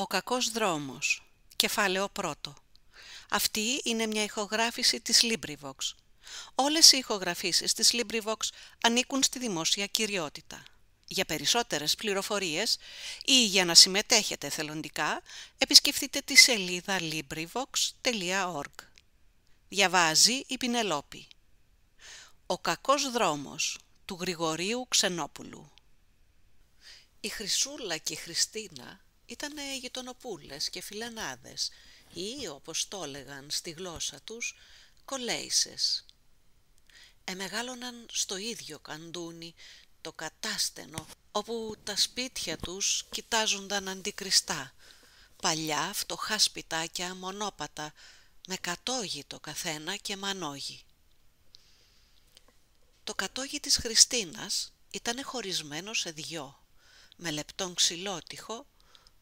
Ο κακός δρόμος. Κεφάλαιο πρώτο. Αυτή είναι μια ηχογράφηση της LibriVox. Όλες οι ηχογραφήσεις της LibriVox ανήκουν στη δημόσια κυριότητα. Για περισσότερες πληροφορίες ή για να συμμετέχετε θελοντικά, επισκεφτείτε τη σελίδα LibriVox.org. Διαβάζει η Πινελόπη. Ο κακός δρόμος του Γρηγορίου Ξενόπουλου. Η Χρυσούλα και η Χριστίνα ήταν γειτονοπούλες και φιλανάδες ή, όπως το έλεγαν στη γλώσσα τους, κολέισες. Εμεγάλωναν στο ίδιο καντούνι, το κατάστενο, όπου τα σπίτια τους κοιτάζονταν αντικριστά, παλιά φτωχά σπιτάκια μονόπατα, με κατόγι το καθένα και μανόγι. Το κατόγι της Χριστίνας ήταν χωρισμένο σε δυο, με λεπτόν ξυλότυχο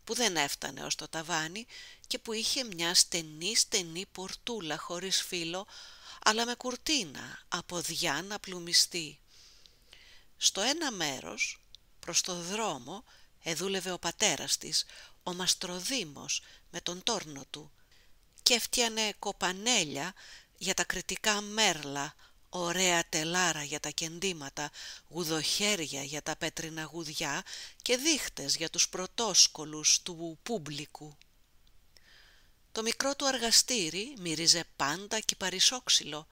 που δεν έφτανε ως το ταβάνι και που είχε μια στενή στενή πορτούλα χωρίς φύλλο, αλλά με κουρτίνα από διά να πλουμιστεί. Στο ένα μέρος, προς το δρόμο, εδούλευε ο πατέρας της, ο Μαστροδήμος, με τον τόρνο του και έφτιανε κοπανέλια για τα κριτικά μέρλα ωραία τελάρα για τα κεντήματα, γουδοχέρια για τα πέτρινα γουδιά και δίχτες για τους πρωτόσκολους του πούμπλικου. Το μικρό του αργαστήρι μυρίζε πάντα κυπαρισόξυλο,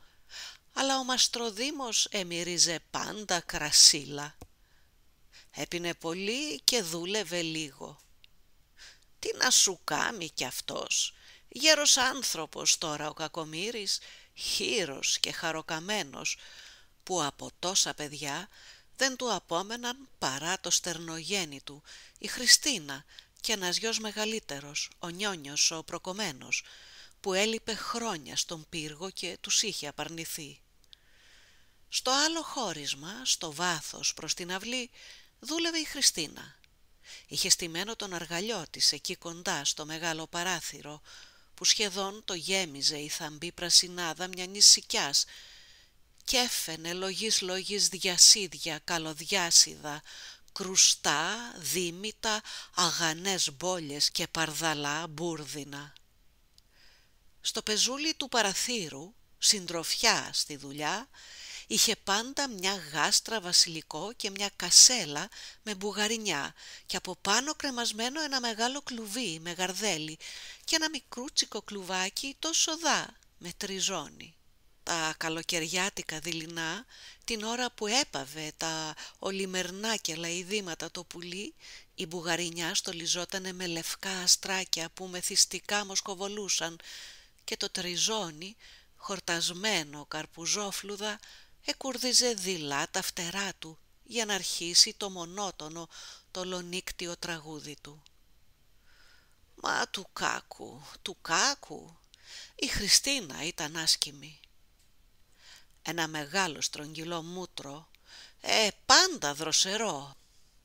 αλλά ο μαστροδήμος εμυρίζε πάντα κρασίλα. Έπινε πολύ και δούλευε λίγο. Τι να σου κάμει κι αυτός, γέρος άνθρωπος τώρα ο κακομύρης χείρος και χαροκαμένος που από τόσα παιδιά δεν του απόμεναν παρά το στερνογέννη του, η Χριστίνα και ένας γιος μεγαλύτερος, ο Νιόνιος ο προκομένος, που έλειπε χρόνια στον πύργο και τους είχε απαρνηθεί. Στο άλλο χώρισμα, στο βάθος προς την αυλή, δούλευε η Χριστίνα. Είχε στημένο τον αργαλιό της εκεί κοντά στο μεγάλο παράθυρο, που σχεδόν το γέμιζε η θαμπή πρασινάδα μια νησικιάς και έφαινε λογής λογής διασίδια, καλοδιάσιδα, κρουστά, δίμητα, αγανές μπόλες και παρδαλά μπουρδινα. Στο πεζούλι του παραθύρου, συντροφιά στη δουλειά, είχε πάντα μια γάστρα βασιλικό και μια κασέλα με μπουγαρινιά και από πάνω κρεμασμένο ένα μεγάλο κλουβί με γαρδέλι και ένα μικρούτσικο κλουβάκι το σοδά με τριζόνι. Τα καλοκαιριάτικα δειλινά, την ώρα που έπαβε τα ολιμερνά και λαϊδήματα το πουλί, η μπουγαρινιά στολιζότανε με λευκά αστράκια που μεθυστικά μοσκοβολούσαν και το τριζόνι, χορτασμένο καρπουζόφλουδα, εκουρδίζε δειλά τα φτερά του για να αρχίσει το μονότονο το λονίκτιο τραγούδι του. Μα του κάκου, του κάκου, η Χριστίνα ήταν άσκημη. Ένα μεγάλο στρογγυλό μούτρο, ε, πάντα δροσερό,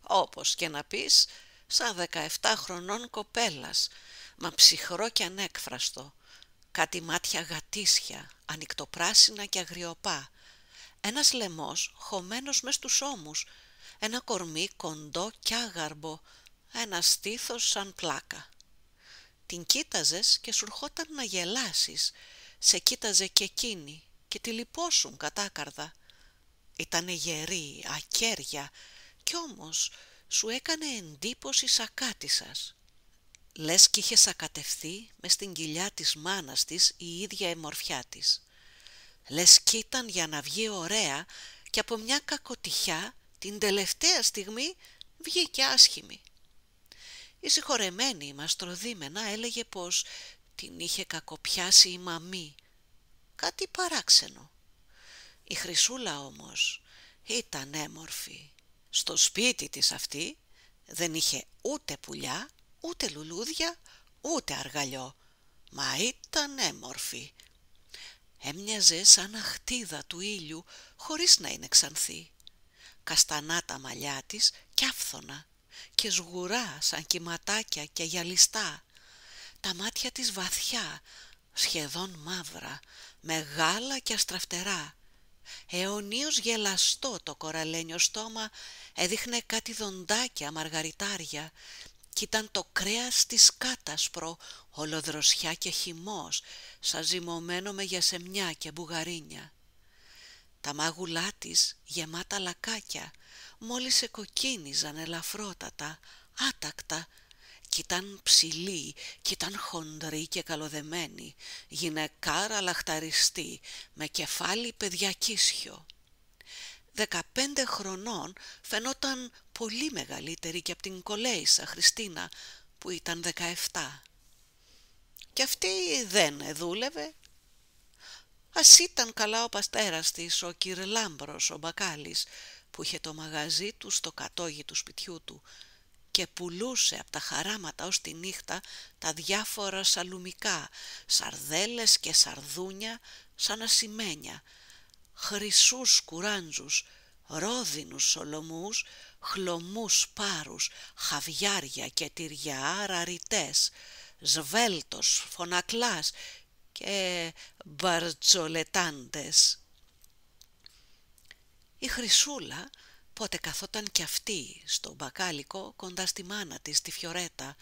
όπως και να πεις, σαν 17 χρονών κοπέλας, μα ψυχρό και ανέκφραστο, κάτι μάτια γατίσια, ανοιχτοπράσινα και αγριοπά, ένας λεμός χωμένος μες τους ώμους, ένα κορμί κοντό και άγαρμπο, ένα στήθος σαν πλάκα. Την κοίταζες και σου ερχόταν να γελάσεις. Σε κοίταζε και εκείνη και τη λυπόσουν κατάκαρδα. Ήτανε γερή, ακέρια κι όμως σου έκανε εντύπωση σακάτι σας. Λες κι είχες σακατευθεί με στην κοιλιά της μάνας της η ίδια η μορφιά της. Λες κι ήταν για να βγει ωραία και από μια κακοτυχιά την τελευταία στιγμή βγήκε άσχημη. Η συγχωρεμένη η μαστροδίμενα έλεγε πως την είχε κακοπιάσει η μαμή. Κάτι παράξενο. Η Χρυσούλα όμως ήταν έμορφη. Στο σπίτι της αυτή δεν είχε ούτε πουλιά, ούτε λουλούδια, ούτε αργαλιό, μα ήταν έμορφη. Έμοιαζε σαν αχτίδα του ήλιου χωρίς να είναι ξανθή. Καστανά τα μαλλιά της κι άφθονα και σγουρά σαν κυματάκια και γυαλιστά. Τα μάτια της βαθιά, σχεδόν μαύρα, μεγάλα και αστραφτερά. Αιωνίως γελαστό το κοραλένιο στόμα έδειχνε κάτι δοντάκια μαργαριτάρια κι ήταν το κρέας της κάτασπρο, ολοδροσιά και χυμός, σαν ζυμωμένο με γιασεμιά και μπουγαρίνια. Τα μάγουλά της γεμάτα λακάκια, μόλις κοκκίνιζαν ελαφρότατα, άτακτα, κι ήταν ψηλή, κι ήταν χοντρή και καλοδεμένη, γυναικάρα λαχταριστή, με κεφάλι παιδιακίσιο. Δεκαπέντε χρονών φαινόταν πολύ μεγαλύτερη και από την κολέισα Χριστίνα, που ήταν δεκαεφτά. Κι αυτή δεν δούλευε. Ας ήταν καλά ο παστέρας της, ο κυρ Λάμπρος, ο Μπακάλης, που είχε το μαγαζί του στο κατόγι του σπιτιού του και πουλούσε από τα χαράματα ως τη νύχτα τα διάφορα σαλουμικά, σαρδέλες και σαρδούνια σαν ασημένια, χρυσούς κουράντζους, ρόδινους σολομούς, χλωμούς πάρους, χαβιάρια και τυριά ραριτές, σβέλτος, φωνακλάς και μπαρτζολετάντες. Η Χρυσούλα πότε καθόταν κι αυτή στο μπακάλικο κοντά στη μάνα της, τη Φιωρέτα,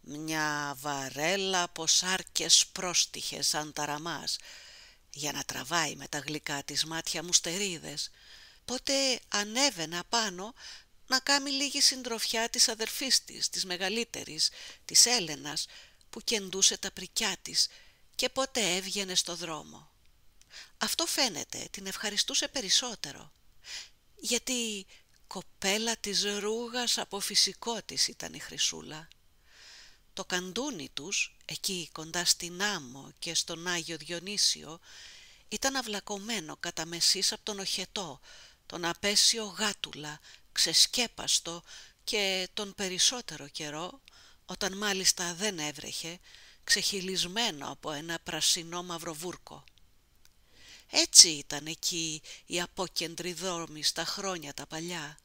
μια βαρέλα από σάρκες πρόστιχες σαν ταραμάς, για να τραβάει με τα γλυκά της μάτια μου στερίδες. Πότε ανέβαινα πάνω να κάνει λίγη συντροφιά της αδερφής της, της μεγαλύτερης, της Έλενας, που κεντούσε τα πρικιά της και πότε έβγαινε στο δρόμο. Αυτό φαίνεται την ευχαριστούσε περισσότερο γιατί κοπέλα της ρούγας από φυσικό της ήταν η Χρυσούλα. Το καντούνι τους, εκεί κοντά στην Άμμο και στον Άγιο Διονύσιο, ήταν αυλακωμένο κατά μεσής από τον οχετό, τον απέσιο γάτουλα, ξεσκέπαστο και τον περισσότερο καιρό, όταν μάλιστα δεν έβρεχε, ξεχυλισμένο από ένα πρασινό μαυροβούρκο. Έτσι ήταν εκεί η απόκεντρη τα στα χρόνια τα παλιά.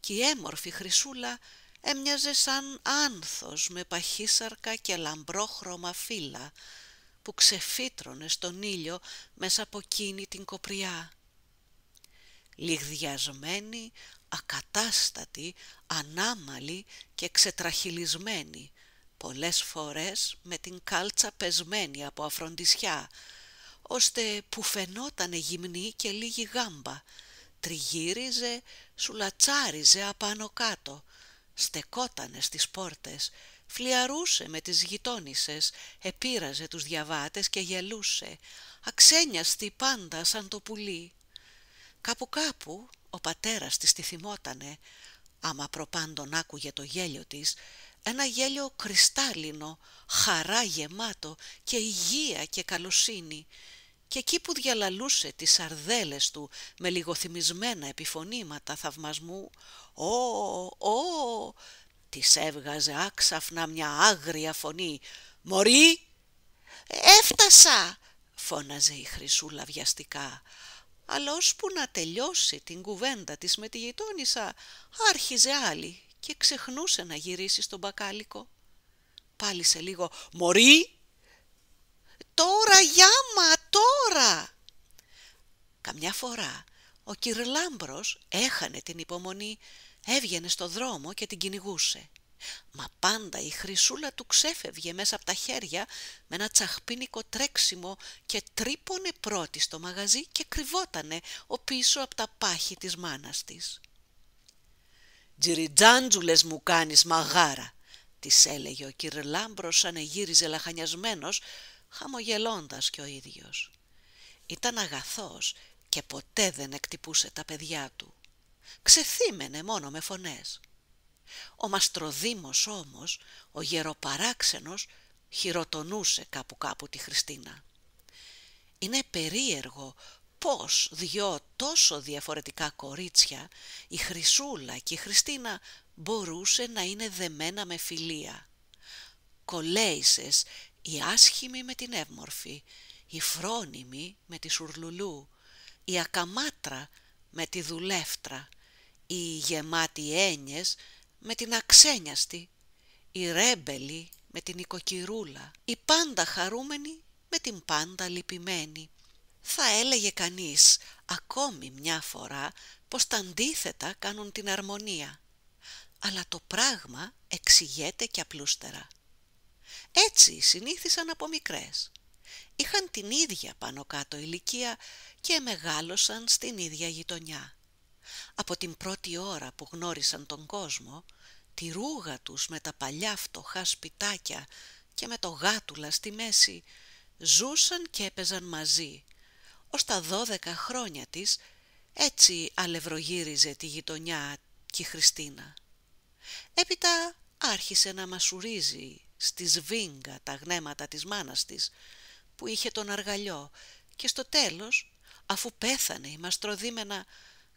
Κι η έμορφη χρυσούλα έμοιαζε σαν άνθος με παχύσαρκα και λαμπρόχρωμα φύλλα που ξεφύτρωνε στον ήλιο μέσα από εκείνη την κοπριά. Λιγδιασμένη, ακατάστατη, ανάμαλη και ξετραχυλισμένη, πολλές φορές με την κάλτσα πεσμένη από αφροντισιά, ώστε που φαινότανε γυμνή και λίγη γάμπα. Τριγύριζε, σουλατσάριζε απάνω κάτω, στεκότανε στις πόρτες, φλιαρούσε με τις γειτόνισες, επίραζε τους διαβάτες και γελούσε, αξένιαστη πάντα σαν το πουλί. Κάπου κάπου ο πατέρας της τη θυμότανε, άμα προπάντων άκουγε το γέλιο της, ένα γέλιο κρυστάλλινο, χαρά γεμάτο και υγεία και καλοσύνη και εκεί που διαλαλούσε τις αρδέλες του με λιγοθυμισμένα επιφωνήματα θαυμασμού «Ω, ω», της έβγαζε άξαφνα μια άγρια φωνή «Μωρή, έφτασα», φώναζε η Χρυσούλα βιαστικά. Αλλά ώσπου να τελειώσει την κουβέντα της με τη γειτόνισσα, άρχιζε άλλη και ξεχνούσε να γυρίσει στον μπακάλικο. Πάλι σε λίγο «Μωρή, τώρα γιάμα, τώρα». Καμιά φορά ο Λάμπρος έχανε την υπομονή, έβγαινε στο δρόμο και την κυνηγούσε. Μα πάντα η χρυσούλα του ξέφευγε μέσα από τα χέρια με ένα τσαχπίνικο τρέξιμο και τρύπωνε πρώτη στο μαγαζί και κρυβότανε ο πίσω από τα πάχη της μάνας της. «Τζιριτζάντζουλες μου κάνεις μαγάρα», της έλεγε ο κυρ Λάμπρος σαν γύριζε λαχανιασμένος χαμογελώντας κι ο ίδιος. Ήταν αγαθός και ποτέ δεν εκτυπούσε τα παιδιά του. Ξεθύμενε μόνο με φωνές. Ο Μαστροδήμος όμως, ο γεροπαράξενος, χειροτονούσε κάπου κάπου τη Χριστίνα. Είναι περίεργο πώς δυο τόσο διαφορετικά κορίτσια, η Χρυσούλα και η Χριστίνα, μπορούσε να είναι δεμένα με φιλία. Κολέησες η άσχημη με την εύμορφη, η φρόνιμη με τη σουρλουλού, η ακαμάτρα με τη δουλεύτρα, η γεμάτη έννοιες με την αξένιαστη, η ρέμπελη με την οικοκυρούλα, η πάντα χαρούμενη με την πάντα λυπημένη. Θα έλεγε κανείς ακόμη μια φορά πως τα αντίθετα κάνουν την αρμονία. Αλλά το πράγμα εξηγείται και απλούστερα. Έτσι συνήθισαν από μικρές. Είχαν την ίδια πάνω κάτω ηλικία και μεγάλωσαν στην ίδια γειτονιά. Από την πρώτη ώρα που γνώρισαν τον κόσμο, τη ρούγα τους με τα παλιά φτωχά σπιτάκια και με το γάτουλα στη μέση, ζούσαν και έπαιζαν μαζί. Ως τα δώδεκα χρόνια της, έτσι αλευρογύριζε τη γειτονιά και η Χριστίνα. Έπειτα άρχισε να μασουρίζει στη σβίγγα τα γνέματα της μάνας της που είχε τον αργαλιό και στο τέλος αφού πέθανε η μαστροδίμενα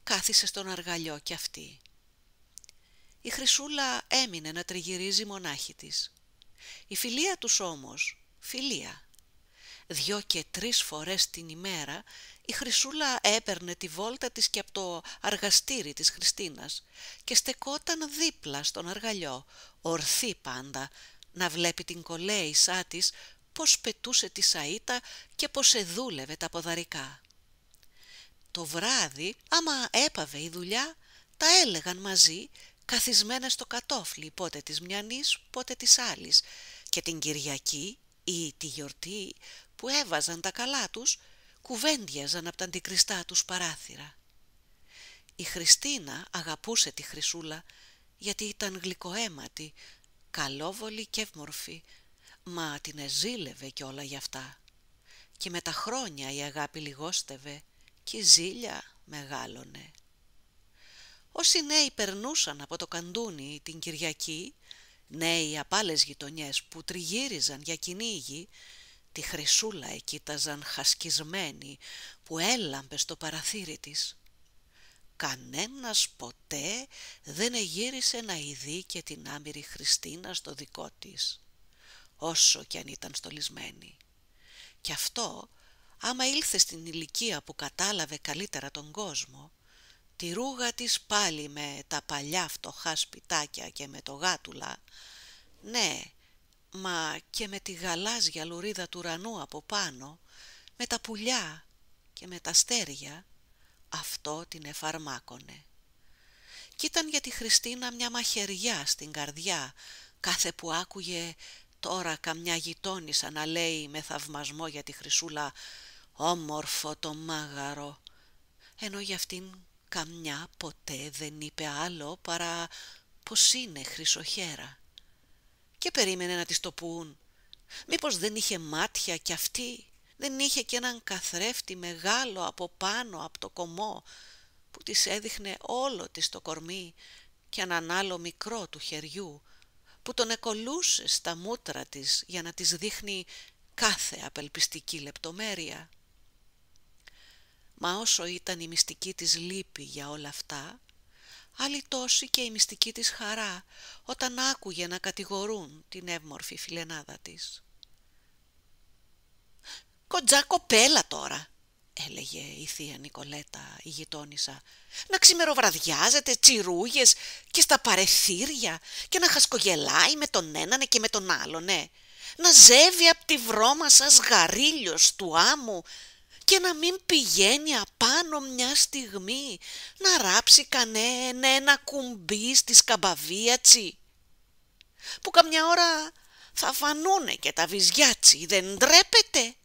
κάθισε στον αργαλιό κι αυτή. Η Χρυσούλα έμεινε να τριγυρίζει μονάχη της. Η φιλία τους όμως, φιλία. Δυο και τρεις φορές την ημέρα η Χρυσούλα έπαιρνε τη βόλτα της και από το αργαστήρι της Χριστίνας και στεκόταν δίπλα στον αργαλιό, ορθή πάντα, να βλέπει την κολέησά της πως πετούσε τη σαΐτα και πως εδούλευε τα ποδαρικά. Το βράδυ, άμα έπαβε η δουλειά, τα έλεγαν μαζί, καθισμένα στο κατόφλι, πότε της μιανής, πότε της άλλης, και την Κυριακή ή τη γιορτή που έβαζαν τα καλά τους, κουβέντιαζαν από τα αντικριστά τους παράθυρα. Η Χριστίνα αγαπούσε τη Χρυσούλα, γιατί ήταν γλυκοαίματη, καλόβολη και ευμορφή, μα την εζήλευε κι όλα γι' αυτά. Και με τα χρόνια η αγάπη λιγόστευε και η ζήλια μεγάλωνε. Όσοι νέοι περνούσαν από το καντούνι την Κυριακή, νέοι απάλες άλλες γειτονιές που τριγύριζαν για κυνήγι, τη χρυσούλα εκείταζαν χασκισμένη που έλαμπε στο παραθύρι της κανένας ποτέ δεν εγύρισε να ειδεί και την άμυρη Χριστίνα στο δικό της, όσο κι αν ήταν στολισμένη. Και αυτό, άμα ήλθε στην ηλικία που κατάλαβε καλύτερα τον κόσμο, τη ρούγα της πάλι με τα παλιά φτωχά σπιτάκια και με το γάτουλα, ναι, μα και με τη γαλάζια λουρίδα του ουρανού από πάνω, με τα πουλιά και με τα στέρια, αυτό την εφαρμάκωνε. Κι ήταν για τη Χριστίνα μια μαχαιριά στην καρδιά, κάθε που άκουγε τώρα καμιά γειτόνισσα να λέει με θαυμασμό για τη Χρυσούλα «Όμορφο το μάγαρο», ενώ για αυτήν καμιά ποτέ δεν είπε άλλο παρά πως είναι χρυσοχέρα. Και περίμενε να της το πούν. Μήπως δεν είχε μάτια κι αυτή δεν είχε και έναν καθρέφτη μεγάλο από πάνω από το κομμό που της έδειχνε όλο της το κορμί και έναν άλλο μικρό του χεριού που τον εκολούσε στα μούτρα της για να της δείχνει κάθε απελπιστική λεπτομέρεια. Μα όσο ήταν η μυστική της λύπη για όλα αυτά, άλλη τόση και η μυστική της χαρά όταν άκουγε να κατηγορούν την εύμορφη φιλενάδα της. «Κοντζά κοπέλα τώρα», έλεγε η θεία Νικολέτα, η γειτόνισσα, «να ξημεροβραδιάζεται τσιρούγες και στα παρεθύρια και να χασκογελάει με τον έναν και με τον άλλον, ναι. να ζεύει από τη βρώμα σας γαρίλιος του άμμου και να μην πηγαίνει απάνω μια στιγμή να ράψει κανένα ένα κουμπί στη σκαμπαβίατσι που καμιά ώρα θα φανούνε και τα βυζιάτσι, δεν ντρέπεται.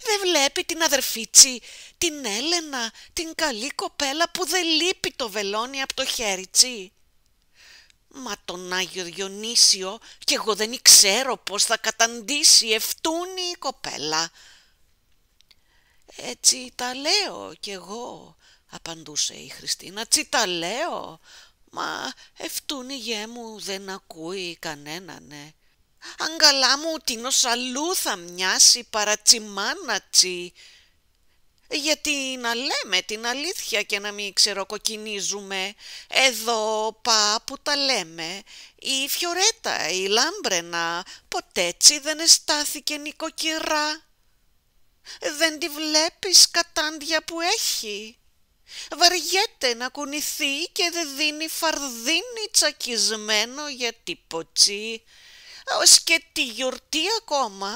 Δε βλέπει την αδερφίτσι, την Έλενα, την καλή κοπέλα που δεν λείπει το βελόνι από το χέρι τσι. Μα τον Άγιο Διονύσιο κι εγώ δεν ξέρω πως θα καταντήσει ευτούνη η κοπέλα. Έτσι ε, τα λέω κι εγώ, απαντούσε η Χριστίνα, τσι τα λέω. Μα ευτούνη γέ μου δεν ακούει κανέναν αγκαλά μου ως αλλού θα μοιάσει παρά Γιατί να λέμε την αλήθεια και να μην ξεροκοκκινίζουμε, εδώ πά που τα λέμε, η Φιωρέτα, η Λάμπρενα, ποτέτσι δεν εστάθηκε νοικοκυρά. Δεν τη βλέπεις κατάντια που έχει. Βαριέται να κουνηθεί και δεν δίνει φαρδίνη τσακισμένο για τυποτσί ως και τη γιορτή ακόμα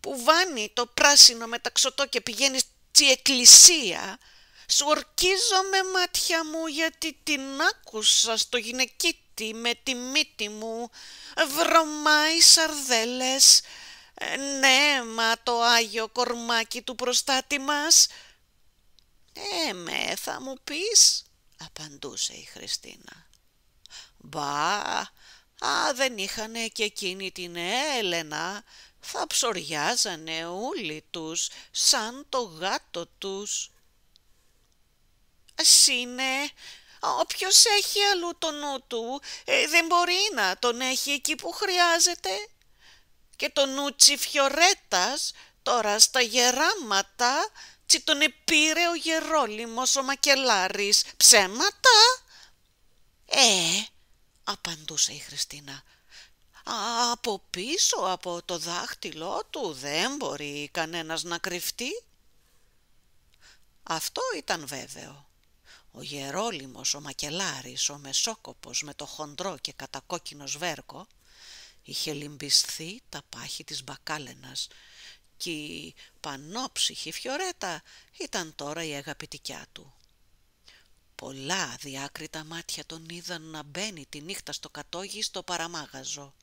που βάνει το πράσινο μεταξωτό και πηγαίνει στη εκκλησία, σου ορκίζομαι μάτια μου γιατί την άκουσα στο γυναικείτη με τη μύτη μου, βρωμάει σαρδέλες, ε, ναι μα το άγιο κορμάκι του προστάτη μας. Ε, με θα μου πεις, απαντούσε η Χριστίνα. Μπα, Α, δεν είχανε και εκείνη την Έλενα, θα ψοριάζανε όλοι τους σαν το γάτο τους. Σύνε, όποιος έχει αλλού το νου του, ε, δεν μπορεί να τον έχει εκεί που χρειάζεται. Και το νου τσιφιορέτας, τώρα στα γεράματα, τσι τον επήρε ο Γερόλιμος ο Μακελάρης, ψέματα. Ε, απαντούσε η Χριστίνα. «Από πίσω από το δάχτυλό του δεν μπορεί κανένας να κρυφτεί». Αυτό ήταν βέβαιο. Ο Γερόλιμος, ο Μακελάρης, ο Μεσόκοπος με το χοντρό και κατακόκκινο σβέρκο είχε λυμπισθεί τα πάχη της μπακάλενας και η πανόψυχη Φιωρέτα ήταν τώρα η αγαπητικιά του. Πολλά διάκριτα μάτια τον είδαν να μπαίνει τη νύχτα στο κατόγι στο παραμάγαζο.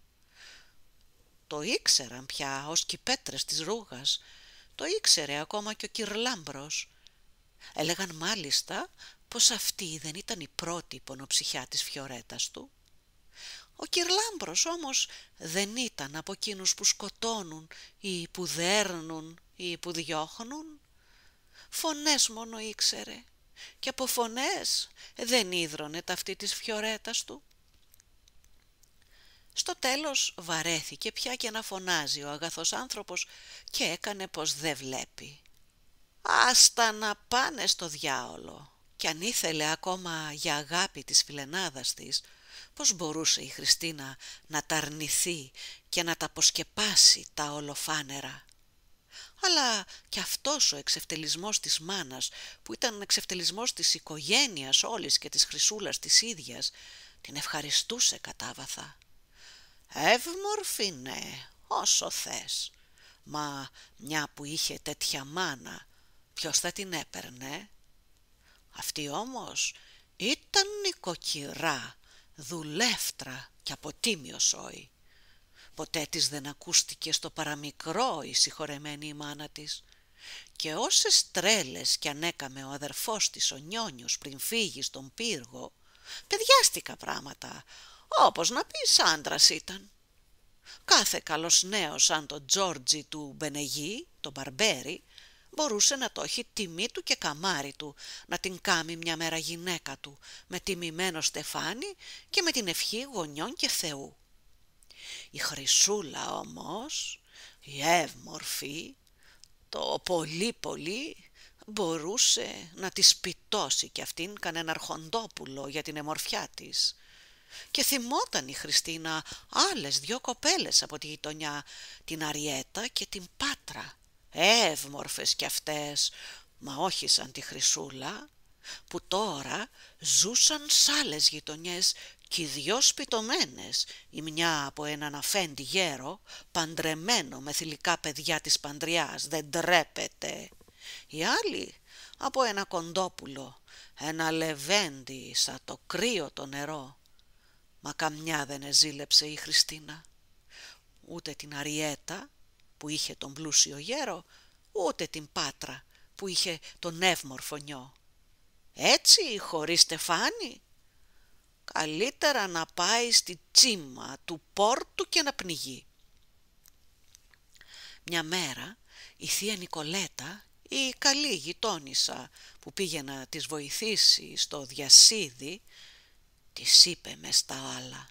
Το ήξεραν πια ως κι πέτρες της ρούγας. Το ήξερε ακόμα και ο Κυρλάμπρος. Έλεγαν μάλιστα πως αυτή δεν ήταν η πρώτη πονοψυχιά της Φιωρέτας του. Ο Κυρλάμπρος όμως δεν ήταν από εκείνους που σκοτώνουν ή που δέρνουν ή που διώχνουν. Φωνές μόνο ήξερε και από φωνές δεν ίδρωνε ταυτή της φιωρέτας του. Στο τέλος βαρέθηκε πια και να φωνάζει ο αγαθός άνθρωπος και έκανε πως δεν βλέπει. Άστα να πάνε στο διάολο. Κι αν ήθελε ακόμα για αγάπη της φιλενάδας της, πώς μπορούσε η Χριστίνα να τα και να τα αποσκεπάσει τα ολοφάνερα αλλά και αυτός ο εξευτελισμός της μάνας, που ήταν εξευτελισμός της οικογένειας όλης και της χρυσούλας της ίδιας, την ευχαριστούσε κατάβαθα. «Ευμορφή ναι, όσο θες. Μα μια που είχε τέτοια μάνα, ποιος θα την έπαιρνε» Αυτή όμως ήταν νοικοκυρά, δουλεύτρα και αποτίμιο σόι. Ποτέ της δεν ακούστηκε στο παραμικρό η συγχωρεμένη η μάνα της. Και όσες τρέλες κι αν έκαμε ο αδερφός της ο Νιόνιος πριν φύγει στον πύργο, παιδιάστηκα πράγματα, όπως να πεις άντρας ήταν. Κάθε καλός νέος σαν τον Τζόρτζι του Μπενεγί, τον Μπαρμπέρι, μπορούσε να το έχει τιμή του και καμάρι του, να την κάμει μια μέρα γυναίκα του, με τιμημένο στεφάνι και με την ευχή γονιών και Θεού. Η Χρυσούλα όμως, η εύμορφη, το πολύ πολύ μπορούσε να τη σπιτώσει κι αυτήν κανένα αρχοντόπουλο για την εμορφιά της. Και θυμόταν η Χριστίνα άλλες δυο κοπέλες από τη γειτονιά, την Αριέτα και την Πάτρα. Εύμορφες κι αυτές, μα όχι σαν τη Χρυσούλα, που τώρα ζούσαν σ' άλλες γειτονιές κι οι δυο σπιτωμένες, η μια από έναν αφέντη γέρο, παντρεμένο με θηλυκά παιδιά της παντριάς, δεν τρέπεται. Η άλλη από ένα κοντόπουλο, ένα λεβέντι σαν το κρύο το νερό. Μα καμιά δεν εζήλεψε η Χριστίνα. Ούτε την Αριέτα που είχε τον πλούσιο γέρο, ούτε την Πάτρα που είχε τον εύμορφο νιό. Έτσι, χωρίς στεφάνι, αλύτερα να πάει στη τσίμα του πόρτου και να πνιγεί. Μια μέρα η θεία Νικολέτα, η καλή γειτόνισσα που πήγε να της βοηθήσει στο διασίδι, της είπε μες στα άλλα.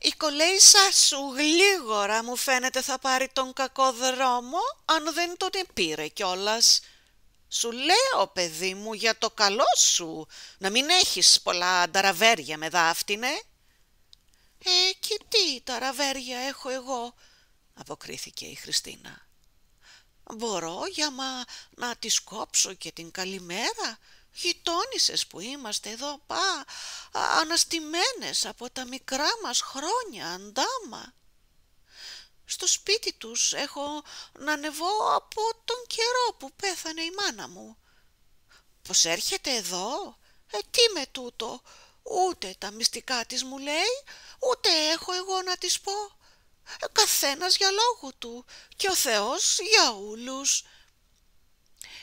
«Η κολέησα σου γλίγορα μου φαίνεται θα πάρει τον κακό δρόμο, αν δεν τον επήρε κιόλας», σου λέω, παιδί μου, για το καλό σου, να μην έχεις πολλά ταραβέρια με δάφτινε. «Ε, και τι ταραβέρια έχω εγώ», αποκρίθηκε η Χριστίνα. «Μπορώ για μα να τη κόψω και την καλημέρα, γειτόνισες που είμαστε εδώ πά, αναστημένες από τα μικρά μας χρόνια αντάμα». Στο σπίτι τους έχω να ανεβώ από τον καιρό που πέθανε η μάνα μου. Πως έρχεται εδώ, ε, τι με τούτο, ούτε τα μυστικά της μου λέει, ούτε έχω εγώ να της πω. Ε, καθένας για λόγου του και ο Θεός για ούλους.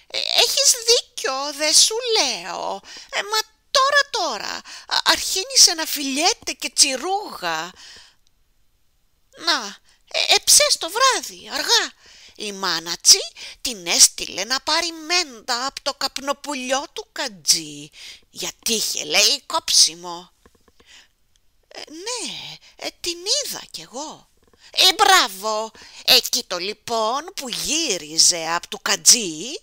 Ε, έχεις δίκιο, δε σου λέω, ε, μα τώρα τώρα αρχίνησε να φιλιέται και τσιρούγα. Να, ε, εψέ το βράδυ αργά. Η μάνα τσι την έστειλε να πάρει μέντα από το καπνοπουλιό του κατζή, γιατί είχε λέει κόψιμο. Ε, ναι, ε, την είδα κι εγώ. Ε, μπράβο! Εκεί το λοιπόν που γύριζε από του κατζή,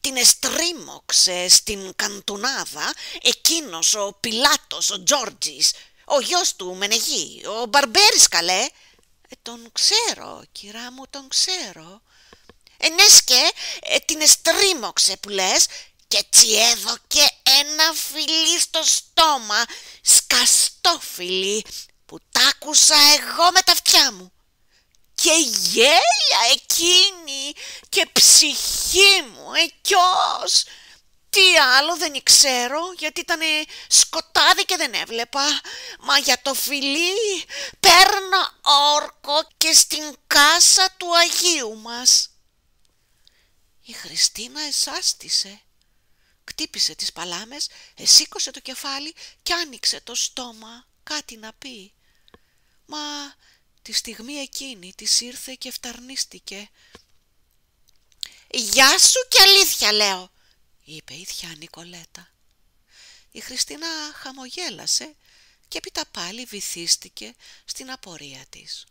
την εστρίμωξε στην καντουνάδα εκείνος ο πιλάτος, ο Τζόρτζης, ο γιος του Μενεγή, ο Μπαρμπέρης καλέ, ε, τον ξέρω, κυρά μου, τον ξέρω. Ε, και ε, την εστρίμωξε που λες και έτσι έδωκε ένα φιλί στο στόμα, σκαστό φιλί, που τ' άκουσα εγώ με τα αυτιά μου. Και γέλια εκείνη και ψυχή μου, εκιός. Τι άλλο δεν ξέρω γιατί ήταν σκοτάδι και δεν έβλεπα. Μα για το φιλί πέρνα όρκο και στην κάσα του Αγίου μας. Η Χριστίνα εσάστησε. Κτύπησε τις παλάμες, εσήκωσε το κεφάλι και άνοιξε το στόμα κάτι να πει. Μα τη στιγμή εκείνη της ήρθε και φταρνίστηκε. «Γεια σου και αλήθεια λέω», είπε η θιά Νικολέτα. Η Χριστίνα χαμογέλασε και έπειτα πάλι βυθίστηκε στην απορία της.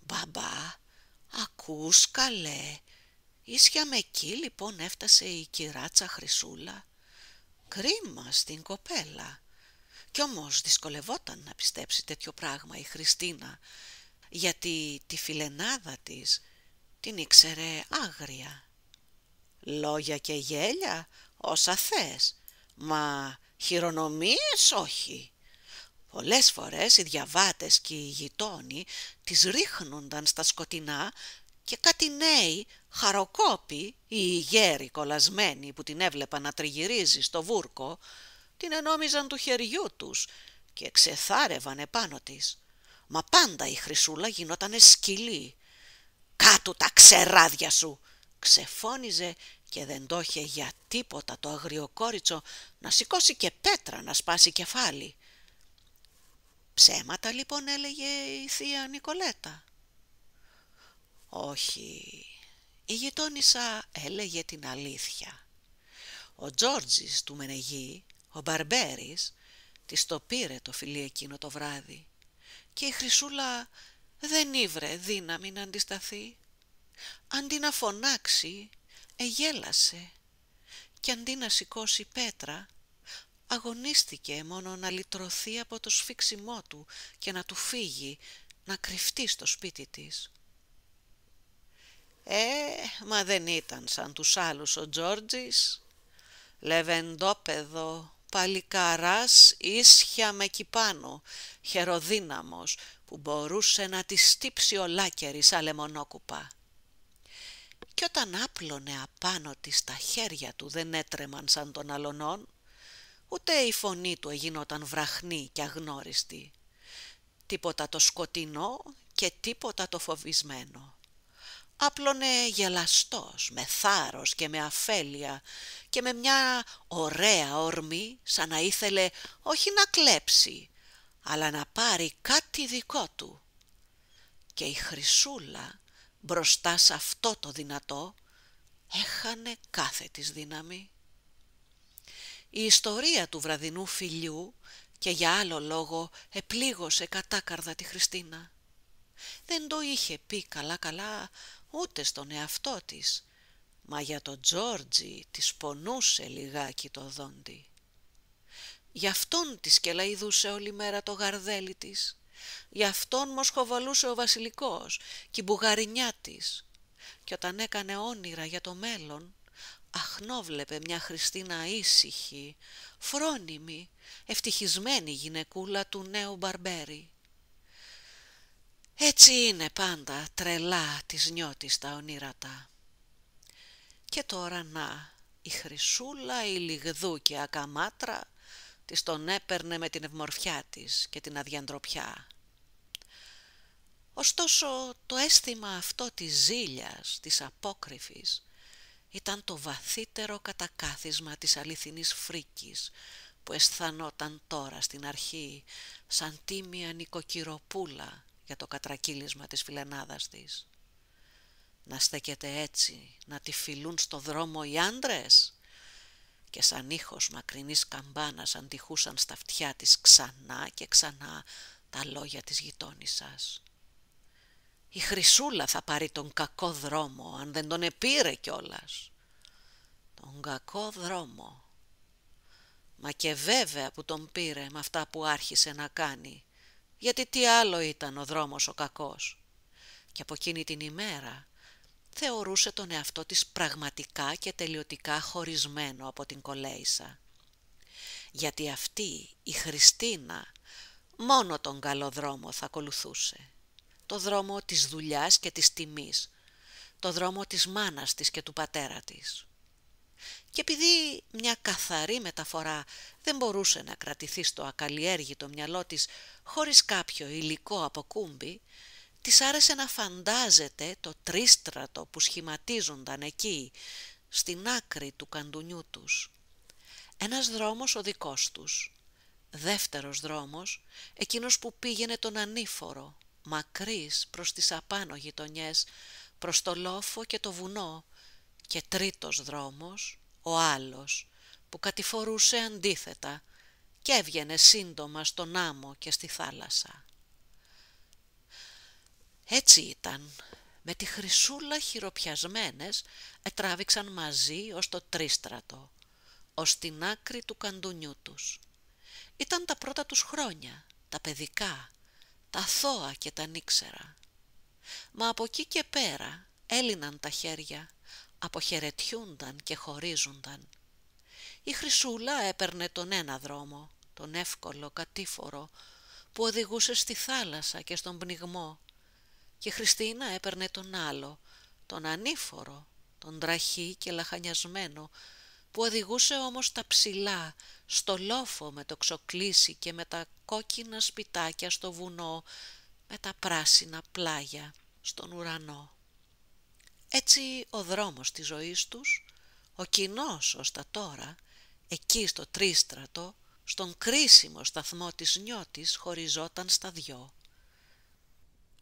«Μπαμπά, ακούς καλέ, ίσια με εκεί λοιπόν έφτασε η κυράτσα Χρυσούλα. Κρίμα στην κοπέλα». Κι όμως δυσκολευόταν να πιστέψει τέτοιο πράγμα η Χριστίνα, γιατί τη φιλενάδα της την ήξερε άγρια. Λόγια και γέλια όσα θες, μα χειρονομίες όχι. Πολλές φορές οι διαβάτες και οι γειτόνοι τις ρίχνονταν στα σκοτεινά και κάτι νέοι χαροκόποι ή γέροι κολλασμένοι που την έβλεπαν να τριγυρίζει στο βούρκο την ενόμιζαν του χεριού τους και ξεθάρευαν επάνω της. Μα πάντα η χρυσούλα γινότανε σκυλή. «Κάτου τα ξεράδια σου!» ξεφώνιζε και δεν το είχε για τίποτα το αγριοκόριτσο να σηκώσει και πέτρα να σπάσει κεφάλι. Ψέματα λοιπόν έλεγε η θεία Νικολέτα. Όχι, η γειτόνισσα έλεγε την αλήθεια. Ο Τζόρτζης του Μενεγή, ο Μπαρμπέρης, της το πήρε το φιλί εκείνο το βράδυ και η Χρυσούλα δεν ήβρε δύναμη να αντισταθεί. Αντί να φωνάξει, εγέλασε και αντί να σηκώσει πέτρα, αγωνίστηκε μόνο να λυτρωθεί από το σφίξιμό του και να του φύγει, να κρυφτεί στο σπίτι της. Ε, μα δεν ήταν σαν τους άλλους ο Τζόρτζης. Λεβεντόπεδο, παλικαράς, ίσια με πάνω, χεροδύναμος, που μπορούσε να τη στύψει ολάκερη σαν λεμονόκουπα και όταν άπλωνε απάνω της τα χέρια του δεν έτρεμαν σαν των αλωνών, ούτε η φωνή του εγινόταν βραχνή και αγνώριστη. Τίποτα το σκοτεινό και τίποτα το φοβισμένο. Άπλωνε γελαστός, με θάρρος και με αφέλεια και με μια ωραία ορμή σαν να ήθελε όχι να κλέψει, αλλά να πάρει κάτι δικό του. Και η Χρυσούλα μπροστά σε αυτό το δυνατό, έχανε κάθε της δύναμη. Η ιστορία του βραδινού φιλιού και για άλλο λόγο επλήγωσε κατάκαρδα τη Χριστίνα. Δεν το είχε πει καλά-καλά ούτε στον εαυτό της, μα για τον Τζόρτζι της πονούσε λιγάκι το δόντι. Γι' αυτόν της κελαϊδούσε όλη μέρα το γαρδέλι της Γι' αυτόν μοσχοβολούσε ο βασιλικός και η μπουγαρινιά της. Και όταν έκανε όνειρα για το μέλλον, αχνόβλεπε μια Χριστίνα ήσυχη, φρόνιμη, ευτυχισμένη γυναικούλα του νέου Μπαρμπέρι. Έτσι είναι πάντα τρελά της νιώτης τα ονείρατα. Και τώρα να, η Χρυσούλα, η Λιγδού και Ακαμάτρα της τον έπαιρνε με την ευμορφιά της και την αδιαντροπιά. Ωστόσο το αίσθημα αυτό της ζήλιας, της απόκριφης, ήταν το βαθύτερο κατακάθισμα της αληθινής φρίκης που αισθανόταν τώρα στην αρχή σαν τίμια νοικοκυροπούλα για το κατρακύλισμα της φιλενάδας της. Να στέκεται έτσι, να τη φιλούν στο δρόμο οι άντρες, και σαν ήχος μακρινής καμπάνας αντιχούσαν στα αυτιά της ξανά και ξανά τα λόγια της γειτόνισσας. «Η Χρυσούλα θα πάρει τον κακό δρόμο, αν δεν τον επήρε κιόλας. «Τον κακό δρόμο». Μα και βέβαια που τον πήρε με αυτά που άρχισε να κάνει, γιατί τι άλλο ήταν ο δρόμος ο κακός. Και από εκείνη την ημέρα θεωρούσε τον εαυτό της πραγματικά και τελειωτικά χωρισμένο από την Κολέισα. Γιατί αυτή, η Χριστίνα, μόνο τον καλό δρόμο θα ακολουθούσε. Το δρόμο της δουλειάς και της τιμής. Το δρόμο της μάνας της και του πατέρα της. Και επειδή μια καθαρή μεταφορά δεν μπορούσε να κρατηθεί στο ακαλλιέργητο μυαλό της χωρίς κάποιο υλικό αποκούμπι, της άρεσε να φαντάζεται το τρίστρατο που σχηματίζονταν εκεί, στην άκρη του καντουνιού τους. Ένας δρόμος ο δικός τους. Δεύτερος δρόμος, εκείνος που πήγαινε τον ανήφορο, μακρύς προς τις απάνω γειτονιές, προς το λόφο και το βουνό. Και τρίτος δρόμος, ο άλλος, που κατηφορούσε αντίθετα και έβγαινε σύντομα στον άμμο και στη θάλασσα. Έτσι ήταν. Με τη χρυσούλα χειροπιασμένες ετράβηξαν μαζί ως το τρίστρατο, ως την άκρη του καντουνιού τους. Ήταν τα πρώτα τους χρόνια, τα παιδικά, τα θώα και τα νύξερα. Μα από εκεί και πέρα έλυναν τα χέρια, αποχαιρετιούνταν και χωρίζονταν. Η Χρυσούλα έπαιρνε τον ένα δρόμο, τον εύκολο κατήφορο, που οδηγούσε στη θάλασσα και στον πνιγμό, και Χριστίνα έπαιρνε τον άλλο, τον ανήφορο, τον τραχή και λαχανιασμένο, που οδηγούσε όμως τα ψηλά, στο λόφο με το ξοκλήσι και με τα κόκκινα σπιτάκια στο βουνό, με τα πράσινα πλάγια στον ουρανό. Έτσι ο δρόμος της ζωής τους, ο κοινός ως τα τώρα, εκεί στο τρίστρατο, στον κρίσιμο σταθμό της νιώτης χωριζόταν στα δυο.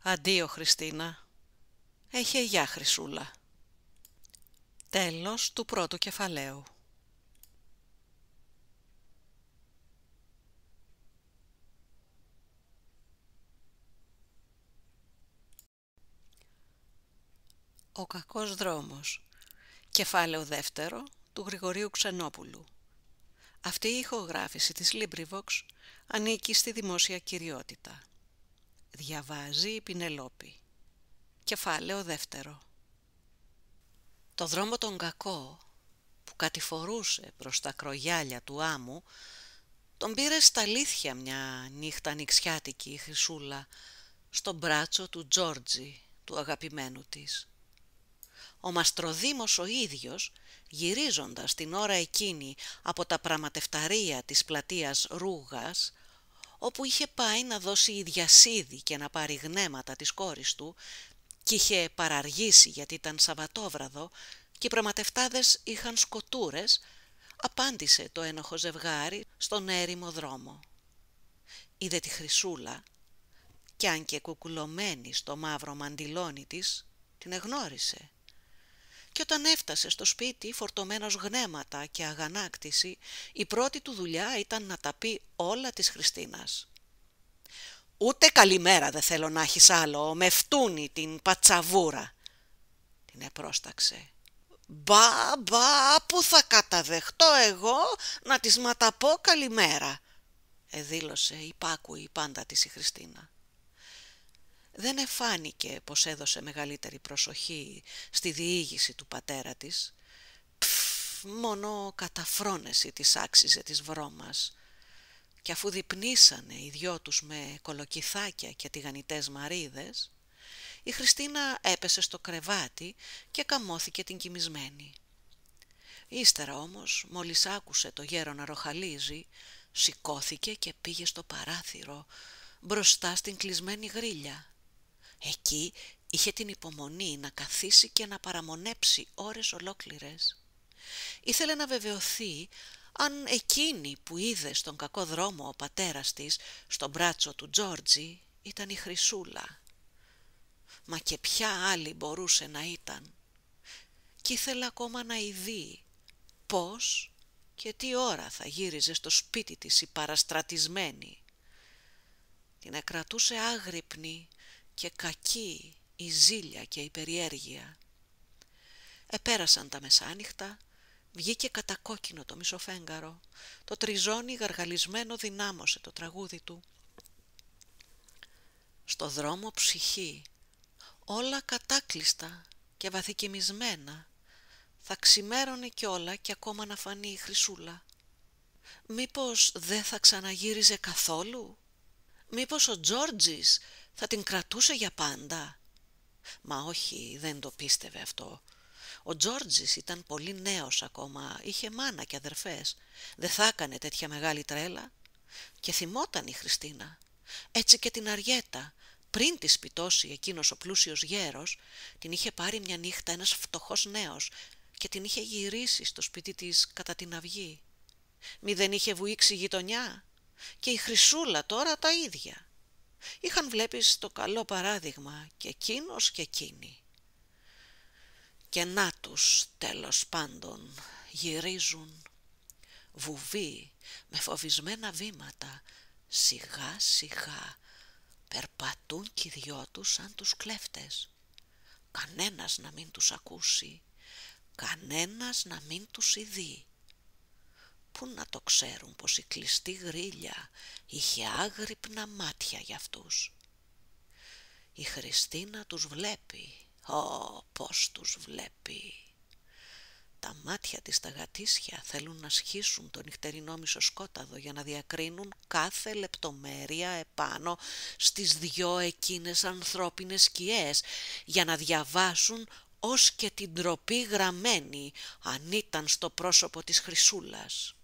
Αντίο Χριστίνα. Έχει γεια, Χρυσούλα. Τέλος του πρώτου κεφαλαίου. Ο κακός δρόμος. Κεφάλαιο δεύτερο του Γρηγορίου Ξενόπουλου. Αυτή η ηχογράφηση της Librivox ανήκει στη δημόσια κυριότητα. Διαβάζει η Πινελόπη. Κεφάλαιο δεύτερο. Το δρόμο τον κακό που κατηφορούσε προς τα κρογιάλια του άμμου τον πήρε στα αλήθεια μια νύχτα νηξιάτικη η Χρυσούλα στον μπράτσο του Τζόρτζι, του αγαπημένου της. Ο Μαστροδήμος ο ίδιος, γυρίζοντας την ώρα εκείνη από τα πραγματευταρία της πλατείας Ρούγας, όπου είχε πάει να δώσει διασίδι και να πάρει γνέματα της κόρης του και είχε παραργήσει γιατί ήταν Σαββατόβραδο και οι πραγματευτάδες είχαν σκοτούρες, απάντησε το ένοχο ζευγάρι στον έρημο δρόμο. Είδε τη Χρυσούλα και αν και κουκουλωμένη στο μαύρο μαντιλόνι της, την εγνώρισε και όταν έφτασε στο σπίτι φορτωμένος γνέματα και αγανάκτηση, η πρώτη του δουλειά ήταν να τα πει όλα της Χριστίνας. «Ούτε καλημέρα δεν θέλω να έχεις άλλο, με φτούνι την πατσαβούρα», την επρόσταξε. «Μπα, μπα, που θα καταδεχτώ εγώ να της ματαπώ καλημέρα», εδήλωσε υπάκουη πάντα της η Χριστίνα δεν εφάνηκε πως έδωσε μεγαλύτερη προσοχή στη διήγηση του πατέρα της. Πφ, μόνο καταφρόνεση της άξιζε της βρώμας. Και αφού διπνήσανε οι δυο τους με κολοκυθάκια και τηγανιτές μαρίδες, η Χριστίνα έπεσε στο κρεβάτι και καμώθηκε την κοιμισμένη. Ύστερα όμως, μόλις άκουσε το γέρο να ροχαλίζει, σηκώθηκε και πήγε στο παράθυρο, μπροστά στην κλεισμένη γρίλια. Εκεί είχε την υπομονή να καθίσει και να παραμονέψει ώρες ολόκληρες. Ήθελε να βεβαιωθεί αν εκείνη που είδε στον κακό δρόμο ο πατέρας της, στον μπράτσο του Τζόρτζι, ήταν η Χρυσούλα. Μα και ποια άλλη μπορούσε να ήταν. Κι ήθελε ακόμα να ειδεί πώς και τι ώρα θα γύριζε στο σπίτι της η παραστρατισμένη. Την εκρατούσε άγρυπνη και κακή η ζήλια και η περιέργεια. Επέρασαν τα μεσάνυχτα, βγήκε κατακόκκινο το μισοφέγγαρο, το τριζόνι γαργαλισμένο δυνάμωσε το τραγούδι του. Στο δρόμο ψυχή, όλα κατάκλειστα και βαθικιμισμένα, θα ξημέρωνε κιόλα και ακόμα να φανεί η χρυσούλα. Μήπως δεν θα ξαναγύριζε καθόλου? Μήπως ο Τζόρτζης θα την κρατούσε για πάντα. Μα όχι, δεν το πίστευε αυτό. Ο Τζόρτζης ήταν πολύ νέος ακόμα, είχε μάνα και αδερφές. Δεν θα έκανε τέτοια μεγάλη τρέλα. Και θυμόταν η Χριστίνα. Έτσι και την Αριέτα, πριν τη σπιτώσει εκείνος ο πλούσιος γέρος, την είχε πάρει μια νύχτα ένας φτωχός νέος και την είχε γυρίσει στο σπίτι της κατά την αυγή. Μη δεν είχε βουήξει γειτονιά και η Χρυσούλα τώρα τα ίδια είχαν βλέπεις το καλό παράδειγμα και εκείνος και εκείνη. Και να τους τέλος πάντων γυρίζουν βουβοί με φοβισμένα βήματα σιγά σιγά περπατούν κι οι δυο τους σαν τους κλέφτες. Κανένας να μην τους ακούσει, κανένας να μην τους ειδεί. Πού να το ξέρουν πως η κλειστή γρίλια είχε άγρυπνα μάτια για αυτούς. Η Χριστίνα τους βλέπει, ω πως τους βλέπει. Τα μάτια της τα γατίσια θέλουν να σχίσουν το νυχτερινό μισοσκόταδο για να διακρίνουν κάθε λεπτομέρεια επάνω στις δυο εκείνες ανθρώπινες σκιές, για να διαβάσουν ως και την τροπή γραμμένη αν ήταν στο πρόσωπο της Χρυσούλας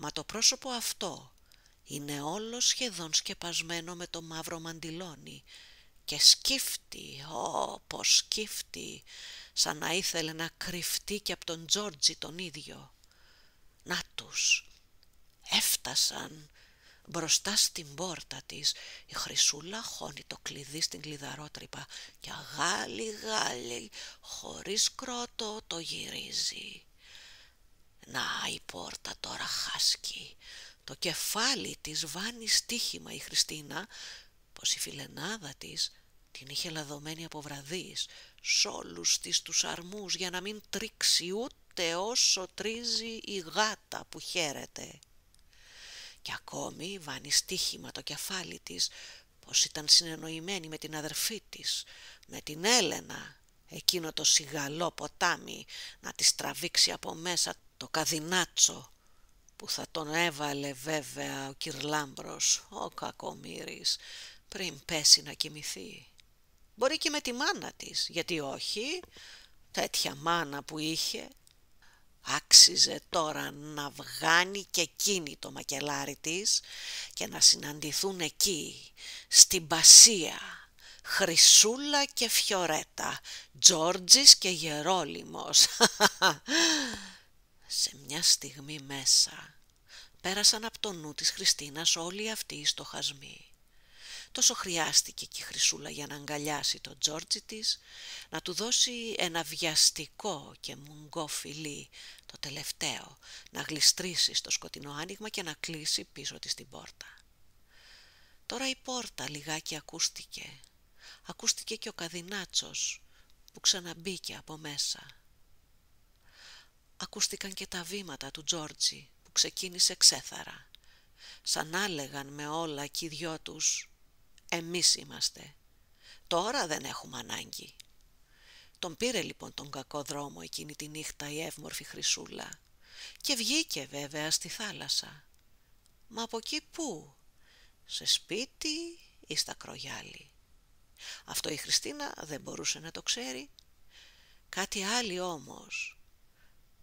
μα το πρόσωπο αυτό είναι όλο σχεδόν σκεπασμένο με το μαύρο μαντιλόνι και σκύφτει, όπως πως σκύφτει, σαν να ήθελε να κρυφτεί και από τον Τζόρτζι τον ίδιο. Να τους, έφτασαν μπροστά στην πόρτα της, η χρυσούλα χώνει το κλειδί στην κλειδαρότρυπα και αγάλι γάλι, χωρίς κρότο, το γυρίζει. Να η πόρτα τώρα χάσκει. Το κεφάλι της βάνει στίχημα η Χριστίνα, πως η φιλενάδα της την είχε λαδωμένη από βραδείς, σ' όλους της τους αρμούς για να μην τρίξει ούτε όσο τρίζει η γάτα που χαίρεται. Και ακόμη βάνει στίχημα το κεφάλι της, πως ήταν συνεννοημένη με την αδερφή της, με την Έλενα, εκείνο το σιγαλό ποτάμι να της τραβήξει από μέσα το καδινάτσο που θα τον έβαλε βέβαια ο Κυρλάμπρος, ο κακομύρης, πριν πέσει να κοιμηθεί. Μπορεί και με τη μάνα της, γιατί όχι, τέτοια μάνα που είχε, άξιζε τώρα να βγάνει και εκείνη το μακελάρι της και να συναντηθούν εκεί, στην Πασία, Χρυσούλα και Φιωρέτα, Τζόρτζης και Γερόλιμος. Σε μια στιγμή μέσα πέρασαν από το νου της Χριστίνας όλοι αυτοί οι στοχασμοί. Τόσο χρειάστηκε και η Χρυσούλα για να αγκαλιάσει τον Τζόρτζι της, να του δώσει ένα βιαστικό και μουγκό φιλί, το τελευταίο, να γλιστρήσει στο σκοτεινό άνοιγμα και να κλείσει πίσω της την πόρτα. Τώρα η πόρτα λιγάκι ακούστηκε. Ακούστηκε και ο καδινάτσος που ξαναμπήκε από μέσα ακούστηκαν και τα βήματα του Τζόρτζι που ξεκίνησε ξέθαρα. Σαν άλεγαν με όλα και οι δυο τους «Εμείς είμαστε. Τώρα δεν έχουμε ανάγκη». Τον πήρε λοιπόν τον κακό δρόμο εκείνη τη νύχτα η εύμορφη χρυσούλα και βγήκε βέβαια στη θάλασσα. Μα από εκεί πού, σε σπίτι ή στα κρογιάλι. Αυτό η Χριστίνα δεν μπορούσε να το ξέρει. Κάτι άλλη όμως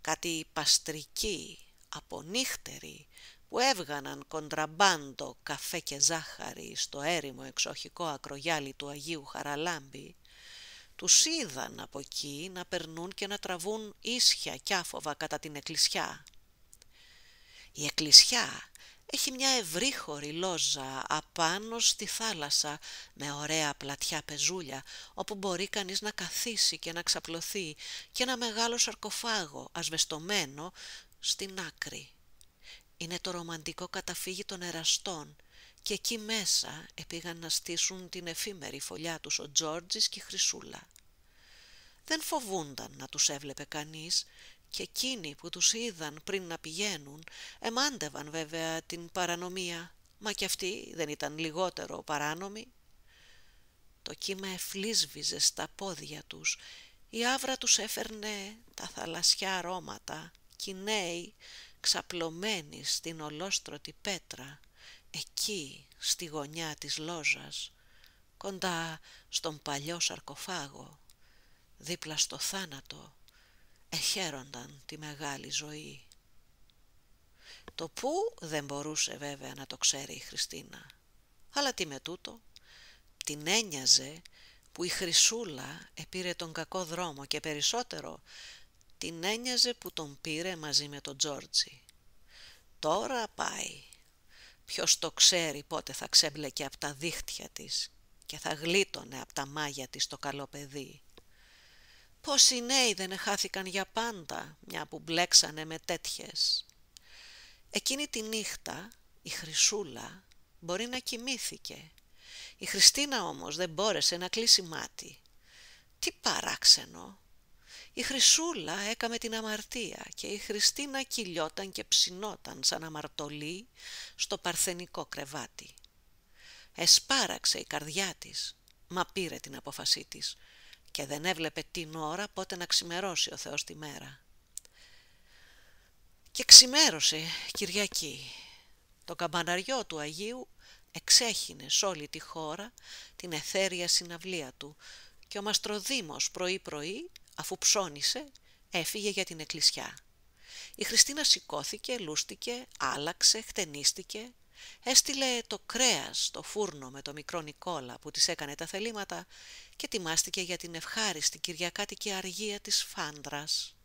κάτι παστρική, απονύχτερη, που έβγαναν κοντραμπάντο καφέ και ζάχαρη στο έρημο εξοχικό ακρογιάλι του Αγίου Χαραλάμπη, τους είδαν από εκεί να περνούν και να τραβούν ίσια κι άφοβα κατά την εκκλησιά. Η εκκλησιά έχει μια ευρύχωρη λόζα απάνω στη θάλασσα με ωραία πλατιά πεζούλια όπου μπορεί κανείς να καθίσει και να ξαπλωθεί και ένα μεγάλο σαρκοφάγο ασβεστομένο στην άκρη. Είναι το ρομαντικό καταφύγι των εραστών και εκεί μέσα επήγαν να στήσουν την εφήμερη φωλιά τους ο Τζόρτζης και η Χρυσούλα. Δεν φοβούνταν να τους έβλεπε κανείς και εκείνοι που τους είδαν πριν να πηγαίνουν εμάντευαν βέβαια την παρανομία, μα κι αυτοί δεν ήταν λιγότερο παράνομοι. Το κύμα εφλίσβιζε στα πόδια τους, η άβρα τους έφερνε τα θαλασσιά αρώματα κι ξαπλωμένοι στην ολόστρωτη πέτρα, εκεί στη γωνιά της λόζας, κοντά στον παλιό σαρκοφάγο, δίπλα στο θάνατο εχαίρονταν τη μεγάλη ζωή. Το που δεν μπορούσε βέβαια να το ξέρει η Χριστίνα, αλλά τι με τούτο, την ένοιαζε που η Χρυσούλα επήρε τον κακό δρόμο και περισσότερο την ένοιαζε που τον πήρε μαζί με τον Τζόρτζι. Τώρα πάει. Ποιος το ξέρει πότε θα ξέμπλεκε από τα δίχτυα της και θα γλίτωνε από τα μάγια της το καλό παιδί οι νέοι δεν χάθηκαν για πάντα, μια που μπλέξανε με τέτοιες. Εκείνη τη νύχτα η Χρυσούλα μπορεί να κοιμήθηκε. Η Χριστίνα όμως δεν μπόρεσε να κλείσει μάτι. Τι παράξενο! Η Χρυσούλα έκαμε την αμαρτία και η Χριστίνα κυλιόταν και ψινόταν σαν αμαρτωλή στο παρθενικό κρεβάτι. Εσπάραξε η καρδιά της, μα πήρε την απόφασή της και δεν έβλεπε την ώρα πότε να ξημερώσει ο Θεός τη μέρα. Και ξημέρωσε Κυριακή. Το καμπαναριό του Αγίου εξέχινε σε όλη τη χώρα την εθέρια συναυλία του και ο Μαστροδήμος πρωί-πρωί, αφού ψώνισε, έφυγε για την εκκλησιά. Η Χριστίνα σηκώθηκε, λούστηκε, άλλαξε, χτενίστηκε, Έστειλε το κρέας στο φούρνο με το μικρό Νικόλα που της έκανε τα θελήματα και τιμάστηκε για την ευχάριστη κυριακάτικη αργία της Φάντρας.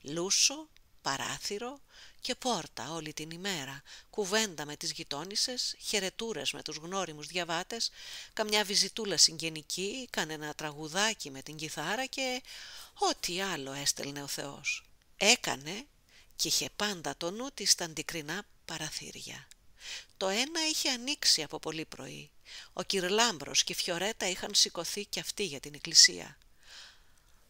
Λούσο, παράθυρο και πόρτα όλη την ημέρα, κουβέντα με τις γειτόνισσες, χαιρετούρες με τους γνώριμους διαβάτες, καμιά βιζιτούλα συγγενική, κανένα τραγουδάκι με την κιθάρα και ό,τι άλλο έστελνε ο Θεός. Έκανε και είχε πάντα το νου της τα αντικρινά παραθύρια. Το ένα είχε ανοίξει από πολύ πρωί. Ο Κυρλάμπρος και η Φιωρέτα είχαν σηκωθεί κι αυτοί για την εκκλησία.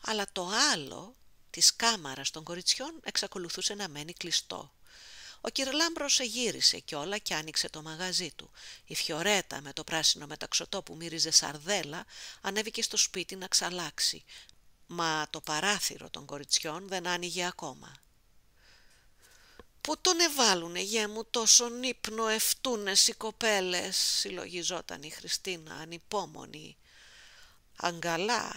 Αλλά το άλλο της κάμαρας των κοριτσιών εξακολουθούσε να μένει κλειστό. Ο Κυρλάμπρος εγύρισε όλα και άνοιξε το μαγαζί του. Η Φιωρέτα με το πράσινο μεταξωτό που μύριζε σαρδέλα ανέβηκε στο σπίτι να ξαλάξει. Μα το παράθυρο των κοριτσιών δεν άνοιγε ακόμα. Πού τον εβάλουνε γε μου τόσο ύπνο ευτούνες οι κοπέλες, συλλογιζόταν η Χριστίνα ανυπόμονη. Αγκαλά,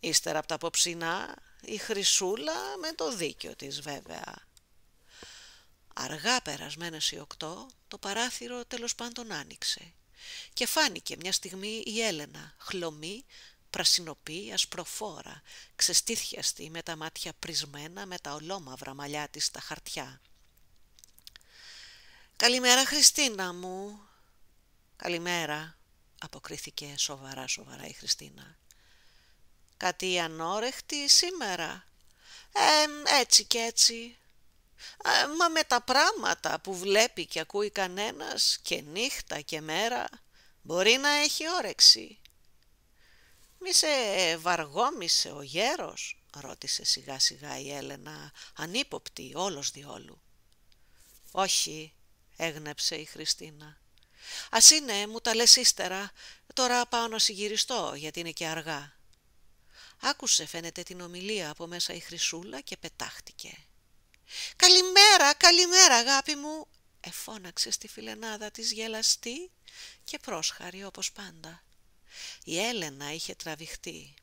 ύστερα από τα ποψινά, η Χρυσούλα με το δίκιο της βέβαια. Αργά περασμένες οι οκτώ, το παράθυρο τέλος πάντων άνοιξε και φάνηκε μια στιγμή η Έλενα, χλωμή, πρασινοπή, ασπροφόρα, ξεστήθιαστη με τα μάτια πρισμένα με τα ολόμαυρα μαλλιά της στα χαρτιά. «Καλημέρα Χριστίνα μου». «Καλημέρα», αποκρίθηκε σοβαρά σοβαρά η Χριστίνα. «Κάτι ανόρεχτη σήμερα». «Ε, έτσι και έτσι». ετσι και ετσι μα με τα πράγματα που βλέπει και ακούει κανένας και νύχτα και μέρα μπορεί να έχει όρεξη». «Μη σε βαργόμισε ο γέρος», ρώτησε σιγά σιγά η Έλενα, ανύποπτη όλος διόλου. «Όχι», έγνεψε η Χριστίνα. Ας είναι, μου τα λες ύστερα, τώρα πάω να συγυριστώ γιατί είναι και αργά». Άκουσε φαίνεται την ομιλία από μέσα η Χρυσούλα και πετάχτηκε. «Καλημέρα, καλημέρα αγάπη μου», εφώναξε στη φιλενάδα της γελαστή και πρόσχαρη όπως πάντα. Η Έλενα είχε τραβηχτεί.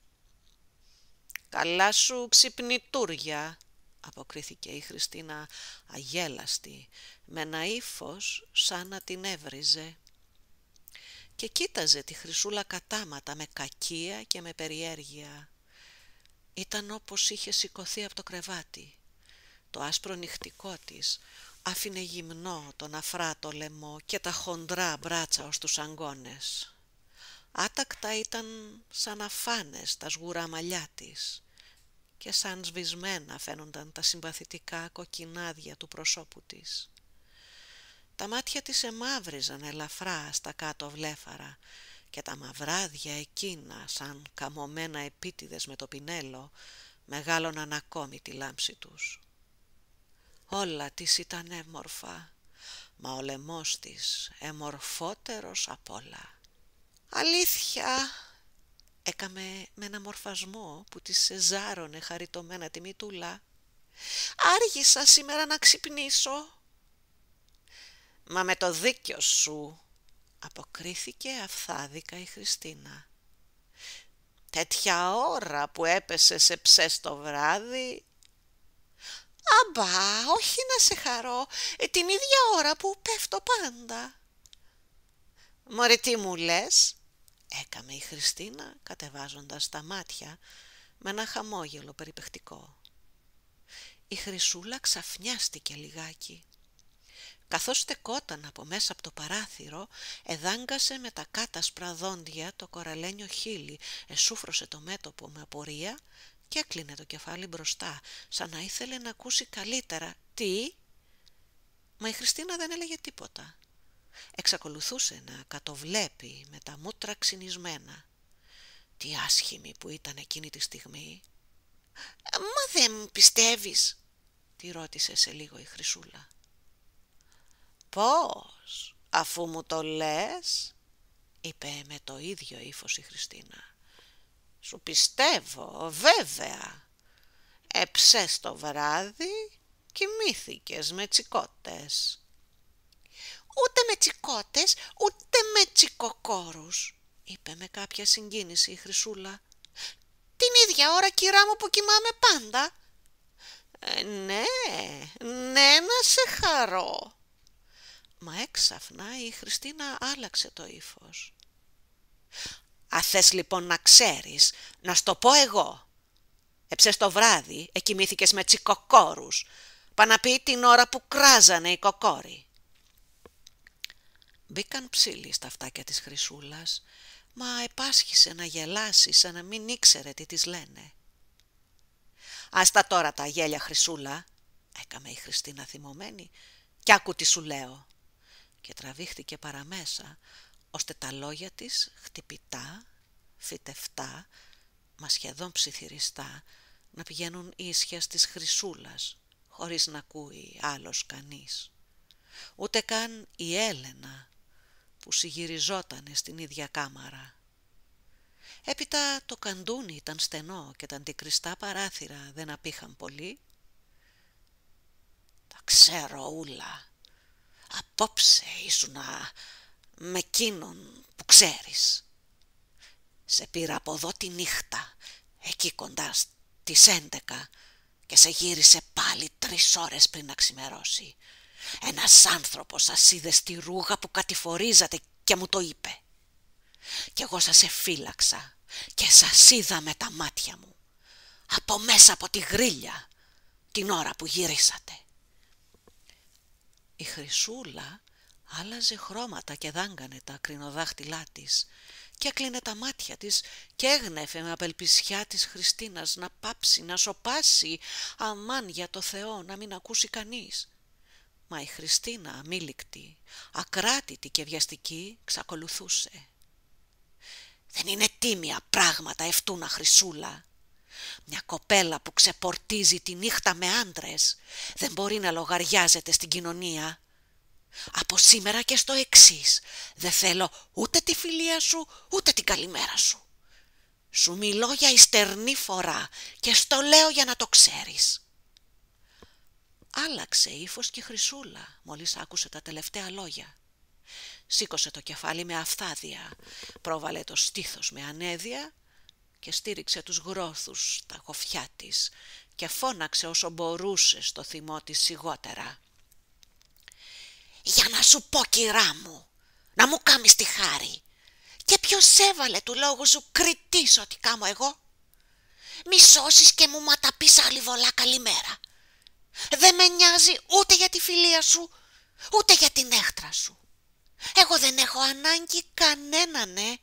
«Καλά σου ξυπνητούρια», αποκρίθηκε η Χριστίνα αγέλαστη, με ένα ύφος σαν να την έβριζε. Και κοίταζε τη χρυσούλα κατάματα με κακία και με περιέργεια. Ήταν όπως είχε σηκωθεί από το κρεβάτι. Το άσπρο νυχτικό της άφηνε γυμνό τον αφράτο λαιμό και τα χοντρά μπράτσα ως τους αγκώνες. Άτακτα ήταν σαν αφάνες τα σγουρά μαλλιά της και σαν σβησμένα φαίνονταν τα συμπαθητικά κοκκινάδια του προσώπου της. Τα μάτια της εμαύριζαν ελαφρά στα κάτω βλέφαρα και τα μαυράδια εκείνα σαν καμωμένα επίτηδες με το πινέλο μεγάλωναν ακόμη τη λάμψη τους. Όλα της ήταν έμορφα, μα ο λαιμός της εμορφότερος απ' όλα. «Αλήθεια», έκαμε με ένα μορφασμό που τις ζάρωνε χαριτωμένα τη μητούλα. «Άργησα σήμερα να ξυπνήσω». «Μα με το δίκιο σου», αποκρίθηκε αυθάδικα η Χριστίνα. «Τέτοια ώρα που έπεσε σε ψες το βράδυ». «Αμπά, όχι να σε χαρώ, ε, την ίδια ώρα που πέφτω πάντα». «Μωρή τι μου λες, έκαμε η Χριστίνα κατεβάζοντας τα μάτια με ένα χαμόγελο περιπεχτικό. Η Χρυσούλα ξαφνιάστηκε λιγάκι. Καθώς στεκόταν από μέσα από το παράθυρο, εδάγκασε με τα κάτασπρα δόντια το κοραλένιο χείλι, εσούφρωσε το μέτωπο με απορία και έκλεινε το κεφάλι μπροστά, σαν να ήθελε να ακούσει καλύτερα. «Τι» Μα η Χριστίνα δεν έλεγε τίποτα. Εξακολουθούσε να κατοβλέπει με τα μούτρα ξυνισμένα. Τι άσχημη που ήταν εκείνη τη στιγμή. «Ε, «Μα δεν πιστεύεις», τη ρώτησε σε λίγο η Χρυσούλα. «Πώς, αφού μου το λες», είπε με το ίδιο ύφος η Χριστίνα. «Σου πιστεύω, βέβαια. Εψές το βράδυ, κοιμήθηκες με τσικότες.» ούτε με τσικότες ούτε με τσικοκόρους», είπε με κάποια συγκίνηση η Χρυσούλα. «Την ίδια ώρα, κυρά μου, που κοιμάμαι πάντα». Ε, «Ναι, ναι να σε χαρώ». Μα έξαφνα η Χριστίνα άλλαξε το ύφος. «Α θες λοιπόν να ξέρεις, να στο πω εγώ. Εψες το βράδυ, εκοιμήθηκες με τσικοκόρους, παναπεί την ώρα που κράζανε οι κοκόροι. Μπήκαν ψήλοι στα αυτάκια της Χρυσούλας, μα επάσχισε να γελάσει σαν να μην ήξερε τι της λένε. «Άστα τώρα τα γέλια, Χρυσούλα», έκαμε η Χριστίνα θυμωμένη, «κι άκου τι σου λέω». Και τραβήχτηκε παραμέσα, ώστε τα λόγια της χτυπητά, φυτευτά, μα σχεδόν ψιθυριστά, να πηγαίνουν ίσια της Χρυσούλας, χωρίς να ακούει άλλος κανείς. Ούτε καν η Έλενα που συγυριζότανε στην ίδια κάμαρα. Έπειτα το καντούνι ήταν στενό και τα αντικριστά παράθυρα δεν απήχαν πολύ. «Τα ξέρω ούλα. Απόψε ήσουνα με εκείνον που ξέρεις. Σε πήρα από εδώ τη νύχτα, εκεί κοντά στις έντεκα και σε γύρισε πάλι τρεις ώρες πριν να ξημερώσει. Ένας άνθρωπος σας είδε στη ρούγα που κατηφορίζατε και μου το είπε. Κι εγώ σας εφύλαξα και σας είδα με τα μάτια μου. Από μέσα από τη γρίλια την ώρα που γυρίσατε. Η χρυσούλα άλλαζε χρώματα και δάγκανε τα ακρινοδάχτυλά της και έκλεινε τα μάτια της και έγνεφε με απελπισιά της Χριστίνας να πάψει, να σοπάσει, αμάν για το Θεό να μην ακούσει κανείς μα η Χριστίνα αμήλικτη, ακράτητη και βιαστική, ξακολουθούσε. «Δεν είναι τίμια πράγματα ευτούνα χρυσούλα. Μια κοπέλα που ξεπορτίζει τη νύχτα με άντρες δεν μπορεί να λογαριάζεται στην κοινωνία. Από σήμερα και στο εξής δεν θέλω ούτε τη φιλία σου ούτε την καλημέρα σου. Σου μιλώ για ιστερνή φορά και στο λέω για να το ξέρεις. Άλλαξε ύφος και χρυσούλα μόλις άκουσε τα τελευταία λόγια. Σήκωσε το κεφάλι με αφθάδια, πρόβαλε το στήθος με ανέδεια και στήριξε τους γρόθους τα κοφιά της και φώναξε όσο μπορούσε στο θυμό της σιγότερα. «Για να σου πω κυρά μου, να μου κάνεις τη χάρη και ποιος έβαλε του λόγου σου κριτής ότι κάμω εγώ. Μη σώσεις και μου μα άλλη βολά καλημέρα. Δεν με νοιάζει ούτε για τη φιλία σου, ούτε για την έχτρα σου. Εγώ δεν έχω ανάγκη κανέναν, ναι,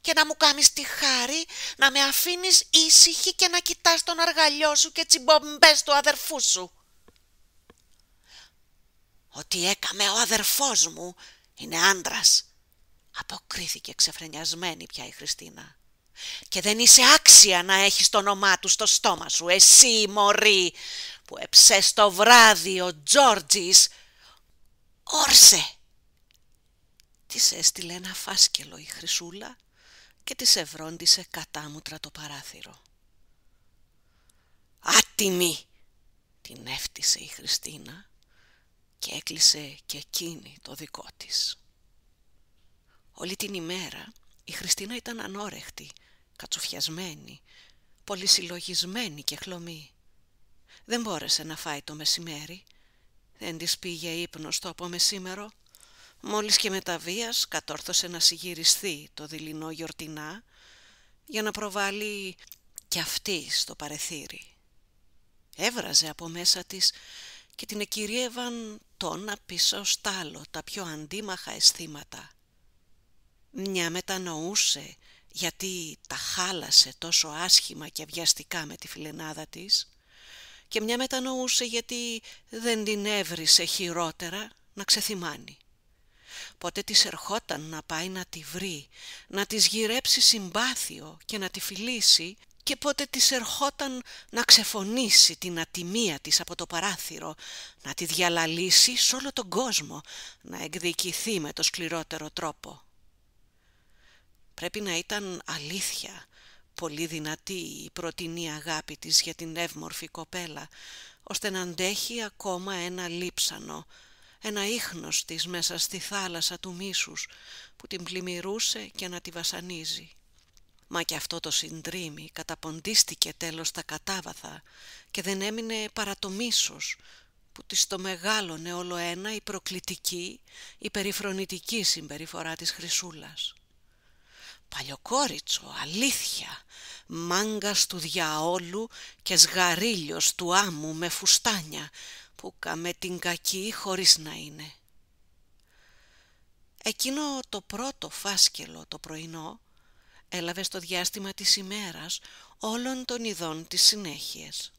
και να μου κάνεις τη χάρη να με αφήνεις ήσυχη και να κοιτάς τον αργαλιό σου και τσιμπομπές του αδερφού σου. Ότι έκαμε ο αδερφός μου είναι άντρας, αποκρίθηκε ξεφρενιασμένη πια η Χριστίνα. Και δεν είσαι άξια να έχεις το όνομά του στο στόμα σου, εσύ μωρή, που έψε στο βράδυ ο Τζόρτζης, όρσε. Της έστειλε ένα φάσκελο η Χρυσούλα και της ευρώντισε κατάμουτρα το παράθυρο. «Άτιμη!» την έφτισε η Χριστίνα και έκλεισε και εκείνη το δικό της. Όλη την ημέρα η Χριστίνα ήταν ανόρεχτη, κατσουφιασμένη, πολυσυλλογισμένη και χλωμή. Δεν μπόρεσε να φάει το μεσημέρι. Δεν της πήγε ύπνος το μεσήμερο, Μόλις και μεταβίας κατόρθωσε να συγυριστεί το δειλινό γιορτινά για να προβάλλει κι αυτή στο παρεθύρι. Έβραζε από μέσα της και την εκυριεύαν τόνα πίσω στάλο τα πιο αντίμαχα αισθήματα. Μια μετανοούσε γιατί τα χάλασε τόσο άσχημα και βιαστικά με τη φιλενάδα της και μια μετανοούσε γιατί δεν την έβρισε χειρότερα να ξεθυμάνει. Ποτέ της ερχόταν να πάει να τη βρει, να της γυρέψει συμπάθειο και να τη φιλήσει και πότε της ερχόταν να ξεφωνήσει την ατιμία της από το παράθυρο, να τη διαλαλήσει σε όλο τον κόσμο, να εκδικηθεί με το σκληρότερο τρόπο. Πρέπει να ήταν αλήθεια, πολύ δυνατή η πρωτινή αγάπη της για την εύμορφη κοπέλα, ώστε να αντέχει ακόμα ένα λείψανο, ένα ίχνος της μέσα στη θάλασσα του μίσους που την πλημμυρούσε και να τη βασανίζει. Μα και αυτό το συντρίμι καταποντίστηκε τέλος τα κατάβαθα και δεν έμεινε παρά το μίσος που της το μεγάλωνε όλο ένα η προκλητική, η περιφρονητική συμπεριφορά της Χρυσούλας. Παλιοκόριτσο, αλήθεια, μάγκας του διαόλου και σγαρίλιος του άμμου με φουστάνια, που καμε την κακή χωρίς να είναι. Εκείνο το πρώτο φάσκελο το πρωινό έλαβε στο διάστημα της ημέρας όλων των ειδών της συνέχειες.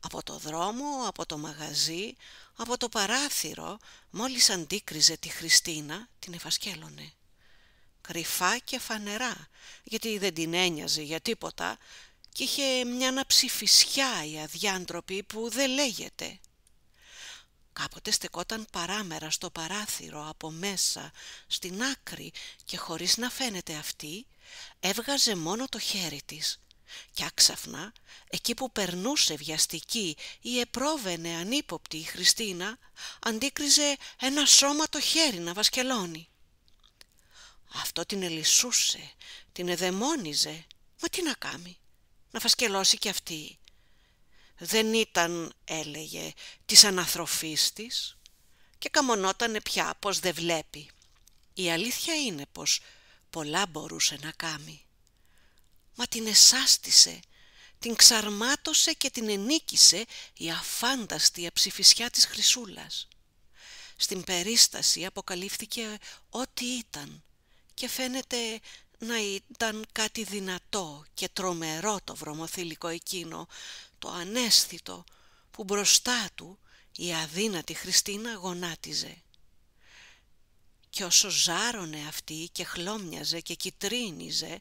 Από το δρόμο, από το μαγαζί, από το παράθυρο, μόλις αντίκριζε τη Χριστίνα, την εφασκέλωνε κρυφά και φανερά, γιατί δεν την ένοιαζε για τίποτα και είχε μια αναψηφισιά η αδιάντροπη που δεν λέγεται. Κάποτε στεκόταν παράμερα στο παράθυρο από μέσα, στην άκρη και χωρίς να φαίνεται αυτή, έβγαζε μόνο το χέρι της. Κι άξαφνα, εκεί που περνούσε βιαστική ή επρόβαινε ανύποπτη η Χριστίνα, αντίκριζε ένα σώμα το χέρι να βασκελώνει. Αυτό την ελισούσε, την εδαιμόνιζε. Μα τι να κάνει, να φασκελώσει κι αυτή. Δεν ήταν, έλεγε, της αναθροφής της και καμονότανε πια πως δεν βλέπει. Η αλήθεια είναι πως πολλά μπορούσε να κάνει. Μα την εσάστησε, την ξαρμάτωσε και την ενίκησε η αφάνταστη αψηφισιά της Χρυσούλας. Στην περίσταση αποκαλύφθηκε ό,τι ήταν και φαίνεται να ήταν κάτι δυνατό και τρομερό το βρωμοθύλικο εκείνο, το ανέσθητο που μπροστά του η αδύνατη Χριστίνα γονάτιζε. Και όσο ζάρωνε αυτή και χλώμιαζε και κυτρίνιζε,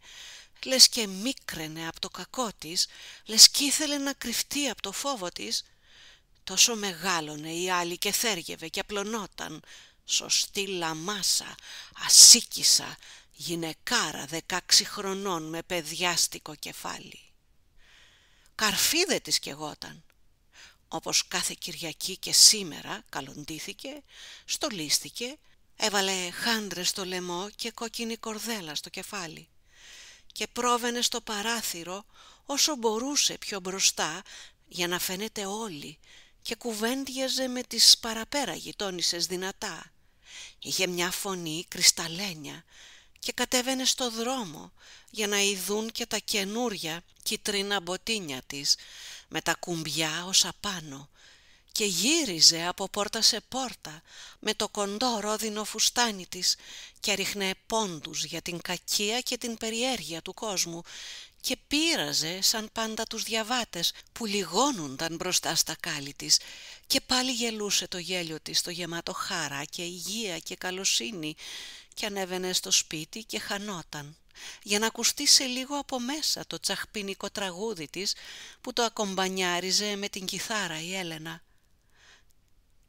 λες και μίκραινε από το κακό της, λες και ήθελε να κρυφτεί από το φόβο της, τόσο μεγάλωνε η άλλη και θέργευε και απλωνόταν, σωστή λαμάσα, ασίκησα, γυναικάρα δεκάξι χρονών με παιδιάστικο κεφάλι. Καρφίδε της κεγόταν. Όπως κάθε Κυριακή και σήμερα καλοντήθηκε, στολίστηκε, έβαλε χάντρες στο λαιμό και κόκκινη κορδέλα στο κεφάλι και πρόβαινε στο παράθυρο όσο μπορούσε πιο μπροστά για να φαίνεται όλοι και κουβέντιαζε με τις παραπέρα γειτόνισες δυνατά Είχε μια φωνή κρυσταλλένια και κατέβαινε στο δρόμο για να ειδούν και τα καινούρια κίτρινα μποτίνια της με τα κουμπιά ως απάνω και γύριζε από πόρτα σε πόρτα με το κοντό ρόδινο φουστάνι της και ρίχνε πόντους για την κακία και την περιέργεια του κόσμου και πείραζε σαν πάντα τους διαβάτες που λιγώνονταν μπροστά στα κάλλη της και πάλι γελούσε το γέλιο της το γεμάτο χάρα και υγεία και καλοσύνη και ανέβαινε στο σπίτι και χανόταν για να ακουστεί σε λίγο από μέσα το τσαχπίνικο τραγούδι της που το ακομπανιάριζε με την κιθάρα η Έλενα.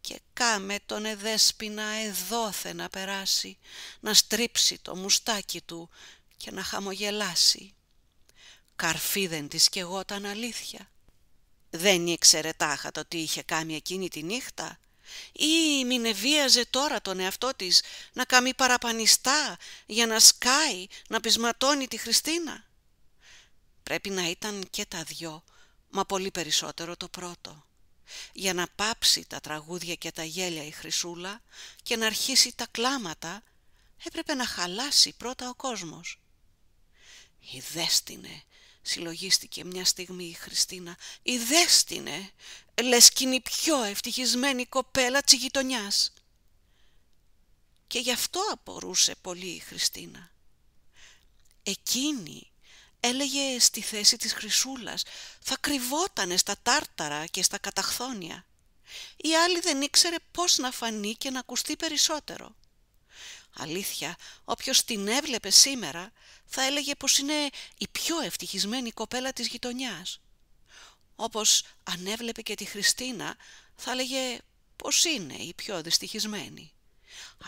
Και κάμε τον εδέσπινα εδόθε να περάσει, να στρίψει το μουστάκι του και να χαμογελάσει καρφί δεν της κι εγώ ήταν αλήθεια. Δεν ήξερε τάχα το τι είχε κάνει εκείνη τη νύχτα ή μην βίαζε τώρα τον εαυτό της να κάνει παραπανιστά για να σκάει, να πεισματώνει τη Χριστίνα. Πρέπει να ήταν και τα δυο, μα πολύ περισσότερο το πρώτο. Για να πάψει τα τραγούδια και τα γέλια η Χρυσούλα και να αρχίσει τα κλάματα, έπρεπε να χαλάσει πρώτα ο κόσμος. Η δέστηνε συλλογίστηκε μια στιγμή η Χριστίνα. η δέστινε, Λες κι είναι η πιο ευτυχισμένη κοπέλα της γειτονιάς». Και γι' αυτό απορούσε πολύ η Χριστίνα. Εκείνη έλεγε στη θέση της Χρυσούλας, θα κρυβότανε στα τάρταρα και στα καταχθόνια. Η άλλη δεν ήξερε πώς να φανεί και να ακουστεί περισσότερο. Αλήθεια, όποιος την έβλεπε σήμερα θα έλεγε πως είναι η πιο ευτυχισμένη κοπέλα της γειτονιάς. Όπως αν έβλεπε και τη Χριστίνα θα έλεγε πως είναι η πιο δυστυχισμένη.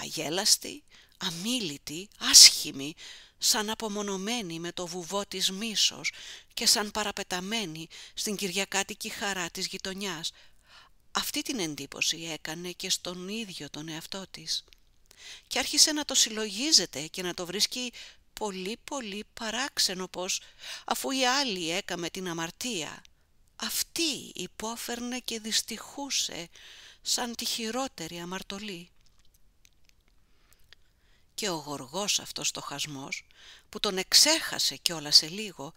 Αγέλαστη, αμίλητη, άσχημη, σαν απομονωμένη με το βουβό της μίσος και σαν παραπεταμένη στην κυριακάτικη χαρά της γειτονιάς. Αυτή την εντύπωση έκανε και στον ίδιο τον εαυτό της και άρχισε να το συλλογίζεται και να το βρίσκει πολύ πολύ παράξενο πως αφού η άλλη έκαμε την αμαρτία αυτή υπόφερνε και δυστυχούσε σαν τη χειρότερη αμαρτωλή. Και ο γοργός αυτός το χασμός που τον εξέχασε κιόλα σε λίγο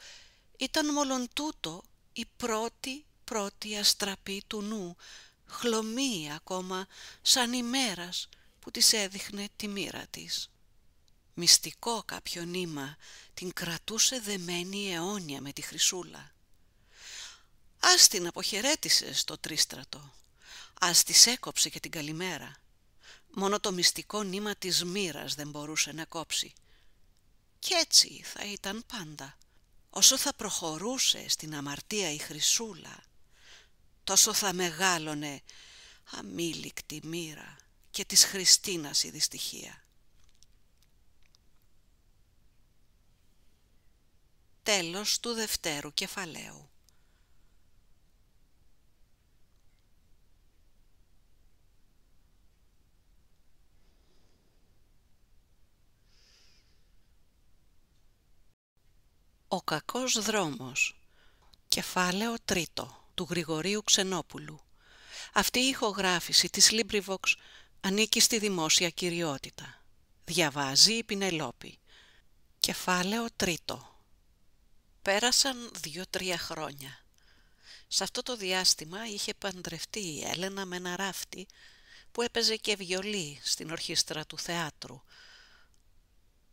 ήταν μόλον τούτο η πρώτη πρώτη αστραπή του νου χλωμή ακόμα σαν ημέρας που της έδειχνε τη μοίρα της. Μυστικό κάποιο νήμα την κρατούσε δεμένη αιώνια με τη χρυσούλα. Ας την αποχαιρέτησε στο τρίστρατο. Ας της έκοψε και την καλημέρα. Μόνο το μυστικό νήμα της μοίρας δεν μπορούσε να κόψει. Κι έτσι θα ήταν πάντα. Όσο θα προχωρούσε στην αμαρτία η χρυσούλα, τόσο θα μεγάλωνε αμήλικτη μοίρα και της Χριστίνας η δυστυχία. Τέλος του δευτέρου κεφαλαίου. Ο κακός δρόμος Κεφάλαιο τρίτο του Γρηγορίου Ξενόπουλου Αυτή η ηχογράφηση της LibriVox ανήκει στη δημόσια κυριότητα. Διαβάζει η Πινελόπη. Κεφάλαιο τρίτο. Πέρασαν δύο-τρία χρόνια. Σε αυτό το διάστημα είχε παντρευτεί η Έλενα με ένα ράφτη που έπαιζε και βιολί στην ορχήστρα του θεάτρου.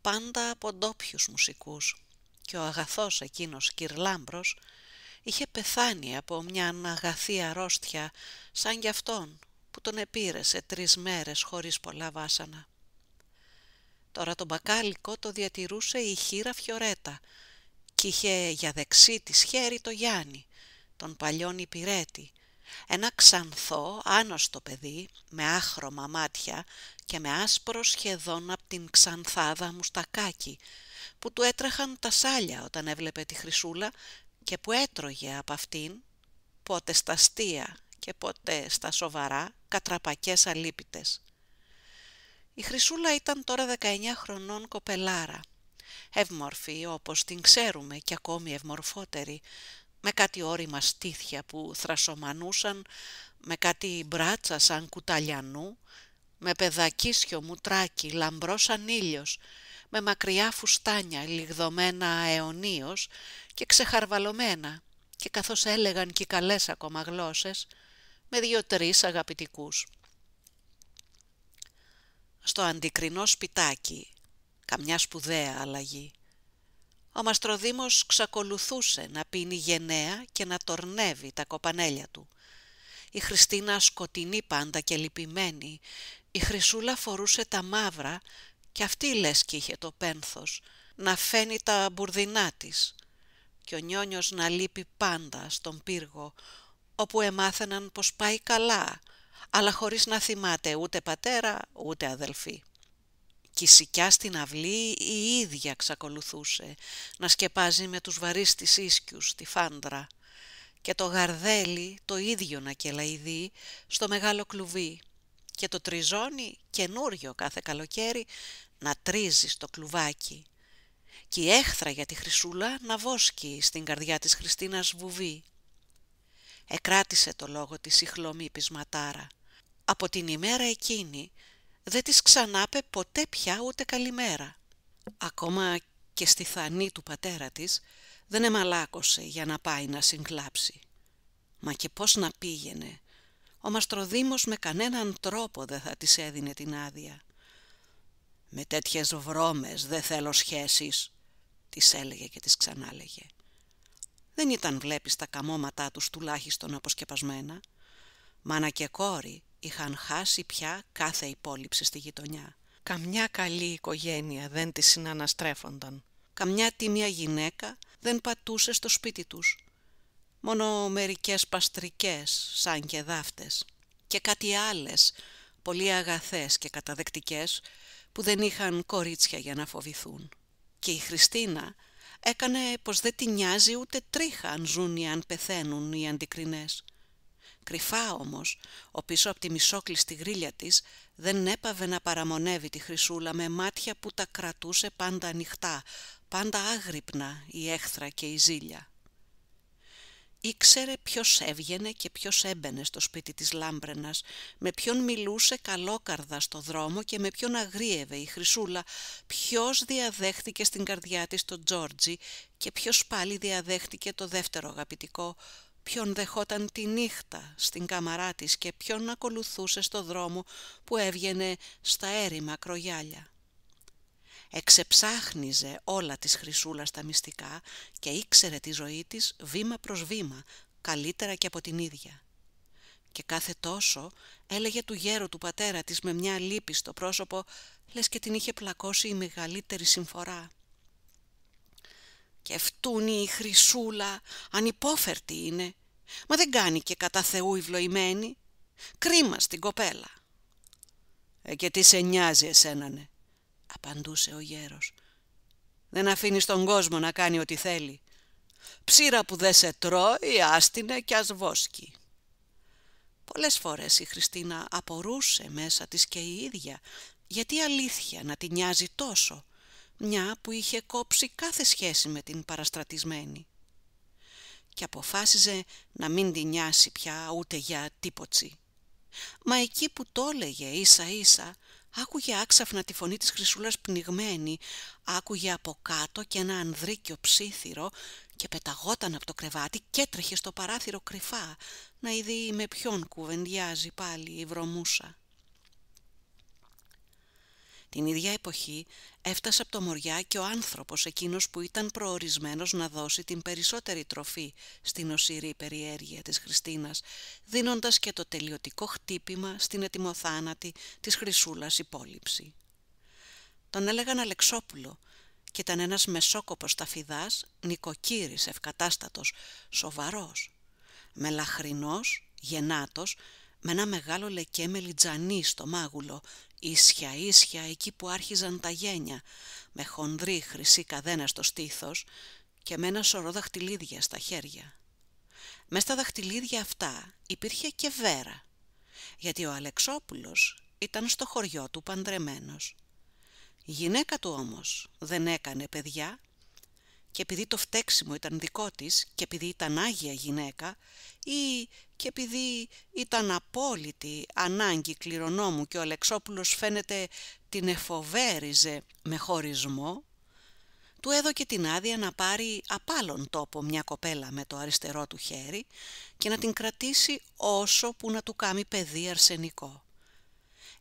Πάντα από ντόπιους μουσικούς και ο αγαθός εκείνος Κυρλάμπρος είχε πεθάνει από μια αγαθή αρρώστια σαν κι αυτόν που τον επήρεσε τρεις μέρες χωρίς πολλά βάσανα. Τώρα τον μπακάλικο το διατηρούσε η χείρα Φιωρέτα και είχε για δεξί της χέρι το Γιάννη, τον παλιόν υπηρέτη, ένα ξανθό άνοστο παιδί με άχρωμα μάτια και με άσπρο σχεδόν από την ξανθάδα μουστακάκι που του έτρεχαν τα σάλια όταν έβλεπε τη χρυσούλα και που έτρωγε από αυτήν πότε στα αστεία και ποτέ στα σοβαρά κατραπακές αλίπιτες. Η Χρυσούλα ήταν τώρα 19 χρονών κοπελάρα, ευμορφή όπως την ξέρουμε και ακόμη ευμορφότερη, με κάτι όρημα στήθια που θρασομανούσαν, με κάτι μπράτσα σαν κουταλιανού, με παιδακίσιο μουτράκι λαμπρό σαν ήλιος, με μακριά φουστάνια λιγδωμένα αιωνίως και ξεχαρβαλωμένα και καθώς έλεγαν και οι καλές ακόμα γλώσσες, με δύο-τρεις αγαπητικούς. Στο αντικρινό σπιτάκι, καμιά σπουδαία αλλαγή. Ο Μαστροδήμος ξακολουθούσε να πίνει γενναία και να τορνεύει τα κοπανέλια του. Η Χριστίνα σκοτεινή πάντα και λυπημένη, η Χρυσούλα φορούσε τα μαύρα και αυτή λες κι είχε το πένθος, να φαίνει τα μπουρδινά της. Και ο Νιόνιος να λείπει πάντα στον πύργο, όπου εμάθαιναν πως πάει καλά, αλλά χωρίς να θυμάται ούτε πατέρα ούτε αδελφή. Κυσικιά στην αυλή η ίδια ξακολουθούσε να σκεπάζει με τους βαρύς της ίσκιους τη φάντρα και το γαρδέλι το ίδιο να κελαϊδεί στο μεγάλο κλουβί και το τριζόνι καινούριο κάθε καλοκαίρι να τρίζει στο κλουβάκι και η έχθρα για τη χρυσούλα να βόσκει στην καρδιά της Χριστίνας βουβή εκράτησε το λόγο της η χλωμή Από την ημέρα εκείνη δεν της ξανάπε ποτέ πια ούτε καλημέρα. Ακόμα και στη θανή του πατέρα της δεν εμαλάκωσε για να πάει να συγκλάψει. Μα και πώς να πήγαινε. Ο Μαστροδήμος με κανέναν τρόπο δεν θα της έδινε την άδεια. «Με τέτοιες βρώμες δεν θέλω σχέσεις», της έλεγε και της ξανάλεγε. Δεν ήταν βλέπεις τα καμώματά τους τουλάχιστον αποσκεπασμένα. Μάνα και κόρη είχαν χάσει πια κάθε υπόλοιψη στη γειτονιά. Καμιά καλή οικογένεια δεν τη συναναστρέφονταν. Καμιά τίμια γυναίκα δεν πατούσε στο σπίτι τους. Μόνο μερικές παστρικές σαν και δάφτες και κάτι άλλες πολύ αγαθές και καταδεκτικές που δεν είχαν κορίτσια για να φοβηθούν. Και η Χριστίνα έκανε πως δεν τη νοιάζει ούτε τρίχα αν ζουν ή αν πεθαίνουν οι αντικρινές. Κρυφά όμως, ο πίσω από τη μισόκλειστη γρίλια της δεν έπαβε να παραμονεύει τη χρυσούλα με μάτια που τα κρατούσε πάντα ανοιχτά, πάντα άγρυπνα η έχθρα και η ζήλια. Ήξερε ποιος έβγαινε και ποιος έμπαινε στο σπίτι της Λάμπρενας, με ποιον μιλούσε καλόκαρδα στο δρόμο και με ποιον αγρίευε η Χρυσούλα, ποιος διαδέχτηκε στην καρδιά της τον Τζόρτζι και ποιος πάλι διαδέχτηκε το δεύτερο αγαπητικό, ποιον δεχόταν τη νύχτα στην καμαρά της και ποιον ακολουθούσε στο δρόμο που έβγαινε στα έρημα κρογιάλια εξεψάχνιζε όλα της Χρυσούλας τα μυστικά και ήξερε τη ζωή της βήμα προς βήμα, καλύτερα και από την ίδια. Και κάθε τόσο έλεγε του γέρο του πατέρα της με μια λύπη στο πρόσωπο, λες και την είχε πλακώσει η μεγαλύτερη συμφορά. Και φτούνι η Χρυσούλα, ανυπόφερτη είναι, μα δεν κάνει και κατά Θεού ευλοημένη, κρίμα στην κοπέλα. Ε, και τι σε νοιάζει εσένανε, απαντούσε ο γέρος. Δεν αφήνεις τον κόσμο να κάνει ό,τι θέλει. Ψήρα που δεν σε τρώει, άστινε κι ας βόσκει. Πολλές φορές η Χριστίνα απορούσε μέσα της και η ίδια, γιατί αλήθεια να την νοιάζει τόσο, μια που είχε κόψει κάθε σχέση με την παραστρατισμένη. Και αποφάσιζε να μην την νοιάσει πια ούτε για τίποτσι. Μα εκεί που το έλεγε ίσα ίσα, Άκουγε άξαφνα τη φωνή της χρυσούλας πνιγμένη, άκουγε από κάτω και ένα ανδρίκιο ψήθυρο και πεταγόταν από το κρεβάτι και έτρεχε στο παράθυρο κρυφά να είδει με ποιον κουβεντιάζει πάλι η βρωμούσα. Την ίδια εποχή έφτασε από το Μοριά και ο άνθρωπος εκείνος που ήταν προορισμένος να δώσει την περισσότερη τροφή στην οσυρή περιέργεια της Χριστίνας, δίνοντας και το τελειωτικό χτύπημα στην ετοιμοθάνατη της Χρυσούλας υπόλοιψη. Τον έλεγαν Αλεξόπουλο και ήταν ένας μεσόκοπος ταφιδάς, νοικοκύρης ευκατάστατος, σοβαρός, μελαχρινός, γεννάτος, με ένα μεγάλο λεκέ μελιτζανί στο μάγουλο ίσια ίσια εκεί που άρχιζαν τα γένια, με χονδρή χρυσή καδένα στο στήθος και με ένα σωρό δαχτυλίδια στα χέρια. Μες στα δαχτυλίδια αυτά υπήρχε και βέρα, γιατί ο Αλεξόπουλος ήταν στο χωριό του παντρεμένος. Η γυναίκα του όμως δεν έκανε παιδιά και επειδή το φταίξιμο ήταν δικό της και επειδή ήταν άγια γυναίκα ή και επειδή ήταν απόλυτη ανάγκη κληρονόμου και ο Αλεξόπουλος φαίνεται την εφοβέριζε με χωρισμό, του έδωκε την άδεια να πάρει απάλλον τόπο μια κοπέλα με το αριστερό του χέρι και να την κρατήσει όσο που να του κάνει παιδί αρσενικό.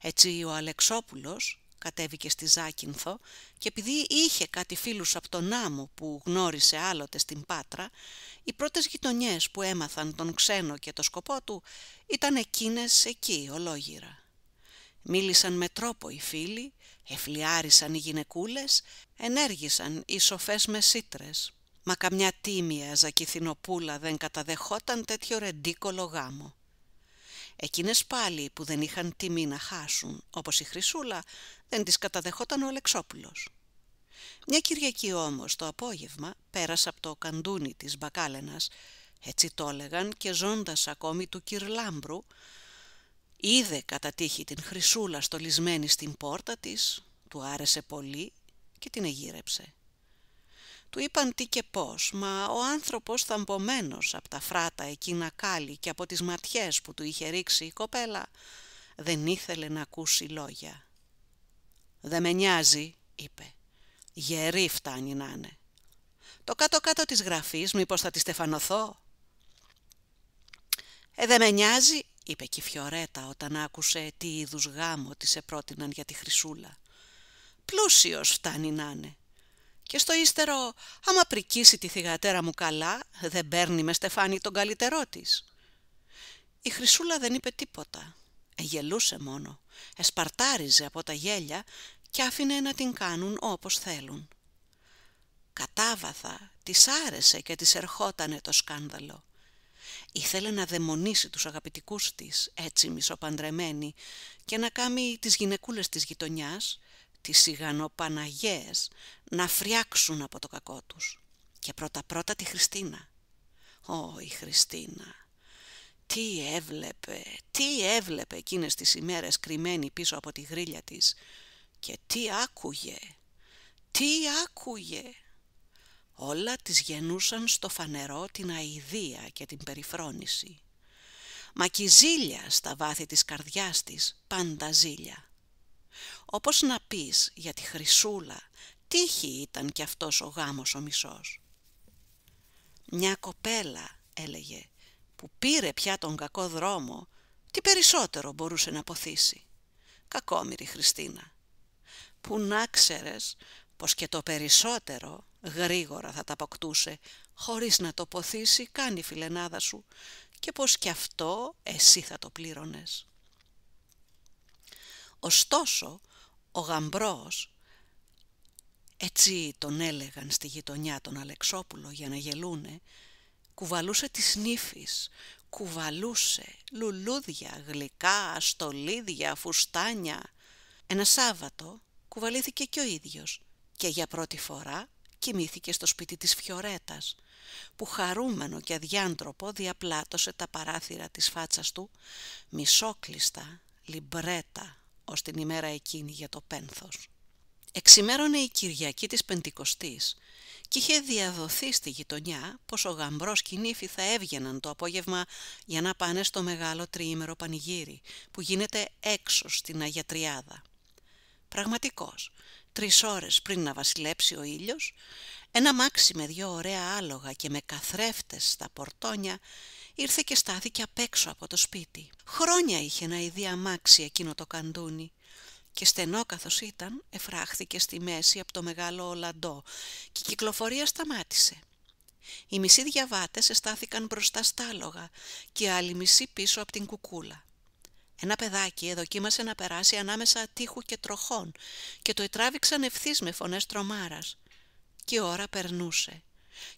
Έτσι ο Αλεξόπουλος κατέβηκε στη Ζάκυνθο και επειδή είχε κάτι φίλους από τον άμμο που γνώρισε άλλοτε στην Πάτρα, οι πρώτες γειτονιές που έμαθαν τον ξένο και το σκοπό του ήταν εκείνες εκεί ολόγυρα. Μίλησαν με τρόπο οι φίλοι, εφλιάρισαν οι γυναικούλες, ενέργησαν οι σοφές με Μα καμιά τίμια ζακυθινοπούλα δεν καταδεχόταν τέτοιο ρεντίκολο γάμο. Εκείνες πάλι που δεν είχαν τιμή να χάσουν, όπως η Χρυσούλα, δεν τις καταδεχόταν ο Αλεξόπουλος. Μια Κυριακή όμως το απόγευμα πέρασε από το καντούνι της Μπακάλενας, έτσι το έλεγαν και ζώντας ακόμη του Κυρλάμπρου, είδε κατά τύχη την Χρυσούλα στολισμένη στην πόρτα της, του άρεσε πολύ και την εγύρεψε. Του είπαν τι και πώς, μα ο άνθρωπος θαμπομένος από τα φράτα εκείνα κάλλη και από τις ματιές που του είχε ρίξει η κοπέλα, δεν ήθελε να ακούσει λόγια. «Δεν με νοιάζει», είπε. «Γερή φτάνει να είναι. Το κάτω-κάτω της γραφής μήπως θα τη στεφανωθώ». «Ε, δε με νοιάζει», γραφης μηπως θα τη στεφανωθω ε δε με νοιαζει ειπε και η Φιωρέτα όταν άκουσε τι είδους γάμο της επρότειναν για τη Χρυσούλα. «Πλούσιος φτάνει να είναι και στο ύστερο άμα πρικίσει τη θηγατέρα μου καλά δεν παίρνει με στεφάνι τον καλύτερό της. Η Χρυσούλα δεν είπε τίποτα. Εγελούσε μόνο, εσπαρτάριζε από τα γέλια και άφηνε να την κάνουν όπως θέλουν. Κατάβαθα, της άρεσε και της ερχότανε το σκάνδαλο. Ήθελε να δαιμονίσει τους αγαπητικούς της, έτσι μισοπαντρεμένη, και να κάνει τις γυναικούλες της γειτονιάς, τις σιγανοπαναγιές να φριάξουν από το κακό τους. Και πρώτα-πρώτα τη Χριστίνα. Ω, η Χριστίνα! Τι έβλεπε, τι έβλεπε εκείνες τις ημέρες κρυμμένη πίσω από τη γρίλια της και τι άκουγε, τι άκουγε. Όλα τις γεννούσαν στο φανερό την αηδία και την περιφρόνηση. Μα η ζήλια στα βάθη της καρδιάς της, πάντα ζήλια. Όπως να πεις για τη χρυσούλα, τύχη ήταν κι αυτός ο γάμος ο μισός. Μια κοπέλα, έλεγε, που πήρε πια τον κακό δρόμο, τι περισσότερο μπορούσε να ποθήσει. Κακόμηρη Χριστίνα. Που να ξέρες πως και το περισσότερο γρήγορα θα τα αποκτούσε, χωρίς να το ποθήσει καν η φιλενάδα σου, και πως κι αυτό εσύ θα το πλήρωνες. Ωστόσο, ο γαμπρός, έτσι τον έλεγαν στη γειτονιά τον Αλεξόπουλο για να γελούνε, κουβαλούσε τις νύφεις, κουβαλούσε λουλούδια, γλυκά, στολίδια, φουστάνια. Ένα Σάββατο κουβαλήθηκε και ο ίδιος και για πρώτη φορά κοιμήθηκε στο σπίτι της Φιωρέτας, που χαρούμενο και αδιάντροπο διαπλάτωσε τα παράθυρα της φάτσας του, μισόκλειστα, λιμπρέτα, ως την ημέρα εκείνη για το πένθος. Εξημέρωνε η Κυριακή της Πεντηκοστής και είχε διαδοθεί στη γειτονιά πως ο γαμπρός και θα έβγαιναν το απόγευμα για να πάνε στο μεγάλο τριήμερο πανηγύρι που γίνεται έξω στην Αγία Τριάδα. Πραγματικός, τρεις ώρες πριν να βασιλέψει ο ήλιος, ένα μάξι με δυο ωραία άλογα και με καθρέφτες στα πορτόνια ήρθε και στάθηκε απ' έξω από το σπίτι. Χρόνια είχε να ειδεί αμάξι εκείνο το καντούνι και στενό καθώς ήταν εφράχθηκε στη μέση από το μεγάλο Ολαντό και η κυκλοφορία σταμάτησε. Οι μισοί διαβάτες εστάθηκαν μπροστά στάλογα και οι άλλοι μισοί πίσω από την κουκούλα. Ένα παιδάκι εδοκίμασε να περάσει ανάμεσα τείχου και τροχών και το ετράβηξαν ευθύς με φωνές τρομάρας. Και η ώρα περνούσε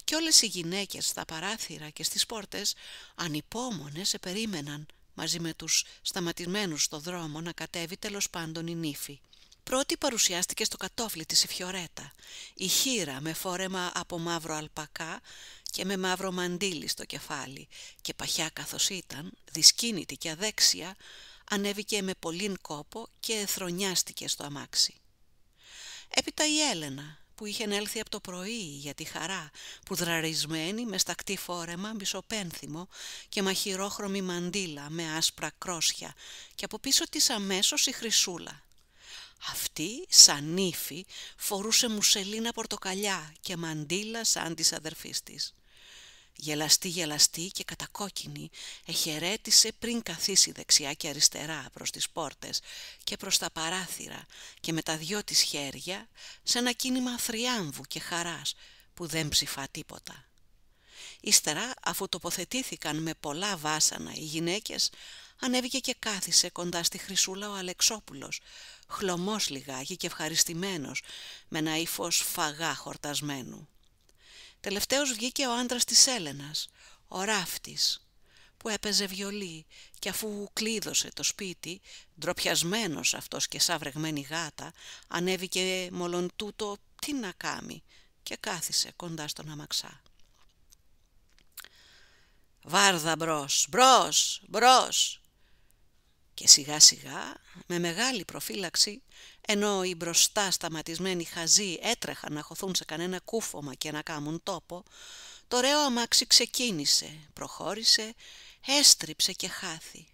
και όλες οι γυναίκες στα παράθυρα και στις πόρτες ανυπόμονες επερίμεναν μαζί με τους σταματημένους στο δρόμο να κατέβει τέλος πάντων η νύφη. Πρώτη παρουσιάστηκε στο κατόφλι της η Φιωρέτα, η χείρα με φόρεμα από μαύρο αλπακά και με μαύρο μαντίλι στο κεφάλι και παχιά καθώς ήταν, δυσκίνητη και αδέξια, ανέβηκε με πολύν κόπο και θρονιάστηκε στο αμάξι. Έπειτα η Έλενα, που είχε έλθει από το πρωί για τη χαρά, που δραρισμένη με στακτή φόρεμα μισοπένθυμο και μαχηρόχρωμη μαντίλα με άσπρα κρόσια και από πίσω της αμέσως η χρυσούλα. Αυτή, σαν ύφη, φορούσε μουσελίνα πορτοκαλιά και μαντίλα σαν της αδερφής της. Γελαστή γελαστή και κατακόκκινη εχαιρέτησε πριν καθίσει δεξιά και αριστερά προς τις πόρτες και προς τα παράθυρα και με τα δυο της χέρια σε ένα κίνημα θριάμβου και χαράς που δεν ψηφά τίποτα. Ύστερα, αφού τοποθετήθηκαν με πολλά βάσανα οι γυναίκες, ανέβηκε και κάθισε κοντά στη Χρυσούλα ο Αλεξόπουλος, χλωμός λιγάκι και ευχαριστημένος, με ένα ύφος φαγά χορτασμένου. Τελευταίος βγήκε ο άντρας της Έλενας, ο Ράφτης, που έπαιζε βιολί και αφού κλείδωσε το σπίτι, ντροπιασμένος αυτός και σαν γάτα, ανέβηκε μόλον τούτο τι να κάνει και κάθισε κοντά στον αμαξά. Βάρδα μπρος, μπρος, μπρος, και σιγά σιγά, με μεγάλη προφύλαξη, ενώ οι μπροστά σταματισμένοι χαζοί έτρεχαν να χωθούν σε κανένα κούφωμα και να κάμουν τόπο, το ρέο αμάξι ξεκίνησε, προχώρησε, έστριψε και χάθη.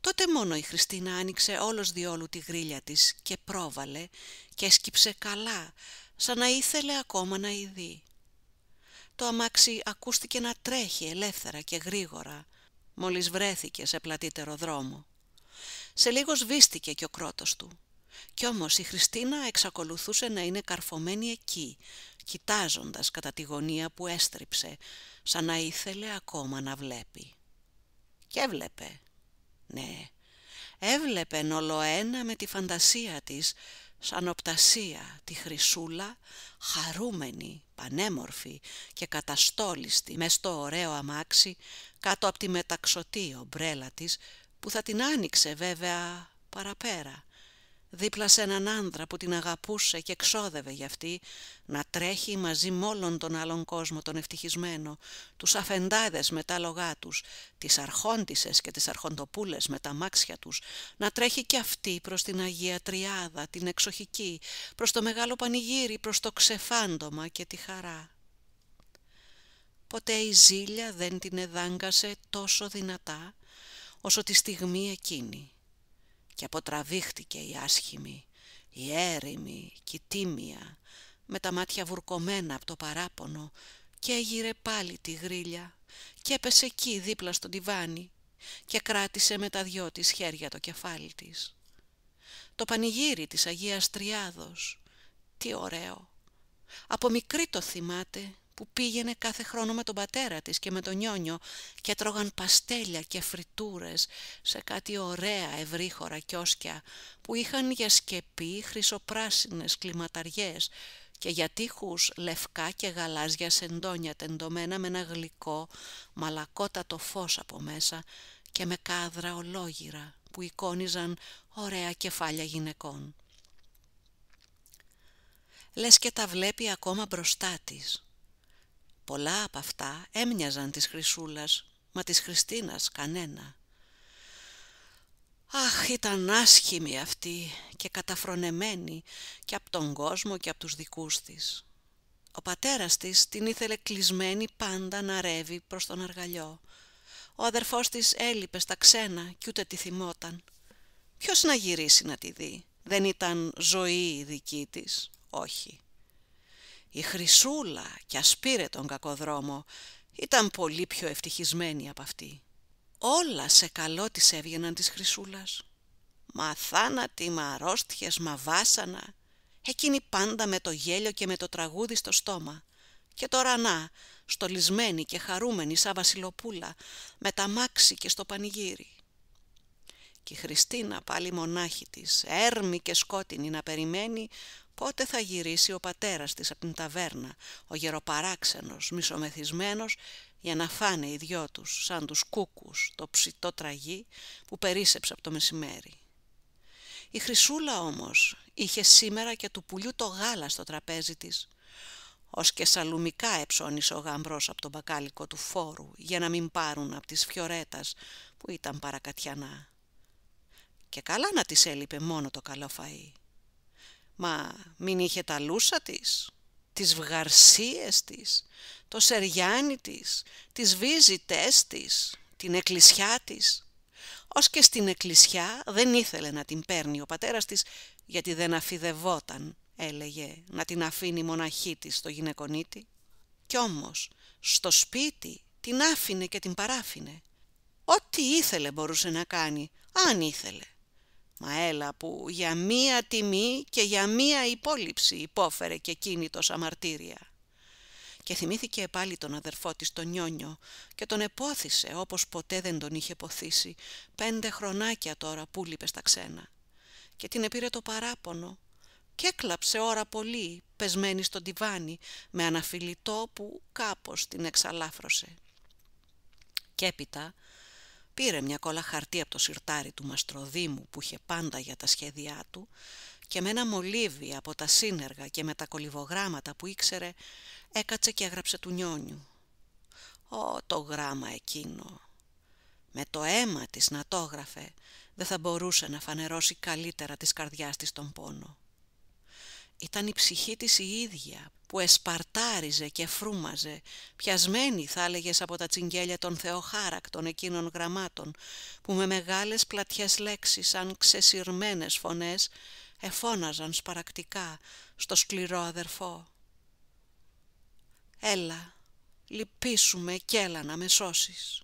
Τότε μόνο η Χριστίνα άνοιξε όλος διόλου τη γρίλια της και πρόβαλε και σκύψε καλά, σαν να ήθελε ακόμα να ειδεί. Το αμάξι ακούστηκε να τρέχει ελεύθερα και γρήγορα, μόλις βρέθηκε σε πλατύτερο δρόμο. Σε λίγο σβήστηκε και ο κρότος του. Κι όμως η Χριστίνα εξακολουθούσε να είναι καρφωμένη εκεί, κοιτάζοντας κατά τη γωνία που έστριψε, σαν να ήθελε ακόμα να βλέπει. Και έβλεπε. Ναι, έβλεπε όλο ένα με τη φαντασία της, σαν οπτασία, τη χρυσούλα, χαρούμενη, πανέμορφη και καταστόλιστη μες στο ωραίο αμάξι, κάτω από τη μεταξωτή ομπρέλα της που θα την άνοιξε βέβαια παραπέρα, δίπλα σε έναν άνδρα που την αγαπούσε και εξόδευε για αυτή, να τρέχει μαζί με όλον τον άλλον κόσμο τον ευτυχισμένο, τους αφεντάδες με τα λογά τους, τις αρχόντισες και τις αρχοντοπούλες με τα μάξια τους, να τρέχει και αυτή προς την Αγία Τριάδα, την εξοχική, προς το μεγάλο πανηγύρι, προς το ξεφάντομα και τη χαρά. Ποτέ η ζήλια δεν την εδάγκασε τόσο δυνατά, όσο τη στιγμή εκείνη. Και αποτραβήχτηκε η άσχημη, η έρημη και η τίμια, με τα μάτια βουρκωμένα από το παράπονο και έγειρε πάλι τη γρίλια και έπεσε εκεί δίπλα στον τιβάνι και κράτησε με τα δυο της χέρια το κεφάλι της. Το πανηγύρι της Αγίας Τριάδος, τι ωραίο! Από μικρή το θυμάται που πήγαινε κάθε χρόνο με τον πατέρα της και με τον νιόνιο και τρώγαν παστέλια και φριτούρες σε κάτι ωραία ευρύχωρα κιόσκια που είχαν για σκεπή χρυσοπράσινες κλιματαριές και για τείχους λευκά και γαλάζια σεντόνια τεντωμένα με ένα γλυκό μαλακότατο φως από μέσα και με κάδρα ολόγυρα που εικόνιζαν ωραία κεφάλια γυναικών. Λες και τα βλέπει ακόμα μπροστά της. Πολλά από αυτά έμοιαζαν της Χρυσούλας, μα της Χριστίνας κανένα. Αχ, ήταν άσχημη αυτή και καταφρονεμένη και από τον κόσμο και από τους δικούς της. Ο πατέρας της την ήθελε κλεισμένη πάντα να ρεύει προς τον αργαλιό. Ο αδερφός της έλειπε στα ξένα κι ούτε τη θυμόταν. Ποιος να γυρίσει να τη δει. Δεν ήταν ζωή η δική της. Όχι. Η Χρυσούλα κι ας πήρε τον κακοδρόμο, ήταν πολύ πιο ευτυχισμένη από αυτή. Όλα σε καλό της έβγαιναν της Χρυσούλας. Μα θάνατοι, μα αρρώστιες, μα βάσανα. Εκείνη πάντα με το γέλιο και με το τραγούδι στο στόμα. Και τώρα να, στολισμένη και χαρούμενη σαν βασιλοπούλα, με τα μάξι και στο πανηγύρι. Και η Χριστίνα πάλι μονάχη της, έρμη και σκότεινη να περιμένει Πότε θα γυρίσει ο πατέρας της από την ταβέρνα, ο γεροπαράξενος, μισομεθυσμένος, για να φάνε οι δυο τους σαν τους κούκους το ψητό τραγί που περίσεψε από το μεσημέρι. Η Χρυσούλα όμως είχε σήμερα και του πουλιού το γάλα στο τραπέζι της, ως και σαλουμικά εψώνησε ο γαμπρός από τον μπακάλικο του φόρου για να μην πάρουν από τις φιωρέτας που ήταν παρακατιανά. Και καλά να της έλειπε μόνο το καλό φαΐ. Μα μην είχε τα λούσα της, τις βγαρσίες της, το σεριάνι της, τις βίζιτές της, την εκκλησιά της. Ως και στην εκκλησιά δεν ήθελε να την παίρνει ο πατέρας της γιατί δεν αφιδευόταν, έλεγε, να την αφήνει μοναχή της στο γυναικονίτη. Κι όμως στο σπίτι την άφηνε και την παράφηνε. Ό,τι ήθελε μπορούσε να κάνει, αν ήθελε. Μα έλα που για μία τιμή και για μία υπόλοιψη υπόφερε και τόσα μαρτύρια. Και θυμήθηκε πάλι τον αδερφό της τον Νιόνιο και τον επόθησε όπως ποτέ δεν τον είχε ποθήσει, πέντε χρονάκια τώρα που λείπε στα ξένα. Και την επήρε το παράπονο και έκλαψε ώρα πολύ, πεσμένη στον τιβάνι, με αναφιλητό που κάπως την εξαλάφρωσε. Και έπειτα Πήρε μια κόλλα χαρτί από το σιρτάρι του μαστροδήμου που είχε πάντα για τα σχέδιά του και με ένα μολύβι από τα σύνεργα και με τα κολυβογράμματα που ήξερε έκατσε και έγραψε του νιόνιου. Ω το γράμμα εκείνο! Με το αίμα της να το έγραφε δεν θα μπορούσε να φανερώσει καλύτερα της καρδιάς της τον πόνο. Ήταν η ψυχή της η ίδια που εσπαρτάριζε και φρούμαζε, πιασμένη θα έλεγες από τα τσιγγέλια των θεοχάρακτων εκείνων γραμμάτων, που με μεγάλες πλατιές λέξεις σαν ξεσυρμένες φωνές εφώναζαν σπαρακτικά στο σκληρό αδερφό. «Έλα, λυπήσουμε και έλα να με σώσεις».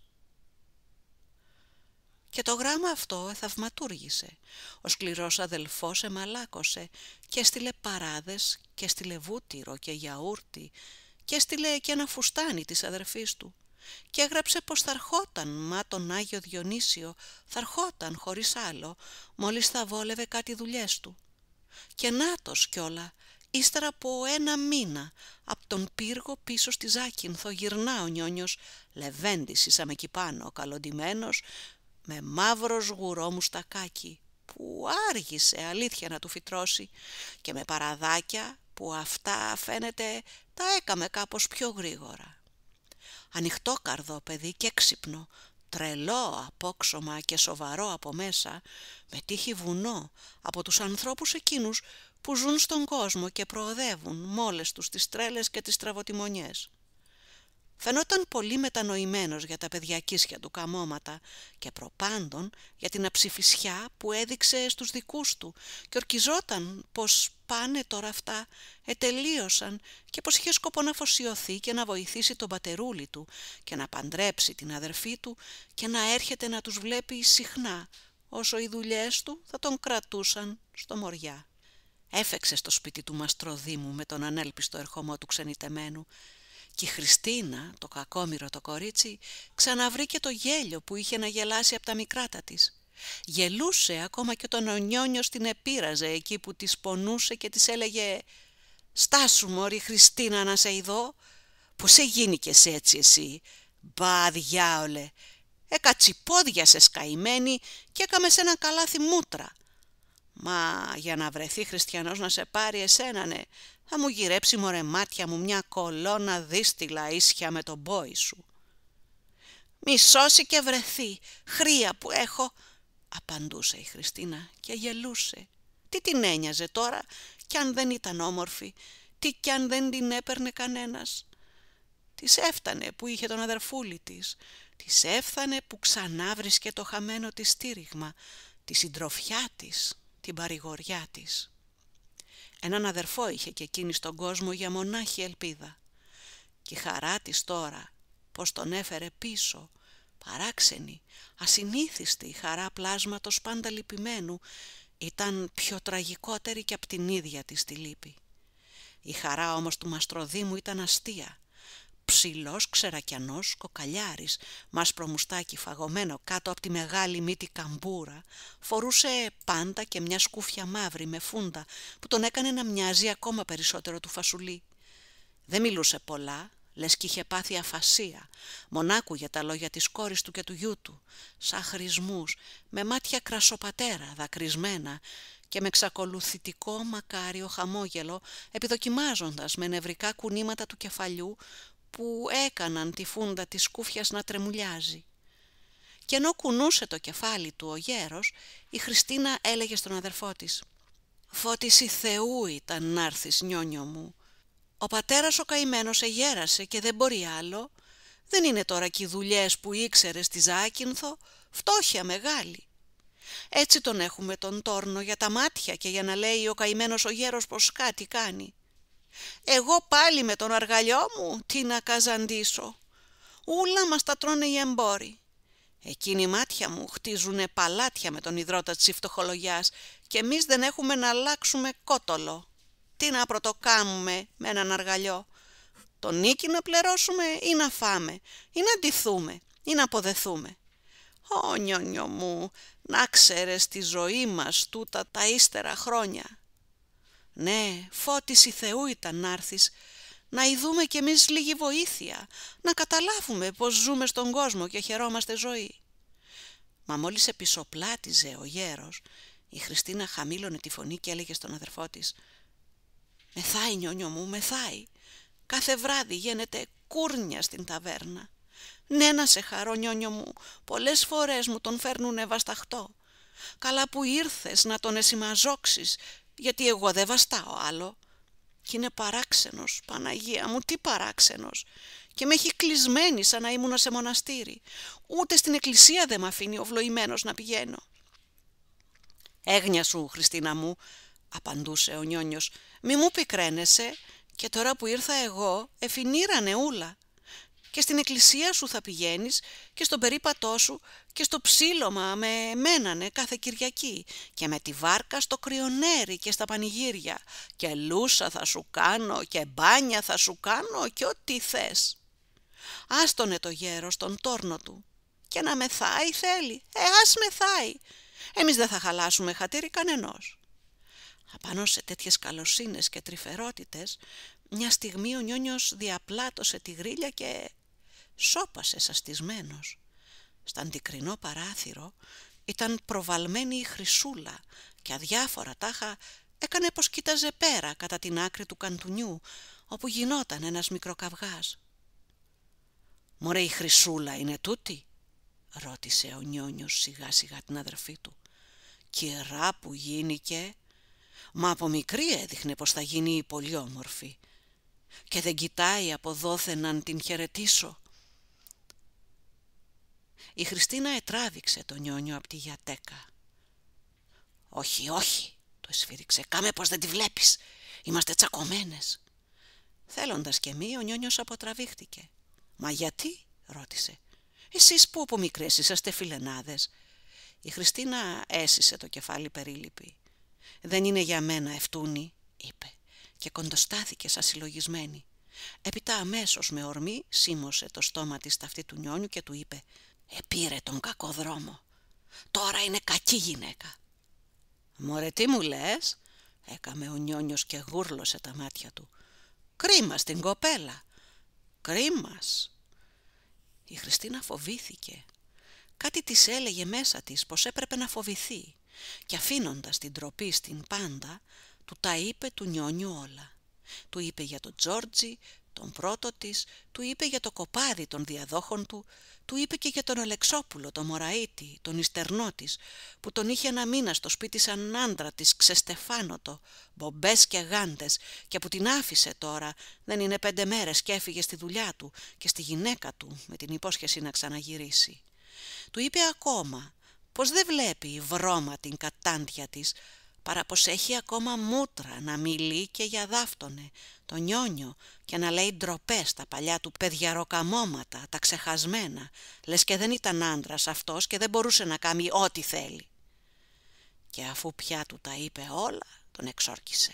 Και το γράμμα αυτό θαυματούργησε. Ο σκληρός αδελφός εμαλάκωσε και έστειλε παράδες και έστειλε βούτυρο και γιαούρτι και έστειλε και ένα φουστάνι της αδερφής του. Και έγραψε πως θα ερχόταν, μα τον Άγιο Διονύσιο θα ερχόταν χωρίς άλλο, μόλις θα βόλευε κάτι δουλειές του. Και νάτος κιόλα, ύστερα από ένα μήνα, από τον πύργο πίσω στη Ζάκυνθο γυρνά ο νιόνιος, λεβέντης είσαμε εκεί πάνω, καλοντημένος, με μαύρος σγουρό μουστακάκι που άργησε αλήθεια να του φυτρώσει και με παραδάκια που αυτά φαίνεται τα έκαμε κάπως πιο γρήγορα. Ανοιχτό καρδό παιδί και ξύπνο, τρελό απόξωμα και σοβαρό από μέσα, με τύχη βουνό από τους ανθρώπους εκείνους που ζουν στον κόσμο και προοδεύουν μόλες τους τις τρέλες και τις τραβοτιμονιές. Φαινόταν πολύ μετανοημένος για τα παιδιακίσια του καμώματα και προπάντων για την αψηφισιά που έδειξε στους δικούς του και ορκιζόταν πως πάνε τώρα αυτά, ετελείωσαν και πως είχε σκοπό να φωσιωθεί και να βοηθήσει τον πατερούλη του και να παντρέψει την αδερφή του και να έρχεται να τους βλέπει συχνά όσο οι δουλειές του θα τον κρατούσαν στο μοριά. Έφεξε στο σπίτι του Μαστροδήμου με τον ανέλπιστο ερχομό του ξενιτεμένου και η Χριστίνα, το κακόμοιρο το κορίτσι, ξαναβρήκε το γέλιο που είχε να γελάσει από τα μικράτα της. Γελούσε ακόμα και τον ονιόνιο την επίραζε εκεί που της πονούσε και της έλεγε «Στάσου μωρή Χριστίνα να σε ειδώ, πως σε έτσι εσύ, μπα διάολε, έκατσιπόδια σε σκαημένη και έκαμε σε έναν καλάθι μούτρα». Μα για να βρεθεί χριστιανός να σε πάρει εσένα ναι, θα μου γυρέψει μωρέ μάτια μου μια κολόνα δίστηλα ίσια με τον πόη σου. Μη σώσει και βρεθεί, χρία που έχω, απαντούσε η Χριστίνα και γελούσε. Τι την ένοιαζε τώρα κι αν δεν ήταν όμορφη, τι κι αν δεν την έπαιρνε κανένας. Της έφτανε που είχε τον αδερφούλη της, της έφτανε που ξανά βρίσκε το χαμένο της στήριγμα, τη συντροφιά της, την παρηγοριά της. Έναν αδερφό είχε και εκείνη στον κόσμο για μονάχη ελπίδα. Και η χαρά της τώρα, πως τον έφερε πίσω, παράξενη, ασυνήθιστη η χαρά πλάσματος πάντα λυπημένου, ήταν πιο τραγικότερη και απ' την ίδια της τη λύπη. Η χαρά όμως του Μαστροδήμου ήταν αστεία, ψηλός, ξερακιανός, κοκαλιάρης, μας προμουστάκι φαγωμένο κάτω από τη μεγάλη μύτη καμπούρα, φορούσε πάντα και μια σκούφια μαύρη με φούντα που τον έκανε να μοιάζει ακόμα περισσότερο του φασουλί. Δεν μιλούσε πολλά, λες κι είχε πάθει αφασία, μονάκου για τα λόγια της κόρης του και του γιού του, σαν χρησμούς, με μάτια κρασοπατέρα, δακρυσμένα και με ξακολουθητικό μακάριο χαμόγελο, επιδοκιμάζοντας με νευρικά κουνήματα του κεφαλιού που έκαναν τη φούντα της κούφιας να τρεμουλιάζει. Και ενώ κουνούσε το κεφάλι του ο γέρος, η Χριστίνα έλεγε στον αδερφό της «Φώτιση Θεού ήταν να έρθεις νιόνιο μου. Ο πατέρας ο καημένος εγέρασε και δεν μπορεί άλλο. Δεν είναι τώρα και οι δουλειές που ήξερε στη Ζάκυνθο, φτώχεια μεγάλη. Έτσι τον έχουμε τον τόρνο για τα μάτια και για να λέει ο καημένος ο γέρος πως κάτι κάνει. Εγώ πάλι με τον αργαλιό μου τι να καζαντήσω. Ούλα μας τα τρώνε οι εμπόροι. Εκείνοι μάτια μου χτίζουνε παλάτια με τον ιδρώτα της φτωχολογιάς και εμείς δεν έχουμε να αλλάξουμε κότολο. Τι να πρωτοκάμουμε με έναν αργαλιό. Το νίκη να πληρώσουμε ή να φάμε ή να ντυθούμε ή να αποδεθούμε. Ω νιόνιο μου, να ξέρες τη ζωή μας τούτα τα ύστερα χρόνια. Ναι, φώτιση Θεού ήταν να έρθεις, να ειδούμε κι εμείς λίγη βοήθεια, να καταλάβουμε πως ζούμε στον κόσμο και χαιρόμαστε ζωή. Μα μόλις επισοπλάτιζε ο γέρος, η Χριστίνα χαμήλωνε τη φωνή και έλεγε στον αδερφό της «Μεθάει νιόνιο μου, μεθάει. Κάθε βράδυ γίνεται κούρνια στην ταβέρνα. Ναι να σε χαρώ νιόνιο μου, πολλές φορές μου τον φέρνουνε βασταχτό. Καλά που ήρθες να τον εσημαζόξεις γιατί εγώ δεν βαστάω άλλο. Και είναι παράξενος, Παναγία μου, τι παράξενος. Και με έχει κλεισμένη σαν να ήμουν σε μοναστήρι. Ούτε στην εκκλησία δεν με αφήνει ο βλοημένος να πηγαίνω. «Έγνια σου, Χριστίνα μου, απαντούσε ο Νιόνιος, μη μου πικραίνεσαι και τώρα που ήρθα εγώ εφηνήρανε ούλα και στην εκκλησία σου θα πηγαίνεις και στον περίπατό σου και στο ψήλωμα με μένανε κάθε Κυριακή και με τη βάρκα στο κρυονέρι και στα πανηγύρια και λούσα θα σου κάνω και μπάνια θα σου κάνω και ό,τι θες. Άστονε το γέρο στον τόρνο του και να μεθάει θέλει, ε ας μεθάει, εμείς δεν θα χαλάσουμε χατήρι κανενός. Απάνω σε τέτοιες καλοσύνες και τρυφερότητες, μια στιγμή ο Νιόνιος διαπλάτωσε τη γρίλια και σώπασε σαστισμένος. Στα αντικρινό παράθυρο ήταν προβαλμένη η χρυσούλα και αδιάφορα τάχα έκανε πως κοίταζε πέρα κατά την άκρη του καντουνιού όπου γινόταν ένας μικροκαυγάς. «Μωρέ η χρυσούλα είναι τούτη» ρώτησε ο νιόνιος σιγά σιγά την αδερφή του. «Κυρά που γίνηκε» Μα από μικρή έδειχνε πως θα γίνει η όμορφη και δεν κοιτάει από να την χαιρετήσω η Χριστίνα ετράβηξε τον Νιόνιο από τη γιατέκα. «Όχι, όχι», το σφύριξε, «κάμε πως δεν τη βλέπεις. Είμαστε τσακωμένες». Θέλοντας και μη, ο Νιόνιος αποτραβήχτηκε. «Μα γιατί» ρώτησε. «Εσείς που από μικρές είσαστε φιλενάδες». Η Χριστίνα έσυσε το κεφάλι περίληπη. «Δεν είναι για μένα ευτούνη», είπε και κοντοστάθηκε σαν συλλογισμένη. Έπειτα αμέσως με ορμή σίμωσε το στόμα της ταυτή του νιόνιου και του είπε Επήρε τον κακό δρόμο. Τώρα είναι κακή γυναίκα. «Μωρέ τι μου λες» έκαμε ο Νιόνιος και γούρλωσε τα μάτια του. «Κρίμα στην κοπέλα. Κρίμας». Η Χριστίνα φοβήθηκε. Κάτι της έλεγε μέσα της πως έπρεπε να φοβηθεί και αφήνοντας την τροπή στην πάντα, του τα είπε του Νιόνιου όλα. Του είπε για τον Τζόρτζι, τον πρώτο της, του είπε για το κοπάδι των διαδόχων του, του είπε και για τον Αλεξόπουλο, τον Μωραήτη, τον Ιστερνό που τον είχε ένα μήνα στο σπίτι σαν άντρα της ξεστεφάνωτο, μπομπές και γάντες, και που την άφησε τώρα, δεν είναι πέντε μέρες και έφυγε στη δουλειά του και στη γυναίκα του, με την υπόσχεση να ξαναγυρίσει. Του είπε ακόμα πως δεν βλέπει η βρώμα την κατάντια της, έχει ακόμα μούτρα να μιλεί και για δάφτονε, το νιόνιο και να λέει ντροπές τα παλιά του παιδιαροκαμώματα, τα ξεχασμένα, λες και δεν ήταν άντρας αυτός και δεν μπορούσε να κάνει ό,τι θέλει. Και αφού πια του τα είπε όλα, τον εξόρκησε.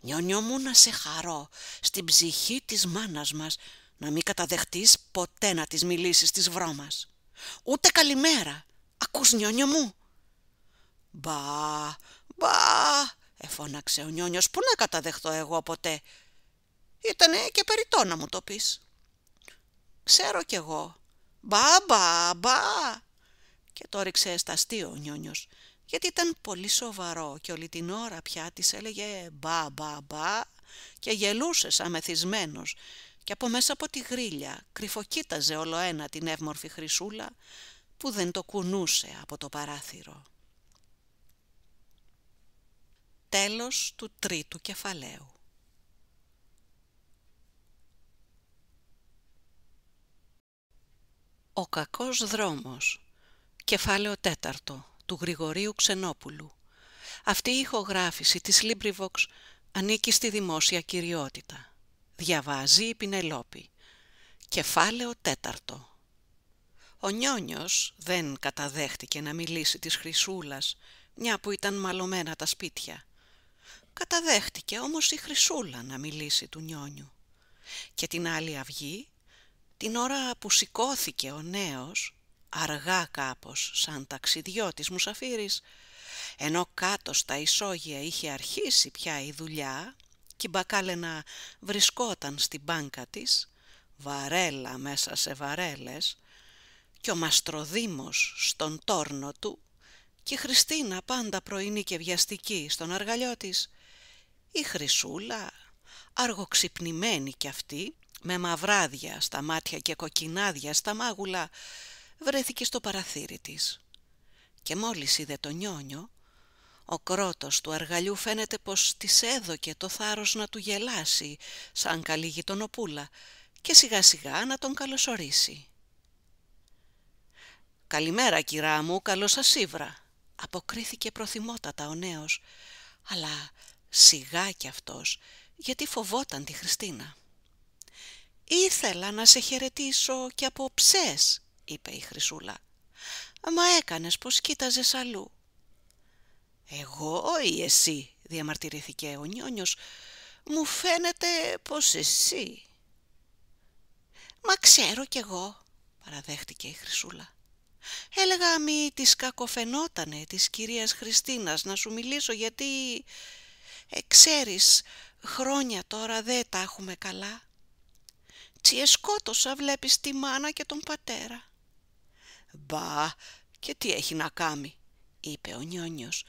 Νιόνιο μου να σε χαρώ, στην ψυχή της μάνας μας, να μην καταδεχτείς ποτέ να της μιλήσεις της βρώμας. Ούτε καλημέρα, ακούς νιόνιο μου. «Μπα, μπα», εφώναξε ο Νιόνιος, «πού να καταδεχτώ εγώ ποτέ. Ήτανε και περιττό να μου το πεις». «Ξέρω κι εγώ». «Μπα, μπα, μπα». Και το ρίξε στα ο Νιόνιος, γιατί ήταν πολύ σοβαρό και όλη την ώρα πια της έλεγε «μπα, μπα, μπα» και γελούσε σαν μεθυσμένος και από μέσα από τη γρίλια κρυφοκοίταζε όλο ένα την εύμορφη χρυσούλα που δεν το κουνούσε από το παράθυρο. Τέλος του τρίτου κεφαλαίου. Ο κακός δρόμος. Κεφάλαιο τέταρτο του Γρηγορίου Ξενόπουλου. Αυτή η ηχογράφηση της Librivox ανήκει στη δημόσια κυριότητα. Διαβάζει η Πινελόπη. Κεφάλαιο τέταρτο. Ο Νιόνιος δεν καταδέχτηκε να μιλήσει της Χρυσούλας, μια που ήταν μαλωμένα τα σπίτια. Καταδέχτηκε όμως η Χρυσούλα να μιλήσει του νιόνιου. Και την άλλη αυγή, την ώρα που σηκώθηκε ο νέος, αργά κάπως σαν ταξιδιώτης μουσαφύρης, ενώ κάτω στα ισόγεια είχε αρχίσει πια η δουλειά και η μπακάλενα βρισκόταν στην μπάνκα της, βαρέλα μέσα σε βαρέλες, και ο Μαστροδήμος στον τόρνο του και η Χριστίνα πάντα πρωινή και βιαστική στον αργαλιό της, η Χρυσούλα, αργοξυπνημένη κι αυτή, με μαυράδια στα μάτια και κοκκινάδια στα μάγουλα, βρέθηκε στο παραθύρι της. Και μόλις είδε το νιόνιο, ο κρότος του αργαλιού φαίνεται πως της έδωκε το θάρρος να του γελάσει σαν καλή γειτονοπούλα και σιγά σιγά να τον καλωσορίσει. «Καλημέρα κυρά μου, καλώς σας αποκρίθηκε προθυμότατα ο νέος, αλλά σιγά κι αυτός, γιατί φοβόταν τη Χριστίνα. «Ήθελα να σε χαιρετήσω και από ψες», είπε η Χρυσούλα. «Μα έκανες πως κοίταζες αλλού». «Εγώ ή εσύ», διαμαρτυρηθήκε ο Νιόνιος, «μου φαίνεται πως εσύ». «Μα ξέρω κι εγώ», παραδέχτηκε η Χρυσούλα. Έλεγα μη της κακοφαινότανε της κυρίας Χριστίνας να σου μιλήσω γιατί ε, ξέρεις, χρόνια τώρα δεν τα έχουμε καλά. εσκότωσα, βλέπεις τη μάνα και τον πατέρα. «Μπα, και τι έχει να κάνει», είπε ο Νιόνιος.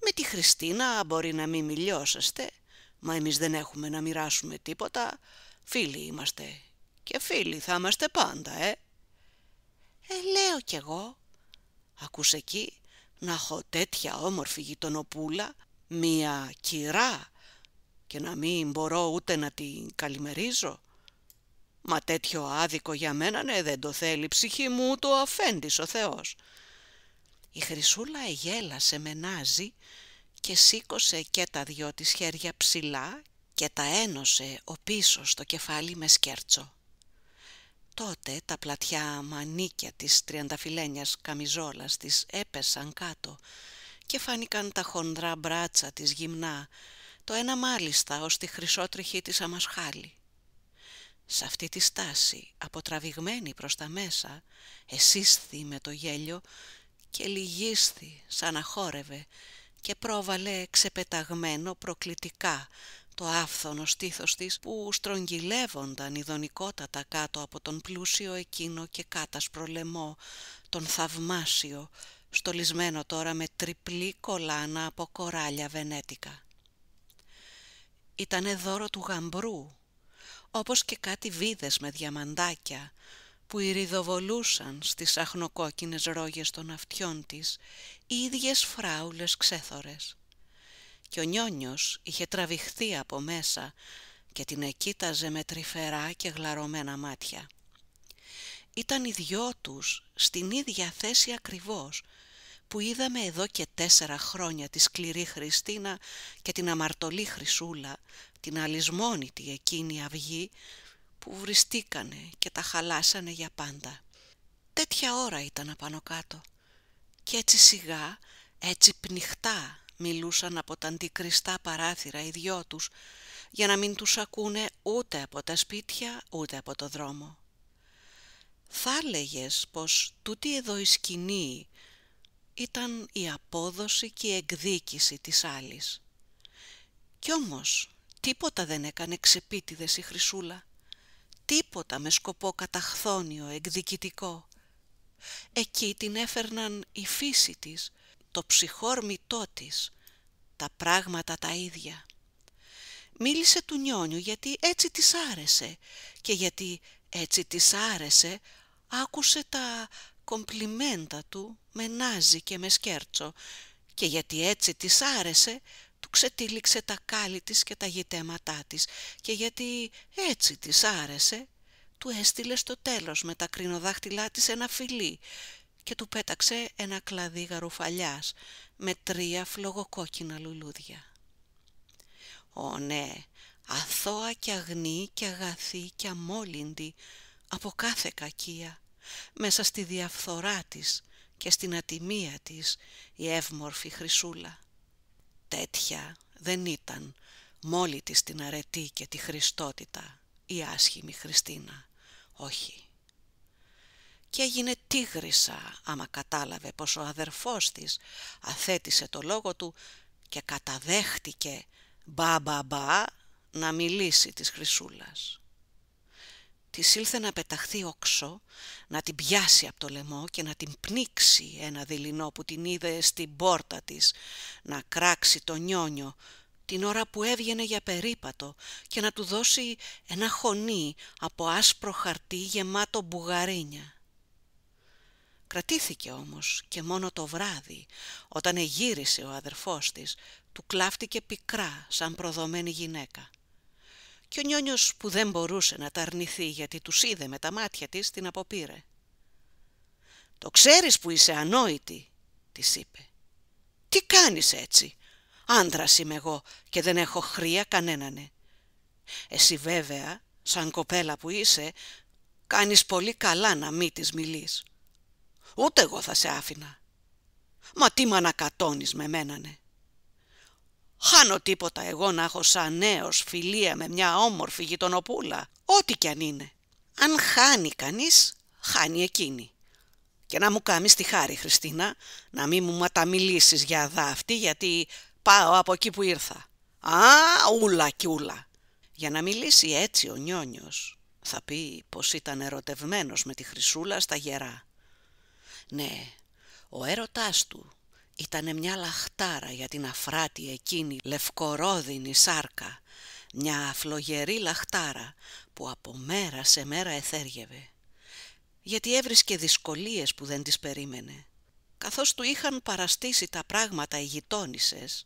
«Με τη Χριστίνα μπορεί να μην μιλιώσεστε, μα εμείς δεν έχουμε να μοιράσουμε τίποτα. Φίλοι είμαστε και φίλοι θα είμαστε πάντα, ε». «Ε, λέω κι εγώ». Ακουσε εκεί να έχω τέτοια όμορφη γειτονοπούλα μία κυρά και να μην μπορώ ούτε να την καλημερίζω. Μα τέτοιο άδικο για μένα ναι δεν το θέλει ψυχή μου το αφέντης ο Θεός. Η Χρυσούλα εγέλασε με και σήκωσε και τα δυο της χέρια ψηλά και τα ένωσε ο πίσω στο κεφάλι με σκέρτσο. Τότε τα πλατιά μανίκια της τριανταφυλένιας καμιζόλας της έπεσαν κάτω και φάνηκαν τα χοντρά μπράτσα της γυμνά, το ένα μάλιστα ως τη χρυσότριχή της αμασχάλη. σε αυτή τη στάση, αποτραβηγμένη προς τα μέσα, εσύσθη με το γέλιο και λυγίσθη σαν να χόρευε και πρόβαλε ξεπεταγμένο προκλητικά το άφθονο στήθος της που στρογγυλεύονταν ειδονικότατα κάτω από τον πλούσιο εκείνο και κάτασπρο λαιμό, τον θαυμάσιο, στολισμένο τώρα με τριπλή κολάνα από κοράλια βενέτικα. Ήτανε δώρο του γαμπρού, όπως και κάτι βίδες με διαμαντάκια που ηριδοβολούσαν στις αχνοκόκκινες ρόγες των αυτιών της οι ίδιες φράουλες ξέθορες. Και ο νιόνιος είχε τραβηχθεί από μέσα και την εκείταζε με τρυφερά και γλαρωμένα μάτια. Ήταν οι δυο τους στην ίδια θέση ακριβώς που είδαμε εδώ και τέσσερα χρόνια τη σκληρή Χριστίνα και την αμαρτωλή Χρυσούλα, την αλυσμόνητη εκείνη αυγή, που βριστήκανε και τα χαλάσανε για πάντα. Τέτοια ώρα ήταν απάνω κάτω. Και έτσι σιγά, έτσι πνιχτά μιλούσαν από τα αντικριστά παράθυρα οι δυο τους, για να μην τους ακούνε ούτε από τα σπίτια ούτε από το δρόμο. Θα έλεγε πως τούτη εδώ η σκηνή ήταν η απόδοση και η εκδίκηση της άλλης. Κι όμως τίποτα δεν έκανε ξεπίτιδες η Χρυσούλα. Τίποτα με σκοπό καταχθόνιο, εκδικητικό. Εκεί την έφερναν η φύση της, το ψυχόρμητό της, τα πράγματα τα ίδια. Μίλησε του Νιόνιου γιατί έτσι της άρεσε και γιατί έτσι της άρεσε άκουσε τα κομπλιμέντα του με νάζι και με σκέρτσο και γιατί έτσι της άρεσε του ξετύλιξε τα κάλλη της και τα γητέματά της και γιατί έτσι της άρεσε του έστειλε στο τέλος με τα κρινοδάχτυλά της ένα φιλί και του πέταξε ένα κλαδί γαρουφαλιάς με τρία φλογοκόκκινα λουλούδια. Ω ναι, αθώα και αγνή και αγαθή και αμόλυντη από κάθε κακία μέσα στη διαφθορά της και στην ατιμία της η εύμορφη χρυσούλα. Τέτοια δεν ήταν μόλι της την αρετή και τη χριστότητα η άσχημη Χριστίνα, όχι. Και έγινε τίγρισα άμα κατάλαβε πως ο αδερφός της αθέτησε το λόγο του και καταδέχτηκε μπα μπα μπα να μιλήσει της Χρυσούλας της ήλθε να πεταχθεί όξο, να την πιάσει από το λαιμό και να την πνίξει ένα δειλινό που την είδε στην πόρτα της, να κράξει το νιόνιο, την ώρα που έβγαινε για περίπατο και να του δώσει ένα χωνί από άσπρο χαρτί γεμάτο μπουγαρίνια. Κρατήθηκε όμως και μόνο το βράδυ, όταν εγύρισε ο αδερφός της, του κλάφτηκε πικρά σαν προδομένη γυναίκα και ο Νιόνιος που δεν μπορούσε να τα αρνηθεί γιατί τους είδε με τα μάτια της την αποπήρε. «Το ξέρεις που είσαι ανόητη», της είπε. «Τι κάνεις έτσι, άντρας είμαι εγώ και δεν έχω χρία κανένανε. Εσύ βέβαια, σαν κοπέλα που είσαι, κάνεις πολύ καλά να μη της μιλείς. Ούτε εγώ θα σε άφηνα. Μα τι μ' με μένανε. Χάνω τίποτα εγώ να έχω σαν νέος φιλία με μια όμορφη γειτονοπούλα, ό,τι κι αν είναι. Αν χάνει κανείς, χάνει εκείνη. Και να μου κάνεις τη χάρη, Χριστίνα, να μην μου ματαμιλήσει για δάφτη, γιατί πάω από εκεί που ήρθα. Α, ούλα κι ούλα. Για να μιλήσει έτσι ο Νιόνιος, θα πει πως ήταν ερωτευμένος με τη Χρυσούλα στα γερά. Ναι, ο έρωτάς του ήταν μια λαχτάρα για την αφράτη εκείνη λευκορόδινη σάρκα, μια αφλογερή λαχτάρα που από μέρα σε μέρα εθέργευε, γιατί έβρισκε δυσκολίες που δεν τις περίμενε. Καθώς του είχαν παραστήσει τα πράγματα οι γειτόνισσες,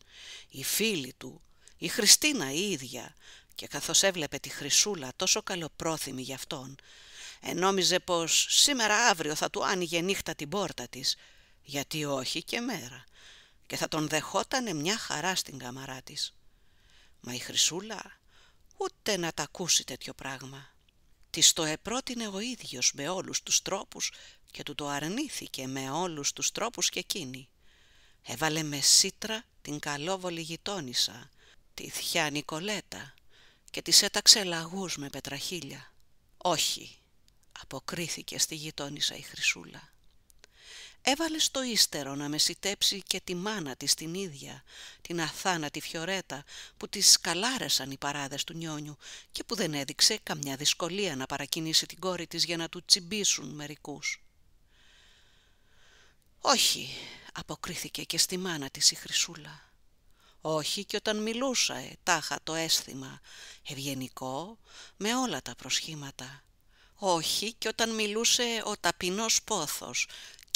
οι φίλοι του, η Χριστίνα η ίδια, και καθώς έβλεπε τη Χρυσούλα τόσο καλοπρόθυμη γι' αυτόν, ενόμιζε πως σήμερα αύριο θα του άνοιγε νύχτα την πόρτα της γιατί όχι και μέρα, και θα τον δεχότανε μια χαρά στην καμαρά της. Μα η Χρυσούλα ούτε να τα ακούσει τέτοιο πράγμα. Της το επρότεινε ο ίδιος με όλους τους τρόπους και του το αρνήθηκε με όλους τους τρόπους και εκείνη. Έβαλε με σίτρα την καλόβολη γειτόνισσα, τη θιά Νικολέτα και της έταξε λαγούς με πετραχίλια. Όχι, αποκρίθηκε στη γειτόνισσα η Χρυσούλα. Έβαλε στο ύστερο να μεσητέψει και τη μάνα της την ίδια, την αθάνατη Φιωρέτα που τις καλάρεσαν οι παράδες του νιόνιου και που δεν έδειξε καμιά δυσκολία να παρακινήσει την κόρη της για να του τσιμπήσουν μερικούς. «Όχι», αποκρίθηκε και στη μάνα της η Χρυσούλα. «Όχι και όταν μιλούσα, τάχα το αίσθημα, ευγενικό, με όλα τα προσχήματα». Όχι και όταν μιλούσε ο ταπεινός πόθος,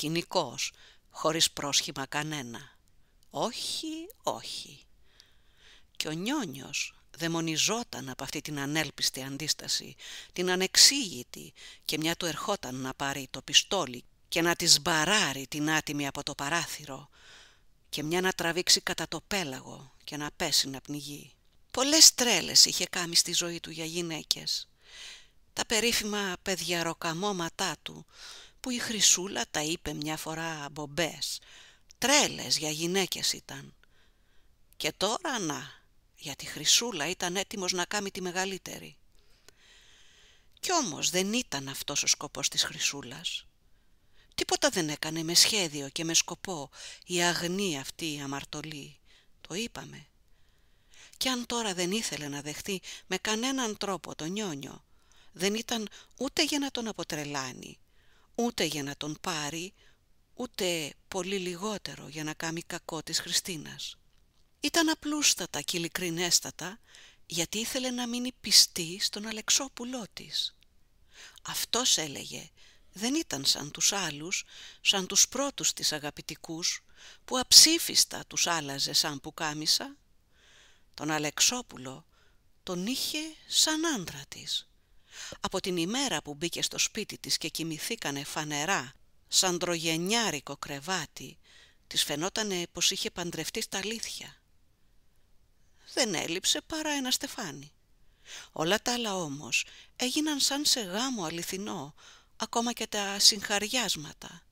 κοινικός, χωρίς πρόσχημα κανένα. Όχι, όχι. Και ο Νιόνιος δαιμονιζόταν από αυτή την ανέλπιστη αντίσταση, την ανεξήγητη και μια του ερχόταν να πάρει το πιστόλι και να της μπαράρει την άτιμη από το παράθυρο και μια να τραβήξει κατά το πέλαγο και να πέσει να πνιγεί. Πολλές τρέλες είχε κάνει στη ζωή του για γυναίκες. Τα περίφημα παιδιαροκαμώματά του που η Χρυσούλα τα είπε μια φορά μπομπές. Τρέλες για γυναίκες ήταν. Και τώρα να, γιατί η Χρυσούλα ήταν έτοιμος να κάνει τη μεγαλύτερη. Κι όμως δεν ήταν αυτός ο σκοπός της Χρυσούλας. Τίποτα δεν έκανε με σχέδιο και με σκοπό η αγνή αυτή η αμαρτωλή. Το είπαμε. Και αν τώρα δεν ήθελε να δεχτεί με κανέναν τρόπο το νιόνιο, δεν ήταν ούτε για να τον αποτρελάνει, ούτε για να τον πάρει, ούτε πολύ λιγότερο για να κάνει κακό της Χριστίνας. Ήταν απλούστατα και ειλικρινέστατα, γιατί ήθελε να μείνει πιστή στον Αλεξόπουλό της. Αυτός έλεγε δεν ήταν σαν τους άλλους, σαν τους πρώτους της αγαπητικούς, που αψήφιστα τους άλλαζε σαν που κάμισα. Τον Αλεξόπουλο τον είχε σαν άντρα της από την ημέρα που μπήκε στο σπίτι της και κοιμηθήκανε φανερά, σαν τρογενιάρικο κρεβάτι, της φαινότανε πως είχε παντρευτεί στα αλήθεια. Δεν έλειψε παρά ένα στεφάνι. Όλα τα άλλα όμως έγιναν σαν σε γάμο αληθινό, ακόμα και τα συγχαριάσματα.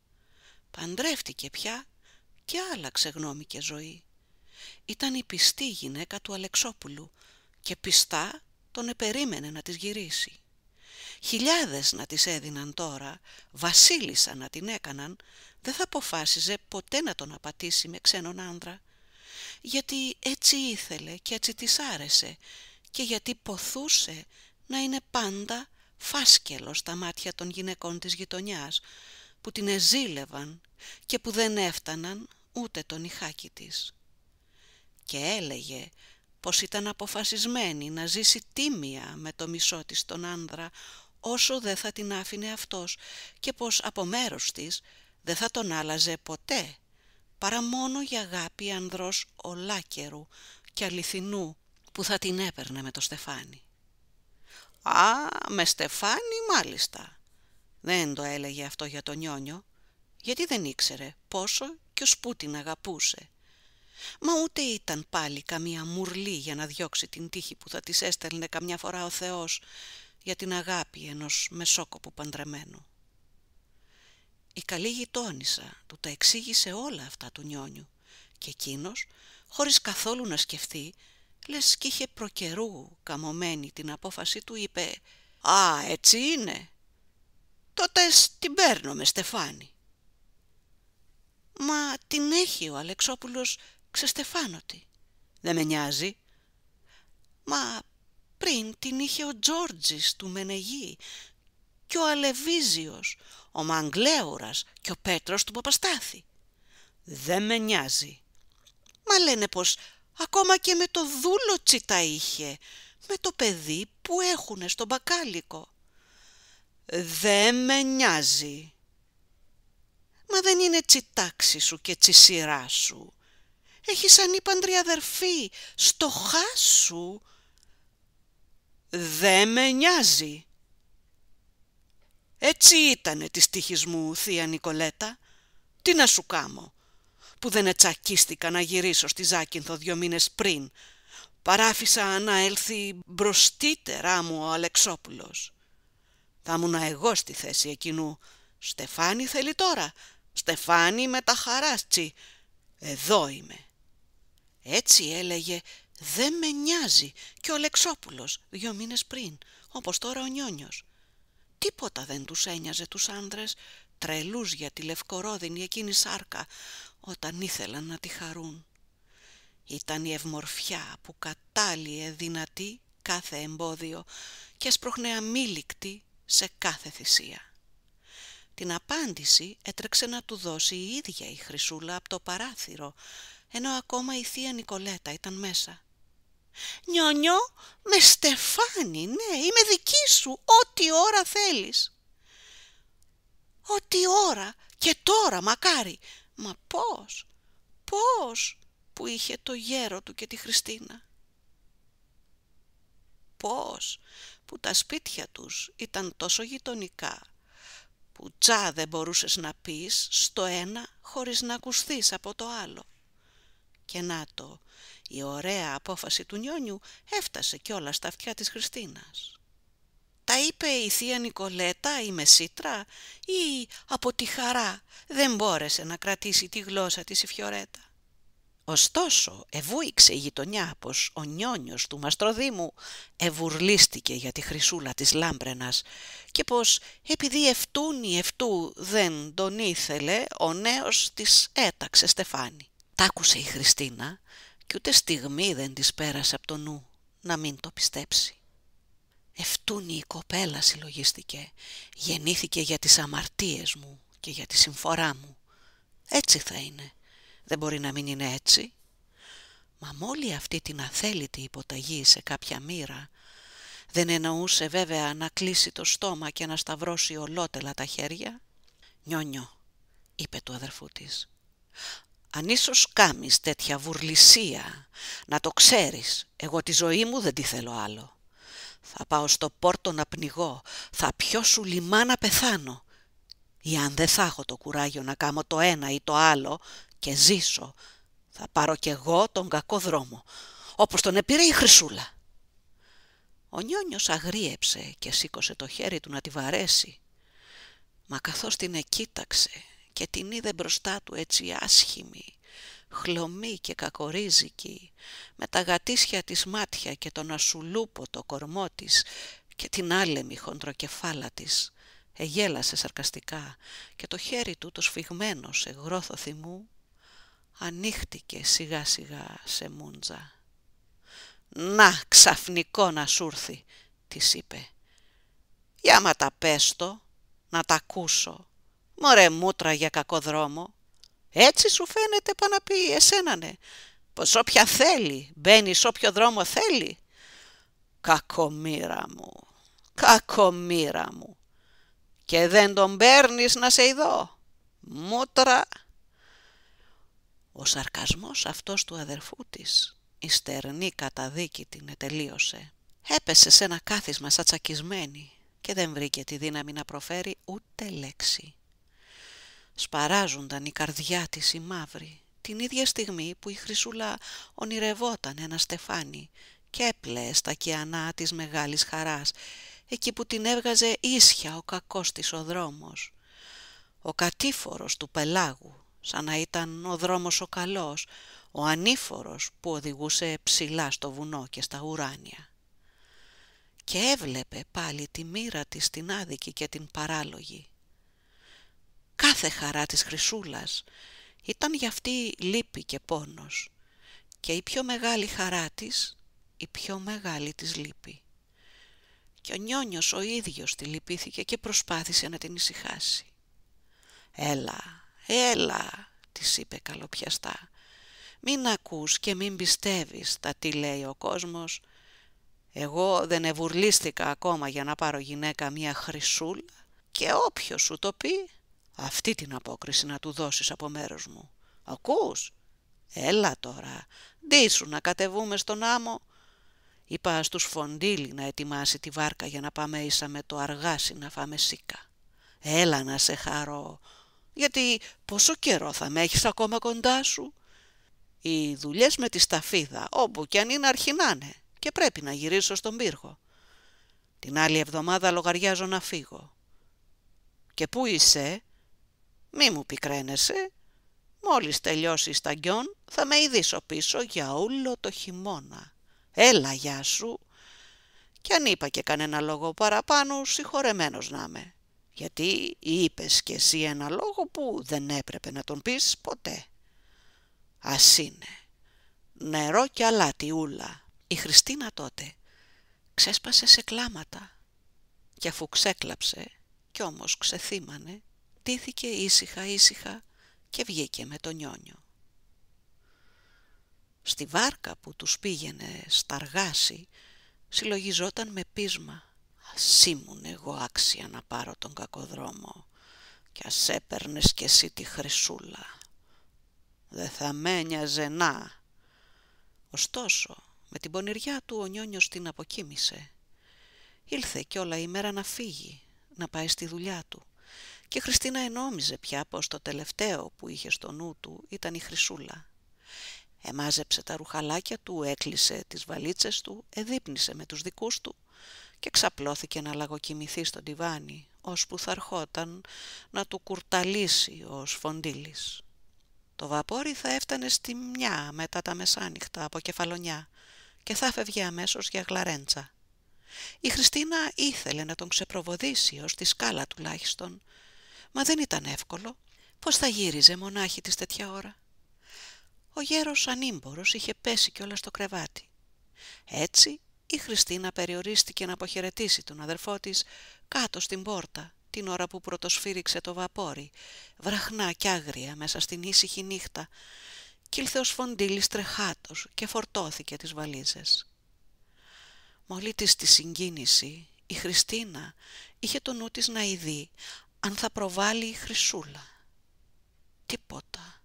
Παντρεύτηκε πια και άλλαξε γνώμη και ζωή. Ήταν η πιστή γυναίκα του Αλεξόπουλου και πιστά τον επερίμενε να της γυρίσει χιλιάδες να της έδιναν τώρα, βασίλισσα να την έκαναν, δεν θα αποφάσιζε ποτέ να τον απατήσει με ξένον άνδρα, γιατί έτσι ήθελε και έτσι της άρεσε και γιατί ποθούσε να είναι πάντα φάσκελος στα μάτια των γυναικών της γειτονιάς, που την εζήλευαν και που δεν έφταναν ούτε τον ηχάκι της. Και έλεγε πως ήταν αποφασισμένη να ζήσει τίμια με το μισό της τον άνδρα όσο δεν θα την άφηνε αυτός και πως από μέρος της δεν θα τον άλλαζε ποτέ, παρά μόνο για αγάπη ανδρός ολάκερου και αληθινού που θα την έπαιρνε με το Στεφάνι. «Α, με Στεφάνι μάλιστα», δεν το έλεγε αυτό για τον Νιόνιο, γιατί δεν ήξερε πόσο και ως πού την αγαπούσε. Μα ούτε ήταν πάλι καμία μουρλή για να διώξει την τύχη που θα της έστελνε καμιά φορά ο Θεός για την αγάπη ενός μεσόκοπου παντρεμένου. Η καλή γειτόνισσα του τα εξήγησε όλα αυτά του νιόνιου και εκείνος, χωρίς καθόλου να σκεφτεί, λες κι είχε προκερού καμωμένη την απόφαση του είπε «Α, έτσι είναι, τότε την παίρνω με Στεφάνη». «Μα την έχει ο Αλεξόπουλος ξεστεφάνωτη». «Δεν με νοιάζει». «Μα πριν την είχε ο Τζόρτζης του Μενεγή και ο Αλεβίζιος, ο Μαγκλέουρας και ο Πέτρος του Παπαστάθη. Δεν με νοιάζει. Μα λένε πως ακόμα και με το δούλο τα είχε, με το παιδί που έχουνε στο μπακάλικο. Δεν με νοιάζει. Μα δεν είναι τσιτάξι σου και τσισυρά σου. Έχεις ανήπαντρη αδερφή, στοχά σου Δε με νοιάζει. Έτσι ήτανε της τύχης μου, θεία Νικολέτα. Τι να σου κάμω, που δεν ετσακίστηκα να γυρίσω στη Ζάκυνθο δυο μήνες πριν. Παράφησα να έλθει μπροστίτερά μου ο Αλεξόπουλος. Θα να εγώ στη θέση εκείνου. Στεφάνη θέλει τώρα. Στεφάνη με τα χαράστσι. Εδώ είμαι. Έτσι έλεγε δεν με νοιάζει και ο Λεξόπουλος δύο μήνες πριν, όπως τώρα ο Νιόνιος. Τίποτα δεν τους ένοιαζε τους άντρες, τρελούς για τη λευκορόδινη εκείνη σάρκα, όταν ήθελαν να τη χαρούν. Ήταν η ευμορφιά που κατάλυε δυνατή κάθε εμπόδιο και σπρώχνε αμήλικτη σε κάθε θυσία. Την απάντηση έτρεξε να του δώσει η ίδια η Χρυσούλα από το παράθυρο, ενώ ακόμα η θεία Νικολέτα ήταν μέσα. Νιονιό, με στεφάνι, ναι, είμαι δική σου, ό,τι ώρα θέλεις. Ό,τι ώρα και τώρα μακάρι. Μα πώς, πώς που είχε το γέρο του και τη Χριστίνα. Πώς που τα σπίτια τους ήταν τόσο γειτονικά που τζά δεν μπορούσες να πεις στο ένα χωρίς να ακουστείς από το άλλο. Και να το, η ωραία απόφαση του νιόνιου έφτασε κιόλας στα αυτιά της Χριστίνας. Τα είπε η θεία Νικολέτα ή Μεσίτρα ή από τη χαρά δεν μπόρεσε να κρατήσει τη γλώσσα της η Φιωρέτα. Ωστόσο εβούηξε η γειτονιά πως ο νιόνιος του Μαστροδήμου ευουρλίστηκε για τη χρυσούλα της Λάμπρενας και πως επειδή ευτούν η ευτού δεν τον ήθελε ο νέος της έταξε στεφάνι. Τ' άκουσε η Χριστίνα και ούτε στιγμή δεν της πέρασε από το νου να μην το πιστέψει. Ευτούνη η κοπέλα συλλογίστηκε, γεννήθηκε για τις αμαρτίες μου και για τη συμφορά μου. Έτσι θα είναι, δεν μπορεί να μην είναι έτσι. Μα μόλι αυτή την αθέλητη υποταγή σε κάποια μοίρα, δεν εννοούσε βέβαια να κλείσει το στόμα και να σταυρώσει ολότελα τα χέρια. «Νιόνιο», είπε του αδερφού της. Αν ίσως κάμεις τέτοια βουρλισία, να το ξέρεις, εγώ τη ζωή μου δεν τη θέλω άλλο. Θα πάω στο πόρτο να πνιγώ, θα πιω σου λιμά να πεθάνω. Ή αν δεν θα έχω το κουράγιο να κάνω το ένα ή το άλλο και ζήσω, θα πάρω κι εγώ τον κακό δρόμο, όπως τον επήρε η Χρυσούλα. Ο Νιόνιος αγρίεψε και σήκωσε το χέρι του να τη βαρέσει, μα καθώς την εκοίταξε και την είδε μπροστά του έτσι άσχημη, χλωμή και κακορίζικη, με τα γατίσια της μάτια και τον ασουλούπο το κορμό της και την άλεμη χοντροκεφάλα της. Εγέλασε σαρκαστικά και το χέρι του το σφιγμένο σε γρόθο θυμού ανοίχτηκε σιγά σιγά σε μούντζα. «Να, ξαφνικό να σου ήρθει», της είπε. «Για μα τα πέστο, να τα ακούσω», Μωρέ μούτρα για κακό δρόμο. Έτσι σου φαίνεται εσένα, εσένανε, πως όποια θέλει, μπαίνει σε όποιο δρόμο θέλει. Κακομήρα μου, κακομήρα μου, και δεν τον παίρνεις να σε ειδώ. Μούτρα. Ο σαρκασμός αυτός του αδερφού της, η στερνή καταδίκη την ετελείωσε. Έπεσε σε ένα κάθισμα σαν τσακισμένη και δεν βρήκε τη δύναμη να προφέρει ούτε λέξη. Σπαράζονταν η καρδιά της η μαύρη, την ίδια στιγμή που η Χρυσούλα ονειρευόταν ένα στεφάνι και έπλεε στα κεανά της μεγάλης χαράς, εκεί που την έβγαζε ίσια ο κακός της ο δρόμος. Ο κατήφορος του πελάγου, σαν να ήταν ο δρόμος ο καλός, ο ανήφορος που οδηγούσε ψηλά στο βουνό και στα ουράνια. Και έβλεπε πάλι τη μοίρα της την άδικη και την παράλογη κάθε χαρά της Χρυσούλας. Ήταν για αυτή λύπη και πόνος. Και η πιο μεγάλη χαρά της, η πιο μεγάλη της λύπη. Και ο Νιόνιος ο ίδιος τη λυπήθηκε και προσπάθησε να την ησυχάσει. «Έλα, έλα», της είπε καλοπιαστά. «Μην ακούς και μην πιστεύεις τα τι λέει ο κόσμος. Εγώ δεν ευουρλίστηκα ακόμα για να πάρω γυναίκα μια χρυσούλα και όποιος σου το πει αυτή την απόκριση να του δώσεις από μέρος μου. Ακούς? Έλα τώρα, ντύσου να κατεβούμε στον άμμο. Είπα στους φοντίλι να ετοιμάσει τη βάρκα για να πάμε ίσα με το αργάσι να φάμε σίκα. Έλα να σε χαρώ, γιατί πόσο καιρό θα με έχεις ακόμα κοντά σου. Οι δουλειές με τη σταφίδα, όπου κι αν είναι αρχινάνε και πρέπει να γυρίσω στον πύργο. Την άλλη εβδομάδα λογαριάζω να φύγω. «Και πού είσαι» Μη μου πικραίνεσαι. Μόλις τελειώσει τα γκιόν θα με ειδήσω πίσω για όλο το χειμώνα. Έλα γεια σου. Κι αν είπα και κανένα λόγο παραπάνω συγχωρεμένος να είμαι. Γιατί είπες κι εσύ ένα λόγο που δεν έπρεπε να τον πεις ποτέ. Ας είναι. Νερό κι αλάτι ούλα. Η Χριστίνα τότε ξέσπασε σε κλάματα. Κι αφού ξέκλαψε κι όμως ξεθύμανε Στήθηκε ήσυχα ήσυχα και βγήκε με τον νιόνιο. Στη βάρκα που τους πήγαινε σταργάσει συλλογιζόταν με πείσμα «Ας ήμουν εγώ άξια να πάρω τον κακοδρόμο και ας έπαιρνες κι εσύ τη χρυσούλα. Δε θα μένιαζε Ζενά. Ωστόσο, με την πονηριά του ο Νιόνιος την αποκοίμησε. Ήλθε όλα η μέρα να φύγει, να πάει στη δουλειά του και η Χριστίνα ενόμιζε πια πως το τελευταίο που είχε στο νου του ήταν η Χρυσούλα. Εμάζεψε τα ρουχαλάκια του, έκλεισε τις βαλίτσες του, εδείπνησε με τους δικούς του και ξαπλώθηκε να λαγοκοιμηθεί στο τιβάνι, ώσπου θα ερχόταν να του κουρταλήσει ο Σφοντήλης. Το βαπόρι θα έφτανε στη μια μετά τα μεσάνυχτα από κεφαλονιά και θα φεύγει αμέσως για γλαρέντσα. Η Χριστίνα ήθελε να τον ξεπροβοδήσει ως τη σκάλα τουλάχιστον μα δεν ήταν εύκολο. Πώς θα γύριζε μονάχη της τέτοια ώρα. Ο γέρος ανήμπορος είχε πέσει κιόλας στο κρεβάτι. Έτσι η Χριστίνα περιορίστηκε να αποχαιρετήσει τον αδερφό της κάτω στην πόρτα την ώρα που πρωτοσφύριξε το βαπόρι, βραχνά κι άγρια μέσα στην ήσυχη νύχτα, κι ήλθε ως φοντήλης τρεχάτος και φορτώθηκε τις βαλίζες. Μόλι της τη συγκίνηση, η Χριστίνα είχε το νου της να ειδεί αν θα προβάλλει η χρυσούλα. Τίποτα.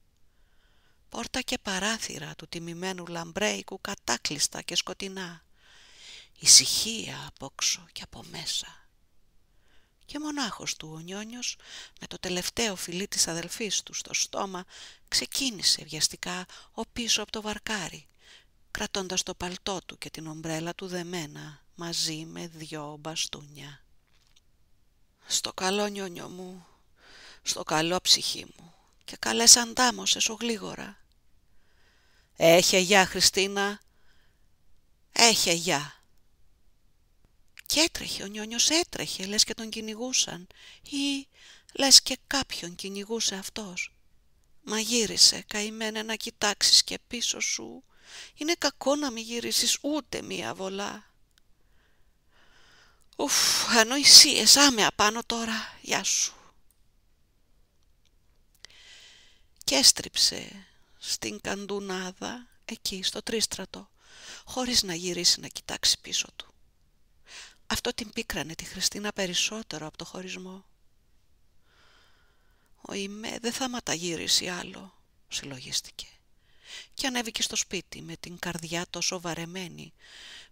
Πόρτα και παράθυρα του τιμημένου λαμπρέικου κατάκλιστα και σκοτεινά. Ησυχία από έξω και από μέσα. Και μονάχος του ο Νιόνιος, με το τελευταίο φιλί της αδελφής του στο στόμα, ξεκίνησε βιαστικά ο πίσω από το βαρκάρι, κρατώντας το παλτό του και την ομπρέλα του δεμένα μαζί με δυο μπαστούνια στο καλό νιόνιο μου, στο καλό ψυχή μου και καλές αντάμωσες ο γλίγορα. Έχε γεια Χριστίνα, έχε γεια. Κι έτρεχε ο νιόνιος έτρεχε, λες και τον κυνηγούσαν ή λες και κάποιον κυνηγούσε αυτός. Μα γύρισε καημένε να κοιτάξεις και πίσω σου, είναι κακό να μη γυρίσεις ούτε μία βολά. Ουφ, ανοησίες, άμε απάνω τώρα, γεια σου. Και έστριψε στην καντουνάδα εκεί στο τρίστρατο, χωρίς να γυρίσει να κοιτάξει πίσω του. Αυτό την πίκρανε τη Χριστίνα περισσότερο από το χωρισμό. Ο Ιμέ δεν θα ματαγύρισει άλλο, συλλογίστηκε. Και ανέβηκε στο σπίτι με την καρδιά τόσο βαρεμένη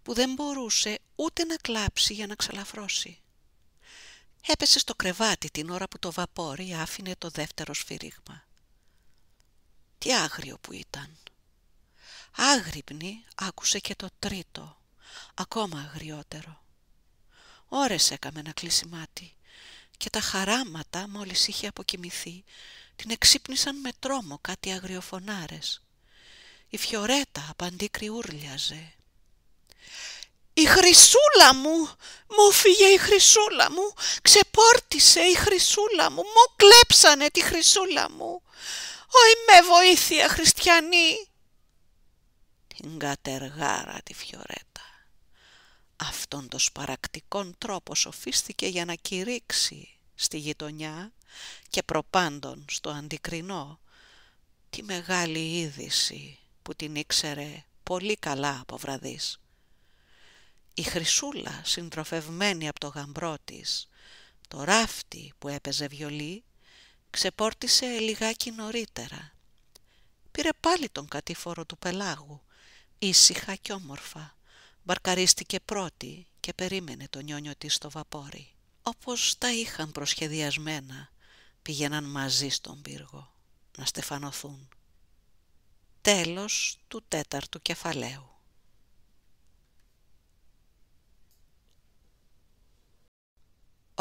που δεν μπορούσε ούτε να κλάψει για να ξαλαφρώσει. Έπεσε στο κρεβάτι την ώρα που το βαπόρι άφηνε το δεύτερο σφυρίγμα. Τι άγριο που ήταν. Άγρυπνη άκουσε και το τρίτο, ακόμα αγριότερο. Ώρες έκαμε να κλείσει μάτι και τα χαράματα μόλις είχε αποκοιμηθεί την εξύπνησαν με τρόμο κάτι αγριοφωνάρες. Η Φιωρέτα απαντή κρυούρλιαζε «Η χρυσούλα μου! Μου φύγε η χρυσούλα μου! Ξεπόρτισε η χρυσούλα μου! Μου κλέψανε τη χρυσούλα μου! Ωι με βοήθεια, χριστιανή!» Την κατεργάρα τη Φιωρέτα. Αυτόν τον σπαρακτικόν τρόπο σοφίστηκε για να κηρύξει στη γειτονιά και προπάντων στο αντικρινό τη μεγάλη είδηση που την ήξερε πολύ καλά από βραδύς η χρυσούλα συντροφευμένη από το γαμπρό της, το ράφτι που έπαιζε βιολί, ξεπόρτισε λιγάκι νωρίτερα. Πήρε πάλι τον κατήφορο του πελάγου, ήσυχα και όμορφα. Μπαρκαρίστηκε πρώτη και περίμενε τον νιόνιο της στο βαπόρι. Όπως τα είχαν προσχεδιασμένα, πήγαιναν μαζί στον πύργο να στεφανωθούν. Τέλος του τέταρτου κεφαλαίου.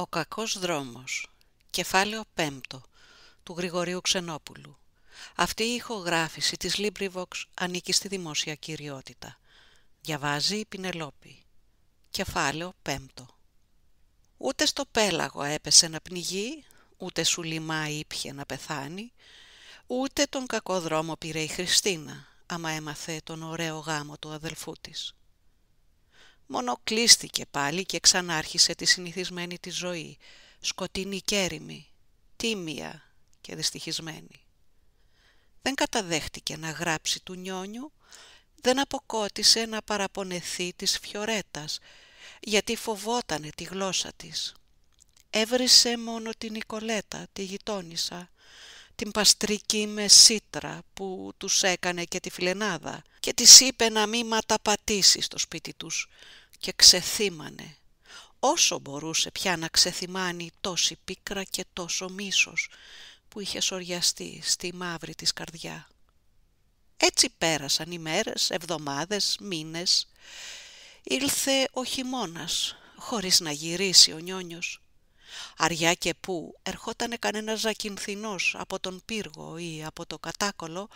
Ο κακός δρόμος. Κεφάλαιο 5 του Γρηγορίου Ξενόπουλου. Αυτή η ηχογράφηση της LibriVox ανήκει στη δημόσια κυριότητα. Διαβάζει η Πινελόπη. Κεφάλαιο 5 Ούτε στο πέλαγο έπεσε να πνιγεί, ούτε σου λιμά ήπιε να πεθάνει, ούτε τον κακό δρόμο πήρε η Χριστίνα, άμα έμαθε τον ωραίο γάμο του αδελφού της κλείστηκε πάλι και ξανάρχισε τη συνηθισμένη της ζωή, σκοτεινή έρημη, τίμια και δυστυχισμένη. Δεν καταδέχτηκε να γράψει του νιόνιου, δεν αποκότησε να παραπονεθεί της Φιωρέτας, γιατί φοβότανε τη γλώσσα της. Έβρισε μόνο την Νικολέτα, τη γειτόνισσα, την παστρική με σίτρα που τους έκανε και τη φιλενάδα και της είπε να μη ματαπατήσει στο σπίτι τους, και ξεθύμανε. Όσο μπορούσε πια να ξεθυμάνει τόση πίκρα και τόσο μίσος που είχε σοριαστεί στη μαύρη της καρδιά. Έτσι πέρασαν οι μέρες, εβδομάδες, μήνες. Ήλθε ο χειμώνας, χωρίς να γυρίσει ο νιόνιος. Αριά και πού ερχότανε κανένας ζακυνθινός από τον πύργο ή από το κατάκολο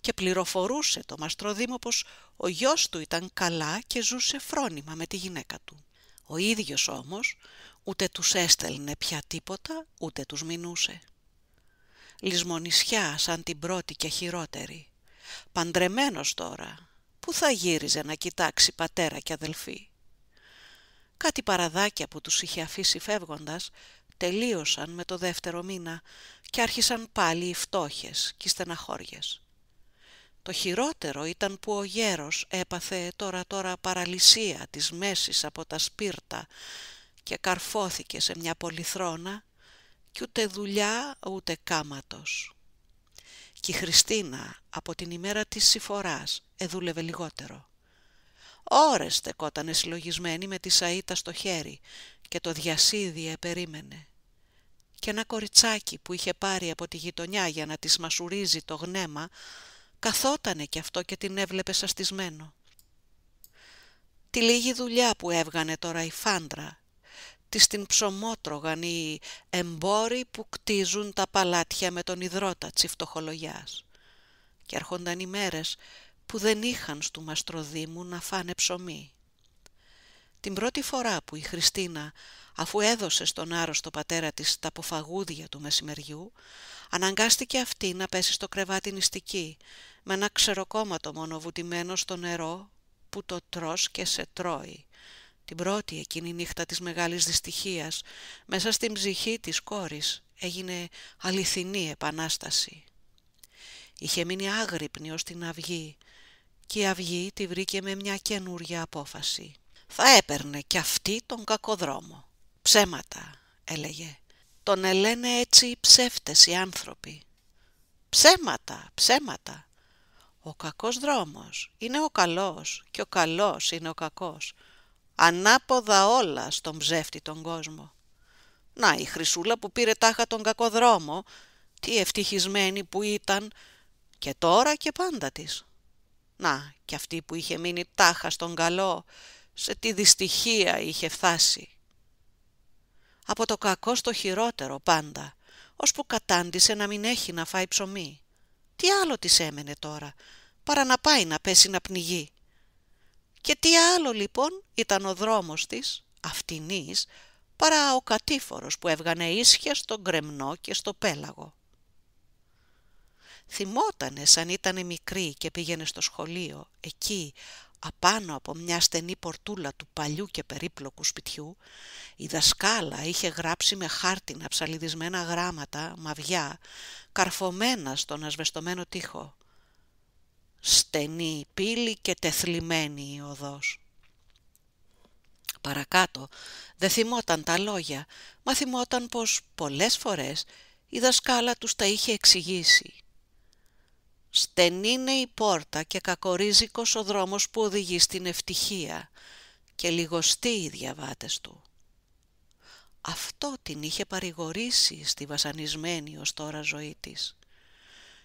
και πληροφορούσε το μαστροδήμο πως ο γιος του ήταν καλά και ζούσε φρόνιμα με τη γυναίκα του. Ο ίδιος όμως ούτε τους έστελνε πια τίποτα ούτε τους μηνούσε. Λυσμονησιά σαν την πρώτη και χειρότερη. Παντρεμένος τώρα, που θα γύριζε να κοιτάξει πατέρα και αδελφή. Κάτι παραδάκια που τους είχε αφήσει φεύγοντας τελείωσαν με το δεύτερο μήνα και άρχισαν πάλι οι φτώχες και οι στεναχώριες. Το χειρότερο ήταν που ο γέρος έπαθε τώρα-τώρα παραλυσία της μέσης από τα σπίρτα και καρφώθηκε σε μια πολυθρόνα και ούτε δουλειά ούτε κάματος. Και η Χριστίνα από την ημέρα της συφοράς εδούλευε λιγότερο. Ώρες στεκότανε συλλογισμένη με τη σαΐτα στο χέρι και το διασίδι περίμενε. Και ένα κοριτσάκι που είχε πάρει από τη γειτονιά για να της μασουρίζει το γνέμα, καθότανε κι αυτό και την έβλεπε σαστισμένο. Τη λίγη δουλειά που έβγανε τώρα η Φάντρα, της την ψωμότρογαν οι εμπόροι που κτίζουν τα παλάτια με τον υδρότα τσιφτοχολογιάς. Και έρχονταν οι μέρες που δεν είχαν στου Μαστροδήμου να φάνε ψωμί. Την πρώτη φορά που η Χριστίνα, αφού έδωσε στον άρρωστο πατέρα της τα ποφαγούδια του μεσημεριού, αναγκάστηκε αυτή να πέσει στο κρεβάτι νηστική, με ένα ξεροκόμματο μόνο στο νερό που το τρως και σε τρώει. Την πρώτη εκείνη νύχτα της μεγάλης δυστυχίας, μέσα στην ψυχή της κόρης, έγινε αληθινή επανάσταση. Είχε μείνει άγρυπνη ως την αυγή, και η αυγή τη βρήκε με μια καινούρια απόφαση. Θα έπαιρνε κι αυτή τον κακό δρόμο. «Ψέματα», έλεγε. «Τον ελένε έτσι οι ψεύτες οι άνθρωποι». «Ψέματα, ψέματα». Ο κακός δρόμος είναι ο καλός και ο καλός είναι ο κακός. Ανάποδα όλα στον ψεύτη τον κόσμο. Να η Χρυσούλα που πήρε τάχα τον κακό δρόμο, τι ευτυχισμένη που ήταν και τώρα και πάντα της. Να, κι αυτή που είχε μείνει τάχα στον καλό, σε τι δυστυχία είχε φτάσει. Από το κακό στο χειρότερο πάντα, που κατάντησε να μην έχει να φάει ψωμί. Τι άλλο της έμενε τώρα, παρά να πάει να πέσει να πνιγεί. Και τι άλλο λοιπόν ήταν ο δρόμος της, αυτινής, παρά ο κατήφορος που έβγανε ίσια στον κρεμνό και στο πέλαγο. Θυμότανε σαν ήταν μικρή και πήγαινε στο σχολείο. Εκεί, απάνω από μια στενή πορτούλα του παλιού και περίπλοκου σπιτιού, η δασκάλα είχε γράψει με χάρτινα ψαλιδισμένα γράμματα, μαυιά, καρφωμένα στον ασβεστομένο τοίχο. Στενή πύλη και τεθλιμένη η οδός. Παρακάτω δε θυμόταν τα λόγια, μα θυμόταν πως πολλές φορές η δασκάλα τους τα είχε εξηγήσει. Στενή είναι η πόρτα και κακορίζικος ο δρόμος που οδηγεί στην ευτυχία και λιγοστή οι διαβάτες του. Αυτό την είχε παρηγορήσει στη βασανισμένη ως τώρα ζωή της.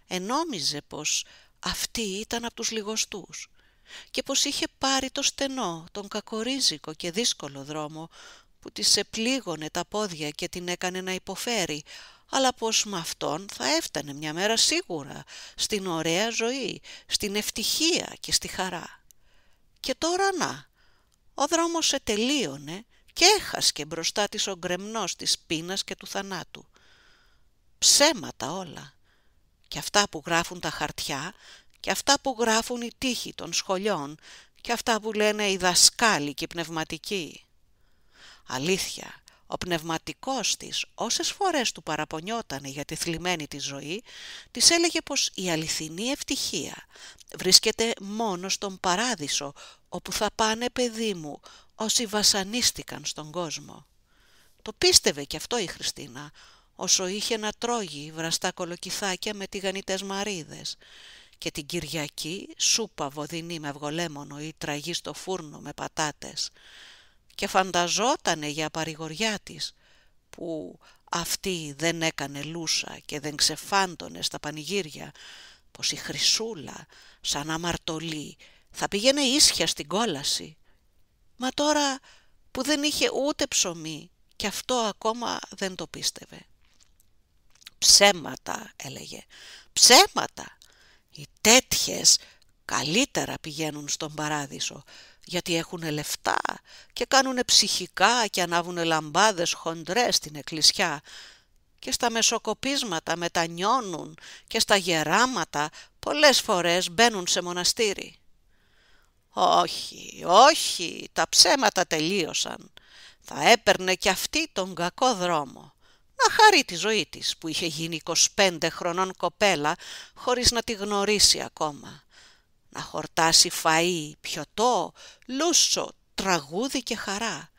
Ενόμιζε πως αυτή ήταν από τους λιγοστούς και πως είχε πάρει το στενό, τον κακορίζικο και δύσκολο δρόμο που της επλήγωνε τα πόδια και την έκανε να υποφέρει αλλά πως με αυτόν θα έφτανε μια μέρα σίγουρα στην ωραία ζωή, στην ευτυχία και στη χαρά. Και τώρα να, ο δρόμος ετελείωνε και έχασκε μπροστά της ο γκρεμνός της πείνας και του θανάτου. Ψέματα όλα. Και αυτά που γράφουν τα χαρτιά, και αυτά που γράφουν οι τύχοι των σχολιών, και αυτά που λένε οι δασκάλοι και οι πνευματικοί. Αλήθεια, ο πνευματικός της, όσες φορές του παραπονιόταν για τη θλιμμένη της ζωή, της έλεγε πως η αληθινή ευτυχία βρίσκεται μόνο στον παράδεισο, όπου θα πάνε παιδί μου όσοι βασανίστηκαν στον κόσμο. Το πίστευε κι αυτό η Χριστίνα, όσο είχε να τρώγει βραστά κολοκυθάκια με τηγανιτές μαρίδες και την Κυριακή σούπα βοδινή με αυγολέμονο ή τραγή στο φούρνο με πατάτες και φανταζότανε για παρηγοριά της που αυτή δεν έκανε λούσα και δεν ξεφάντωνε στα πανηγύρια πως η Χρυσούλα σαν αμαρτωλή θα πήγαινε ίσια στην κόλαση. Μα τώρα που δεν είχε ούτε ψωμί και αυτό ακόμα δεν το πίστευε. «Ψέματα», έλεγε, «ψέματα! Οι τέτοιες καλύτερα πηγαίνουν στον παράδεισο γιατί έχουν λεφτά και κάνουν ψυχικά και ανάβουν λαμπάδες χοντρές στην εκκλησιά και στα μεσοκοπίσματα μετανιώνουν και στα γεράματα πολλές φορές μπαίνουν σε μοναστήρι. Όχι, όχι, τα ψέματα τελείωσαν. Θα έπαιρνε κι αυτή τον κακό δρόμο. Να χαρεί τη ζωή της που είχε γίνει 25 χρονών κοπέλα χωρίς να τη γνωρίσει ακόμα να χορτάσει φαΐ, πιωτό, λούσο, τραγούδι και χαρά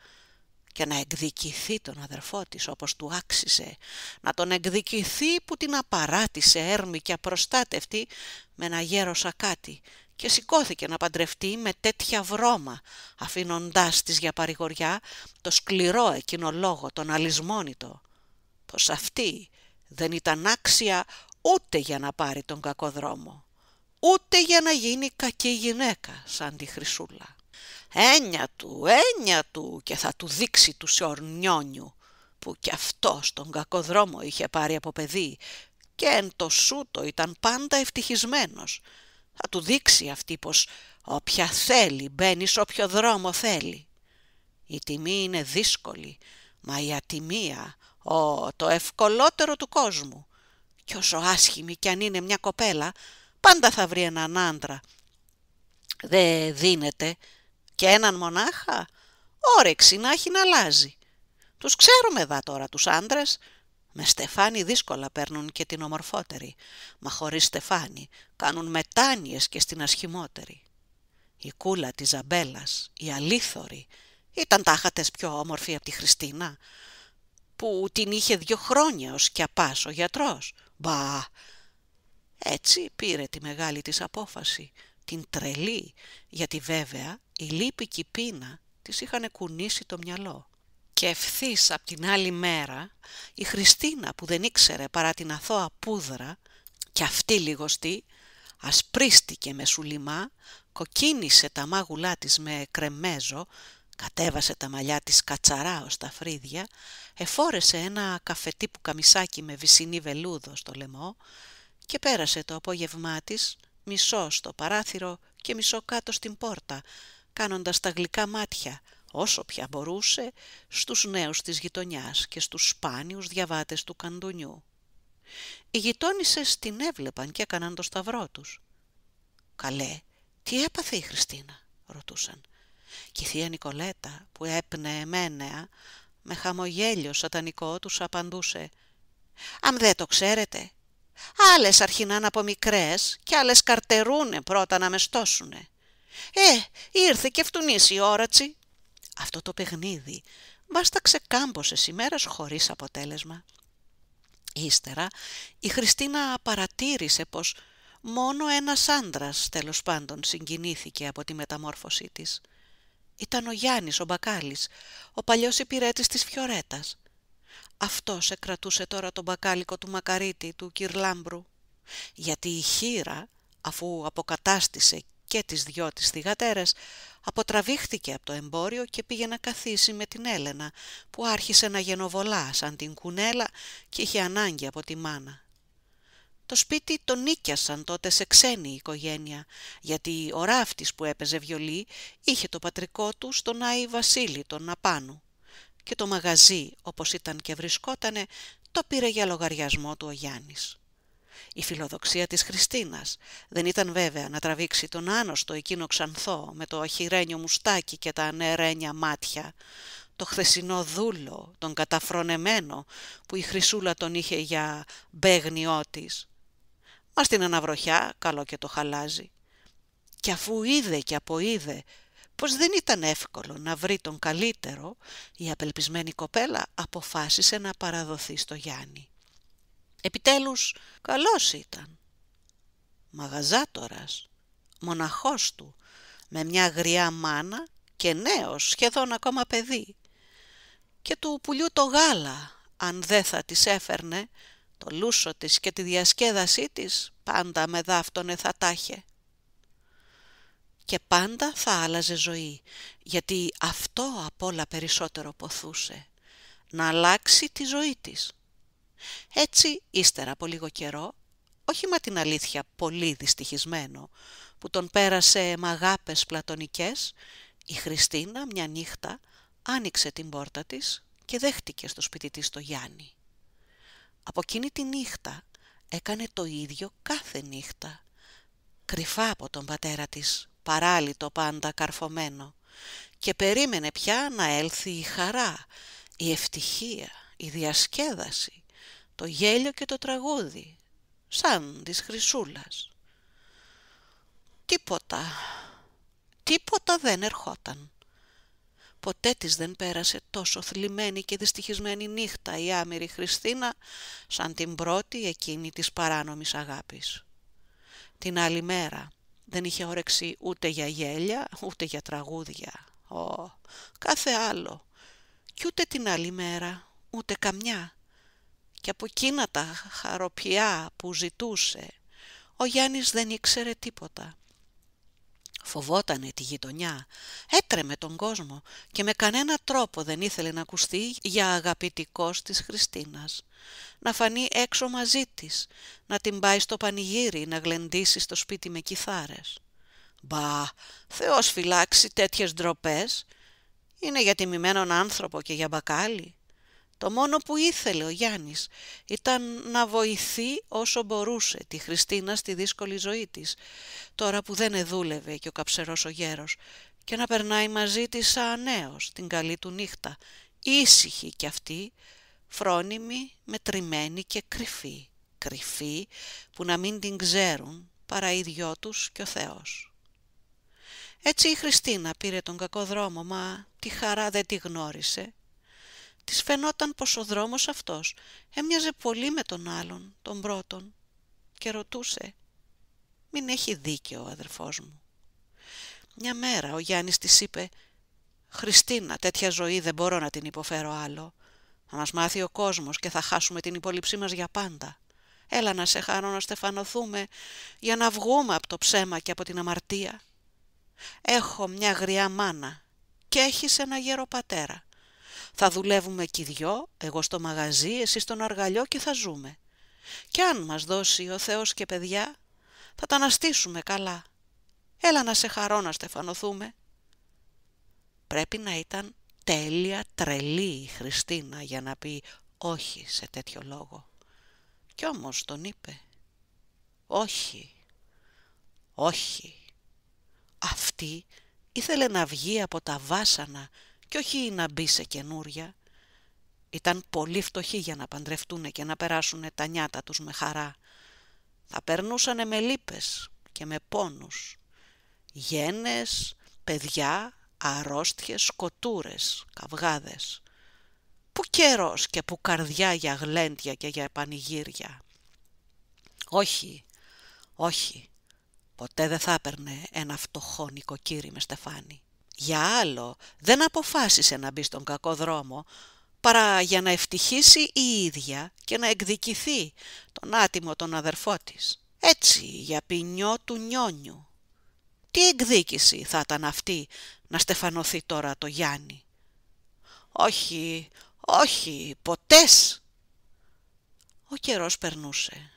και να εκδικηθεί τον αδερφό της όπως του άξιζε, να τον εκδικηθεί που την απαράτησε έρμη και απροστάτευτη με ένα γέρο σακάτι και σηκώθηκε να παντρευτεί με τέτοια βρώμα, αφήνοντάς της για παρηγοριά το σκληρό εκείνο λόγο, τον αλυσμόνητο, πως αυτή δεν ήταν άξια ούτε για να πάρει τον κακό δρόμο ούτε για να γίνει κακή γυναίκα σαν τη Χρυσούλα. Ένια του, ένια του και θα του δείξει τους Σιορνιόνιου που κι αυτό στον κακό δρόμο είχε πάρει από παιδί και εν το σούτο ήταν πάντα ευτυχισμένος. Θα του δείξει αυτή πως όποια θέλει μπαίνει σε όποιο δρόμο θέλει. Η τιμή είναι δύσκολη, μα η ατιμία, ο, το ευκολότερο του κόσμου. Κι όσο άσχημη κι αν είναι μια κοπέλα, πάντα θα βρει έναν άντρα. Δε δίνεται και έναν μονάχα. Όρεξη να έχει να αλλάζει. Τους ξέρουμε δα τώρα τους άντρες. Με στεφάνι δύσκολα παίρνουν και την ομορφότερη, μα χωρίς στεφάνι κάνουν μετάνιες και στην ασχημότερη. Η κούλα της Ζαμπέλας, η αλήθωρη, ήταν τάχατες πιο όμορφη από τη Χριστίνα, που την είχε δύο χρόνια ως και ο γιατρός. Μπα, έτσι πήρε τη μεγάλη της απόφαση, την τρελή, γιατί βέβαια η λύπη και η πείνα της είχαν κουνήσει το μυαλό. Και ευθύς από την άλλη μέρα η Χριστίνα που δεν ήξερε παρά την αθώα πούδρα και αυτή λιγοστή ασπρίστηκε με σουλιμά κοκκίνησε τα μάγουλά της με κρεμέζο, κατέβασε τα μαλλιά της κατσαρά ως τα φρύδια, εφόρεσε ένα καφετή που καμισάκι με βυσινή βελούδο στο λαιμό, και πέρασε το απόγευμά της μισό στο παράθυρο και μισό κάτω στην πόρτα, κάνοντας τα γλυκά μάτια, όσο πια μπορούσε, στους νέους της γειτονιάς και στους σπάνιους διαβάτες του καντονιού. Οι γειτόνισσες την έβλεπαν και έκαναν το σταυρό τους. «Καλέ, τι έπαθε η Χριστίνα» ρωτούσαν. Και η θεία Νικολέτα, που έπνεε μένεα με χαμογέλιο σατανικό τους απαντούσε «Αμ δεν το ξέρετε, Άλλες αρχινάν από μικρές και άλλες καρτερούνε πρώτα να με Ε, ήρθε και φτουνής η όρατσι. Αυτό το παιχνίδι βάσταξε κάμποσες ημέρες χωρίς αποτέλεσμα. Ύστερα η Χριστίνα παρατήρησε πως μόνο ένας άντρας τέλος πάντων συγκινήθηκε από τη μεταμόρφωσή της. Ήταν ο Γιάννης ο Μπακάλης, ο παλιός υπηρέτης της Φιωρέτας σε κρατούσε τώρα τον μπακάλικο του Μακαρίτη, του Κυρλάμπρου, γιατί η χείρα, αφού αποκατάστησε και τις δυο της θυγατέρες, αποτραβήχθηκε από το εμπόριο και πήγε να καθίσει με την Έλενα, που άρχισε να γενοβολά σαν την κουνέλα και είχε ανάγκη από τη μάνα. Το σπίτι το νίκιασαν τότε σε ξένη οικογένεια, γιατί ο ράφτης που έπαιζε βιολί είχε το πατρικό του στον Άι Βασίλη τον Απάνου και το μαγαζί όπως ήταν και βρισκότανε το πήρε για λογαριασμό του ο Γιάννης. Η φιλοδοξία της Χριστίνας δεν ήταν βέβαια να τραβήξει τον άνοστο εκείνο ξανθό με το αχυρένιο μουστάκι και τα ανερένια μάτια, το χθεσινό δούλο, τον καταφρονεμένο που η Χρυσούλα τον είχε για μπέγνιό της. Μας στην αναβροχιά καλό και το χαλάζει. Και αφού είδε και αποείδε πως δεν ήταν εύκολο να βρει τον καλύτερο, η απελπισμένη κοπέλα αποφάσισε να παραδοθεί στο Γιάννη. Επιτέλους, καλός ήταν. Μαγαζάτορας, μοναχός του, με μια γριά μάνα και νέος, σχεδόν ακόμα παιδί. Και του πουλιού το γάλα, αν δεν θα της έφερνε, το λούσο της και τη διασκέδασή της, πάντα με δάφτωνε θα τάχε και πάντα θα άλλαζε ζωή, γιατί αυτό απ' όλα περισσότερο ποθούσε, να αλλάξει τη ζωή της. Έτσι, ύστερα από λίγο καιρό, όχι μα την αλήθεια πολύ δυστυχισμένο, που τον πέρασε με αγάπες πλατωνικές, η Χριστίνα μια νύχτα άνοιξε την πόρτα της και δέχτηκε στο σπίτι της το Γιάννη. Από εκείνη τη νύχτα έκανε το ίδιο κάθε νύχτα, κρυφά από τον πατέρα της παράλυτο πάντα καρφωμένο και περίμενε πια να έλθει η χαρά, η ευτυχία, η διασκέδαση, το γέλιο και το τραγούδι, σαν της χρυσούλας. Τίποτα, τίποτα δεν ερχόταν. Ποτέ της δεν πέρασε τόσο θλιμμένη και δυστυχισμένη νύχτα η άμερη Χριστίνα σαν την πρώτη εκείνη της παράνομης αγάπης. Την άλλη μέρα, δεν είχε όρεξη ούτε για γέλια, ούτε για τραγούδια. Ω, κάθε άλλο. Κι ούτε την άλλη μέρα, ούτε καμιά. Και από εκείνα τα χαροπιά που ζητούσε, ο Γιάννης δεν ήξερε τίποτα. Φοβότανε τη γειτονιά, έτρεμε τον κόσμο και με κανένα τρόπο δεν ήθελε να ακουστεί για αγαπητικός της Χριστίνας. Να φανεί έξω μαζί της, να την πάει στο πανηγύρι, να γλεντήσει στο σπίτι με κιθάρες. Μπα, Θεός φυλάξει τέτοιες ντροπές. Είναι για τιμημένον άνθρωπο και για μπακάλι. Το μόνο που ήθελε ο Γιάννης ήταν να βοηθεί όσο μπορούσε τη Χριστίνα στη δύσκολη ζωή της, τώρα που δεν εδούλευε και ο καψερός ο γέρος, και να περνάει μαζί της σαν νέος την καλή του νύχτα, ήσυχη κι αυτή, φρόνιμη, μετρημένη και κρυφή, κρυφή που να μην την ξέρουν παρά οι δυο τους και ο Θεός. Έτσι η Χριστίνα πήρε τον κακό δρόμο, μα τη χαρά δεν τη γνώρισε της φαινόταν πως ο δρόμος αυτός έμοιαζε πολύ με τον άλλον, τον πρώτον, και ρωτούσε «Μην έχει δίκιο ο αδερφός μου». Μια μέρα ο Γιάννης της είπε «Χριστίνα, τέτοια ζωή δεν μπορώ να την υποφέρω άλλο. Θα μας μάθει ο κόσμος και θα χάσουμε την υπόλοιψή μας για πάντα. Έλα να σε χάνω να στεφανωθούμε για να βγούμε από το ψέμα και από την αμαρτία. Έχω μια γριά μάνα και έχεις ένα γέρο πατέρα. Θα δουλεύουμε κι οι δυο, εγώ στο μαγαζί, εσύ στον αργαλιό και θα ζούμε. Κι αν μας δώσει ο Θεός και παιδιά, θα τα αναστήσουμε καλά. Έλα να σε χαρώ να στεφανωθούμε. Πρέπει να ήταν τέλεια τρελή η Χριστίνα για να πει όχι σε τέτοιο λόγο. Κι όμως τον είπε «Όχι, όχι». Αυτή ήθελε να βγει από τα βάσανα και όχι να μπει σε καινούρια. Ήταν πολύ φτωχοί για να παντρευτούνε και να περάσουν τα νιάτα τους με χαρά. Θα περνούσανε με λύπες και με πόνους. Γένες, παιδιά, αρρώστιες, σκοτούρες, καυγάδες. Που καιρός και που καρδιά για γλέντια και για πανηγύρια. Όχι, όχι, ποτέ δεν θα έπαιρνε ένα φτωχό νοικοκύρι με στεφάνι για άλλο δεν αποφάσισε να μπει στον κακό δρόμο παρά για να ευτυχήσει η ίδια και να εκδικηθεί τον άτιμο τον αδερφό της. Έτσι για ποινιό του νιόνιου. Τι εκδίκηση θα ήταν αυτή να στεφανωθεί τώρα το Γιάννη. Όχι, όχι, ποτές. Ο καιρός περνούσε.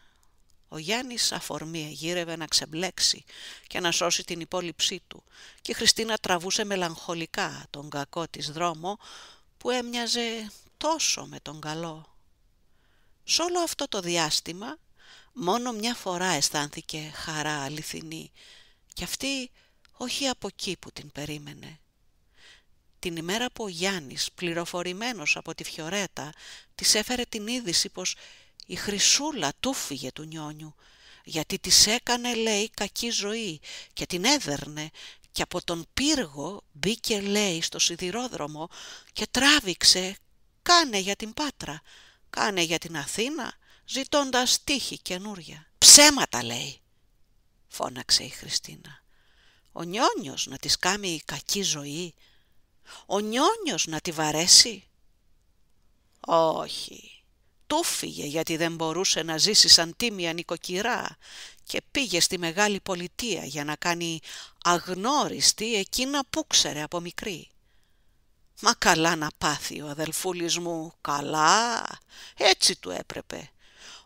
Ο Γιάννης αφορμή γύρευε να ξεμπλέξει και να σώσει την υπόλοιψή του και η Χριστίνα τραβούσε μελαγχολικά τον κακό της δρόμο που έμοιαζε τόσο με τον καλό. Σ' όλο αυτό το διάστημα μόνο μια φορά αισθάνθηκε χαρά αληθινή και αυτή όχι από εκεί που την περίμενε. Την ημέρα που ο Γιάννης, πληροφορημένος από τη Φιωρέτα, της έφερε την είδηση πως η χρυσούλα τούφυγε του νιόνιου, γιατί της έκανε, λέει, κακή ζωή και την έδερνε και από τον πύργο μπήκε, λέει, στο σιδηρόδρομο και τράβηξε «Κάνε για την Πάτρα, κάνε για την Αθήνα», ζητώντας τύχη καινούρια. «Ψέματα», λέει, φώναξε η Χριστίνα. «Ο νιόνιος να της κάνει η κακή ζωή, ο νιόνιος να τη βαρέσει». «Όχι», του γιατί δεν μπορούσε να ζήσει σαν τίμια νοικοκυρά και πήγε στη μεγάλη πολιτεία για να κάνει αγνώριστη εκείνα που ξέρε από μικρή. Μα καλά να πάθει ο αδελφούλης μου, καλά, έτσι του έπρεπε.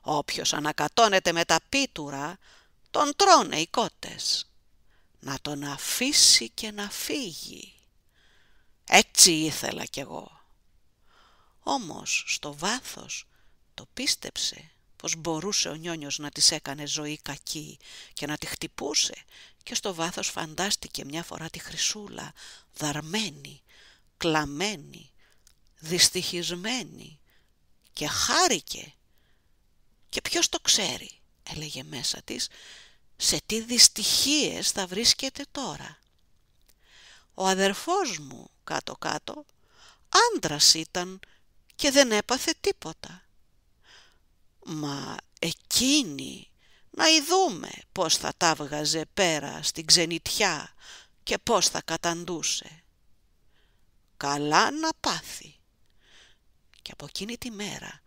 Όποιος ανακατώνεται με τα πίτουρα, τον τρώνε οι κότες. Να τον αφήσει και να φύγει. Έτσι ήθελα κι εγώ. Όμως στο βάθος το πίστεψε πως μπορούσε ο Νιόνιος να της έκανε ζωή κακή και να τη χτυπούσε και στο βάθος φαντάστηκε μια φορά τη χρυσούλα δαρμένη, κλαμμένη, δυστυχισμένη και χάρηκε. Και ποιος το ξέρει, έλεγε μέσα της, σε τι δυστυχίες θα βρίσκεται τώρα. Ο αδερφός μου κάτω-κάτω άντρας ήταν και δεν έπαθε τίποτα. Μα εκείνη να ειδούμε πώς θα τα βγαζε πέρα στην ξενιτιά και πώς θα καταντούσε. Καλά να πάθει. Και από εκείνη τη μέρα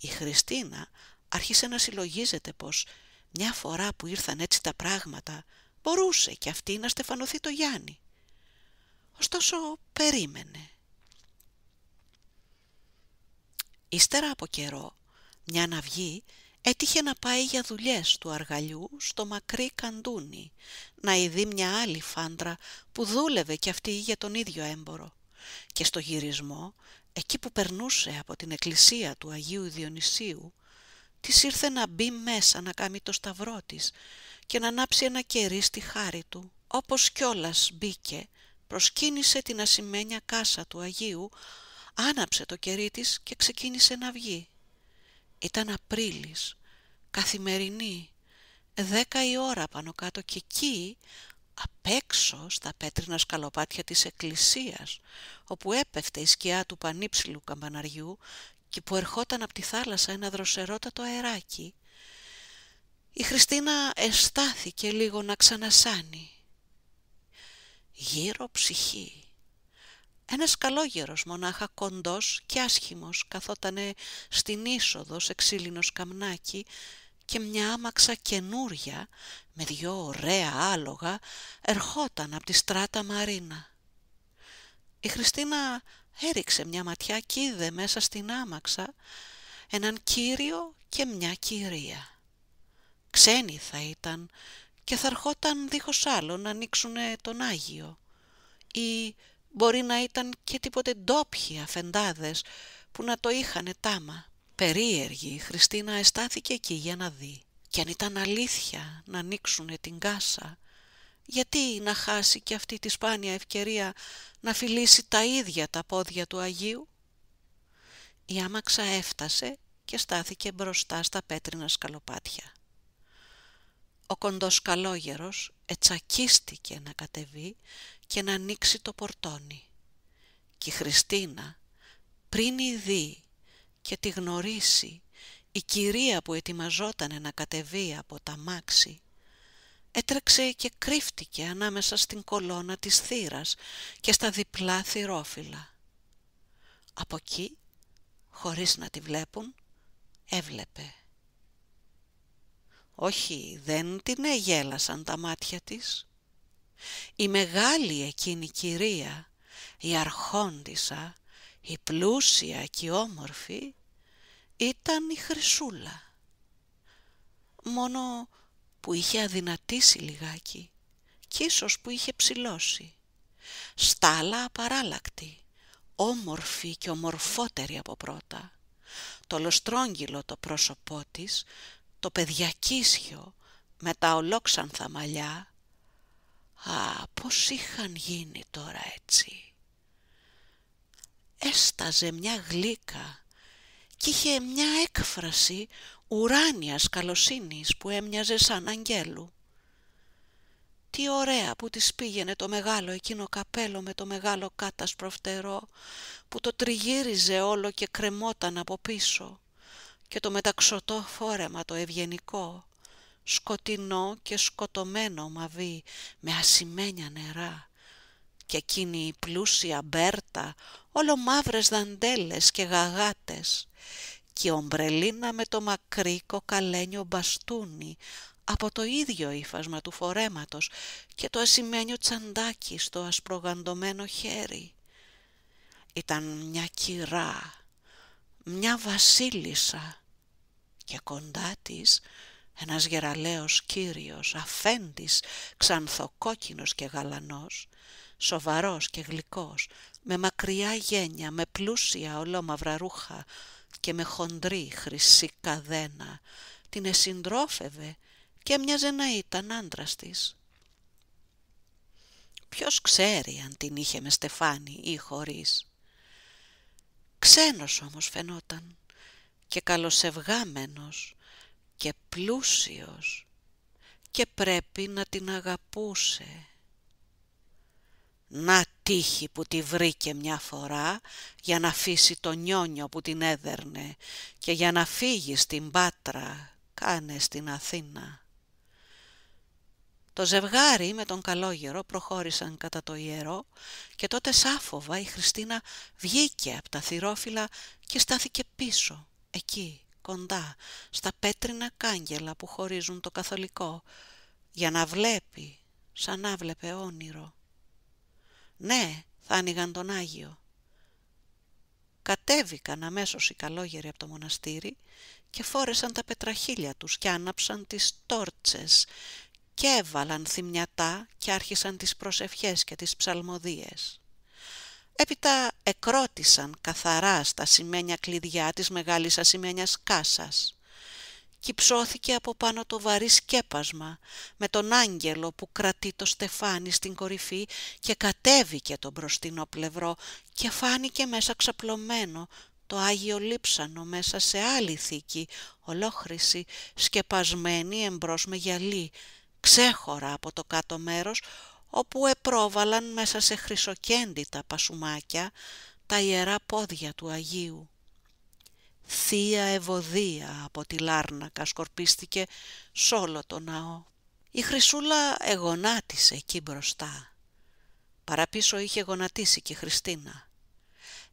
η Χριστίνα άρχισε να συλλογίζεται πως μια φορά που ήρθαν έτσι τα πράγματα μπορούσε και αυτή να στεφανωθεί το Γιάννη. Ωστόσο περίμενε. Ύστερα από καιρό μια ναυγή έτυχε να πάει για δουλειές του αργαλιού στο μακρύ καντούνι, να ειδεί μια άλλη φάντρα που δούλευε κι αυτή για τον ίδιο έμπορο. Και στο γυρισμό, εκεί που περνούσε από την εκκλησία του Αγίου Διονυσίου, της ήρθε να μπει μέσα να κάνει το σταυρό της και να ανάψει ένα κερί στη χάρη του. Όπως κιόλας μπήκε, προσκύνησε την ασημένια κάσα του Αγίου, άναψε το κερί της και ξεκίνησε να βγει. Ήταν Απρίλης, καθημερινή, δέκα η ώρα πάνω κάτω και εκεί απ' έξω στα πέτρινα σκαλοπάτια της εκκλησίας όπου έπεφτε η σκιά του πανύψηλου καμπαναριού και που ερχόταν από τη θάλασσα ένα δροσερότατο αεράκι η Χριστίνα αισθάθηκε λίγο να ξανασάνει. Γύρω ψυχή ένας καλόγερος μονάχα κοντός και άσχημος καθότανε στην είσοδος σε ξύλινο σκαμνάκι και μια άμαξα καινούρια με δυο ωραία άλογα ερχόταν από τη στράτα Μαρίνα. Η Χριστίνα έριξε μια ματιά και είδε μέσα στην άμαξα έναν κύριο και μια κυρία. Ξένοι θα ήταν και θα ερχόταν δίχως άλλο να ανοίξουν τον Άγιο ή Μπορεί να ήταν και τίποτε ντόπιοι αφεντάδες που να το είχανε τάμα. Περίεργη η Χριστίνα αισθάθηκε εκεί για να δει. Κι αν ήταν αλήθεια να ανοίξουνε την κάσα, γιατί να χάσει και αυτή τη σπάνια ευκαιρία να φιλήσει τα ίδια τα πόδια του Αγίου. Η άμαξα έφτασε και στάθηκε μπροστά στα πέτρινα σκαλοπάτια. Ο κοντός καλόγερος ετσακίστηκε να κατεβεί και να ανοίξει το πορτόνι. Κι η Χριστίνα, πριν η δει και τη γνωρίσει, η κυρία που ετοιμαζόταν να κατεβεί από τα μάξι, έτρεξε και κρύφτηκε ανάμεσα στην κολόνα της θύρας και στα διπλά θυρόφυλλα. Από εκεί, χωρίς να τη βλέπουν, έβλεπε. Όχι, δεν την έγελασαν τα μάτια της. Η μεγάλη εκείνη κυρία, η αρχόντισα, η πλούσια και η όμορφη, ήταν η Χρυσούλα. Μόνο που είχε αδυνατήσει λιγάκι κι ίσως που είχε ψηλώσει. Στάλα απαράλλακτη, όμορφη και ομορφότερη από πρώτα. Το λοστρόγγυλο το πρόσωπό της, το παιδιακίσιο με τα ολόξανθα μαλλιά, Α, πώς είχαν γίνει τώρα έτσι. Έσταζε μια γλύκα και είχε μια έκφραση ουράνιας καλοσύνης που έμοιαζε σαν αγγέλου. Τι ωραία που της πήγαινε το μεγάλο εκείνο καπέλο με το μεγάλο κάτασπρο φτερό που το τριγύριζε όλο και κρεμόταν από πίσω και το μεταξωτό φόρεμα το ευγενικό σκοτεινό και σκοτωμένο μαβί με ασημένια νερά και εκείνη η πλούσια μπέρτα όλο μαύρες δαντέλες και γαγάτες και ομπρελίνα με το μακρύ κοκαλένιο μπαστούνι από το ίδιο ύφασμα του φορέματος και το ασημένιο τσαντάκι στο ασπρογαντωμένο χέρι. Ήταν μια κυρά, μια βασίλισσα και κοντά της ένας γεραλαίος κύριος, αφέντης, ξανθοκόκκινος και γαλανός, σοβαρός και γλυκός, με μακριά γένια, με πλούσια ολόμαυρα ρούχα και με χοντρή χρυσή καδένα, την εσυντρόφευε και μοιάζε να ήταν άντρας της. Ποιος ξέρει αν την είχε με στεφάνι ή χωρίς. Ξένος όμως φαινόταν και καλοσευγάμενος και πλούσιος και πρέπει να την αγαπούσε. Να τύχη που τη βρήκε μια φορά για να αφήσει το νιόνιο που την έδερνε και για να φύγει στην Πάτρα, κάνε στην Αθήνα. Το ζευγάρι με τον καλόγερο προχώρησαν κατά το ιερό και τότε σάφοβα η Χριστίνα βγήκε από τα θυρόφυλλα και στάθηκε πίσω, εκεί, στα πέτρινα κάγκελα που χωρίζουν το καθολικό, για να βλέπει σαν να βλέπε όνειρο. Ναι, θα άνοιγαν τον Άγιο. Κατέβηκαν αμέσως οι καλόγεροι από το μοναστήρι και φόρεσαν τα πετραχίλια τους και άναψαν τις τόρτσες και έβαλαν θυμιατά και άρχισαν τις προσευχές και τις ψαλμοδίες. Έπειτα εκρότησαν καθαρά στα σημαίνια κλειδιά της μεγάλης ασημένιας κάσας. Κυψώθηκε από πάνω το βαρύ σκέπασμα με τον άγγελο που κρατεί το στεφάνι στην κορυφή και κατέβηκε το μπροστινό πλευρό και φάνηκε μέσα ξαπλωμένο το Άγιο Λείψανο μέσα σε άλλη θήκη, ολόχρηση, σκεπασμένη εμπρός με γυαλί, ξέχωρα από το κάτω μέρος όπου επρόβαλαν μέσα σε χρυσοκέντητα πασουμάκια τα ιερά πόδια του Αγίου. Θεία ευωδία από τη Λάρνακα σκορπίστηκε σ' όλο το ναό. Η Χρυσούλα εγονάτισε εκεί μπροστά. Παραπίσω είχε γονατίσει και η Χριστίνα.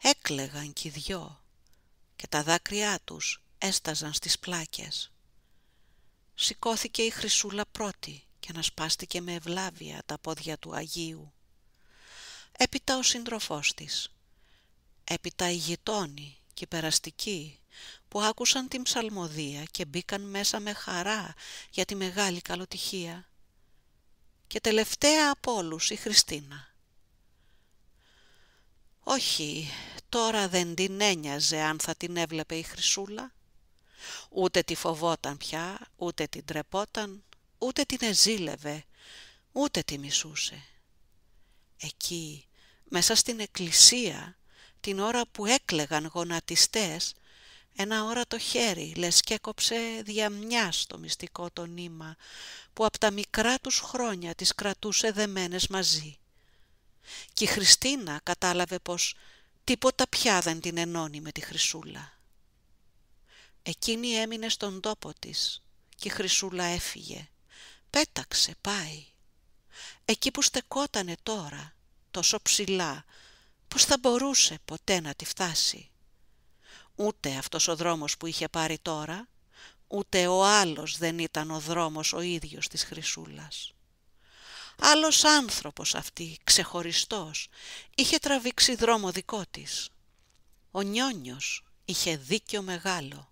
Έκλεγαν κι οι δυο και τα δάκρυά τους έσταζαν στις πλάκες. Σηκώθηκε η Χρυσούλα πρώτη και σπάστηκε με ευλάβεια τα πόδια του Αγίου. Έπειτα ο σύντροφός της, έπειτα οι γειτόνοι και οι περαστικοί που άκουσαν την ψαλμοδία και μπήκαν μέσα με χαρά για τη μεγάλη καλοτυχία. Και τελευταία από όλους η Χριστίνα. Όχι, τώρα δεν την ένοιαζε αν θα την έβλεπε η Χρυσούλα. Ούτε τη φοβόταν πια, ούτε την τρεπόταν, ούτε την εζήλευε, ούτε τη μισούσε. Εκεί, μέσα στην εκκλησία, την ώρα που έκλεγαν γονατιστές, ένα ώρα το χέρι, λες και έκοψε διαμιά το μυστικό το νήμα, που από τα μικρά τους χρόνια τις κρατούσε δεμένες μαζί. Και η Χριστίνα κατάλαβε πως τίποτα πια δεν την ενώνει με τη Χρυσούλα. Εκείνη έμεινε στον τόπο της και η Χρυσούλα έφυγε πέταξε πάει. Εκεί που στεκότανε τώρα, τόσο ψηλά, πως θα μπορούσε ποτέ να τη φτάσει. Ούτε αυτός ο δρόμος που είχε πάρει τώρα, ούτε ο άλλος δεν ήταν ο δρόμος ο ίδιος της Χρυσούλας. Άλλος άνθρωπος αυτή, ξεχωριστός, είχε τραβήξει δρόμο δικό της. Ο Νιόνιος είχε δίκιο μεγάλο.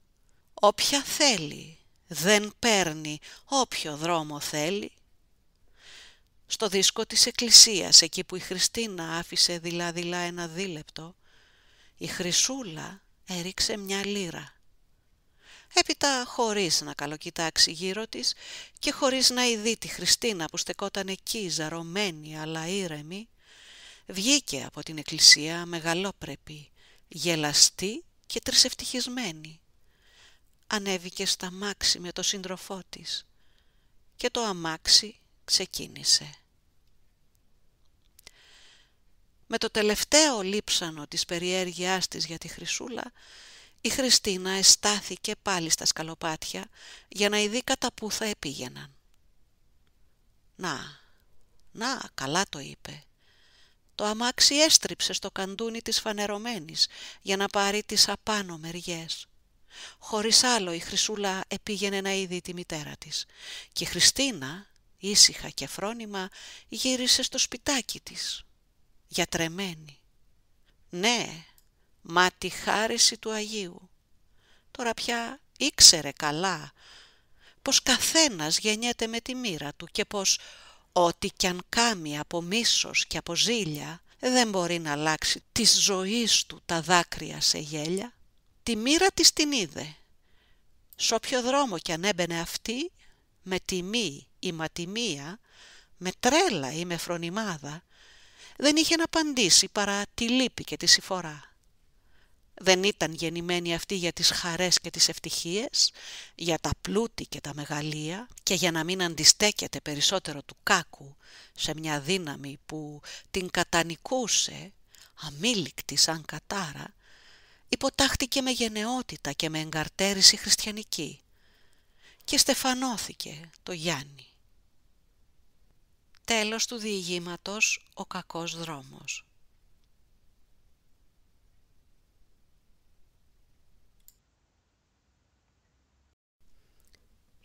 Όποια θέλει δεν παίρνει όποιο δρόμο θέλει. Στο δίσκο της εκκλησίας, εκεί που η Χριστίνα άφησε δειλά-δειλά ένα δίλεπτο, η Χρυσούλα έριξε μια λίρα. Έπειτα χωρίς να καλοκοιτάξει γύρω της και χωρίς να ειδεί τη Χριστίνα που στεκόταν εκεί ζαρωμένη αλλά ήρεμη, βγήκε από την εκκλησία μεγαλόπρεπη, γελαστή και τρισευτυχισμένη ανέβηκε στα μάξι με το σύντροφό της και το αμάξι ξεκίνησε. Με το τελευταίο λείψανο της περιέργειάς της για τη Χρυσούλα, η Χριστίνα εστάθηκε πάλι στα σκαλοπάτια για να ειδεί κατά πού θα επήγαιναν. «Να, να, καλά το είπε», το αμάξι έστριψε στο καντούνι της φανερωμένης για να πάρει τις απάνω μεριές. Χωρίς άλλο η Χρυσούλα επήγαινε να είδει τη μητέρα της και η Χριστίνα, ήσυχα και φρόνημα, γύρισε στο σπιτάκι της, γιατρεμένη. Ναι, μα τη χάριση του Αγίου. Τώρα πια ήξερε καλά πως καθένας γεννιέται με τη μοίρα του και πως ό,τι κι αν κάμει από μίσος και από ζήλια δεν μπορεί να αλλάξει της ζωής του τα δάκρυα σε γέλια. Τη μοίρα της την είδε. Σ' όποιο δρόμο κι αν έμπαινε αυτή, με τιμή ή ματιμία, με τρέλα ή με φρονιμάδα, δεν είχε να απαντήσει παρά τη λύπη και τη συφορά. Δεν ήταν γεννημένη αυτή για τις χαρές και τις ευτυχίες, για τα πλούτη και τα μεγαλεία και για να μην αντιστέκεται περισσότερο του κάκου σε μια δύναμη που την κατανικούσε, αμήλικτη σαν κατάρα, υποτάχθηκε με γενναιότητα και με εγκαρτέρηση χριστιανική και στεφανώθηκε το Γιάννη. Τέλος του διηγήματος «Ο κακός δρόμος».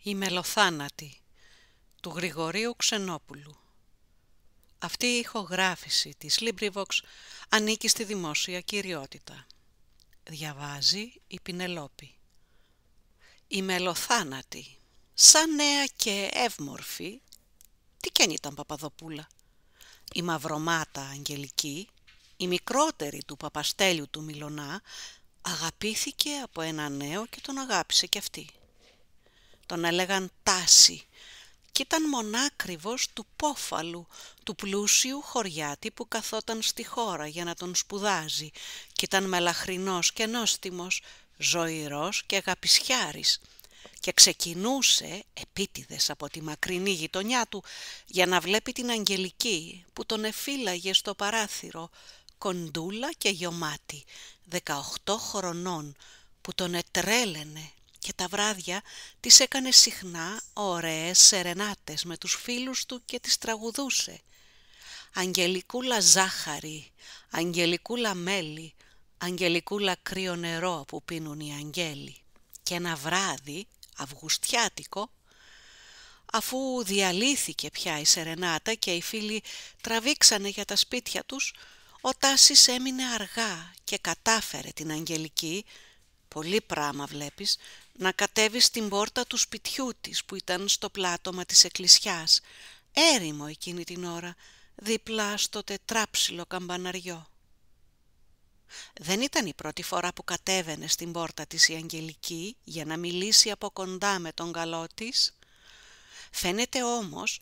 Η μελοθάνατη του Γρηγορίου Ξενόπουλου Αυτή η ηχογράφηση της LibriVox ανήκει στη δημόσια κυριότητα διαβάζει η Πινελόπη. Η μελοθάνατη, σαν νέα και εύμορφη, τι και αν ήταν Παπαδοπούλα. Η μαυρομάτα Αγγελική, η μικρότερη του Παπαστέλιου του Μιλονά, αγαπήθηκε από ένα νέο και τον αγάπησε κι αυτή. Τον έλεγαν Τάση και ήταν μονάκριβος του Πόφαλου, του πλούσιου χωριάτη που καθόταν στη χώρα για να τον σπουδάζει και ήταν μελαχρινός και νόστιμος, ζωηρός και αγαπησιάρης και ξεκινούσε επίτηδες από τη μακρινή γειτονιά του για να βλέπει την Αγγελική που τον εφύλαγε στο παράθυρο κοντούλα και γιωμάτι, 18 χρονών, που τον ετρέλαινε και τα βράδια τις έκανε συχνά ωραίες σερενάτες με τους φίλους του και τις τραγουδούσε. Αγγελικούλα ζάχαρη, αγγελικούλα μέλι, αγγελικούλα κρύο νερό που πίνουν οι αγγέλοι. Και ένα βράδυ, αυγουστιάτικο, αφού διαλύθηκε πια η Σερενάτα και οι φίλοι τραβήξανε για τα σπίτια τους, ο Τάσης έμεινε αργά και κατάφερε την Αγγελική, πολύ πράμα βλέπεις, να κατέβει στην πόρτα του σπιτιού της που ήταν στο πλάτωμα της εκκλησιάς, έρημο εκείνη την ώρα, δίπλα στο τετράψιλο καμπαναριό. Δεν ήταν η πρώτη φορά που κατέβαινε στην πόρτα της η Αγγελική για να μιλήσει από κοντά με τον καλό της. Φαίνεται όμως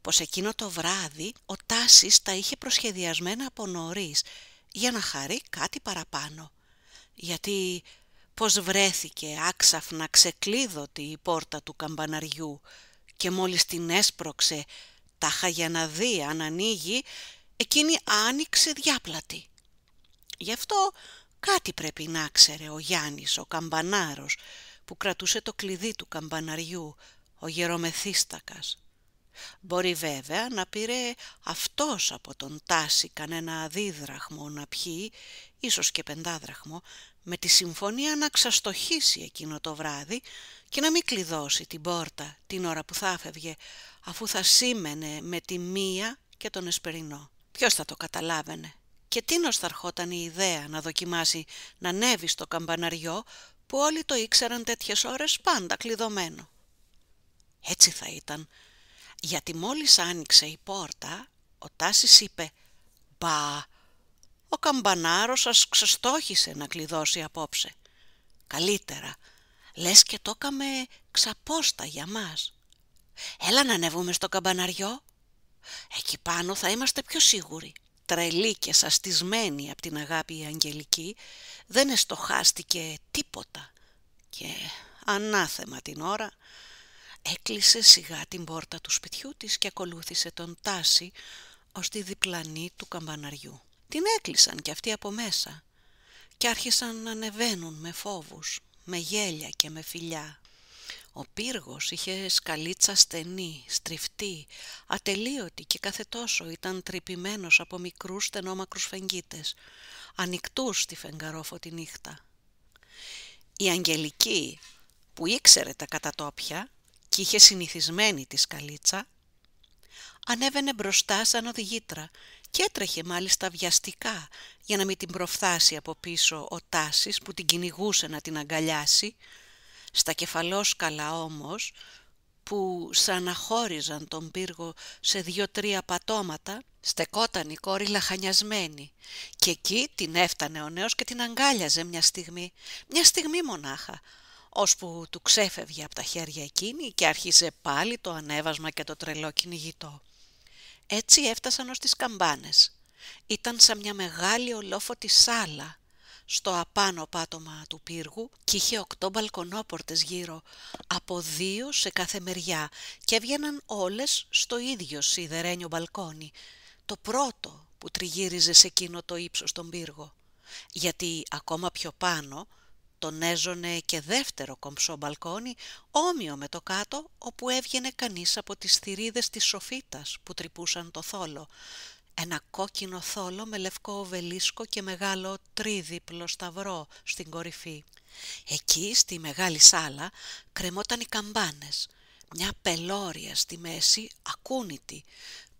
πως εκείνο το βράδυ ο Τάσης τα είχε προσχεδιασμένα από νωρίς για να χαρεί κάτι παραπάνω. Γιατί πως βρέθηκε άξαφνα ξεκλείδωτη η πόρτα του καμπαναριού και μόλις την έσπρωξε τάχα για να δει αν ανοίγει, εκείνη άνοιξε διάπλατη. Γι' αυτό κάτι πρέπει να ξέρε ο Γιάννης, ο καμπανάρος, που κρατούσε το κλειδί του καμπαναριού, ο γερομεθίστακας. Μπορεί βέβαια να πήρε αυτός από τον Τάση κανένα αδίδραχμο να πιει, ίσως και πεντάδραχμο, με τη συμφωνία να ξαστοχήσει εκείνο το βράδυ και να μην κλειδώσει την πόρτα την ώρα που θα έφευγε, αφού θα σήμαινε με τη μία και τον εσπερινό. Ποιος θα το καταλάβαινε και τίνος θα η ιδέα να δοκιμάσει να ανέβει στο καμπαναριό που όλοι το ήξεραν τέτοιες ώρες πάντα κλειδωμένο. Έτσι θα ήταν, γιατί μόλις άνοιξε η πόρτα, ο Τάσης είπε «Μπα, ο καμπανάρος σας ξεστόχησε να κλειδώσει απόψε. Καλύτερα, λες και το έκαμε ξαπόστα για μας. Έλα να ανεβούμε στο καμπαναριό. Εκεί πάνω θα είμαστε πιο σίγουροι. Τρελή και σαστισμένη από την αγάπη η Αγγελική, δεν εστοχάστηκε τίποτα. Και ανάθεμα την ώρα, έκλεισε σιγά την πόρτα του σπιτιού της και ακολούθησε τον Τάση ως τη διπλανή του καμπαναριού την έκλεισαν κι αυτοί από μέσα και άρχισαν να ανεβαίνουν με φόβους, με γέλια και με φιλιά. Ο πύργος είχε σκαλίτσα στενή, στριφτή, ατελείωτη και κάθε τόσο ήταν τρυπημένος από μικρούς στενόμακρους φεγγίτες, ανοικτούς στη φεγγαρόφωτη νύχτα. Η Αγγελική, που ήξερε τα κατατόπια και είχε συνηθισμένη τη σκαλίτσα, ανέβαινε μπροστά σαν οδηγήτρα και έτρεχε μάλιστα βιαστικά για να μην την προφθάσει από πίσω ο Τάσης που την κυνηγούσε να την αγκαλιάσει. Στα κεφαλόσκαλα όμως, που σαν τον πύργο σε δύο-τρία πατώματα, στεκόταν η κόρη λαχανιασμένη και εκεί την έφτανε ο νέος και την αγκάλιαζε μια στιγμή, μια στιγμή μονάχα, ώσπου του ξέφευγε από τα χέρια εκείνη και άρχισε πάλι το ανέβασμα και το τρελό κυνηγητό. Έτσι έφτασαν ως τις καμπάνες. Ήταν σαν μια μεγάλη ολόφωτη σάλα στο απάνω πάτωμα του πύργου και είχε οκτώ μπαλκονόπορτες γύρω από δύο σε κάθε μεριά και έβγαιναν όλες στο ίδιο σιδερένιο μπαλκόνι, το πρώτο που τριγύριζε σε εκείνο το ύψος τον πύργο. Γιατί ακόμα πιο πάνω τον έζωνε και δεύτερο κομψό μπαλκόνι, όμοιο με το κάτω, όπου έβγαινε κανείς από τις θηρίδες της σοφίτας που τρυπούσαν το θόλο. Ένα κόκκινο θόλο με λευκό βελίσκο και μεγάλο τρίδιπλο σταυρό στην κορυφή. Εκεί, στη μεγάλη σάλα, κρεμόταν οι καμπάνες. Μια πελώρια στη μέση, ακούνητη,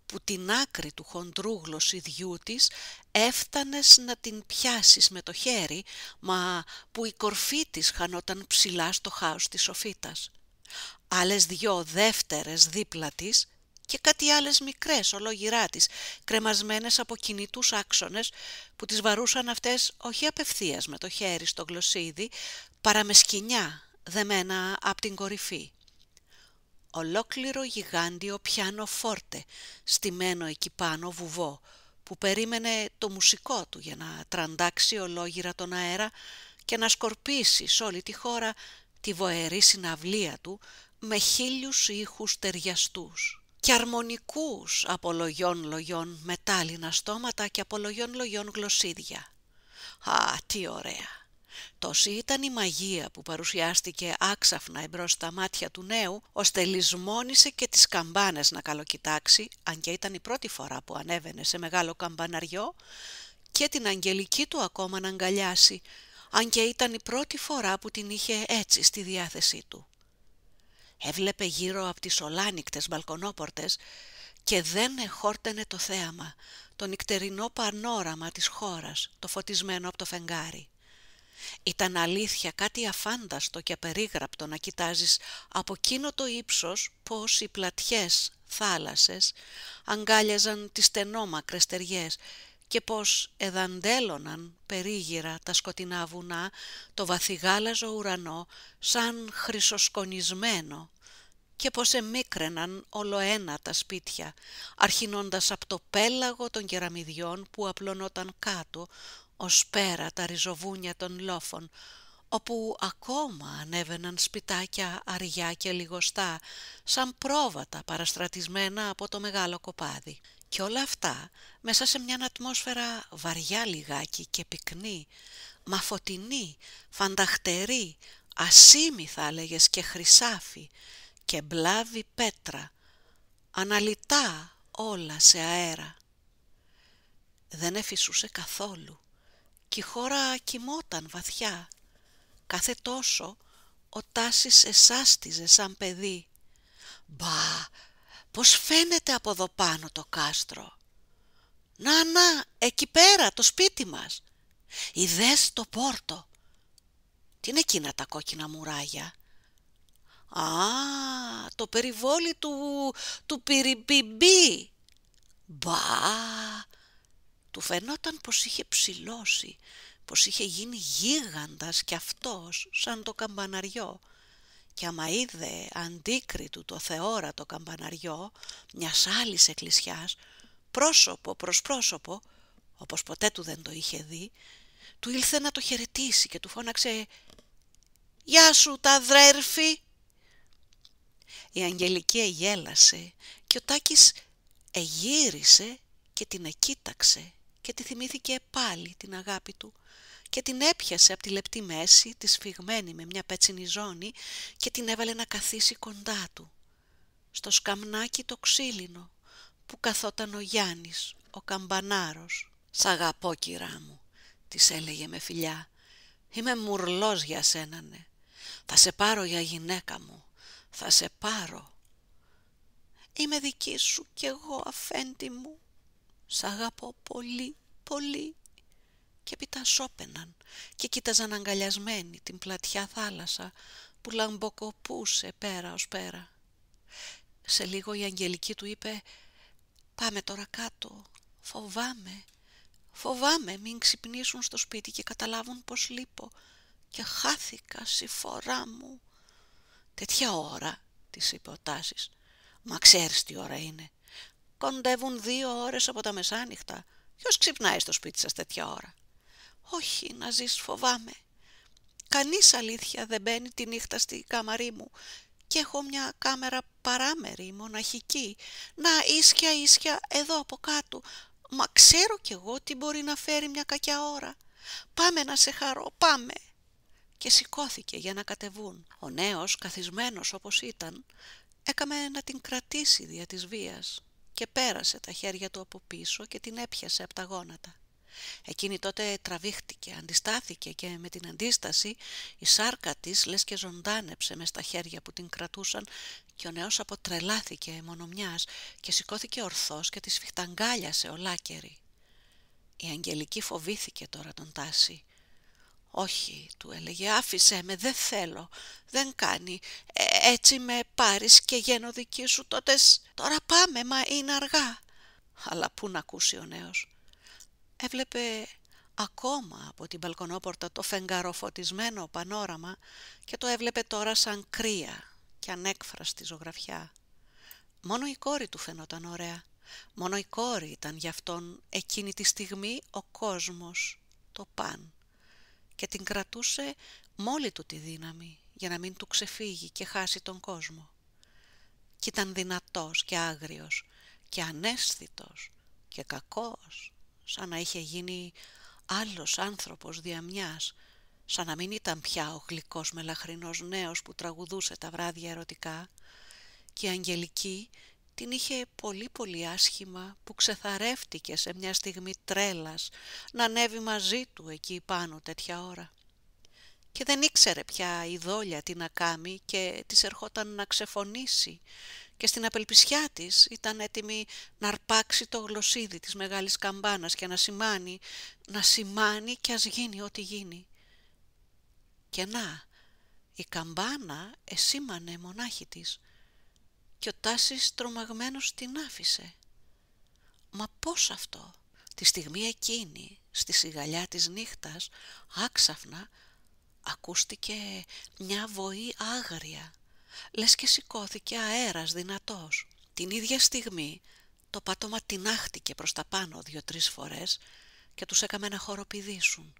που την άκρη του χοντρού γλωσσιδιού της έφτανες να την πιάσεις με το χέρι, μα που η κορφή της χανόταν ψηλά στο χάος της σοφίτας. Άλλες δυο δεύτερες δίπλα της και κάτι άλλες μικρές ολόγυρά της, κρεμασμένες από κινητούς άξονες που τις βαρούσαν αυτές όχι απευθείας με το χέρι στο γλωσσίδι, παρά με σκοινιά δεμένα από την κορυφή ολόκληρο γιγάντιο πιάνο φόρτε, στημένο εκεί πάνω βουβό, που περίμενε το μουσικό του για να τραντάξει ολόγυρα τον αέρα και να σκορπίσει σε όλη τη χώρα τη βοερή συναυλία του με χίλιους ήχους ταιριαστούς και αρμονικούς από λογιών λογιών μετάλλινα στόματα και από λογιών λογιών γλωσσίδια. Α, τι ωραία! Τόση ήταν η μαγεία που παρουσιάστηκε άξαφνα εμπρός στα μάτια του νέου, ώστε λησμόνησε και τις καμπάνες να καλοκοιτάξει, αν και ήταν η πρώτη φορά που ανέβαινε σε μεγάλο καμπαναριό, και την αγγελική του ακόμα να αγκαλιάσει, αν και ήταν η πρώτη φορά που την είχε έτσι στη διάθεσή του. Έβλεπε γύρω από τις ολάνικτες μπαλκονόπορτες και δεν εχόρτενε το θέαμα, το νυχτερινό πανόραμα της χώρας, το φωτισμένο από το φεγγάρι. Ήταν αλήθεια κάτι αφάνταστο και απερίγραπτο να κοιτάζεις από εκείνο το ύψος πώς οι πλατιές θάλασσες αγκάλιαζαν τις στενόμακρες τεριές και πως εδαντέλωναν περίγυρα τα σκοτεινά βουνά το βαθυγάλαζο ουρανό σαν χρυσοσκονισμένο και πως εμίκραιναν όλο ένα τα σπίτια, αρχινώντας από το πέλαγο των κεραμιδιών που απλωνόταν κάτω, ως πέρα τα ριζοβούνια των λόφων, όπου ακόμα ανέβαιναν σπιτάκια αριά και λιγοστά, σαν πρόβατα παραστρατισμένα από το μεγάλο κοπάδι. Και όλα αυτά μέσα σε μια ατμόσφαιρα βαριά λιγάκι και πυκνή, μα φανταχτερή, ασήμι θα έλεγες και χρυσάφι και μπλάβη πέτρα, αναλυτά όλα σε αέρα. Δεν εφησούσε καθόλου. Κι η χώρα κοιμόταν βαθιά. Κάθε τόσο ο Τάσης εσάστιζε σαν παιδί. «Μπα, πώς φαίνεται από εδώ πάνω το κάστρο». «Να, να, εκεί πέρα, το σπίτι μας». «Ιδες το πόρτο». «Τι είναι εκείνα τα κόκκινα μουράγια». «Α, το περιβόλι του, του πυριμπιμπί». «Μπα, του φαινόταν πως είχε ψηλώσει, πως είχε γίνει γίγαντας κι αυτός σαν το καμπαναριό. Κι άμα είδε αντίκριτου το θεόρατο καμπαναριό μιας άλλης εκκλησιάς, πρόσωπο προς πρόσωπο, όπως ποτέ του δεν το είχε δει, του ήλθε να το χαιρετήσει και του φώναξε «Γεια σου τα αδρέρφη!» Η Αγγελική εγέλασε και ο Τάκης εγύρισε και την εκοίταξε και τη θυμήθηκε πάλι την αγάπη του και την έπιασε από τη λεπτή μέση, τη σφιγμένη με μια πέτσινη ζώνη και την έβαλε να καθίσει κοντά του. Στο σκαμνάκι το ξύλινο που καθόταν ο Γιάννης, ο καμπανάρος. «Σ' αγαπώ κυρά μου», της έλεγε με φιλιά. «Είμαι μουρλός για ναι. Θα σε πάρω για γυναίκα μου. Θα σε πάρω». «Είμαι δική σου κι εγώ αφέντη μου», Σ' αγαπώ πολύ, πολύ. Και σώπαιναν και κοίταζαν αγκαλιασμένοι την πλατιά θάλασσα που λαμποκοπούσε πέρα ως πέρα. Σε λίγο η Αγγελική του είπε «Πάμε τώρα κάτω, φοβάμαι, φοβάμαι μην ξυπνήσουν στο σπίτι και καταλάβουν πως λείπω και χάθηκα στη φορά μου». «Τέτοια ώρα», της είπε ο Τάσης. «Μα ξέρεις τι ώρα είναι, Κοντεύουν δύο ώρες από τα μεσάνυχτα. Ποιος ξυπνάει στο σπίτι σας τέτοια ώρα. Όχι, να ζεις φοβάμαι. Κανείς αλήθεια δεν μπαίνει τη νύχτα στη κάμαρή μου και έχω μια κάμερα παράμερη, μοναχική. Να ίσια ίσια εδώ από κάτω. Μα ξέρω κι εγώ τι μπορεί να φέρει μια κακιά ώρα. Πάμε να σε χαρώ, πάμε. Και σηκώθηκε για να κατεβούν. Ο νέος, καθισμένος όπως ήταν, έκαμε να την κρατήσει δια της βίας και πέρασε τα χέρια του από πίσω και την έπιασε από τα γόνατα. Εκείνη τότε τραβήχτηκε, αντιστάθηκε και με την αντίσταση η σάρκα της λες και ζωντάνεψε μες στα χέρια που την κρατούσαν και ο νέος αποτρελάθηκε μονομιάς και σηκώθηκε ορθός και τη σφιχταγκάλιασε ολάκερη. Η Αγγελική φοβήθηκε τώρα τον Τάση. «Όχι», του έλεγε, «άφησέ με, δεν θέλω, δεν κάνει, ε, έτσι με πάρεις και γένω δική σου τότε, τώρα πάμε, μα είναι αργά». Αλλά πού να ακούσει ο νέος. Έβλεπε ακόμα από την μπαλκονόπορτα το φεγγαροφωτισμένο πανόραμα και το έβλεπε τώρα σαν κρύα και ανέκφραστη ζωγραφιά. Μόνο η κόρη του φαινόταν ωραία. Μόνο η κόρη ήταν γι' αυτόν εκείνη τη στιγμή ο κόσμος, το παν και την κρατούσε μόλι του τη δύναμη για να μην του ξεφύγει και χάσει τον κόσμο. Κι ήταν δυνατός και άγριος και ανέσθητος και κακός, σαν να είχε γίνει άλλος άνθρωπος διαμιάς, σαν να μην ήταν πια ο γλυκός μελαχρινός νέος που τραγουδούσε τα βράδια ερωτικά, και η Αγγελική την είχε πολύ πολύ άσχημα που ξεθαρεύτηκε σε μια στιγμή τρέλας να ανέβει μαζί του εκεί πάνω τέτοια ώρα. Και δεν ήξερε πια η δόλια τι να κάνει και της ερχόταν να ξεφωνήσει και στην απελπισιά της ήταν έτοιμη να αρπάξει το γλωσσίδι της μεγάλης καμπάνας και να σημάνει, να σημάνει και ας γίνει ό,τι γίνει. Και να, η καμπάνα εσήμανε μονάχη της και ο Τάσης τρομαγμένος την άφησε. Μα πώς αυτό, τη στιγμή εκείνη, στη σιγαλιά της νύχτας, άξαφνα, ακούστηκε μια βοή άγρια, λες και σηκώθηκε αέρας δυνατός. Την ίδια στιγμή το πάτωμα τεινάχτηκε προς τα πάνω δύο-τρεις φορές και τους έκαμε να χοροπηδήσουν.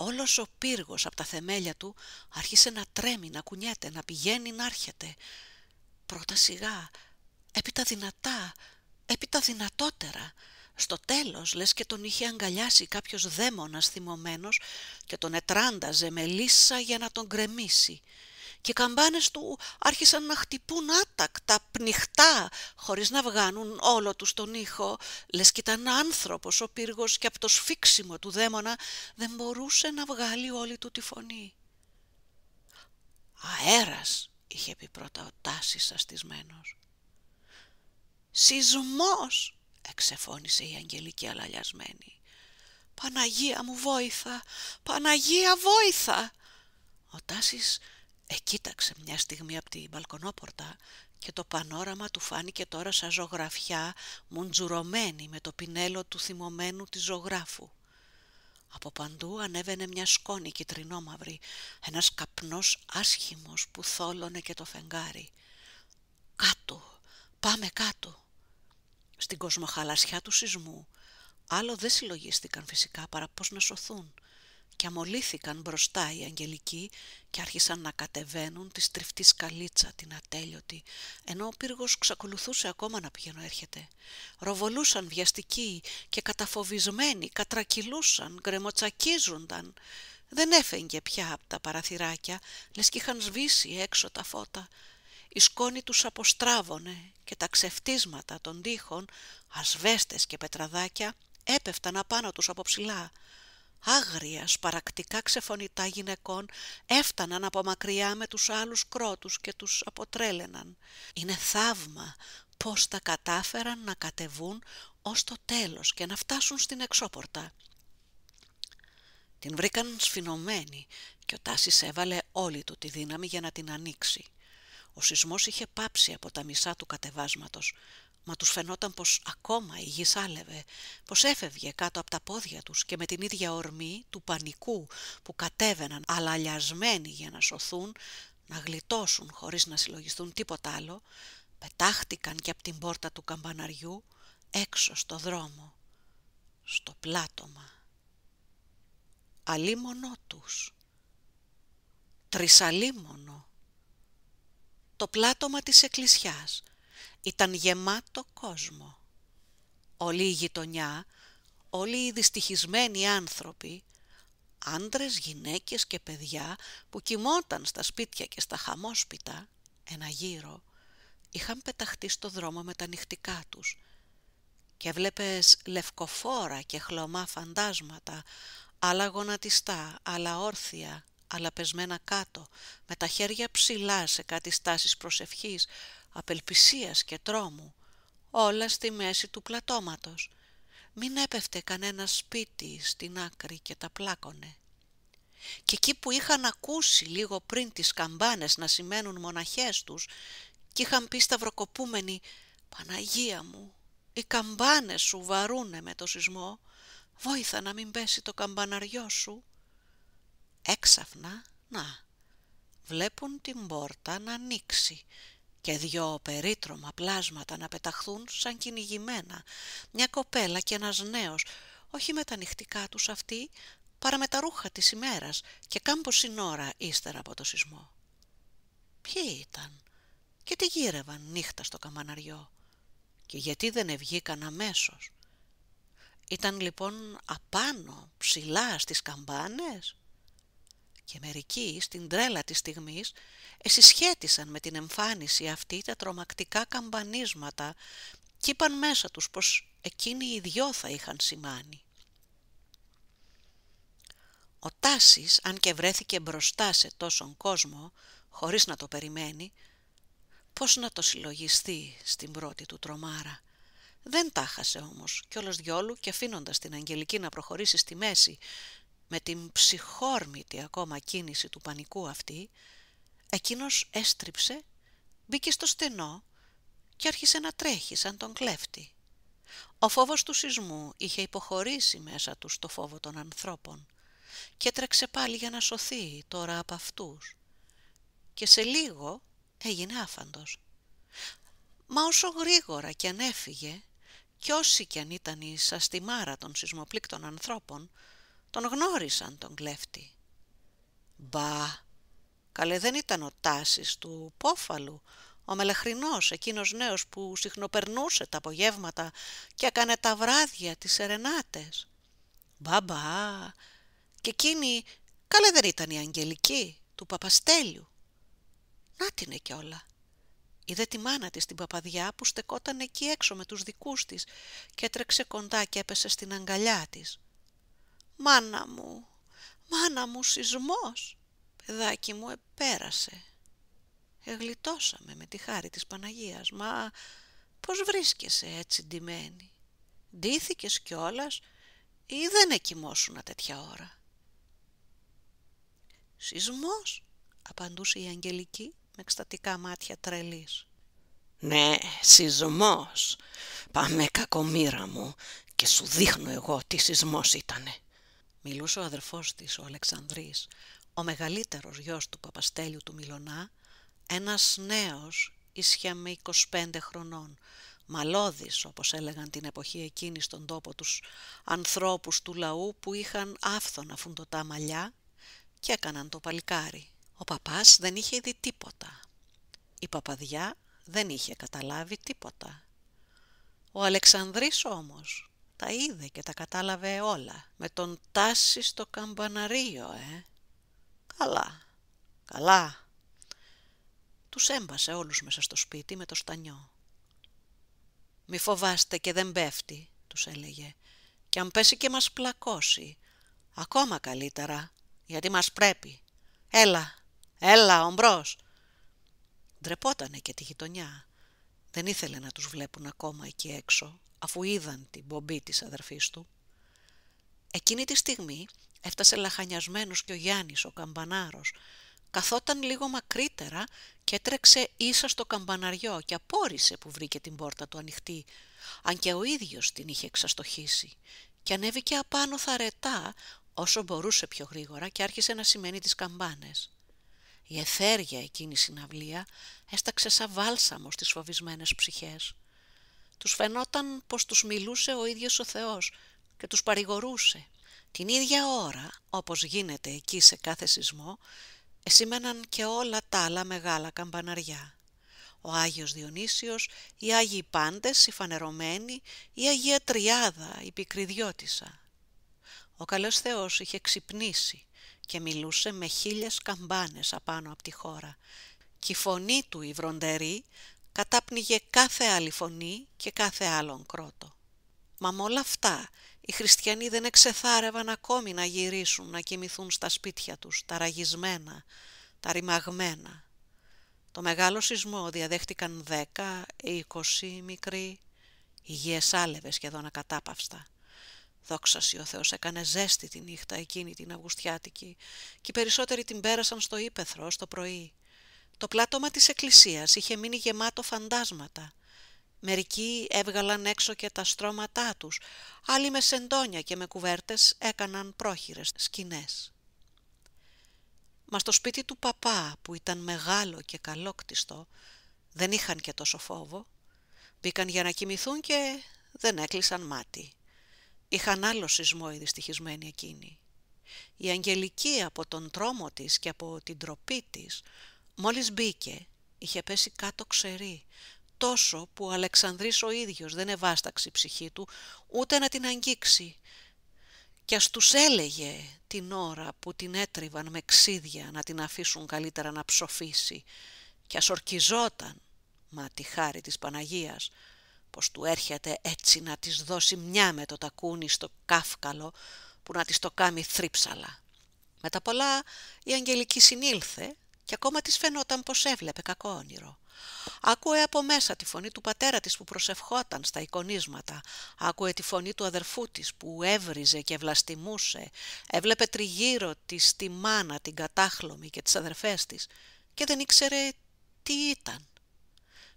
Όλος ο πύργος από τα θεμέλια του άρχισε να τρέμει, να κουνιέται, να πηγαίνει, να έρχεται. Πρώτα σιγά, έπειτα δυνατά, έπειτα δυνατότερα. Στο τέλος, λες και τον είχε αγκαλιάσει κάποιος δαίμονας θυμωμένος και τον ετράνταζε με λύσσα για να τον κρεμίσει. Και οι καμπάνες του άρχισαν να χτυπούν άτακτα, πνιχτά, χωρίς να βγάνουν όλο τους τον ήχο. Λες και ήταν άνθρωπος ο πύργος και από το σφίξιμο του δαίμονα δεν μπορούσε να βγάλει όλη του τη φωνή. Αέρας, είχε πει πρώτα ο Τάσης αστισμένος. «Σεισμός!» εξεφώνησε η Αγγελική αλαλιασμένη. «Παναγία μου βόηθα! Παναγία βόηθα!» Ο Τάσης εκείταξε μια στιγμή από την μπαλκονόπορτα και το πανόραμα του φάνηκε τώρα σαν ζωγραφιά μουντζουρωμένη με το πινέλο του θυμωμένου της ζωγράφου. Από παντού ανέβαινε μια σκόνη κυτρινόμαυρη, ένας καπνός άσχημος που θόλωνε και το φεγγάρι. «Κάτω! Πάμε κάτω!» Στην κοσμοχαλασιά του σεισμού, άλλο δεν συλλογίστηκαν φυσικά παρά πώς να σωθούν – και αμολύθηκαν μπροστά οι αγγελικοί και άρχισαν να κατεβαίνουν της στριφτή σκαλίτσα την ατέλειωτη, ενώ ο πύργος ξακολουθούσε ακόμα να πηγαίνω έρχεται. Ροβολούσαν βιαστικοί και καταφοβισμένοι, κατρακυλούσαν, γκρεμοτσακίζονταν. Δεν έφεγγε πια από τα παραθυράκια, λες κι είχαν σβήσει έξω τα φώτα. Η σκόνη τους αποστράβωνε και τα ξεφτίσματα των τοίχων, ασβέστες και πετραδάκια, έπεφταν απάνω τους από ψηλά άγρια, σπαρακτικά ξεφωνητά γυναικών έφταναν από μακριά με τους άλλους κρότους και τους αποτρέλαιναν. Είναι θαύμα πώς τα κατάφεραν να κατεβούν ως το τέλος και να φτάσουν στην εξώπορτα. Την βρήκαν σφινωμένη και ο Τάσης έβαλε όλη του τη δύναμη για να την ανοίξει. Ο σεισμός είχε πάψει από τα μισά του κατεβάσματος, Μα τους φαινόταν πως ακόμα η γη σάλευε, πως έφευγε κάτω από τα πόδια τους και με την ίδια ορμή του πανικού που κατέβαιναν αλαλιασμένοι για να σωθούν, να γλιτώσουν χωρίς να συλλογιστούν τίποτα άλλο, πετάχτηκαν και από την πόρτα του καμπαναριού έξω στο δρόμο, στο πλάτωμα. Αλίμονό τους. Τρισαλίμονο. Το πλάτωμα της εκκλησιάς – ήταν γεμάτο κόσμο. Όλη η γειτονιά, όλοι οι δυστυχισμένοι άνθρωποι, άντρες, γυναίκες και παιδιά που κοιμόταν στα σπίτια και στα χαμόσπιτα, ένα γύρο, είχαν πεταχτεί στο δρόμο με τα νυχτικά τους και βλέπες λευκοφόρα και χλωμά φαντάσματα, άλλα γονατιστά, άλλα όρθια, άλλα πεσμένα κάτω, με τα χέρια ψηλά σε κάτι στάσεις προσευχής, απελπισίας και τρόμου, όλα στη μέση του πλατώματος. Μην έπεφτε κανένα σπίτι στην άκρη και τα πλάκωνε. Και εκεί που είχαν ακούσει λίγο πριν τις καμπάνες να σημαίνουν μοναχές τους κι είχαν πει σταυροκοπούμενοι «Παναγία μου, οι καμπάνες σου βαρούνε με το σεισμό, βόηθα να μην πέσει το καμπαναριό σου». Έξαφνα, να, βλέπουν την πόρτα να ανοίξει και δυο περίτρωμα πλάσματα να πεταχθούν σαν κυνηγημένα, μια κοπέλα και ένας νέος, όχι με τα νυχτικά τους αυτοί, παρά με τα ρούχα της ημέρας και κάμπος ώρα ύστερα από το σεισμό. Ποιοι ήταν και τι γύρευαν νύχτα στο καμαναριό και γιατί δεν ευγήκαν αμέσως. Ήταν λοιπόν απάνω, ψηλά στις καμπάνες και μερικοί στην τρέλα της στιγμής εσυσχέτισαν με την εμφάνιση αυτή τα τρομακτικά καμπανίσματα και είπαν μέσα τους πως εκείνοι οι δυο θα είχαν σημάνει. Ο Τάσης, αν και βρέθηκε μπροστά σε τόσον κόσμο, χωρίς να το περιμένει, πώς να το συλλογιστεί στην πρώτη του τρομάρα. Δεν τάχασε όμως όλος διόλου και αφήνοντας την Αγγελική να προχωρήσει στη μέση με την ψυχόρμητη ακόμα κίνηση του πανικού αυτή, Εκείνος έστριψε, μπήκε στο στενό και άρχισε να τρέχει σαν τον κλέφτη. Ο φόβος του σεισμού είχε υποχωρήσει μέσα του στο φόβο των ανθρώπων και τρέξε πάλι για να σωθεί τώρα από αυτούς και σε λίγο έγινε άφαντος. Μα όσο γρήγορα κι αν έφυγε κι όσοι κι αν ήταν η σαστιμάρα των σεισμοπλήκτων ανθρώπων τον γνώρισαν τον κλέφτη. Μπα, Καλέ δεν ήταν ο Τάσης του Πόφαλου, ο μελαχρινός, εκείνος νέος που συχνοπερνούσε τα απογεύματα και έκανε τα βράδια τις σερενάτες. Μπαμπά! Και εκείνη καλέ δεν ήταν η Αγγελική του Παπαστέλιου. Να την ε κιόλα. Είδε τη μάνα της την παπαδιά που στεκόταν εκεί έξω με τους δικούς της και έτρεξε κοντά και έπεσε στην αγκαλιά της. «Μάνα μου, μάνα μου, σεισμός!» Δάκι μου επέρασε. Εγλιτώσαμε με τη χάρη της Παναγίας, μα πώς βρίσκεσαι έτσι ντυμένη. Ντύθηκες κιόλας ή δεν εκοιμώσουνα τέτοια ώρα. «Σεισμός», απαντούσε η Αγγελική με εξτατικά μάτια τρελής. «Ναι, σεισμός. Πάμε κακομήρα μου και σου δείχνω εγώ τι σεισμός ήτανε». Μιλούσε ο αδερφός της, ο Αλεξανδρής, ο μεγαλύτερος γιος του Παπαστέλιου του Μιλωνά, ένας νέος ίσια με 25 χρονών, μαλώδης όπως έλεγαν την εποχή εκείνη στον τόπο τους ανθρώπους του λαού που είχαν άφθονα φουντοτά μαλλιά και έκαναν το παλικάρι. Ο παπάς δεν είχε δει τίποτα. Η παπαδιά δεν είχε καταλάβει τίποτα. Ο Αλεξανδρής όμως τα είδε και τα κατάλαβε όλα με τον τάση στο καμπαναρίο, ε. Καλά, καλά. Τους έμπασε όλους μέσα στο σπίτι με το στανιό. «Μη φοβάστε και δεν πέφτει», τους έλεγε. «Και αν πέσει και μας πλακώσει, ακόμα καλύτερα, γιατί μας πρέπει. Έλα, έλα, ομπρός». Ντρεπότανε και τη γειτονιά. Δεν ήθελε να τους βλέπουν ακόμα εκεί έξω, αφού είδαν την μπομπή της αδερφής του. Εκείνη τη στιγμή Έφτασε λαχανιασμένος και ο Γιάννης, ο καμπανάρος. Καθόταν λίγο μακρύτερα και έτρεξε ίσα στο καμπαναριό και απόρρισε που βρήκε την πόρτα του ανοιχτή, αν και ο ίδιος την είχε εξαστοχήσει. Και ανέβηκε απάνω θαρετά όσο μπορούσε πιο γρήγορα και άρχισε να σημαίνει τις καμπάνες. Η εθέρια εκείνη συναυλία έσταξε σαν βάλσαμο στις φοβισμένες ψυχές. Τους φαινόταν πως τους μιλούσε ο ίδιος ο Θεός και τους παρηγορούσε την ίδια ώρα, όπως γίνεται εκεί σε κάθε σεισμό, εσήμεναν και όλα τα άλλα μεγάλα καμπαναριά. Ο Άγιος Διονύσιος, οι Άγιοι Πάντες, η Φανερωμένοι, η Αγία Τριάδα, η πικριδιωτησα Ο καλός Θεός είχε ξυπνήσει και μιλούσε με χίλιες καμπάνες απάνω από τη χώρα. και η φωνή του η βροντερή κατάπνιγε κάθε άλλη φωνή και κάθε άλλον κρότο. Μα με όλα αυτά οι χριστιανοί δεν εξεθάρευαν ακόμη να γυρίσουν να κοιμηθούν στα σπίτια τους, τα ραγισμένα, τα ρημαγμένα. Το μεγάλο σεισμό διαδέχτηκαν δέκα είκοσι μικροί, υγιές άλευε σχεδόν ακατάπαυστα. Δόξα ο Θεός έκανε ζέστη τη νύχτα εκείνη την Αυγουστιάτικη και οι περισσότεροι την πέρασαν στο ύπεθρο στο πρωί. Το πλάτωμα της εκκλησίας είχε μείνει γεμάτο φαντάσματα. Μερικοί έβγαλαν έξω και τα στρώματά τους, άλλοι με σεντόνια και με κουβέρτες έκαναν πρόχειρες σκηνές. Μα στο σπίτι του παπά, που ήταν μεγάλο και καλόκτιστο, δεν είχαν και τόσο φόβο. Μπήκαν για να κοιμηθούν και δεν έκλεισαν μάτι. Είχαν άλλο σεισμό οι δυστυχισμένοι εκείνοι. Η Αγγελική από τον τρόμο της και από την τροπή της, μόλις μπήκε, είχε πέσει κάτω ξερή, τόσο που ο Αλεξανδρής ο ίδιος δεν εβάσταξε η ψυχή του ούτε να την αγγίξει. Κι ας τους έλεγε την ώρα που την έτριβαν με ξύδια να την αφήσουν καλύτερα να ψοφήσει κι ας ορκιζόταν, μα τη χάρη της Παναγίας, πως του έρχεται έτσι να της δώσει μια με το τακούνι στο κάφκαλο που να της το κάνει θρύψαλα. Μετά πολλά η Αγγελική συνήλθε και ακόμα της φαινόταν πως έβλεπε κακό όνειρο. Άκουε από μέσα τη φωνή του πατέρα της που προσευχόταν στα εικονίσματα. Άκουε τη φωνή του αδερφού της που έβριζε και βλαστημούσε. Έβλεπε τριγύρω της τη μάνα, την κατάχλωμη και τις αδερφές της και δεν ήξερε τι ήταν.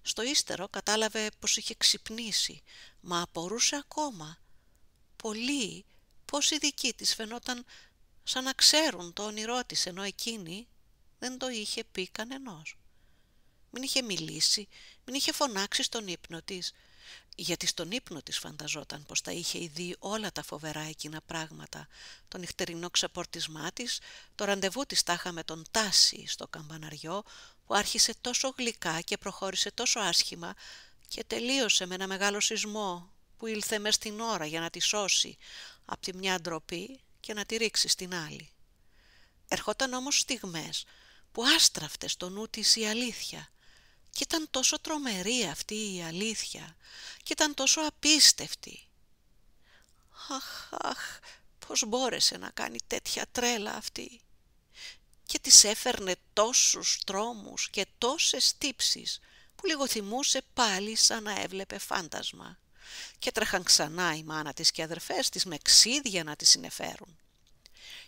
Στο ύστερο κατάλαβε πως είχε ξυπνήσει, μα απορούσε ακόμα. Πολύ. πως οι δικοί της φαινόταν σαν να ξέρουν το όνειρό της, ενώ εκείνη δεν το είχε πει κανενός μην είχε μιλήσει, μην είχε φωνάξει στον ύπνο της, γιατί στον ύπνο της φανταζόταν πως τα είχε δει όλα τα φοβερά εκείνα πράγματα. Το νυχτερινό ξεπορτισμά της, το ραντεβού της τάχα με τον Τάση στο καμπαναριό, που άρχισε τόσο γλυκά και προχώρησε τόσο άσχημα και τελείωσε με ένα μεγάλο σεισμό που ήλθε μες στην ώρα για να τη σώσει από τη μια ντροπή και να τη ρίξει στην άλλη. Ερχόταν όμως στιγμές που άστραφτε στο νου της η αλήθεια – και ήταν τόσο τρομερή αυτή η αλήθεια και ήταν τόσο απίστευτη. Αχ, αχ, πώς μπόρεσε να κάνει τέτοια τρέλα αυτή. Και της έφερνε τόσους τρόμους και τόσες τύψεις που λίγο θυμούσε πάλι σαν να έβλεπε φάντασμα. Και τρέχαν ξανά η μάνα της και οι αδερφές της με ξίδια να τη συνεφέρουν.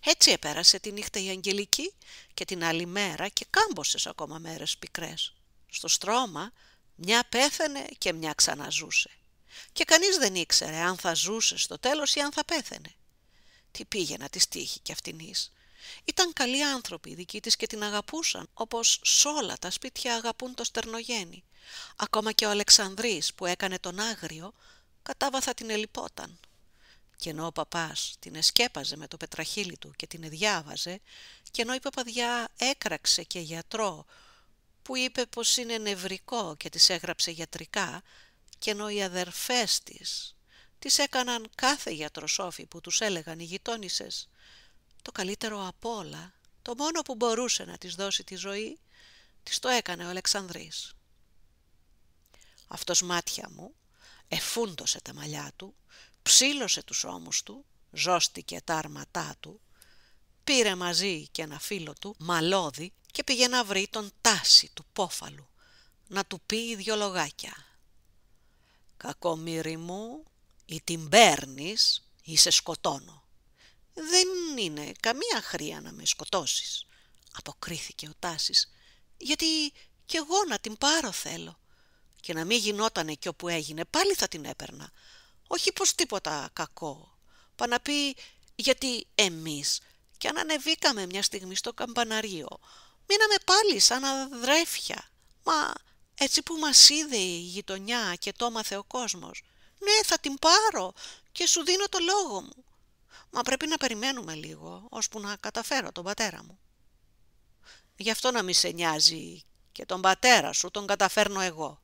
Έτσι επέρασε τη νύχτα η Αγγελική και την άλλη μέρα και κάμποσε ακόμα μέρες πικρές στο στρώμα, μια πέθαινε και μια ξαναζούσε. Και κανείς δεν ήξερε αν θα ζούσε στο τέλος ή αν θα πέθαινε. Τι πήγε να της τύχει κι εις. Ήταν καλοί άνθρωποι οι δικοί της και την αγαπούσαν, όπως σ' όλα τα σπίτια αγαπούν το στερνογέννη. Ακόμα και ο Αλεξανδρής που έκανε τον άγριο, κατάβαθα την ελιπόταν. Και ενώ ο παπάς την εσκέπαζε με το πετραχύλι του και την εδιάβαζε, και ενώ η παπαδιά έκραξε και γιατρό που είπε πως είναι νευρικό και τις έγραψε γιατρικά και ενώ οι αδερφές της τις έκαναν κάθε γιατροσόφι που τους έλεγαν οι γειτόνισσες. Το καλύτερο απ' όλα, το μόνο που μπορούσε να της δώσει τη ζωή, της το έκανε ο Αλεξανδρής. Αυτός μάτια μου εφούντωσε τα μαλλιά του, ψήλωσε τους ώμους του, ζώστηκε τα αρματά του, πήρε μαζί και ένα φίλο του, μαλώδη, και πήγε να βρει τον Τάση του Πόφαλου να του πει δυο λογάκια. «Κακομύρι μου, ή την παίρνεις ή σε σκοτώνω. Δεν είναι καμία χρεια να με σκοτώσεις», αποκρίθηκε ο Τάσης, «γιατί κι εγώ να την πάρω θέλω και να μην γινότανε κι όπου έγινε, πάλι θα την έπαιρνα. Όχι πως τίποτα κακό. Πα να πει γιατί εμείς κι αν ανεβήκαμε μια στιγμή στο καμπαναρίο, Μείναμε πάλι σαν αδρέφια. Μα έτσι που μας είδε η γειτονιά και το μάθε ο κόσμος. Ναι, θα την πάρω και σου δίνω το λόγο μου. Μα πρέπει να περιμένουμε λίγο, ώσπου να καταφέρω τον πατέρα μου. Γι' αυτό να μη σε νοιάζει και τον πατέρα σου τον καταφέρνω εγώ.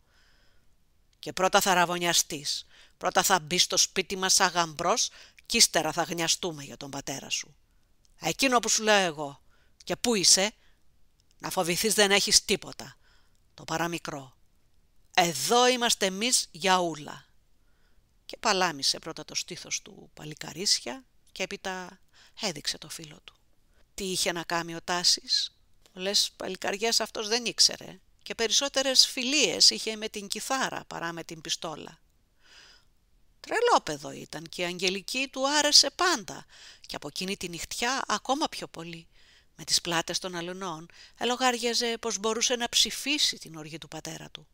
Και πρώτα θα ραβωνιαστείς, πρώτα θα μπεις στο σπίτι μας αγαμπρός και ύστερα θα γνιαστούμε για τον πατέρα σου. Εκείνο που σου λέω εγώ. Και πού είσαι, να φοβηθείς δεν έχεις τίποτα. Το παραμικρό. Εδώ είμαστε εμείς για ούλα. Και παλάμισε πρώτα το στήθος του παλικαρίσια και έπειτα έδειξε το φίλο του. Τι είχε να κάνει ο Τάσης. Πολλές παλικαριές αυτός δεν ήξερε και περισσότερες φιλίες είχε με την κιθάρα παρά με την πιστόλα. Τρελόπεδο ήταν και η Αγγελική του άρεσε πάντα και από εκείνη τη νυχτιά ακόμα πιο πολύ με τις πλάτες των αλουνών, ελογάριαζε πως μπορούσε να ψηφίσει την οργή του πατέρα του.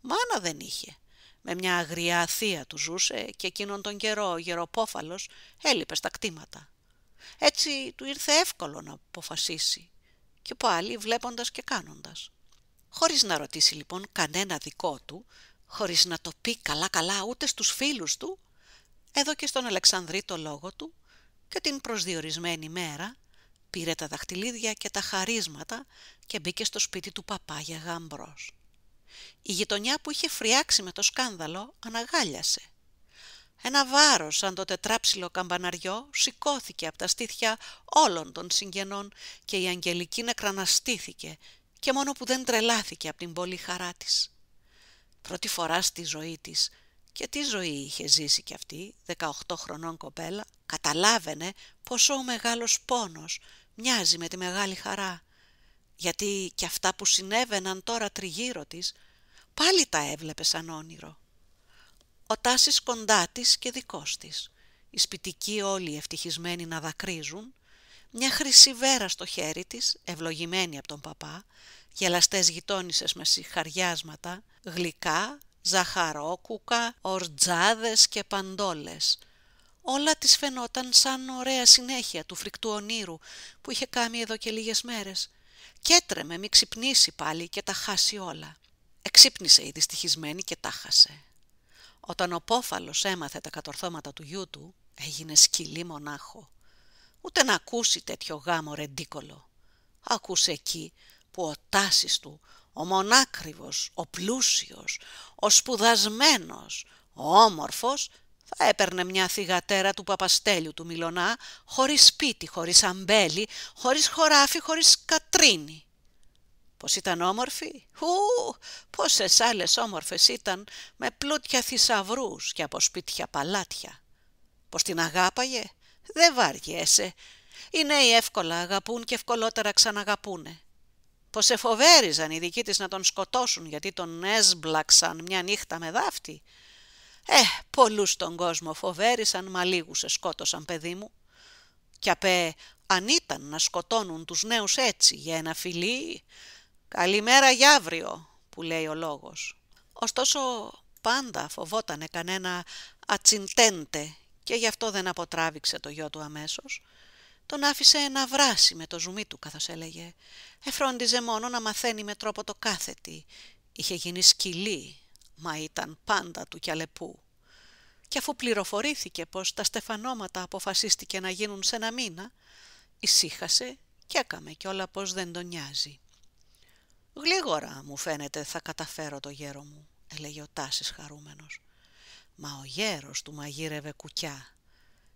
Μάνα δεν είχε. Με μια αγριά θεία του ζούσε και εκείνον τον καιρό ο γεροπόφαλος έλειπε στα κτήματα. Έτσι του ήρθε εύκολο να αποφασίσει και πάλι βλέποντας και κάνοντας. Χωρίς να ρωτήσει λοιπόν κανένα δικό του, χωρίς να το πει καλά-καλά ούτε στους φίλους του, έδωκε στον Αλεξανδρή το λόγο του και την προσδιορισμένη μέρα πήρε τα δαχτυλίδια και τα χαρίσματα και μπήκε στο σπίτι του παπά για γάμπρος. Η γειτονιά που είχε φριάξει με το σκάνδαλο αναγάλιασε. Ένα βάρος σαν το τετράψιλο καμπαναριό σηκώθηκε από τα στήθια όλων των συγγενών και η Αγγελική νεκραναστήθηκε και μόνο που δεν τρελάθηκε από την πολύ χαρά της. Πρώτη φορά στη ζωή της και τι ζωή είχε ζήσει κι αυτή, 18 χρονών κοπέλα, καταλάβαινε πόσο ο μεγάλος πόνος μοιάζει με τη μεγάλη χαρά, γιατί και αυτά που συνέβαιναν τώρα τριγύρω της, πάλι τα έβλεπε σαν όνειρο. Ο Τάσης κοντά της και δικός της, οι σπιτικοί όλοι ευτυχισμένοι να δακρύζουν, μια χρυσή βέρα στο χέρι της, ευλογημένη από τον παπά, γελαστές γειτόνισσες με συγχαριάσματα, γλυκά, ζαχαρόκουκα, ορτζάδες και παντόλες – Όλα της φαινόταν σαν ωραία συνέχεια του φρικτού ονείρου που είχε κάνει εδώ και λίγες μέρες. Κι έτρεμε μη ξυπνήσει πάλι και τα χάσει όλα. Εξύπνησε η δυστυχισμένη και τα χάσε. Όταν ο Πόφαλος έμαθε τα κατορθώματα του γιού του, έγινε σκυλή μονάχο. Ούτε να ακούσει τέτοιο γάμο ρεντίκολο. Ακούσε εκεί που ο Τάσης του, ο μονάκριβος, ο πλούσιος, ο σπουδασμένος, ο όμορφος θα έπαιρνε μια θυγατέρα του Παπαστέλιου του Μιλωνά, χωρίς σπίτι, χωρίς αμπέλι, χωρίς χωράφι, χωρίς κατρίνη. Πως ήταν όμορφη, ου, πόσες άλλες όμορφες ήταν, με πλούτια θησαυρούς και από σπίτια παλάτια. Πως την αγάπαγε, Δε βαριέσαι, οι νέοι εύκολα αγαπούν και ευκολότερα ξαναγαπούνε. Πως εφοβέριζαν οι δικοί της να τον σκοτώσουν γιατί τον έσμπλαξαν μια νύχτα με δάφτη, ε, πολλούς τον κόσμο φοβέρισαν, μα λίγους σε σκότωσαν, παιδί μου. Κι απέ, ε, αν ήταν να σκοτώνουν τους νέους έτσι για ένα φιλί, «Καλημέρα για αύριο», που λέει ο λόγος. Ωστόσο, πάντα φοβότανε κανένα ατσιντέντε και γι' αυτό δεν αποτράβηξε το γιο του αμέσως. Τον άφησε να βράσει με το ζουμί του, καθώς έλεγε. Εφρόντιζε μόνο να μαθαίνει με τρόπο το κάθετη. Είχε γίνει σκυλή μα ήταν πάντα του κιαλεπού. Και αφού πληροφορήθηκε πως τα στεφανώματα αποφασίστηκε να γίνουν σε ένα μήνα, ησύχασε και έκαμε κιόλα πως δεν τον νοιάζει. «Γλίγορα, μου φαίνεται, θα καταφέρω το γέρο μου», έλεγε ο Τάσης χαρούμενος. Μα ο γέρος του μαγείρευε κουκιά.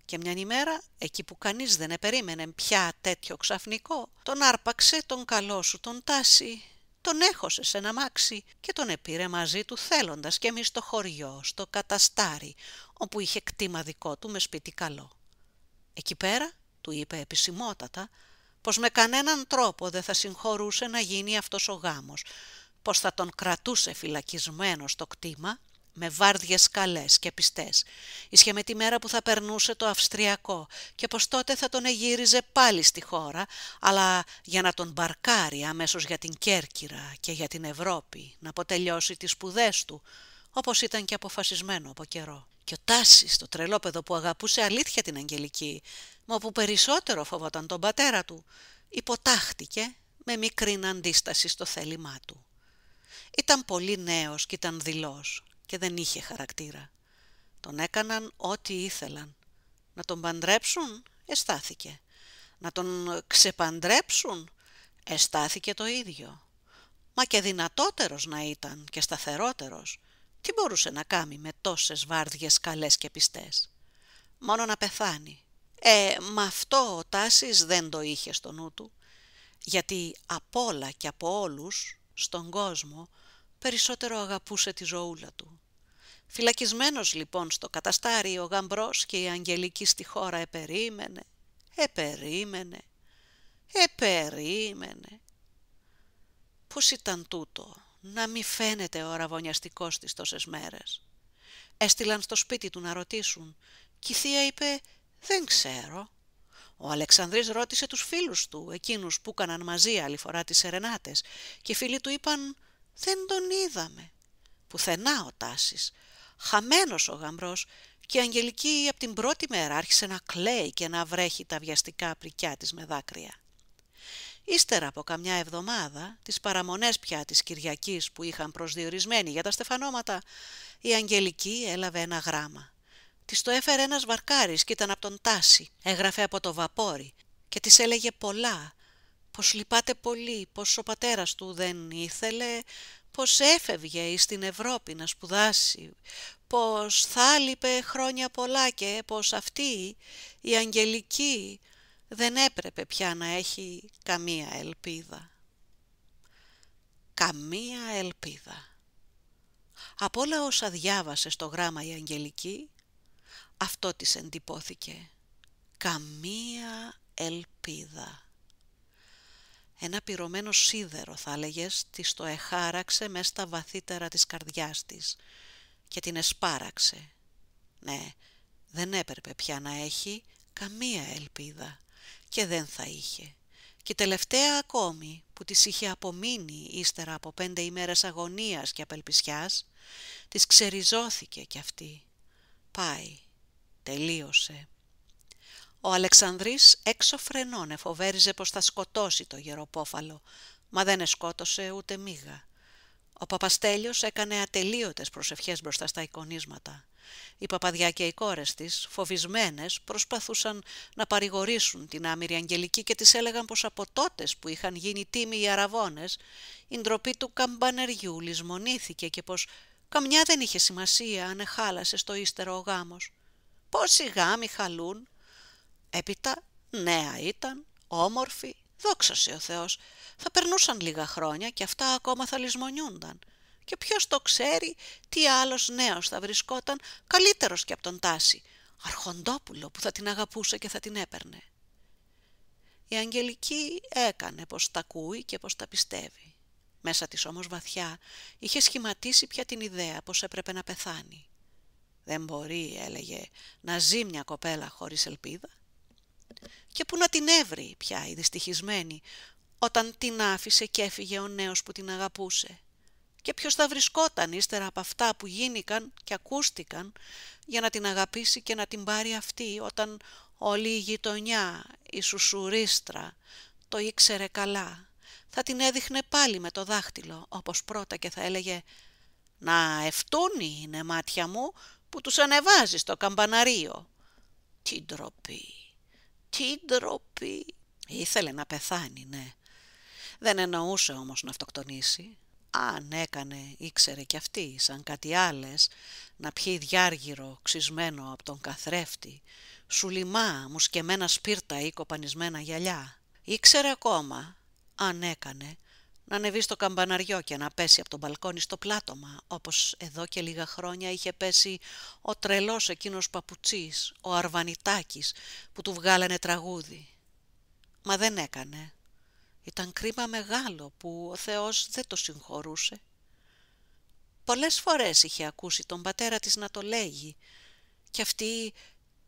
Και μιαν ημέρα, εκεί που κανείς δεν επερίμενε πια τέτοιο ξαφνικό, τον άρπαξε τον καλό σου τον Τάση τον έχωσε σε ένα μάξι και τον επήρε μαζί του θέλοντας και εμείς στο χωριό, στο καταστάρι, όπου είχε κτήμα δικό του με σπίτι καλό. Εκεί πέρα του είπε επισημότατα πως με κανέναν τρόπο δεν θα συγχωρούσε να γίνει αυτός ο γάμος, πως θα τον κρατούσε φυλακισμένος στο κτήμα με βάρδιες σκαλές και πιστές. Ίσχε με τη μέρα που θα περνούσε το Αυστριακό και πως τότε θα τον εγύριζε πάλι στη χώρα, αλλά για να τον μπαρκάρει αμέσως για την Κέρκυρα και για την Ευρώπη, να αποτελειώσει τις σπουδές του, όπως ήταν και αποφασισμένο από καιρό. Και ο Τάσης, το τρελόπεδο που αγαπούσε αλήθεια την Αγγελική, μα που περισσότερο φοβόταν τον πατέρα του, υποτάχτηκε με μικρή αντίσταση στο θέλημά του. Ήταν πολύ νέος και ήταν δηλός, και δεν είχε χαρακτήρα. Τον έκαναν ό,τι ήθελαν. Να τον παντρέψουν, εστάθηκε. Να τον ξεπαντρέψουν, εστάθηκε το ίδιο. Μα και δυνατότερος να ήταν και σταθερότερος. Τι μπορούσε να κάνει με τόσες βάρδιες καλές και πιστές. Μόνο να πεθάνει. Ε, μα αυτό ο Τάσης δεν το είχε στο νου του. Γιατί από όλα και από όλους στον κόσμο περισσότερο αγαπούσε τη ζωούλα του. Φυλακισμένος λοιπόν στο καταστάρι ο γαμπρός και η Αγγελική στη χώρα επερίμενε, επερίμενε, επερίμενε. Πώς ήταν τούτο, να μη φαίνεται ο αραβωνιαστικός της τόσες μέρες. Έστειλαν στο σπίτι του να ρωτήσουν και η θεία είπε «Δεν ξέρω». Ο Αλεξανδρής ρώτησε τους φίλους του, εκείνους που έκαναν μαζί άλλη φορά τις σερενάτες και φίλοι του είπαν δεν τον είδαμε. Πουθενά ο Τάσης. Χαμένος ο γαμπρός και η Αγγελική από την πρώτη μέρα άρχισε να κλαίει και να βρέχει τα βιαστικά πρικιά της με δάκρυα. Ύστερα από καμιά εβδομάδα, τις παραμονές πια της Κυριακής που είχαν προσδιορισμένη για τα στεφανώματα, η Αγγελική έλαβε ένα γράμμα. Της το έφερε ένας βαρκάρης και ήταν από τον Τάση, έγραφε από το βαπόρι και της έλεγε πολλά πως λυπάται πολύ, πως ο πατέρας του δεν ήθελε, πως έφευγε εις την Ευρώπη να σπουδάσει, πως θα λείπε χρόνια πολλά και πως αυτή η Αγγελική δεν έπρεπε πια να έχει καμία ελπίδα. Καμία ελπίδα. Από όλα όσα διάβασε στο γράμμα η Αγγελική, αυτό της εντυπώθηκε. Καμία ελπίδα. Ένα πυρωμένο σίδερο, θα έλεγες, της το εχάραξε μέσα στα βαθύτερα της καρδιάς της και την εσπάραξε. Ναι, δεν έπρεπε πια να έχει καμία ελπίδα και δεν θα είχε. Και τελευταία ακόμη που της είχε απομείνει ύστερα από πέντε ημέρες αγωνίας και απελπισιάς, της ξεριζώθηκε κι αυτή. Πάει, τελείωσε. Ο Αλεξανδρής έξω φρενών εφοβέριζε πως θα σκοτώσει το γεροπόφαλο, μα δεν εσκότωσε ούτε μίγα. Ο Παπαστέλιος έκανε ατελείωτες προσευχές μπροστά στα εικονίσματα. Οι παπαδιά και οι κόρες της, φοβισμένες, προσπαθούσαν να παρηγορήσουν την άμυρη Αγγελική και της έλεγαν πως από τότες που είχαν γίνει τίμοι οι αραβώνες, η ντροπή του καμπανεριού λησμονήθηκε και πως καμιά δεν είχε σημασία αν εχάλασε στο ύστερο ο γάμος. Πόσοι γάμοι χαλούν, Έπειτα νέα ήταν, όμορφη, δόξασε ο Θεός. Θα περνούσαν λίγα χρόνια και αυτά ακόμα θα λησμονιούνταν. Και ποιος το ξέρει τι άλλος νέος θα βρισκόταν καλύτερος και από τον Τάση. Αρχοντόπουλο που θα την αγαπούσε και θα την έπαιρνε. Η Αγγελική έκανε πως τα ακούει και πως τα πιστεύει. Μέσα της όμως βαθιά είχε σχηματίσει πια την ιδέα πως έπρεπε να πεθάνει. Δεν μπορεί, έλεγε, να ζει μια κοπέλα χωρίς ελπίδα και που να την έβρει πια η δυστυχισμένη, όταν την άφησε και έφυγε ο νέος που την αγαπούσε. Και ποιος θα βρισκόταν ύστερα από αυτά που γίνηκαν και ακούστηκαν για να την αγαπήσει και να την πάρει αυτή όταν όλη η γειτονιά, η σουσουρίστρα, το ήξερε καλά. Θα την έδειχνε πάλι με το δάχτυλο όπως πρώτα και θα έλεγε «Να ευτούνι είναι μάτια μου που τους ανεβάζει στο καμπαναρίο». Τι ντροπή! Τι ντροπή! Ήθελε να πεθάνει, ναι. Δεν εννοούσε όμως να αυτοκτονήσει. Αν έκανε, ήξερε κι αυτή, σαν κάτι άλλες, να πιει διάργυρο ξυσμένο από τον καθρέφτη, σουλιμά, μουσκεμένα σπίρτα ή κοπανισμένα γυαλιά. Ήξερε ακόμα, αν έκανε, να ανεβεί στο καμπαναριό και να πέσει από τον μπαλκόνι στο πλάτωμα, όπως εδώ και λίγα χρόνια είχε πέσει ο τρελός εκείνος παπουτσής, ο Αρβανιτάκης, που του βγάλανε τραγούδι. Μα δεν έκανε. Ήταν κρίμα μεγάλο που ο Θεός δεν το συγχωρούσε. Πολλές φορές είχε ακούσει τον πατέρα της να το λέγει και αυτή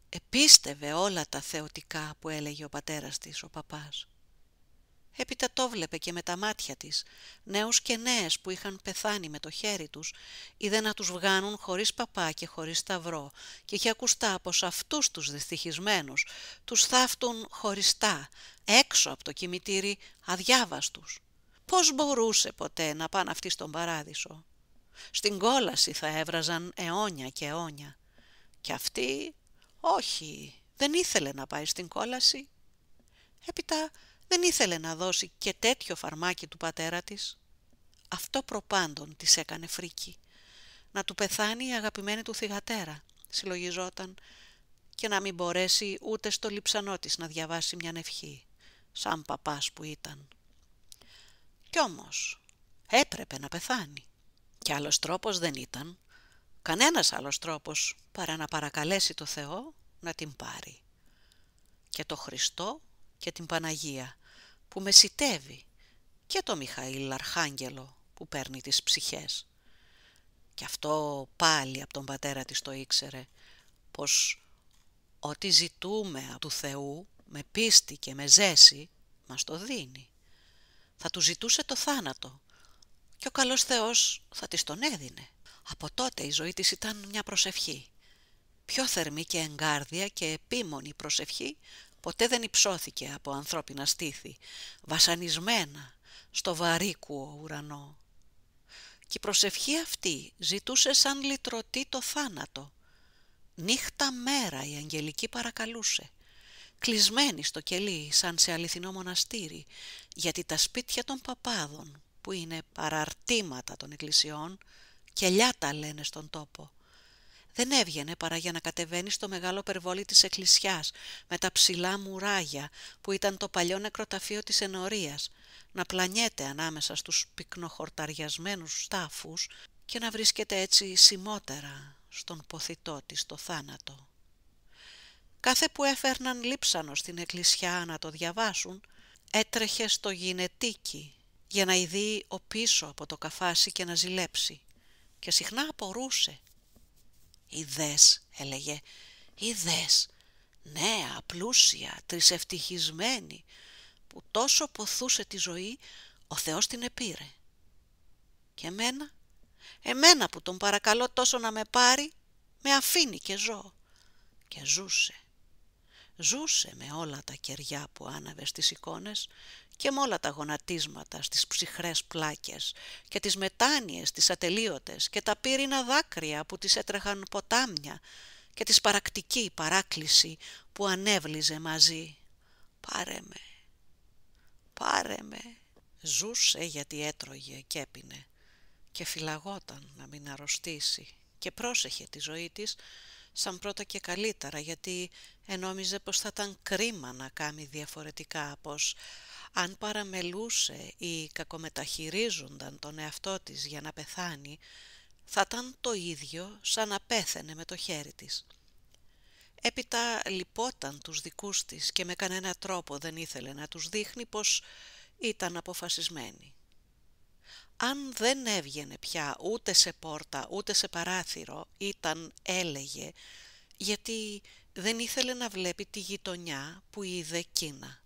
επίστευε όλα τα θεωτικά που έλεγε ο πατέρας της, ο παπάς. Έπειτα το βλέπε και με τα μάτια της, νέους και νέες που είχαν πεθάνει με το χέρι τους, είδε να τους βγάνουν χωρίς παπά και χωρίς σταυρό και είχε ακουστά πως αυτούς τους δυστυχισμένους τους θαύτουν χωριστά, έξω από το κημητήρι αδιάβαστους. Πώς μπορούσε ποτέ να πάνε αυτοί στον παράδεισο. Στην κόλαση θα έβραζαν αιώνια και αιώνια. Και αυτή, όχι, δεν ήθελε να πάει στην κόλαση. Έπειτα δεν ήθελε να δώσει και τέτοιο φαρμάκι του πατέρα της. Αυτό προπάντων της έκανε φρίκι. Να του πεθάνει η αγαπημένη του θυγατέρα, συλλογιζόταν, και να μην μπορέσει ούτε στο λιψανό της να διαβάσει μια ευχή, σαν παπάς που ήταν. Κι όμως έπρεπε να πεθάνει. Κι άλλος τρόπος δεν ήταν. Κανένας άλλος τρόπος παρά να παρακαλέσει το Θεό να την πάρει. Και το Χριστό και την Παναγία που μεσητεύει, και το Μιχαήλ Αρχάγγελο που παίρνει τις ψυχές. Και αυτό πάλι από τον πατέρα της το ήξερε, πως ό,τι ζητούμε του Θεού με πίστη και με ζέση μας το δίνει. Θα του ζητούσε το θάνατο και ο καλός Θεός θα της τον έδινε. Από τότε η ζωή της ήταν μια προσευχή. Πιο θερμή και εγκάρδια και επίμονη προσευχή ποτέ δεν υψώθηκε από ανθρώπινα στήθη, βασανισμένα στο βαρύκουο ουρανό. Και η προσευχή αυτή ζητούσε σαν λυτρωτή το θάνατο. Νύχτα μέρα η Αγγελική παρακαλούσε, κλεισμένη στο κελί σαν σε αληθινό μοναστήρι, γιατί τα σπίτια των παπάδων, που είναι παραρτήματα των εκκλησιών, κελιά τα λένε στον τόπο, δεν έβγαινε παρά για να κατεβαίνει στο μεγάλο περβόλι της εκκλησιάς με τα ψηλά μουράγια που ήταν το παλιό νεκροταφείο της ενορίας, να πλανιέται ανάμεσα στους πυκνοχορταριασμένους στάφους και να βρίσκεται έτσι σημότερα στον ποθητό της το θάνατο. Κάθε που έφερναν λείψανο στην εκκλησιά να το διαβάσουν, έτρεχε στο γυναιτίκι για να ειδεί ο πίσω από το καφάσι και να ζηλέψει και συχνά απορούσε «Ιδές», έλεγε, «Ιδές, νέα, πλούσια, τρισευτυχισμένη, που τόσο ποθούσε τη ζωή, ο Θεός την επήρε. Και εμένα, εμένα που τον παρακαλώ τόσο να με πάρει, με αφήνει και ζω. Και ζούσε. Ζούσε με όλα τα κεριά που άναβε στις εικόνες, και με όλα τα γονατίσματα στις ψυχρές πλάκες και τις μετάνοιες, τις ατελείωτες και τα πύρινα δάκρυα που τις έτρεχαν ποτάμια και τη σπαρακτική παράκληση που ανέβλιζε μαζί. «Πάρε με, πάρε με». Ζούσε γιατί έτρωγε και έπινε και φυλαγόταν να μην αρρωστήσει και πρόσεχε τη ζωή της σαν πρώτα και καλύτερα γιατί ενόμιζε πως θα ήταν κρίμα να κάνει διαφορετικά πως αν παραμελούσε ή κακομεταχειρίζονταν τον εαυτό της για να πεθάνει, θα ήταν το ίδιο σαν να πέθαινε με το χέρι της. Έπειτα λυπόταν τους δικούς της και με κανένα τρόπο δεν ήθελε να τους δείχνει πως ήταν αποφασισμένη. Αν δεν έβγαινε πια ούτε σε πόρτα ούτε σε παράθυρο, ήταν έλεγε, γιατί δεν ήθελε να βλέπει τη γειτονιά που είδε κίνα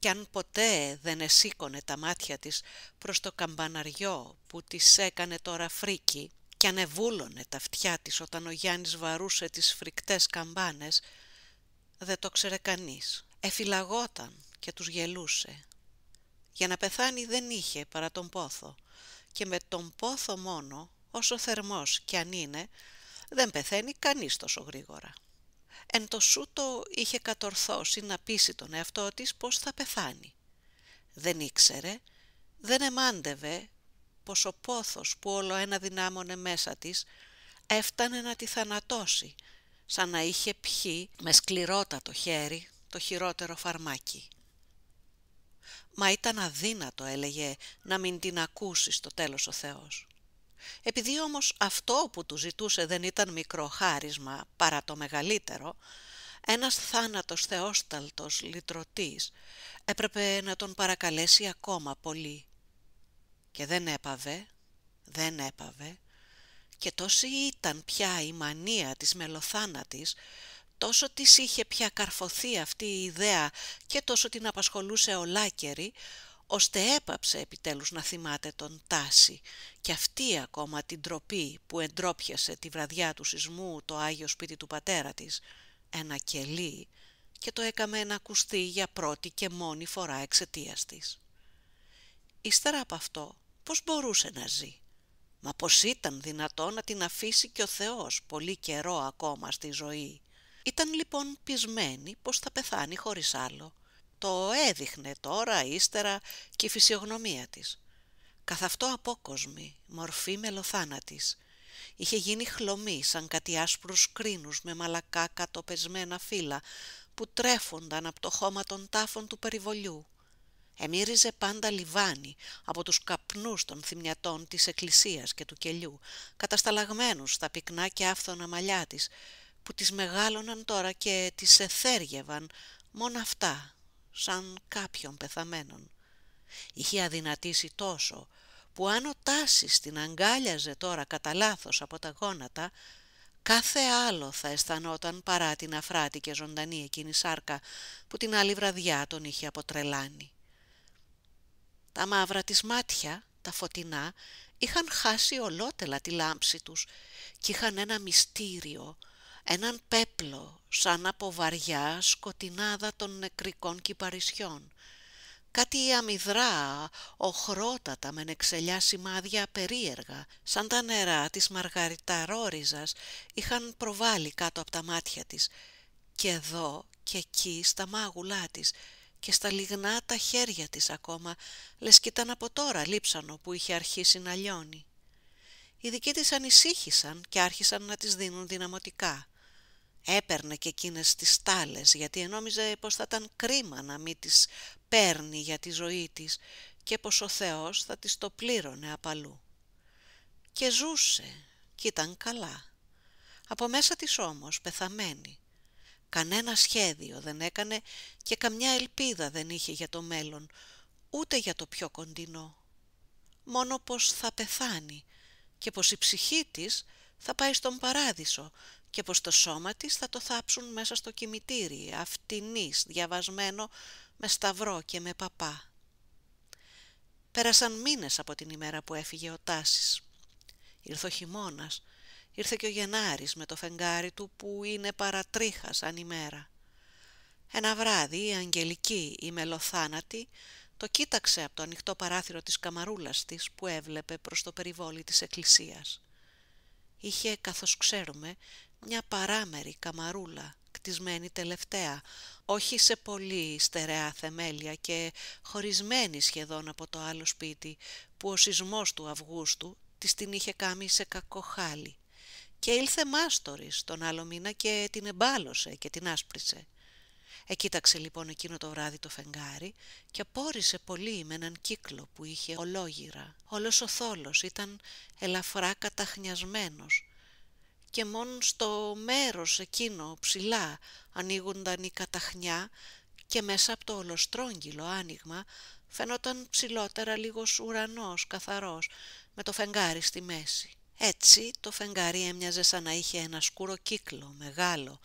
κι αν ποτέ δεν εσήκωνε τα μάτια της προς το καμπαναριό που της έκανε τώρα φρίκι κι ανεβούλωνε τα αυτιά της όταν ο Γιάννης βαρούσε τις φρικτές καμπάνες, δεν το ξέρε κανείς. Εφυλαγόταν και τους γελούσε. Για να πεθάνει δεν είχε παρά τον πόθο και με τον πόθο μόνο, όσο θερμός κι αν είναι, δεν πεθαίνει κανείς τόσο γρήγορα. Εν το σούτο είχε κατορθώσει να πείσει τον εαυτό της πως θα πεθάνει. Δεν ήξερε, δεν εμάντευε πως ο πόθος που όλο ένα δυνάμωνε μέσα της έφτανε να τη θανατώσει, σαν να είχε πιει με σκληρότατο χέρι το χειρότερο φαρμάκι. «Μα ήταν αδύνατο», έλεγε, «να μην την ακούσεις στο τέλος ο Θεός». Επειδή όμως αυτό που του ζητούσε δεν ήταν μικρό χάρισμα παρά το μεγαλύτερο, ένας θάνατος θεόσταλτος λυτρωτής έπρεπε να τον παρακαλέσει ακόμα πολύ. Και δεν έπαβε, δεν έπαβε, και τόση ήταν πια η μανία της μελοθάνατης, τόσο της είχε πια καρφωθεί αυτή η ιδέα και τόσο την απασχολούσε ολάκερη, ώστε έπαψε επιτέλους να θυμάται τον Τάση και αυτή ακόμα την τροπή που εντρόπιασε τη βραδιά του σεισμού το Άγιο σπίτι του πατέρα της, ένα κελί, και το έκαμε να ακουστεί για πρώτη και μόνη φορά εξαιτίας της. Ύστερα από αυτό, πώς μπορούσε να ζει. Μα πως ήταν δυνατό να την αφήσει και ο Θεός πολύ καιρό ακόμα στη ζωή. Ήταν λοιπόν πισμένη πως θα πεθάνει χωρίς άλλο το έδειχνε τώρα, ύστερα και η φυσιογνωμία της. Καθ' αυτό απόκοσμη, μορφή μελοθάνατης. Είχε γίνει χλωμή σαν κάτι άσπρους κρίνους με μαλακά κατοπεσμένα φύλλα που τρέφονταν από το χώμα των τάφων του περιβολιού. Εμύριζε πάντα λιβάνι από τους καπνούς των θυμιατών της εκκλησίας και του κελιού, κατασταλαγμένους στα πυκνά και άφθονα μαλλιά της, που τις μεγάλωναν τώρα και τις εθέργευαν μόνο αυτά σαν κάποιον πεθαμένον. Είχε αδυνατήσει τόσο που αν ο Τάσης την αγκάλιαζε τώρα κατά λάθος από τα γόνατα, κάθε άλλο θα αισθανόταν παρά την αφράτη και ζωντανή εκείνη σάρκα που την άλλη βραδιά τον είχε αποτρελάνει. Τα μαύρα της μάτια, τα φωτεινά, είχαν χάσει ολότελα τη λάμψη τους και είχαν ένα μυστήριο, έναν πέπλο, σαν από βαριά σκοτεινάδα των νεκρικών κυπαρισιών. Κάτι αμυδρά, οχρότατα με νεξελιά σημάδια περίεργα, σαν τα νερά της Ρόριζας είχαν προβάλει κάτω από τα μάτια της και εδώ και εκεί στα μάγουλά της και στα λιγνά τα χέρια της ακόμα, λες κι ήταν από τώρα λείψανο που είχε αρχίσει να λιώνει. Οι δικοί της ανησύχησαν και άρχισαν να της δίνουν δυναμωτικά. Έπαιρνε και εκείνες τις τάλες γιατί ενόμιζε πως θα ήταν κρίμα να μην τις παίρνει για τη ζωή της και πως ο Θεός θα τις το πλήρωνε απαλού. Και ζούσε και ήταν καλά. Από μέσα της όμως πεθαμένη. Κανένα σχέδιο δεν έκανε και καμιά ελπίδα δεν είχε για το μέλλον, ούτε για το πιο κοντινό. Μόνο πως θα πεθάνει και πως η ψυχή της θα πάει στον παράδεισο και πως το σώμα της θα το θάψουν μέσα στο κημητήρι, αυτινής, διαβασμένο με σταυρό και με παπά. Πέρασαν μήνες από την ημέρα που έφυγε ο Τάσης. Ήρθε ο χειμώνας, ήρθε και ο Γενάρης με το φεγγάρι του που είναι παρατρίχας σαν ημέρα. Ένα βράδυ η Αγγελική, η μελοθάνατη, το κοίταξε από το ανοιχτό παράθυρο της καμαρούλας της που έβλεπε προς το περιβόλι της εκκλησίας. Είχε, καθώς ξέρουμε, μια παράμερη καμαρούλα, κτισμένη τελευταία, όχι σε πολύ στερεά θεμέλια και χωρισμένη σχεδόν από το άλλο σπίτι που ο σεισμός του Αυγούστου της την είχε κάνει σε κακό χάλι. Και ήλθε μάστορης τον άλλο μήνα και την εμπάλωσε και την άσπρισε. Εκοίταξε λοιπόν εκείνο το βράδυ το φεγγάρι και πόρισε πολύ με έναν κύκλο που είχε ολόγυρα. Όλος ο θόλος ήταν ελαφρά καταχνιασμένος και μόνο στο μέρος εκείνο ψηλά ανοίγονταν η καταχνιά και μέσα από το ολοστρόγγυλο άνοιγμα φαινόταν ψηλότερα λίγος ουρανός καθαρός με το φεγγάρι στη μέση. Έτσι το φεγγάρι έμοιαζε σαν να είχε ένα σκούρο κύκλο μεγάλο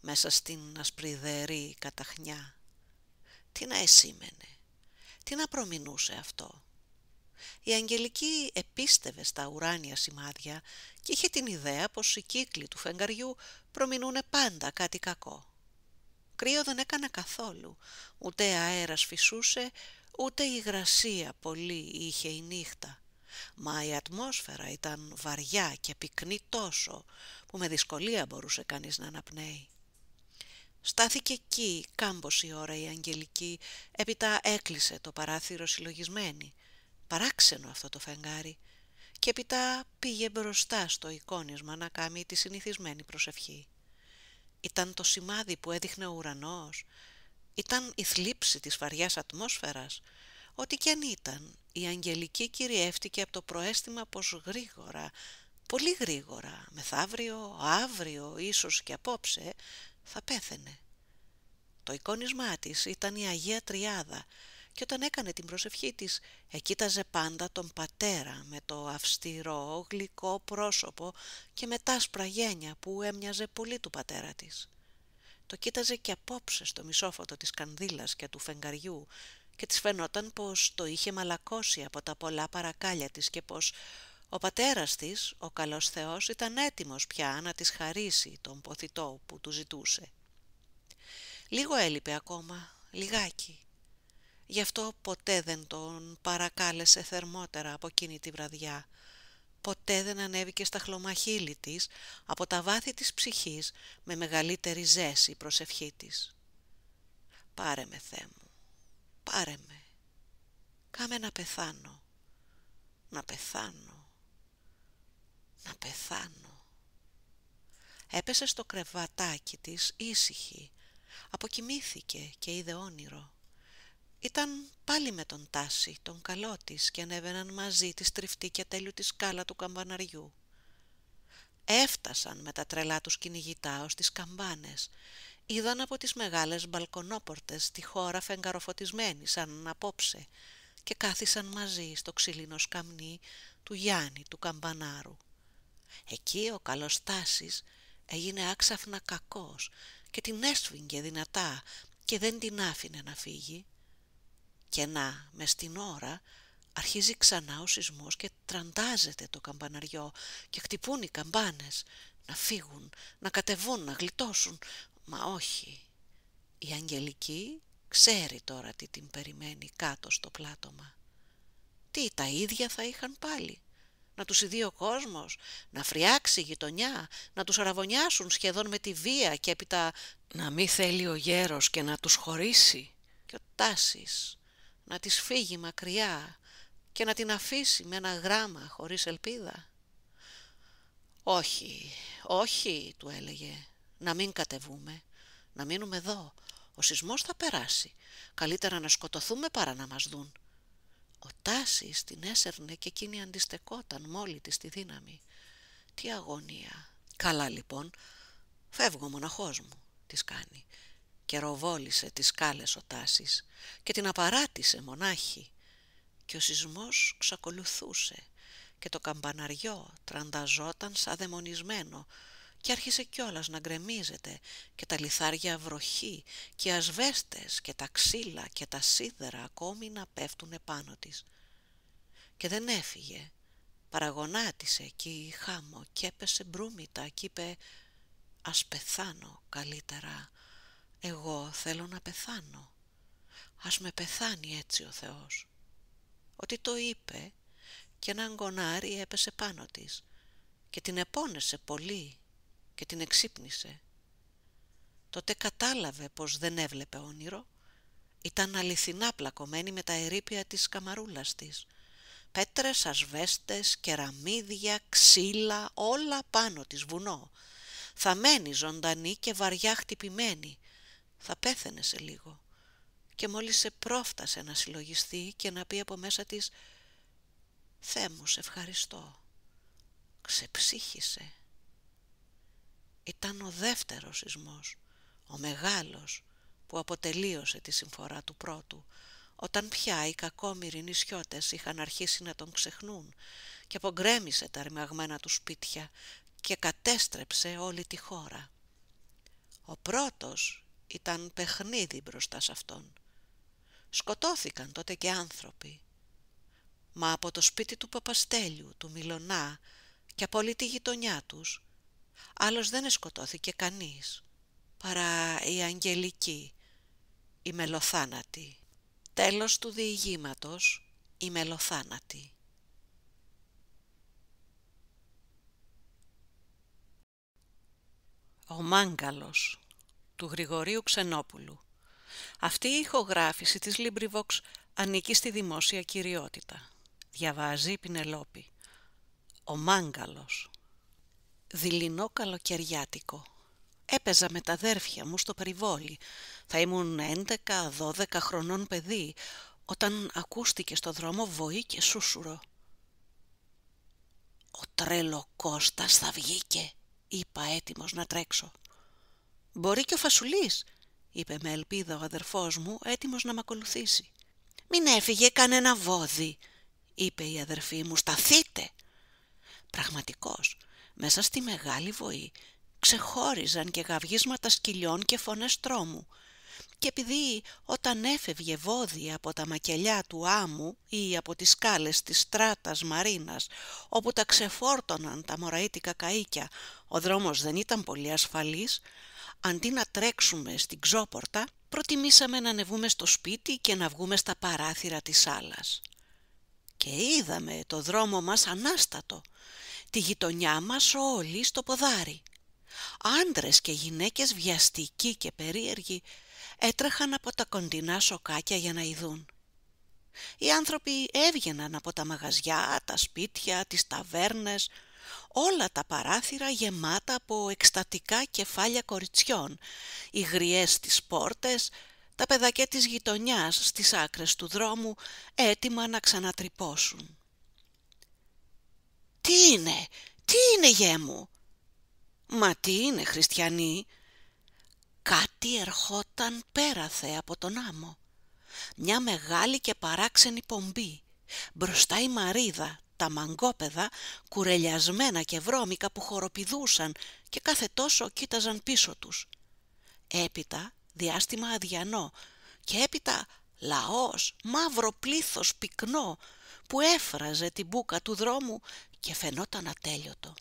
μέσα στην ασπριδερή καταχνιά. Τι να εσήμενε, τι να προμηνούσε αυτό. Η Αγγελική επίστευε στα ουράνια σημάδια και είχε την ιδέα πως οι κύκλοι του φεγγαριού προμηνούν πάντα κάτι κακό. Κρύο δεν έκανα καθόλου, ούτε αέρας φυσούσε, ούτε υγρασία πολύ είχε η νύχτα. Μα η ατμόσφαιρα ήταν βαριά και πυκνή τόσο που με δυσκολία μπορούσε κανείς να αναπνέει. Στάθηκε εκεί κάμποση ώρα η Αγγελική, έπειτα έκλεισε το παράθυρο συλλογισμένη. Παράξενο αυτό το φεγγάρι και επειτά πήγε μπροστά στο εικόνισμα να κάνει τη συνηθισμένη προσευχή. Ήταν το σημάδι που έδειχνε ο ουρανός, ήταν η θλίψη της φαριάς ατμόσφαιρας, ό,τι κι αν ήταν, η Αγγελική κυριεύτηκε από το προέστημα πως γρήγορα, πολύ γρήγορα, μεθαύριο, αύριο, ίσως και απόψε, θα πέθαινε. Το εικόνισμά της ήταν η Αγία Τριάδα, και όταν έκανε την προσευχή της εκείταζε πάντα τον πατέρα με το αυστηρό γλυκό πρόσωπο και με τάσπρα γένια που έμοιαζε πολύ του πατέρα της. Το κοίταζε και απόψε στο μισόφωτο της κανδύλας και του φεγγαριού και της φαινόταν πως το είχε μαλακώσει από τα πολλά παρακάλια της και πως ο πατέρας της, ο καλός Θεός, ήταν έτοιμος πια να της χαρίσει τον ποθητό που του ζητούσε. Λίγο έλειπε ακόμα, λιγάκι, Γι' αυτό ποτέ δεν τον παρακάλεσε θερμότερα από εκείνη τη βραδιά. Ποτέ δεν ανέβηκε στα χλωμαχίλη της από τα βάθη της ψυχής με μεγαλύτερη ζέση η προσευχή της. «Πάρε με, Θεέ μου, πάρε με, κάμε να πεθάνω, να πεθάνω, να πεθάνω». Έπεσε στο κρεβατάκι της ήσυχη, αποκοιμήθηκε και είδε όνειρο. Ήταν πάλι με τον Τάση, τον καλό της, και ανέβαιναν μαζί τη και τέλειου τη σκάλα του καμπαναριού. Έφτασαν με τα τρελά τους κυνηγητά ως τις καμπάνες. Είδαν από τις μεγάλες μπαλκονόπορτες τη χώρα φεγγαροφωτισμένη σαν απόψε και κάθισαν μαζί στο ξυλινό σκαμνί του Γιάννη του Καμπανάρου. Εκεί ο καλός Τάσης έγινε άξαφνα κακός και την έσφυγγε δυνατά και δεν την άφηνε να φύγει. Και να, με στην ώρα, αρχίζει ξανά ο σεισμός και τραντάζεται το καμπαναριό και χτυπούν οι καμπάνες. Να φύγουν, να κατεβούν, να γλιτώσουν. Μα όχι. Η Αγγελική ξέρει τώρα τι την περιμένει κάτω στο πλάτωμα. Τι, τα ίδια θα είχαν πάλι. Να τους ιδεί ο κόσμος, να φριάξει η γειτονιά, να τους αραβωνιάσουν σχεδόν με τη βία και έπειτα να μη θέλει ο γέρος και να τους χωρίσει. Και ο Τάσης να της φύγει μακριά και να την αφήσει με ένα γράμμα χωρίς ελπίδα. «Όχι, όχι», του έλεγε, «να μην κατεβούμε, να μείνουμε εδώ. Ο σεισμός θα περάσει. Καλύτερα να σκοτωθούμε παρά να μας δουν». Ο Τάσης την έσερνε και εκείνη αντιστεκόταν μόλι της τη δύναμη. «Τι αγωνία». «Καλά λοιπόν, φεύγω μοναχός μου», της κάνει και ροβόλησε τις σκάλες ο Τάσης και την απαράτησε μονάχη και ο σεισμός ξακολουθούσε και το καμπαναριό τρανταζόταν σαν δαιμονισμένο και άρχισε κιόλας να γκρεμίζεται και τα λιθάρια βροχή και οι ασβέστες και τα ξύλα και τα σίδερα ακόμη να πέφτουν επάνω της. Και δεν έφυγε, παραγωνάτισε η χάμο και έπεσε μπρούμητα και είπε «Ας πεθάνω καλύτερα εγώ θέλω να πεθάνω. Ας με πεθάνει έτσι ο Θεός. Ότι το είπε και ένα γονάρι έπεσε πάνω της και την επώνεσε πολύ και την εξύπνησε. Τότε κατάλαβε πως δεν έβλεπε όνειρο. Ήταν αληθινά πλακωμένη με τα ερήπια της καμαρούλας της. Πέτρες, ασβέστες, κεραμίδια, ξύλα, όλα πάνω της βουνό. Θαμένη, ζωντανή και βαριά χτυπημένη, θα πέθαινε σε λίγο και μόλις σε πρόφτασε να συλλογιστεί και να πει από μέσα της «Θεέ μου, σε ευχαριστώ». Ξεψύχησε. Ήταν ο δεύτερος σεισμός, ο μεγάλος, που αποτελείωσε τη συμφορά του πρώτου, όταν πια οι κακόμοιροι νησιώτες είχαν αρχίσει να τον ξεχνούν και απογκρέμισε τα ρημαγμένα του σπίτια και κατέστρεψε όλη τη χώρα. Ο πρώτος ήταν παιχνίδι μπροστά σε αυτόν. Σκοτώθηκαν τότε και άνθρωποι. Μα από το σπίτι του Παπαστέλιου, του Μιλονά και από όλη τη γειτονιά τους, άλλος δεν σκοτώθηκε κανείς, παρά η Αγγελική, η Μελοθάνατη. Τέλος του διηγήματος, η Μελοθάνατη. Ο Μάγκαλος του Γρηγορίου Ξενόπουλου. Αυτή η ηχογράφηση της LibriVox ανήκει στη δημόσια κυριότητα. Διαβάζει η Πινελόπη. Ο Μάγκαλος. Δειλινό καλοκαιριάτικο. Έπαιζα με τα αδέρφια μου στο περιβόλι. Θα ήμουν 11-12 χρονών παιδί όταν ακούστηκε στο δρόμο βοή και σούσουρο. «Ο τρέλο θα βγήκε», είπα έτοιμος να τρέξω. Μπορεί και ο Φασουλής, είπε με ελπίδα ο αδερφός μου, έτοιμος να μ' ακολουθήσει. Μην έφυγε κανένα βόδι, είπε η αδερφή μου, σταθείτε. Πραγματικός, μέσα στη μεγάλη βοή, ξεχώριζαν και γαυγίσματα σκυλιών και φωνές τρόμου. Και επειδή όταν έφευγε βόδι από τα μακελιά του άμμου ή από τις σκάλες της στράτας Μαρίνας, όπου τα ξεφόρτωναν τα μωραΐτικα καΐκια, ο δρόμος δεν ήταν πολύ ασφαλής, αντί να τρέξουμε στην ξόπορτα, προτιμήσαμε να ανεβούμε στο σπίτι και να βγούμε στα παράθυρα της σάλας. Και είδαμε το δρόμο μας ανάστατο, τη γειτονιά μας όλη στο ποδάρι. Άντρες και γυναίκες βιαστικοί και περίεργοι έτρεχαν από τα κοντινά σοκάκια για να ειδούν. Οι άνθρωποι έβγαιναν από τα μαγαζιά, τα σπίτια, τις ταβέρνες, όλα τα παράθυρα γεμάτα από εκστατικά κεφάλια κοριτσιών, οι γριές στις πόρτες, τα παιδακέ της γειτονιάς στις άκρες του δρόμου, έτοιμα να ξανατρυπώσουν. «Τι είναι, τι είναι γέ μου» «Μα τι είναι, χριστιανοί» Κάτι ερχόταν πέραθε από τον άμμο. Μια μεγάλη και παράξενη πομπή. Μπροστά η Μαρίδα, τα μαγκόπεδα κουρελιασμένα και βρώμικα που χοροπηδούσαν και κάθε τόσο κοίταζαν πίσω τους. Έπειτα διάστημα αδιανό και έπειτα λαός, μαύρο πλήθος πυκνό που έφραζε την μπούκα του δρόμου και φαινόταν ατέλειωτο.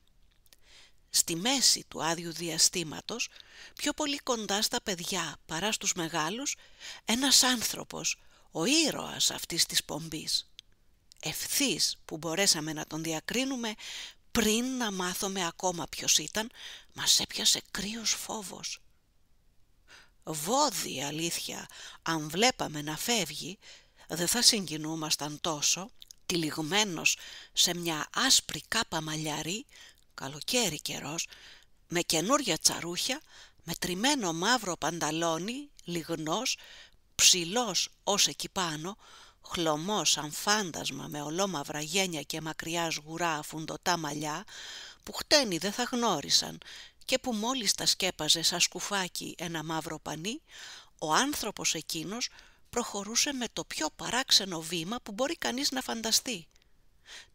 Στη μέση του άδειου διαστήματος, πιο πολύ κοντά στα παιδιά παρά στους μεγάλους, ένας άνθρωπος, ο ήρωας αυτής της πομπής ευθύς που μπορέσαμε να τον διακρίνουμε πριν να μάθουμε ακόμα ποιος ήταν, μας έπιασε κρύος φόβος. Βόδι αλήθεια, αν βλέπαμε να φεύγει, δεν θα συγκινούμασταν τόσο, τυλιγμένος σε μια άσπρη κάπα μαλλιαρή, καλοκαίρι καιρός, με καινούρια τσαρούχια, με τριμμένο μαύρο πανταλόνι, λιγνός, ψηλός ως εκεί πάνω, χλωμός σαν φάντασμα με ολόμαυρα γένια και μακριά σγουρά αφουντοτά μαλλιά, που χτένι δεν θα γνώρισαν και που μόλις τα σκέπαζε σαν σκουφάκι ένα μαύρο πανί, ο άνθρωπος εκείνος προχωρούσε με το πιο παράξενο βήμα που μπορεί κανείς να φανταστεί.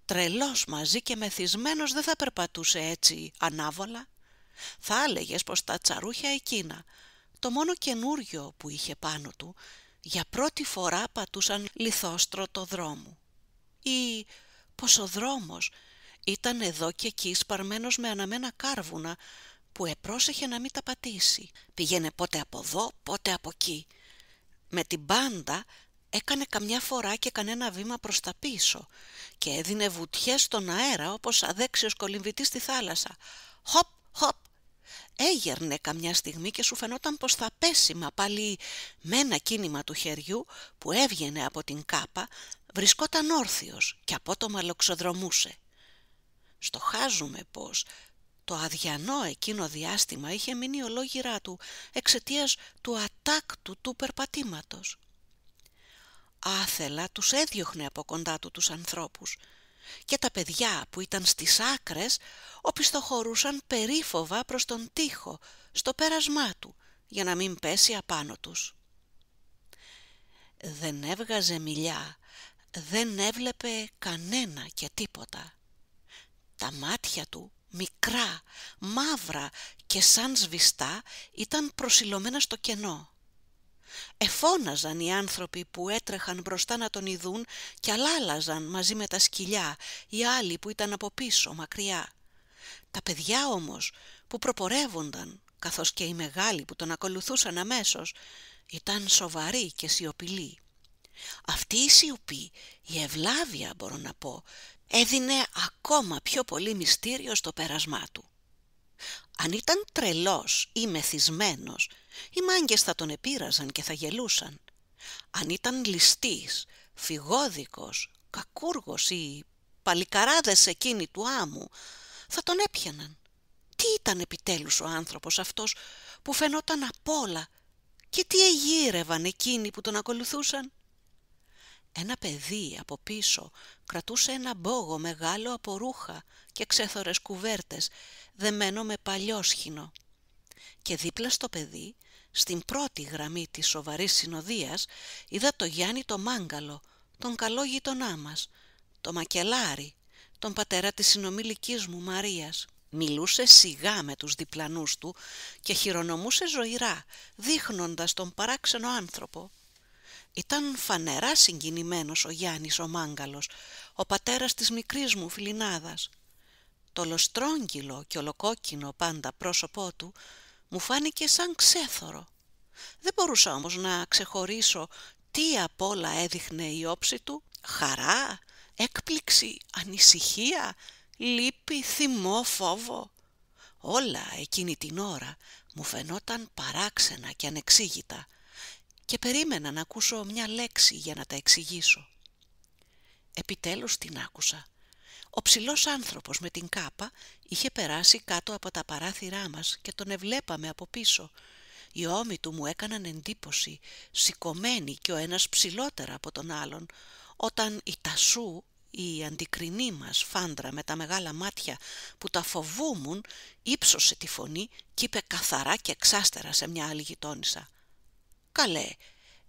Τρελός μαζί και μεθυσμένος δεν θα περπατούσε έτσι ανάβολα. Θα έλεγε πως τα τσαρούχια εκείνα, το μόνο καινούριο που είχε πάνω του για πρώτη φορά πατούσαν λιθόστρωτο δρόμο. Ή πως ο δρόμος ήταν εδώ και εκεί σπαρμένος με αναμένα κάρβουνα που επρόσεχε να μην τα πατήσει. Πηγαίνε πότε από εδώ, πότε από εκεί. Με την πάντα έκανε καμιά φορά και κανένα βήμα προς τα πίσω και έδινε βουτιές στον αέρα όπως αδέξιος κολυμβητής στη θάλασσα. Χοπ, χοπ, έγερνε καμιά στιγμή και σου φαινόταν πως θα πέσει, μα πάλι με ένα κίνημα του χεριού που έβγαινε από την κάπα βρισκόταν όρθιος και απότομα λοξοδρομούσε. Στοχάζουμε πως το αδιανό εκείνο διάστημα είχε μείνει ολόγυρά του εξαιτίας του ατάκτου του περπατήματος. Άθελα τους έδιωχνε από κοντά του τους ανθρώπους – και τα παιδιά που ήταν στις άκρες οπισθοχωρούσαν περίφοβα προς τον τοίχο, στο πέρασμά του, για να μην πέσει απάνω τους. Δεν έβγαζε μιλιά, δεν έβλεπε κανένα και τίποτα. Τα μάτια του, μικρά, μαύρα και σαν σβηστά, ήταν προσιλωμένα στο κενό. Εφώναζαν οι άνθρωποι που έτρεχαν μπροστά να τον ειδούν και αλάλαζαν μαζί με τα σκυλιά, οι άλλοι που ήταν από πίσω, μακριά. Τα παιδιά όμως που προπορεύονταν, καθώς και οι μεγάλοι που τον ακολουθούσαν αμέσως, ήταν σοβαροί και σιωπηλοί. Αυτή η σιωπή, η ευλάβεια μπορώ να πω, έδινε ακόμα πιο πολύ μυστήριο στο πέρασμά του. Αν ήταν τρελός ή μεθυσμένος, οι μάγκες θα τον επίραζαν και θα γελούσαν. Αν ήταν ληστής, φυγόδικος, κακούργος ή παλικαράδες εκείνοι του άμμου, θα τον έπιαναν. Τι ήταν επιτέλους ο άνθρωπος αυτός που φαινόταν απ' όλα και τι εγύρευαν εκείνοι που τον ακολουθούσαν. Ένα παιδί από πίσω κρατούσε ένα μπόγο μεγάλο από ρούχα και ξέθωρες κουβέρτες, δεμένο με παλιόσχηνο. Και δίπλα στο παιδί, στην πρώτη γραμμή της σοβαρής συνοδείας, είδα το Γιάννη το Μάγκαλο, τον καλό γειτονά μας, το Μακελάρι, τον πατέρα της συνομιλικής μου Μαρίας. Μιλούσε σιγά με τους διπλανούς του και χειρονομούσε ζωηρά, δείχνοντας τον παράξενο άνθρωπο. Ήταν φανεράς συγκινημένος ο Γιάννης ο Μάγκαλος, ο πατέρας της μικρής μου φιλινάδας. Το λοστρόγγυλο και ολοκόκκινο πάντα πρόσωπό του μου φάνηκε σαν ξέθωρο. Δεν μπορούσα όμως να ξεχωρίσω τι απ' όλα έδειχνε η όψη του. Χαρά, έκπληξη, ανησυχία, λύπη, θυμό, φόβο. Όλα εκείνη την ώρα μου φαινόταν παράξενα και ανεξήγητα και περίμενα να ακούσω μια λέξη για να τα εξηγήσω. Επιτέλους την άκουσα. Ο ψηλός άνθρωπος με την κάπα είχε περάσει κάτω από τα παράθυρά μας και τον ευλέπαμε από πίσω. Οι ώμοι του μου έκαναν εντύπωση, σηκωμένοι και ο ένας ψηλότερα από τον άλλον, όταν η Τασού, η αντικρινή μας φάντρα με τα μεγάλα μάτια που τα φοβούμουν, ύψωσε τη φωνή και είπε καθαρά και εξάστερα σε μια άλλη γειτόνισσα. Καλέ,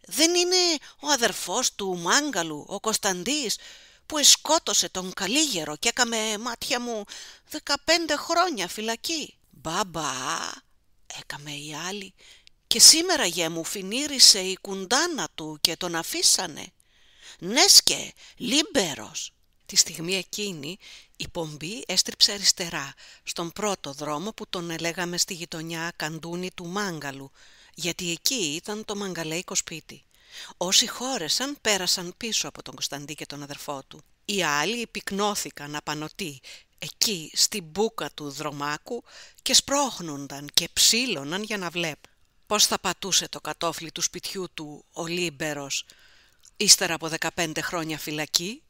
δεν είναι ο αδερφός του Μάγκαλου, ο Κωνσταντής, που εσκότωσε τον Καλίγερο και έκαμε μάτια μου δεκαπέντε χρόνια φυλακή. Μπαμπά, έκαμε η άλλη, και σήμερα γε μου φινήρισε η κουντάνα του και τον αφήσανε. Νέσκε, λίμπερος. Τη στιγμή εκείνη η πομπή έστριψε αριστερά, στον πρώτο δρόμο που τον ελέγαμε στη γειτονιά Καντούνη του Μάγκαλου, γιατί εκεί ήταν το Μαγκαλαϊκο σπίτι. Όσοι χώρεσαν πέρασαν πίσω από τον Κωνσταντή και τον αδερφό του. Οι άλλοι πυκνώθηκαν απανοτοί εκεί στην μπούκα του δρομάκου και σπρώχνονταν και ψήλωναν για να βλέπουν. Πώς θα πατούσε το κατόφλι του σπιτιού του ο Λίμπερος ύστερα από 15 χρόνια φυλακή.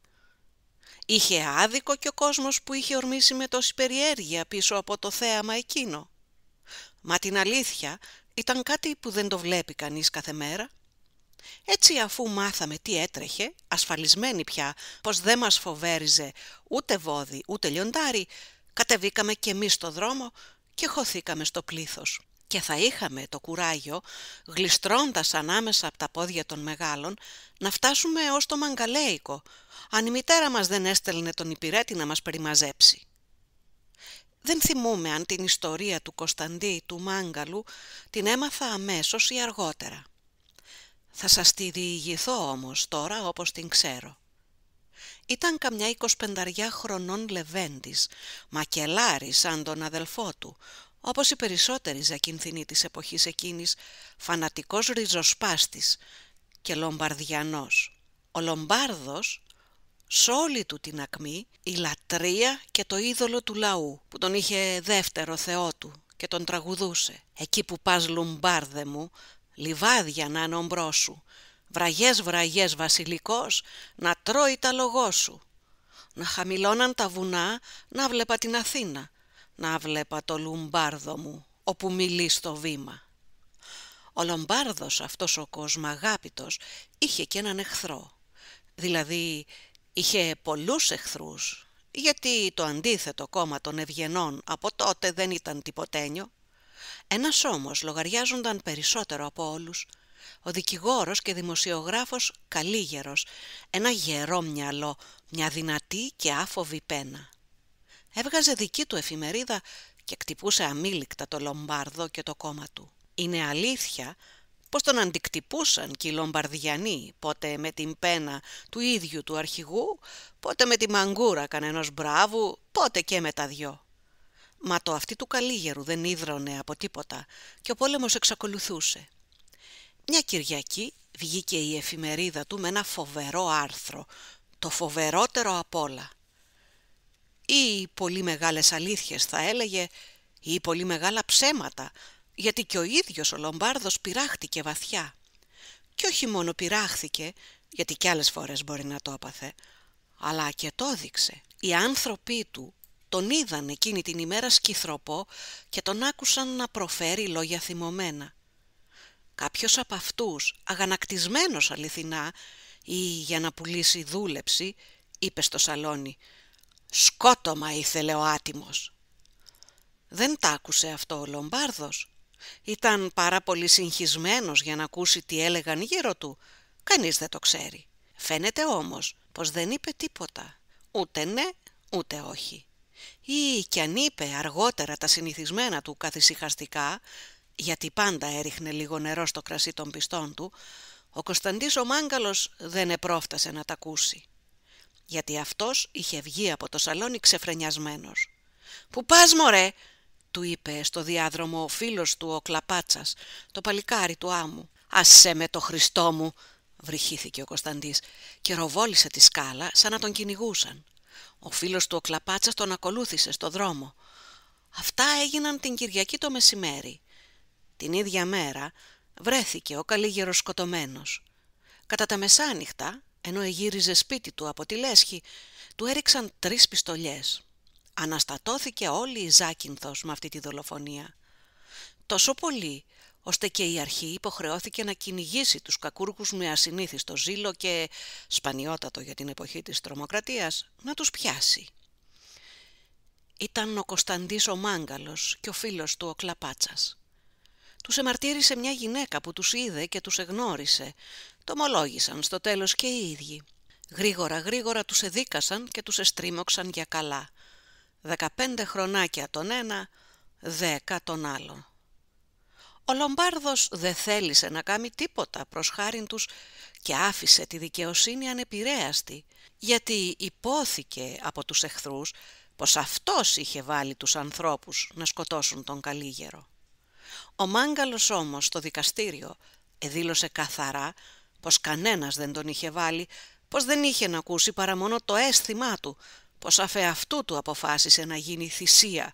Είχε άδικο και ο κόσμος που είχε ορμήσει με τόση περιέργεια πίσω από το θέαμα εκείνο. Μα την αλήθεια ήταν κάτι που δεν το βλέπει κανείς κάθε μέρα. Έτσι αφού μάθαμε τι έτρεχε, ασφαλισμένοι πια πως δεν μας φοβέριζε ούτε βόδι ούτε λιοντάρι, κατεβήκαμε και εμείς στο δρόμο και χωθήκαμε στο πλήθος. Και θα είχαμε το κουράγιο, γλιστρώντας ανάμεσα από τα πόδια των μεγάλων, να φτάσουμε ως το μαγκαλέικο, αν η μητέρα μας δεν έστελνε τον υπηρέτη να μας περιμαζέψει. Δεν θυμούμε αν την ιστορία του Κωνσταντή του Μάγκαλου την έμαθα αμέσως ή αργότερα. Θα σας τη διηγηθώ όμως τώρα όπως την ξέρω. Ήταν καμιά εικοσπενταριά χρονών Λεβέντης, μακελάρης σαν τον αδελφό του, όπως οι περισσότεροι ζακινθινοί της εποχής εκείνης, φανατικός ριζοσπάστης και λομπαρδιανός. Ο Λομπάρδος σ' όλη του την ακμή η λατρεία και το είδωλο του λαού που τον είχε δεύτερο θεό του και τον τραγουδούσε. Εκεί που πας λουμπάρδε μου, λιβάδια να είναι σου, βραγιές βραγιές βασιλικός να τρώει τα λογό σου. Να χαμηλώναν τα βουνά να βλέπα την Αθήνα, να βλέπα το λουμπάρδο μου όπου μιλεί στο βήμα. Ο λομπάρδος αυτός ο κόσμο αγάπητος είχε και έναν εχθρό, δηλαδή Είχε πολλούς εχθρούς, γιατί το αντίθετο κόμμα των ευγενών από τότε δεν ήταν τυποτένιο. Ένας όμως λογαριάζονταν περισσότερο από όλους, ο δικηγόρος και δημοσιογράφος Καλήγερος, ένα γερό μυαλό, μια δυνατή και άφοβη πένα. Έβγαζε δική του εφημερίδα και κτυπούσε αμήλικτα το λομπάρδο και το κόμμα του. Είναι αλήθεια πως τον αντικτυπούσαν και οι Λομπαρδιανοί, πότε με την πένα του ίδιου του αρχηγού, πότε με τη μαγκούρα κανένας μπράβου, πότε και με τα δυο. Μα το αυτή του καλήγερου δεν ίδρωνε από τίποτα και ο πόλεμος εξακολουθούσε. Μια Κυριακή βγήκε η εφημερίδα του με ένα φοβερό άρθρο, το φοβερότερο απ' όλα. Ή πολύ μεγάλες αλήθειες θα έλεγε, ή πολύ μεγάλα ψέματα, γιατί και ο ίδιος ο Λομπάρδος πειράχτηκε βαθιά. Και όχι μόνο πειράχθηκε, γιατί κι άλλες φορές μπορεί να το έπαθε, αλλά και το έδειξε. Οι άνθρωποι του τον είδαν εκείνη την ημέρα σκυθροπό και τον άκουσαν να προφέρει λόγια θυμωμένα. Κάποιος από αυτούς, αγανακτισμένος αληθινά ή για να πουλήσει δούλεψη, είπε στο σαλόνι «Σκότωμα ήθελε ο άτιμος». Δεν τ' άκουσε αυτό ο Λομπάρδος ήταν πάρα πολύ συγχυσμένος για να ακούσει τι έλεγαν γύρω του. Κανείς δεν το ξέρει. Φαίνεται όμως πως δεν είπε τίποτα. Ούτε ναι, ούτε όχι. Ή κι αν είπε αργότερα τα συνηθισμένα του καθησυχαστικά, γιατί πάντα έριχνε λίγο νερό στο κρασί των πιστών του, ο Κωνσταντής ο Μάγκαλος δεν επρόφτασε να τα ακούσει. Γιατί αυτός είχε βγει από το σαλόνι ξεφρενιασμένος. «Πού πας μωρέ» του είπε στο διάδρομο ο φίλος του ο Κλαπάτσας, το παλικάρι του άμμου. «Ασέ με το Χριστό μου», βρυχήθηκε ο Κωνσταντής και ροβόλησε τη σκάλα σαν να τον κυνηγούσαν. Ο φίλος του ο Κλαπάτσας τον ακολούθησε στο δρόμο. Αυτά έγιναν την Κυριακή το μεσημέρι. Την ίδια μέρα βρέθηκε ο Καλήγερος σκοτωμένος. Κατά τα μεσάνυχτα, ενώ εγύριζε σπίτι του από τη λέσχη, του έριξαν τρεις πιστολιές. Αναστατώθηκε όλη η Ζάκυνθος με αυτή τη δολοφονία. Τόσο πολύ, ώστε και η αρχή υποχρεώθηκε να κυνηγήσει τους κακούργους με ασυνήθιστο ζήλο και, σπανιότατο για την εποχή της τρομοκρατίας, να τους πιάσει. Ήταν ο Κωνσταντής ο Μάγκαλος και ο φίλος του ο Κλαπάτσας. Τους εμαρτύρησε μια γυναίκα που τους είδε και τους εγνώρισε. Το ομολόγησαν στο τέλος και οι ίδιοι. Γρήγορα γρήγορα τους εδίκασαν και τους εστρίμωξαν για καλά δεκαπέντε χρονάκια τον ένα, δέκα τον άλλον. Ο Λομπάρδος δε θέλησε να κάνει τίποτα προς χάριν τους και άφησε τη δικαιοσύνη ανεπηρέαστη, γιατί υπόθηκε από τους εχθρούς πως αυτός είχε βάλει τους ανθρώπους να σκοτώσουν τον Καλήγερο. Ο Μάγκαλος όμως στο δικαστήριο εδήλωσε καθαρά πως κανένας δεν τον είχε βάλει, πως δεν είχε να ακούσει παρά μόνο το αίσθημά του πως αφε αυτού του αποφάσισε να γίνει θυσία,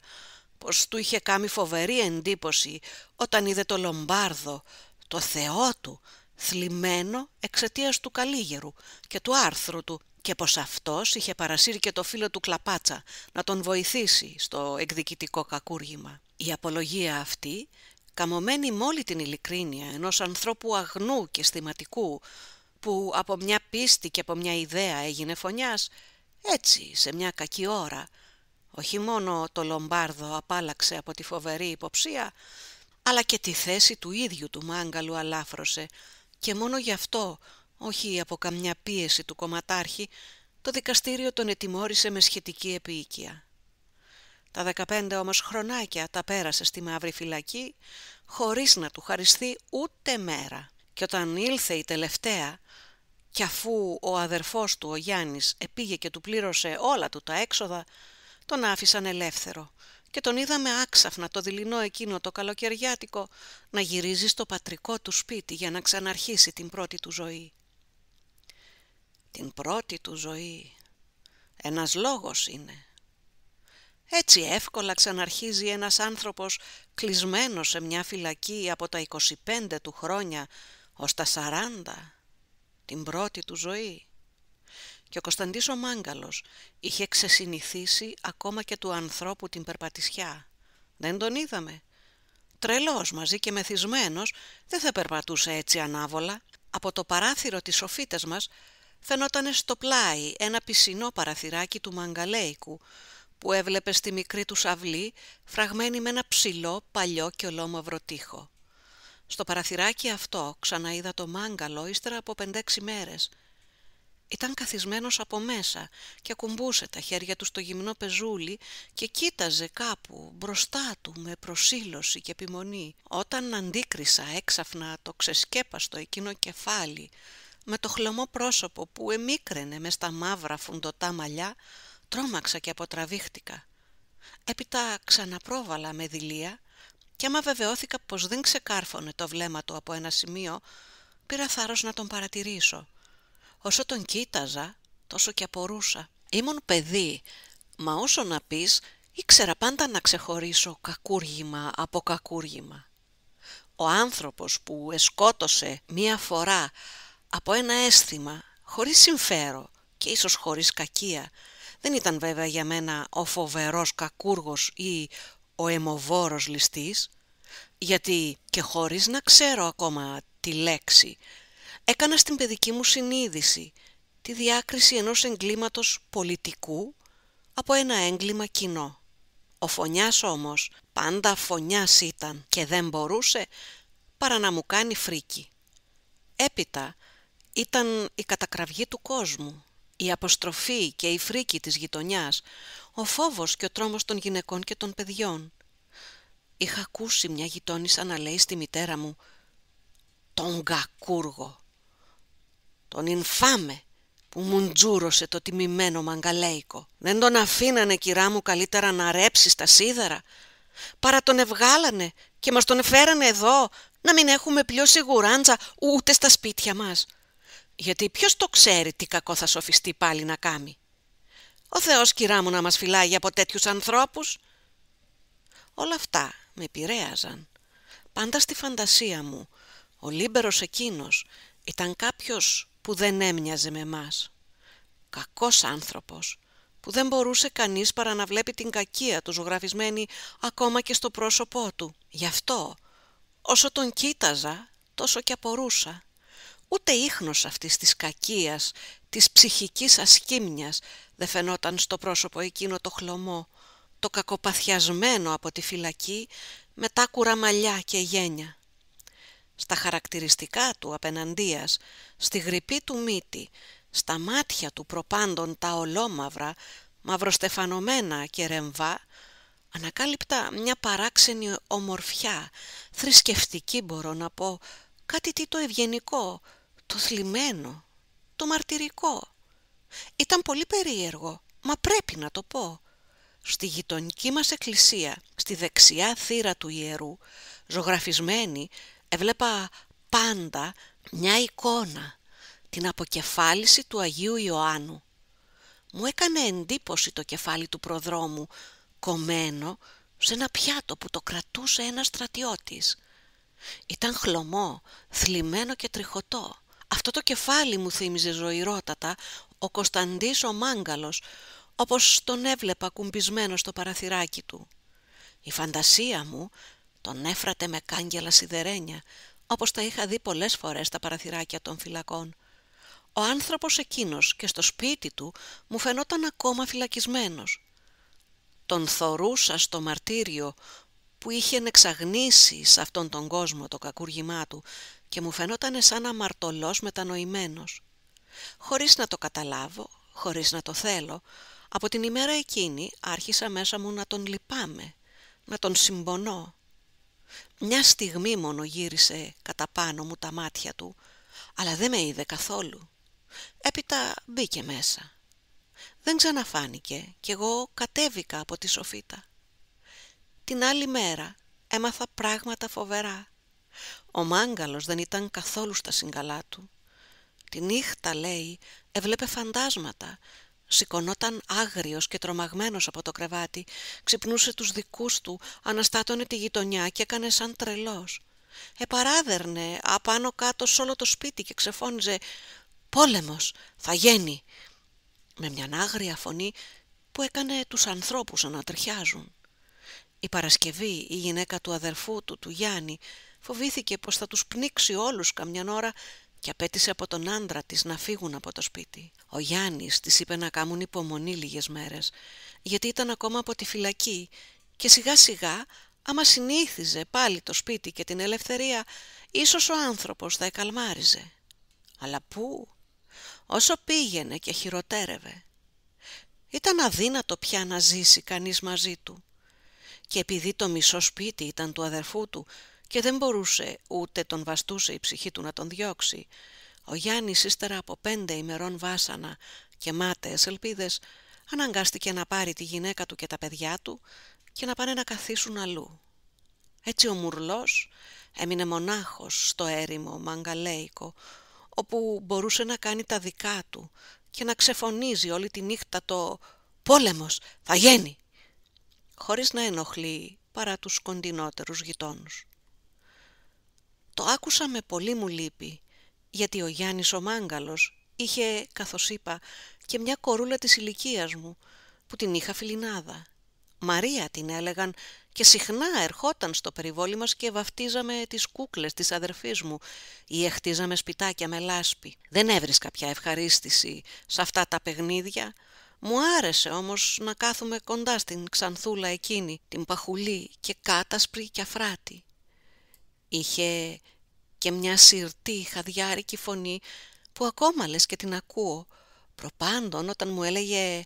πως του είχε κάνει φοβερή εντύπωση όταν είδε το Λομπάρδο, το θεό του, θλιμμένο εξαιτίας του καλύγερου και του άρθρου του και πως αυτός είχε παρασύρει και το φίλο του Κλαπάτσα να τον βοηθήσει στο εκδικητικό κακούργημα. Η απολογία αυτή, καμωμένη με την ειλικρίνεια ενός ανθρώπου αγνού και στιματικού που από μια πίστη και από μια ιδέα έγινε φωνιάς, έτσι, σε μια κακή ώρα, όχι μόνο το λομπάρδο απάλαξε από τη φοβερή υποψία, αλλά και τη θέση του ίδιου του μάγκαλου αλάφρωσε και μόνο γι' αυτό, όχι από καμιά πίεση του κομματάρχη, το δικαστήριο τον ετιμώρησε με σχετική επίοικια. Τα δεκαπέντε όμως χρονάκια τα πέρασε στη μαύρη φυλακή, χωρίς να του χαριστεί ούτε μέρα. Και όταν ήλθε η τελευταία, κι αφού ο αδερφός του, ο Γιάννης, επήγε και του πλήρωσε όλα του τα έξοδα, τον άφησαν ελεύθερο και τον είδαμε άξαφνα το δειλινό εκείνο το καλοκαιριάτικο να γυρίζει στο πατρικό του σπίτι για να ξαναρχίσει την πρώτη του ζωή. Την πρώτη του ζωή. Ένας λόγος είναι. Έτσι εύκολα ξαναρχίζει ένας άνθρωπος κλεισμένος σε μια φυλακή από τα 25 του χρόνια ως τα 40 την πρώτη του ζωή. Και ο Κωνσταντής ο Μάγκαλος είχε ξεσυνηθίσει ακόμα και του ανθρώπου την περπατησιά. Δεν τον είδαμε. Τρελός μαζί και μεθυσμένος δεν θα περπατούσε έτσι ανάβολα. Από το παράθυρο της σοφίτας μας φαινόταν στο πλάι ένα πισινό παραθυράκι του Μαγκαλέικου που έβλεπε στη μικρή του σαυλή φραγμένη με ένα ψηλό παλιό και ολόμαυρο τοίχο. Στο παραθυράκι αυτό ξαναείδα το μάγκαλο ύστερα από πεντέξι μέρες. Ήταν καθισμένος από μέσα και ακουμπούσε τα χέρια του στο γυμνό πεζούλι και κοίταζε κάπου μπροστά του με προσήλωση και επιμονή. Όταν αντίκρισα έξαφνα το ξεσκέπαστο εκείνο κεφάλι με το χλωμό πρόσωπο που εμίκραινε μες στα μαύρα φουντοτά μαλλιά, τρόμαξα και αποτραβήχτηκα. Έπειτα ξαναπρόβαλα με δειλία και άμα βεβαιώθηκα πως δεν ξεκάρφωνε το βλέμμα του από ένα σημείο, πήρα θάρρος να τον παρατηρήσω. Όσο τον κοίταζα, τόσο και απορούσα. Ήμουν παιδί, μα όσο να πεις, ήξερα πάντα να ξεχωρίσω κακούργημα από κακούργημα. Ο άνθρωπος που εσκότωσε μία φορά από ένα αίσθημα, χωρίς συμφέρο και ίσως χωρίς κακία, δεν ήταν βέβαια για μένα ο φοβερός κακούργος ή ο αιμοβόρος ληστής, γιατί και χωρίς να ξέρω ακόμα τη λέξη, έκανα στην παιδική μου συνείδηση τη διάκριση ενός εγκλήματος πολιτικού από ένα έγκλημα κοινό. Ο φωνιάς όμως πάντα φωνιάς ήταν και δεν μπορούσε παρά να μου κάνει φρίκι. Έπειτα ήταν η κατακραυγή του κόσμου, η αποστροφή και η φρίκη της γειτονιάς, ο φόβος και ο τρόμος των γυναικών και των παιδιών. Είχα ακούσει μια γειτόνισσα να λέει στη μητέρα μου «Τον κακούργο, τον ινφάμε που μου τζούρωσε το τιμημένο μαγκαλέικο. Δεν τον αφήνανε κυρά μου καλύτερα να ρέψει στα σίδερα, παρά τον ευγάλανε και μας τον φέρανε εδώ να μην έχουμε πιο σιγουράντσα ούτε στα σπίτια μας. Γιατί ποιος το ξέρει τι κακό θα σοφιστεί πάλι να κάνει. Ο Θεός κυρά μου να μας φυλάγει από τέτοιους ανθρώπους. Όλα αυτά με επηρέαζαν. Πάντα στη φαντασία μου, ο Λίμπερος εκείνος ήταν κάποιος που δεν έμοιαζε με μας. Κακός άνθρωπος που δεν μπορούσε κανείς παρά να βλέπει την κακία του ζωγραφισμένη ακόμα και στο πρόσωπό του. Γι' αυτό, όσο τον κοίταζα, τόσο και απορούσα. Ούτε ίχνος αυτής της κακίας, της ψυχικής ασκήμνιας, Δε φαινόταν στο πρόσωπο εκείνο το χλωμό, το κακοπαθιασμένο από τη φυλακή με τάκουρα μαλλιά και γένια. Στα χαρακτηριστικά του απέναντίας, στη γρυπή του μύτη, στα μάτια του προπάντων τα ολόμαυρα, μαυροστεφανωμένα και ρεμβά, ανακάλυπτα μια παράξενη ομορφιά, θρησκευτική μπορώ να πω, κάτι τι το ευγενικό, το θλιμμένο, το μαρτυρικό. Ήταν πολύ περίεργο, μα πρέπει να το πω. Στη γειτονική μας εκκλησία, στη δεξιά θύρα του ιερού, ζωγραφισμένη, έβλεπα πάντα μια εικόνα, την αποκεφάλιση του Αγίου Ιωάννου. Μου έκανε εντύπωση το κεφάλι του προδρόμου, κομμένο σε ένα πιάτο που το κρατούσε ένα στρατιώτης. Ήταν χλωμό, θλιμμένο και τριχωτό. Αυτό το κεφάλι μου θύμιζε ζωηρότατα ο Κωνσταντής ο Μάγκαλος, όπως τον έβλεπα κουμπισμένο στο παραθυράκι του. Η φαντασία μου τον έφρατε με κάγκελα σιδερένια, όπως τα είχα δει πολλές φορές στα παραθυράκια των φυλακών. Ο άνθρωπος εκείνος και στο σπίτι του μου φαινόταν ακόμα φυλακισμένος. Τον θορούσα στο μαρτύριο που είχε εξαγνήσει σε αυτόν τον κόσμο το κακούργημά του και μου φαινόταν σαν αμαρτωλός μετανοημένος χωρίς να το καταλάβω, χωρίς να το θέλω, από την ημέρα εκείνη άρχισα μέσα μου να τον λυπάμαι, να τον συμπονώ. Μια στιγμή μόνο γύρισε κατά πάνω μου τα μάτια του, αλλά δεν με είδε καθόλου. Έπειτα μπήκε μέσα. Δεν ξαναφάνηκε κι εγώ κατέβηκα από τη σοφίτα. Την άλλη μέρα έμαθα πράγματα φοβερά. Ο μάγκαλος δεν ήταν καθόλου στα συγκαλά του. Τη νύχτα, λέει, έβλεπε φαντάσματα. Σηκωνόταν άγριος και τρομαγμένος από το κρεβάτι, ξυπνούσε τους δικούς του, αναστάτωνε τη γειτονιά και έκανε σαν τρελός. Επαράδερνε απάνω κάτω σε όλο το σπίτι και ξεφώνιζε «Πόλεμος, θα γίνει» με μια άγρια φωνή που έκανε τους ανθρώπους να τριχιάζουν. Η Παρασκευή, η γυναίκα του αδερφού του, του Γιάννη, φοβήθηκε πως θα τους πνίξει όλους καμιάν ώρα και απέτησε από τον άντρα της να φύγουν από το σπίτι. Ο Γιάννης της είπε να κάνουν υπομονή λίγες μέρες, γιατί ήταν ακόμα από τη φυλακή και σιγά σιγά, άμα συνήθιζε πάλι το σπίτι και την ελευθερία, ίσως ο άνθρωπος θα εκαλμάριζε. Αλλά πού? Όσο πήγαινε και χειροτέρευε. Ήταν αδύνατο πια να ζήσει κανείς μαζί του. Και επειδή το μισό σπίτι ήταν του αδερφού του, και δεν μπορούσε ούτε τον βαστούσε η ψυχή του να τον διώξει. Ο Γιάννης ύστερα από πέντε ημερών βάσανα και μάταιες ελπίδες αναγκάστηκε να πάρει τη γυναίκα του και τα παιδιά του και να πάνε να καθίσουν αλλού. Έτσι ο Μουρλός έμεινε μονάχος στο έρημο Μαγκαλέικο όπου μπορούσε να κάνει τα δικά του και να ξεφωνίζει όλη τη νύχτα το «Πόλεμος, θα γίνει!» χωρίς να ενοχλεί παρά τους κοντινότερους γειτόνους. Το άκουσα με πολύ μου λύπη, γιατί ο Γιάννης ο Μάγκαλος είχε, καθώς είπα, και μια κορούλα της ηλικίας μου, που την είχα φιλινάδα. Μαρία την έλεγαν και συχνά ερχόταν στο περιβόλι μας και βαφτίζαμε τις κούκλες της αδερφής μου ή έχτιζαμε σπιτάκια με λάσπη. Δεν έβρισκα πια ευχαρίστηση σε αυτά τα παιχνίδια, μου άρεσε όμως να κάθουμε κοντά στην ξανθούλα εκείνη, την παχουλή και κάτασπρη και αφράτη. Είχε και μια σιρτή χαδιάρικη φωνή που ακόμα λες και την ακούω. Προπάντων όταν μου έλεγε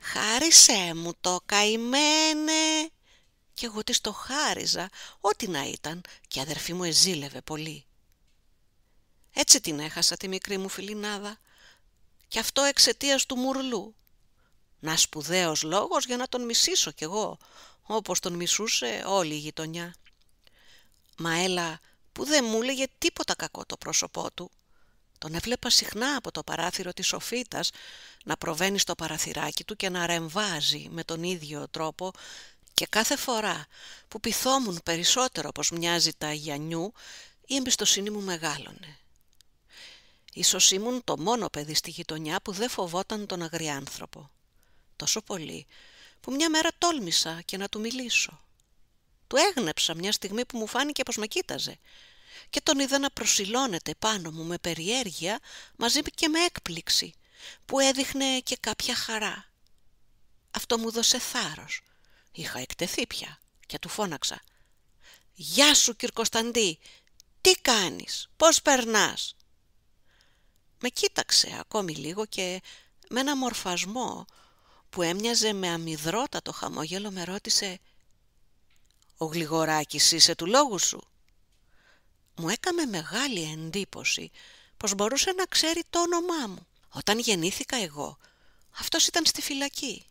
«Χάρισέ μου το καημένε» και εγώ της το χάριζα ό,τι να ήταν και αδερφή μου εζήλευε πολύ. Έτσι την έχασα τη μικρή μου φιλινάδα και αυτό εξαιτίας του μουρλού. Να σπουδαίος λόγος για να τον μισήσω κι εγώ, όπως τον μισούσε όλη η γειτονιά. Μα έλα που δεν μου έλεγε τίποτα κακό το πρόσωπό του. Τον έβλεπα συχνά από το παράθυρο της σοφίτας να προβαίνει στο παραθυράκι του και να ρεμβάζει με τον ίδιο τρόπο και κάθε φορά που πειθόμουν περισσότερο πως μοιάζει τα γιανιού ή εμπιστοσύνη μου μεγάλωνε. η εμπιστοσύνη μου μεγάλωνε. Ίσως ήμουν το μόνο παιδί στη γειτονιά που δεν φοβόταν τον αγριάνθρωπο. Τόσο πολύ που μια μέρα τόλμησα και να του μιλήσω. Του έγνεψα μια στιγμή που μου φάνηκε πως με κοίταζε και τον είδα να προσιλώνεται πάνω μου με περιέργεια μαζί και με έκπληξη που έδειχνε και κάποια χαρά. Αυτό μου δώσε θάρρος. Είχα εκτεθεί πια και του φώναξα. «Γεια σου, Κυρκοσταντή. Τι κάνεις, πώς περνάς» Με κοίταξε ακόμη λίγο και με ένα μορφασμό που έμοιαζε με αμυδρότατο χαμόγελο με ρώτησε «Ο Γλιγοράκης είσαι του λόγου σου» μου έκαμε μεγάλη εντύπωση πως μπορούσε να ξέρει το όνομά μου. Όταν γεννήθηκα εγώ, αυτός ήταν στη φυλακή.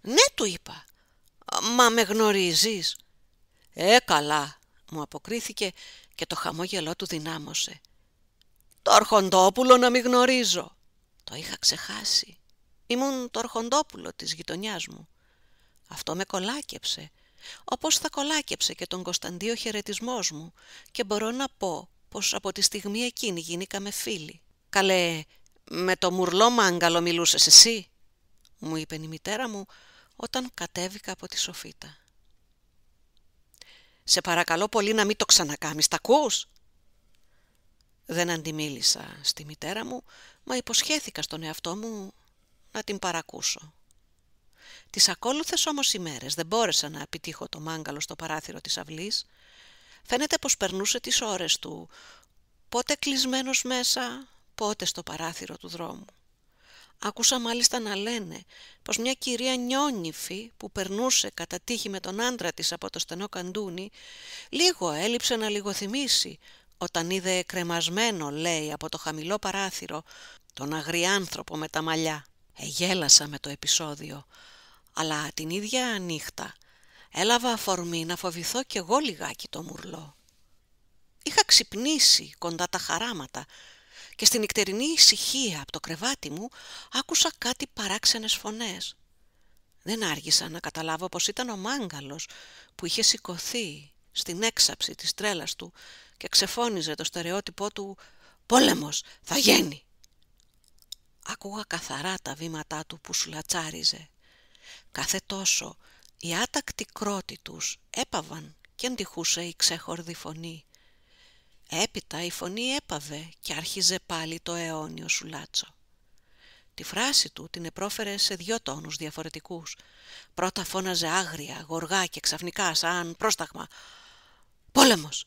«Ναι», του είπα. «Μα με γνωρίζεις» «Ε, καλά», μου αποκρίθηκε και το χαμόγελό του δυνάμωσε. «Το Αρχοντόπουλο να μην γνωρίζω». Το είχα ξεχάσει. Ήμουν το Αρχοντόπουλο της γειτονιάς μου. Αυτό με κολάκεψε όπως θα κολάκεψε και τον Κωνσταντίο χαιρετισμός μου και μπορώ να πω πως από τη στιγμή εκείνη γίνηκαμε φίλοι. «Καλέ, με το μουρλό μάγκαλο μιλούσες εσύ» μου είπε η μητέρα μου όταν κατέβηκα από τη σοφίτα. «Σε παρακαλώ πολύ να μην το ξανακάμεις, τα ακούς» Δεν αντιμίλησα στη μητέρα μου, μα υποσχέθηκα στον εαυτό μου να την παρακούσω. Τις ακόλουθες όμως ημέρες δεν μπόρεσα να επιτύχω το μάγκαλο στο παράθυρο της αυλής. Φαίνεται πως περνούσε τις ώρες του, πότε κλεισμένος μέσα, πότε στο παράθυρο του δρόμου. Άκουσα μάλιστα να λένε πως μια κυρία νιόνυφη που περνούσε κατά τύχη με τον άντρα της από το στενό καντούνι, λίγο έλειψε να λιγοθυμήσει όταν είδε κρεμασμένο, λέει, από το χαμηλό παράθυρο, τον αγριάνθρωπο με τα μαλλιά. Εγέλασα με το επεισόδιο, αλλά την ίδια νύχτα έλαβα αφορμή να φοβηθώ κι εγώ λιγάκι το μουρλό. Είχα ξυπνήσει κοντά τα χαράματα και στην νυχτερινή ησυχία από το κρεβάτι μου άκουσα κάτι παράξενες φωνές. Δεν άργησα να καταλάβω πως ήταν ο μάγκαλος που είχε σηκωθεί στην έξαψη της τρέλας του και ξεφώνιζε το στερεότυπό του «Πόλεμος, θα γίνει!». Άκουγα καθαρά τα βήματά του που σουλατσάριζε Κάθε τόσο οι άτακτοι κρότοι τους έπαβαν και αντιχούσε η ξέχορδη φωνή. Έπειτα η φωνή έπαβε και άρχιζε πάλι το αιώνιο σουλάτσο. Τη φράση του την επρόφερε σε δυο τόνους διαφορετικούς. Πρώτα φώναζε άγρια, γοργά και ξαφνικά σαν πρόσταγμα «Πόλεμος!».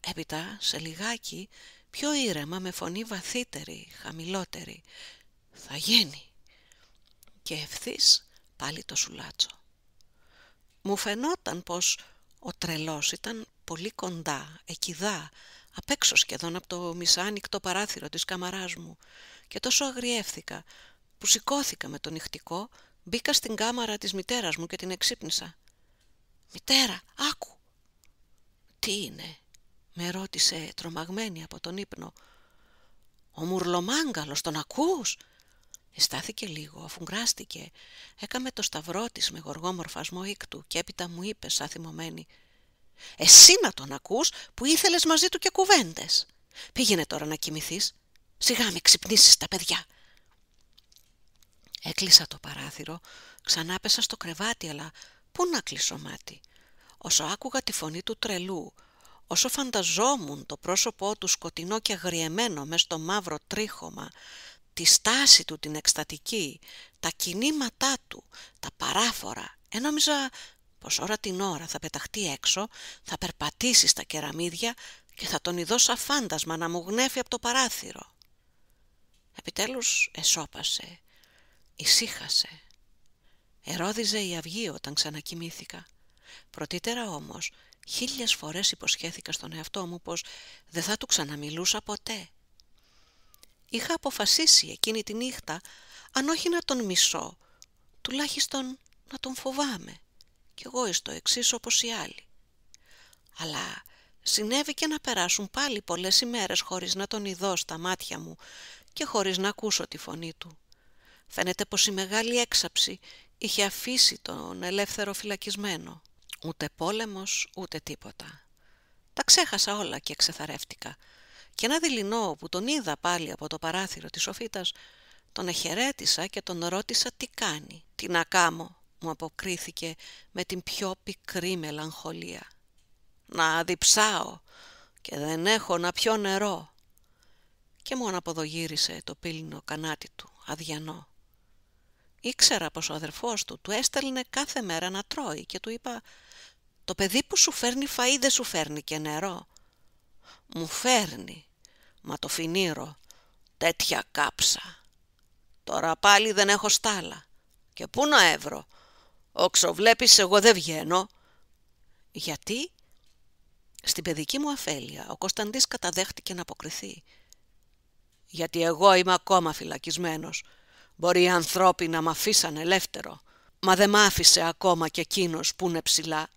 Έπειτα, σε λιγάκι, πιο ήρεμα με φωνή βαθύτερη, χαμηλότερη «Θα γίνει!». Και ευθύς πάλι το σουλάτσο. Μου φαινόταν πως ο τρελός ήταν πολύ κοντά, εκειδά, απ' έξω σχεδόν από το μισάνικτο παράθυρο της καμαράς μου και τόσο αγριεύθηκα που σηκώθηκα με το νυχτικό, μπήκα στην κάμαρα της μητέρας μου και την εξύπνησα. «Μητέρα, άκου!» «Τι είναι» με ρώτησε τρομαγμένη από τον ύπνο. «Ο Μουρλομάγκαλος, τον ακούς» Εστάθηκε λίγο, αφού έκαμε το σταυρό της με γοργό μορφασμό ίκτου και έπειτα μου είπε σαν θυμωμένη «Εσύ να τον ακούς που ήθελες μαζί του και κουβέντες. Πήγαινε τώρα να κοιμηθείς. Σιγά με ξυπνήσεις τα παιδιά». Έκλεισα το παράθυρο, ξανά πέσα στο κρεβάτι, αλλά πού να κλείσω μάτι. Όσο άκουγα τη φωνή του τρελού, όσο φανταζόμουν το πρόσωπό του σκοτεινό και αγριεμένο μες στο μαύρο τρίχωμα, τη στάση του την εκστατική, τα κινήματά του, τα παράφορα, ένομιζα ε, πως ώρα την ώρα θα πεταχτεί έξω, θα περπατήσει στα κεραμίδια και θα τον ειδώ σαν φάντασμα να μου γνέφει από το παράθυρο. Επιτέλους εσώπασε, ησύχασε. Ερώδιζε η αυγή όταν ξανακοιμήθηκα. Πρωτήτερα όμως, χίλιες φορές υποσχέθηκα στον εαυτό μου πως δεν θα του ξαναμιλούσα ποτέ είχα αποφασίσει εκείνη τη νύχτα, αν όχι να τον μισώ, τουλάχιστον να τον φοβάμαι, κι εγώ εις το εξής όπως οι άλλοι. Αλλά συνέβη και να περάσουν πάλι πολλές ημέρες χωρίς να τον ειδώ στα μάτια μου και χωρίς να ακούσω τη φωνή του. Φαίνεται πως η μεγάλη έξαψη είχε αφήσει τον ελεύθερο φυλακισμένο. Ούτε πόλεμος, ούτε τίποτα. Τα ξέχασα όλα και εξεθαρεύτηκα και ένα δειλινό που τον είδα πάλι από το παράθυρο της σοφίτας, τον εχαιρέτησα και τον ρώτησα τι κάνει. «Τι να κάμω», μου αποκρίθηκε με την πιο πικρή μελαγχολία. «Να διψάω και δεν έχω να πιω νερό». Και μόνο αναποδογύρισε το πύλινο κανάτι του, αδιανό. Ήξερα πως ο αδερφός του του έστελνε κάθε μέρα να τρώει και του είπα «Το παιδί που σου φέρνει φαΐ δεν σου φέρνει και νερό μου φέρνει, μα το φινίρο, τέτοια κάψα. Τώρα πάλι δεν έχω στάλα. Και πού να έβρω. Όξο βλέπεις εγώ δεν βγαίνω. Γιατί στην παιδική μου αφέλεια ο Κωνσταντής καταδέχτηκε να αποκριθεί. Γιατί εγώ είμαι ακόμα φυλακισμένος. Μπορεί οι ανθρώποι να μ' αφήσαν ελεύθερο. Μα δεν μ' άφησε ακόμα κι εκείνος που είναι ψηλά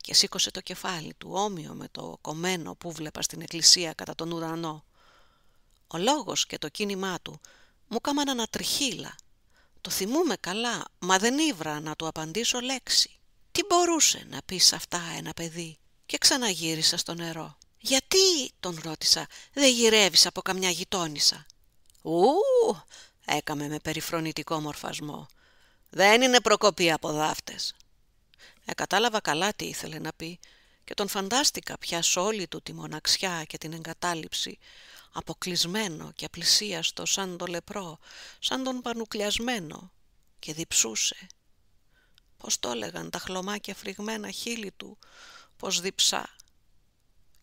και σήκωσε το κεφάλι του όμοιο με το κομμένο που βλέπα στην εκκλησία κατά τον ουρανό. Ο λόγος και το κίνημά του μου κάμανα να τριχύλα. Το θυμούμαι καλά, μα δεν ήβρα να του απαντήσω λέξη. Τι μπορούσε να πει σε αυτά ένα παιδί και ξαναγύρισα στο νερό. «Γιατί», τον ρώτησα, «δεν γυρεύεις από καμιά γειτόνισσα». «Ου», έκαμε με περιφρονητικό μορφασμό. «Δεν είναι προκοπή από δάφτες. Εκατάλαβα καλά τι ήθελε να πει και τον φαντάστηκα πια σε όλη του τη μοναξιά και την εγκατάλειψη, αποκλεισμένο και απλησίαστο σαν το λεπρό, σαν τον πανουκλιασμένο και διψούσε. Πώς το έλεγαν τα χλωμάκια φρυγμένα χείλη του, πως διψά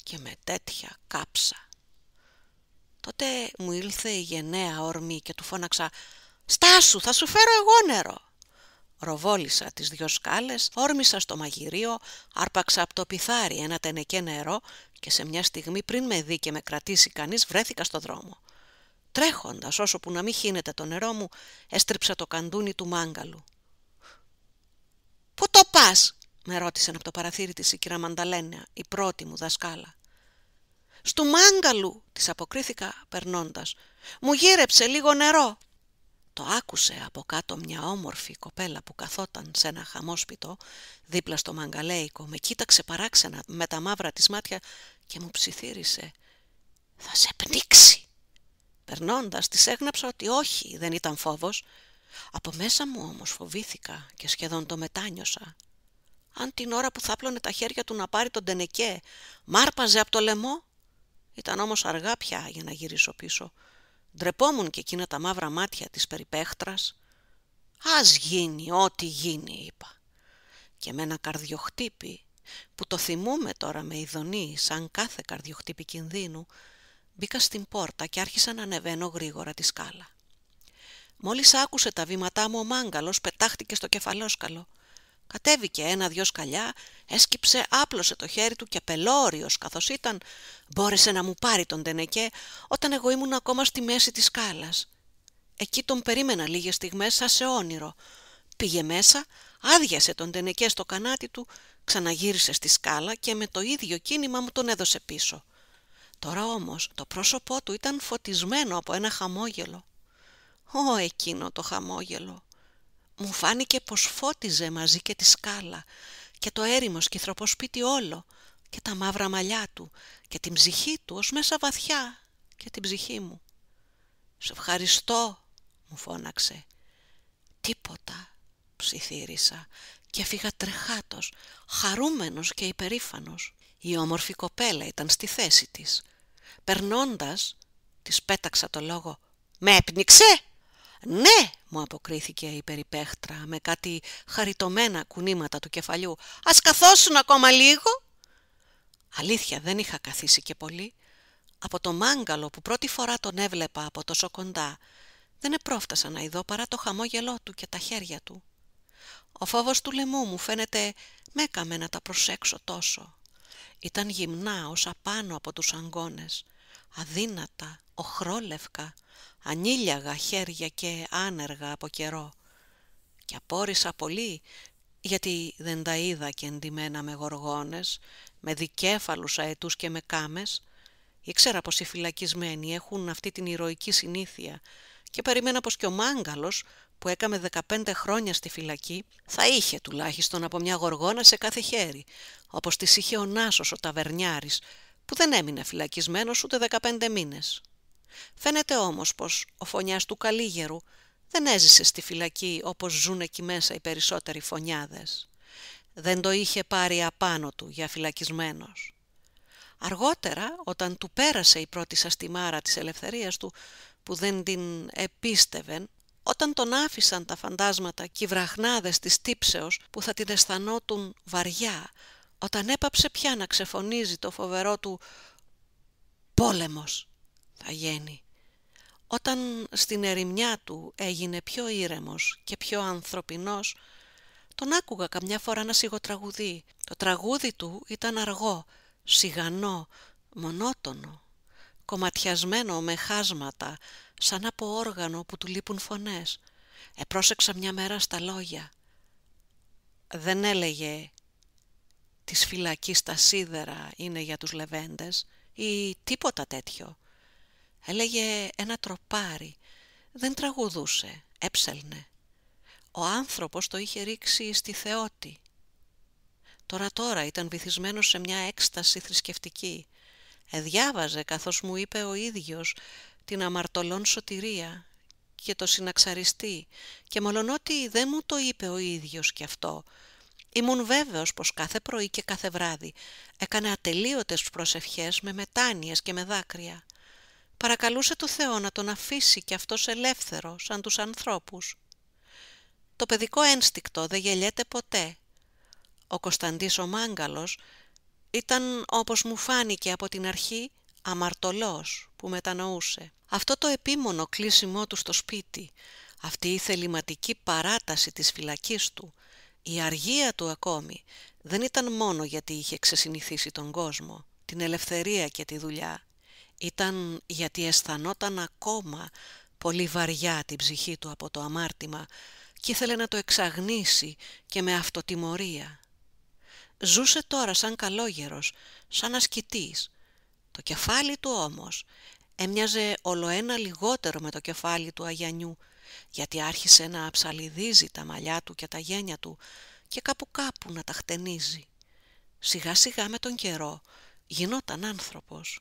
και με τέτοια κάψα. Τότε μου ήλθε η γενναία ορμή και του φώναξα «Στάσου, θα σου φέρω εγώ νερό». Ροβόλησα τις δυο σκάλες, όρμησα στο μαγειρίο, άρπαξα από το πιθάρι ένα τενεκέ νερό και σε μια στιγμή πριν με δει και με κρατήσει κανείς βρέθηκα στο δρόμο. Τρέχοντας όσο που να μην χύνεται το νερό μου, έστριψα το καντούνι του μάγκαλου. «Πού το πας» με ρώτησαν από το παραθύρι της η κυρά Μανταλένια, η πρώτη μου δασκάλα. «Στου μάγκαλου» της αποκρίθηκα περνώντας. «Μου γύρεψε λίγο νερό». Το άκουσε από κάτω μια όμορφη κοπέλα που καθόταν σε ένα χαμόσπιτο δίπλα στο μαγκαλέικο, με κοίταξε παράξενα με τα μαύρα της μάτια και μου ψιθύρισε «Θα σε πνίξει». Περνώντας της έγναψα ότι όχι, δεν ήταν φόβος. Από μέσα μου όμως φοβήθηκα και σχεδόν το μετάνιωσα. Αν την ώρα που θάπλωνε τα χέρια του να πάρει τον τενεκέ, μάρπαζε από το λαιμό. Ήταν όμως αργά πια για να γυρίσω πίσω. Ντρεπόμουν και εκείνα τα μαύρα μάτια της περιπέχτρας. «Ας γίνει ό,τι γίνει», είπα. Και με ένα καρδιοχτύπη, που το θυμούμε τώρα με ειδονή σαν κάθε καρδιοχτύπη κινδύνου, μπήκα στην πόρτα και άρχισα να ανεβαίνω γρήγορα τη σκάλα. Μόλις άκουσε τα βήματά μου ο μάγκαλος πετάχτηκε στο κεφαλόσκαλο. Κατέβηκε ένα-δυο σκαλιά, έσκυψε, άπλωσε το χέρι του και πελώριος καθώς ήταν, μπόρεσε να μου πάρει τον Τενεκέ όταν εγώ ήμουν ακόμα στη μέση της σκάλας. Εκεί τον περίμενα λίγες στιγμές σαν σε όνειρο. Πήγε μέσα, άδειασε τον Τενεκέ στο κανάτι του, ξαναγύρισε στη σκάλα και με το ίδιο κίνημα μου τον έδωσε πίσω. Τώρα όμως το πρόσωπό του ήταν φωτισμένο από ένα χαμόγελο. Ω εκείνο το χαμόγελο! Μου φάνηκε πως φώτιζε μαζί και τη σκάλα και το έρημο σκυθροποσπίτι όλο και τα μαύρα μαλλιά του και την ψυχή του ως μέσα βαθιά και την ψυχή μου. «Σε ευχαριστώ», μου φώναξε. «Τίποτα», ψιθύρισα και φύγα τρεχάτος, χαρούμενος και υπερήφανος. Η όμορφη κοπέλα ήταν στη θέση της. Περνώντας, της πέταξα το λόγο «Με έπνιξε» «Ναι», μου αποκρίθηκε η περιπέχτρα με κάτι χαριτωμένα κουνήματα του κεφαλιού. «Ας καθόσουν ακόμα λίγο». Αλήθεια δεν είχα καθίσει και πολύ. Από το μάγκαλο που πρώτη φορά τον έβλεπα από τόσο κοντά, δεν επρόφτασα να ειδώ παρά το χαμόγελό του και τα χέρια του. Ο φόβος του λαιμού μου φαίνεται με έκαμε να τα προσέξω τόσο. Ήταν γυμνά όσα απάνω από τους αγκώνες, αδύνατα, οχρόλευκα, ανήλιαγα χέρια και άνεργα από καιρό. Και απόρρισα πολύ, γιατί δεν τα είδα και εντυμένα με γοργόνες, με δικέφαλους αετούς και με κάμες. Ήξερα πως οι φυλακισμένοι έχουν αυτή την ηρωική συνήθεια και περίμενα πως και ο Μάγκαλος που έκαμε 15 χρόνια στη φυλακή θα είχε τουλάχιστον από μια γοργόνα σε κάθε χέρι, όπως τις είχε ο Νάσος ο Ταβερνιάρης που δεν έμεινε φυλακισμένος ούτε 15 μήνες. Φαίνεται όμως πως ο φωνιάς του Καλήγερου δεν έζησε στη φυλακή όπως ζουν εκεί μέσα οι περισσότεροι φωνιάδες. Δεν το είχε πάρει απάνω του για φυλακισμένος. Αργότερα, όταν του πέρασε η πρώτη σαστιμάρα της ελευθερίας του, που δεν την επίστευεν, όταν τον άφησαν τα φαντάσματα και οι βραχνάδες της τύψεως που θα την αισθανόταν βαριά, όταν έπαψε πια να ξεφωνίζει το φοβερό του «πόλεμος», όταν στην ερημιά του έγινε πιο ήρεμος και πιο ανθρωπινός, τον άκουγα καμιά φορά να σιγοτραγουδεί. Το τραγούδι του ήταν αργό, σιγανό, μονότονο, κομματιασμένο με χάσματα, σαν από όργανο που του λείπουν φωνές. Επρόσεξα μια μέρα στα λόγια. Δεν έλεγε «Της φυλακής τα σίδερα είναι για τους λεβέντες» ή τίποτα τέτοιο. Έλεγε ένα τροπάρι. Δεν τραγουδούσε, έψελνε. Ο άνθρωπος το είχε ρίξει στη θεότη. Τώρα τώρα ήταν βυθισμένος σε μια έκσταση θρησκευτική. Εδιάβαζε, καθώς μου είπε ο ίδιος, την αμαρτωλόν σωτηρία και το συναξαριστή και μολονότι δεν μου το είπε ο ίδιος κι αυτό. Ήμουν βέβαιος πως κάθε πρωί και κάθε βράδυ έκανε ατελείωτες προσευχές με μετάνοιες και με δάκρυα παρακαλούσε το Θεό να τον αφήσει και αυτός ελεύθερος σαν τους ανθρώπους. Το παιδικό ένστικτο δεν γελιέται ποτέ. Ο Κωνσταντής ο Μάγκαλος ήταν όπως μου φάνηκε από την αρχή αμαρτωλός που μετανοούσε. Αυτό το επίμονο κλείσιμό του στο σπίτι, αυτή η θεληματική παράταση της φυλακής του, η αργία του ακόμη, δεν ήταν μόνο γιατί είχε ξεσυνηθίσει τον κόσμο, την ελευθερία και τη δουλειά. Ήταν γιατί αισθανόταν ακόμα πολύ βαριά την ψυχή του από το αμάρτημα και ήθελε να το εξαγνίσει και με αυτοτιμωρία. Ζούσε τώρα σαν καλόγερος, σαν ασκητής. Το κεφάλι του όμως έμοιαζε ολοένα λιγότερο με το κεφάλι του Αγιανιού, γιατί άρχισε να ψαλιδίζει τα μαλλιά του και τα γένια του και κάπου κάπου να τα χτενίζει. Σιγά σιγά με τον καιρό γινόταν άνθρωπος.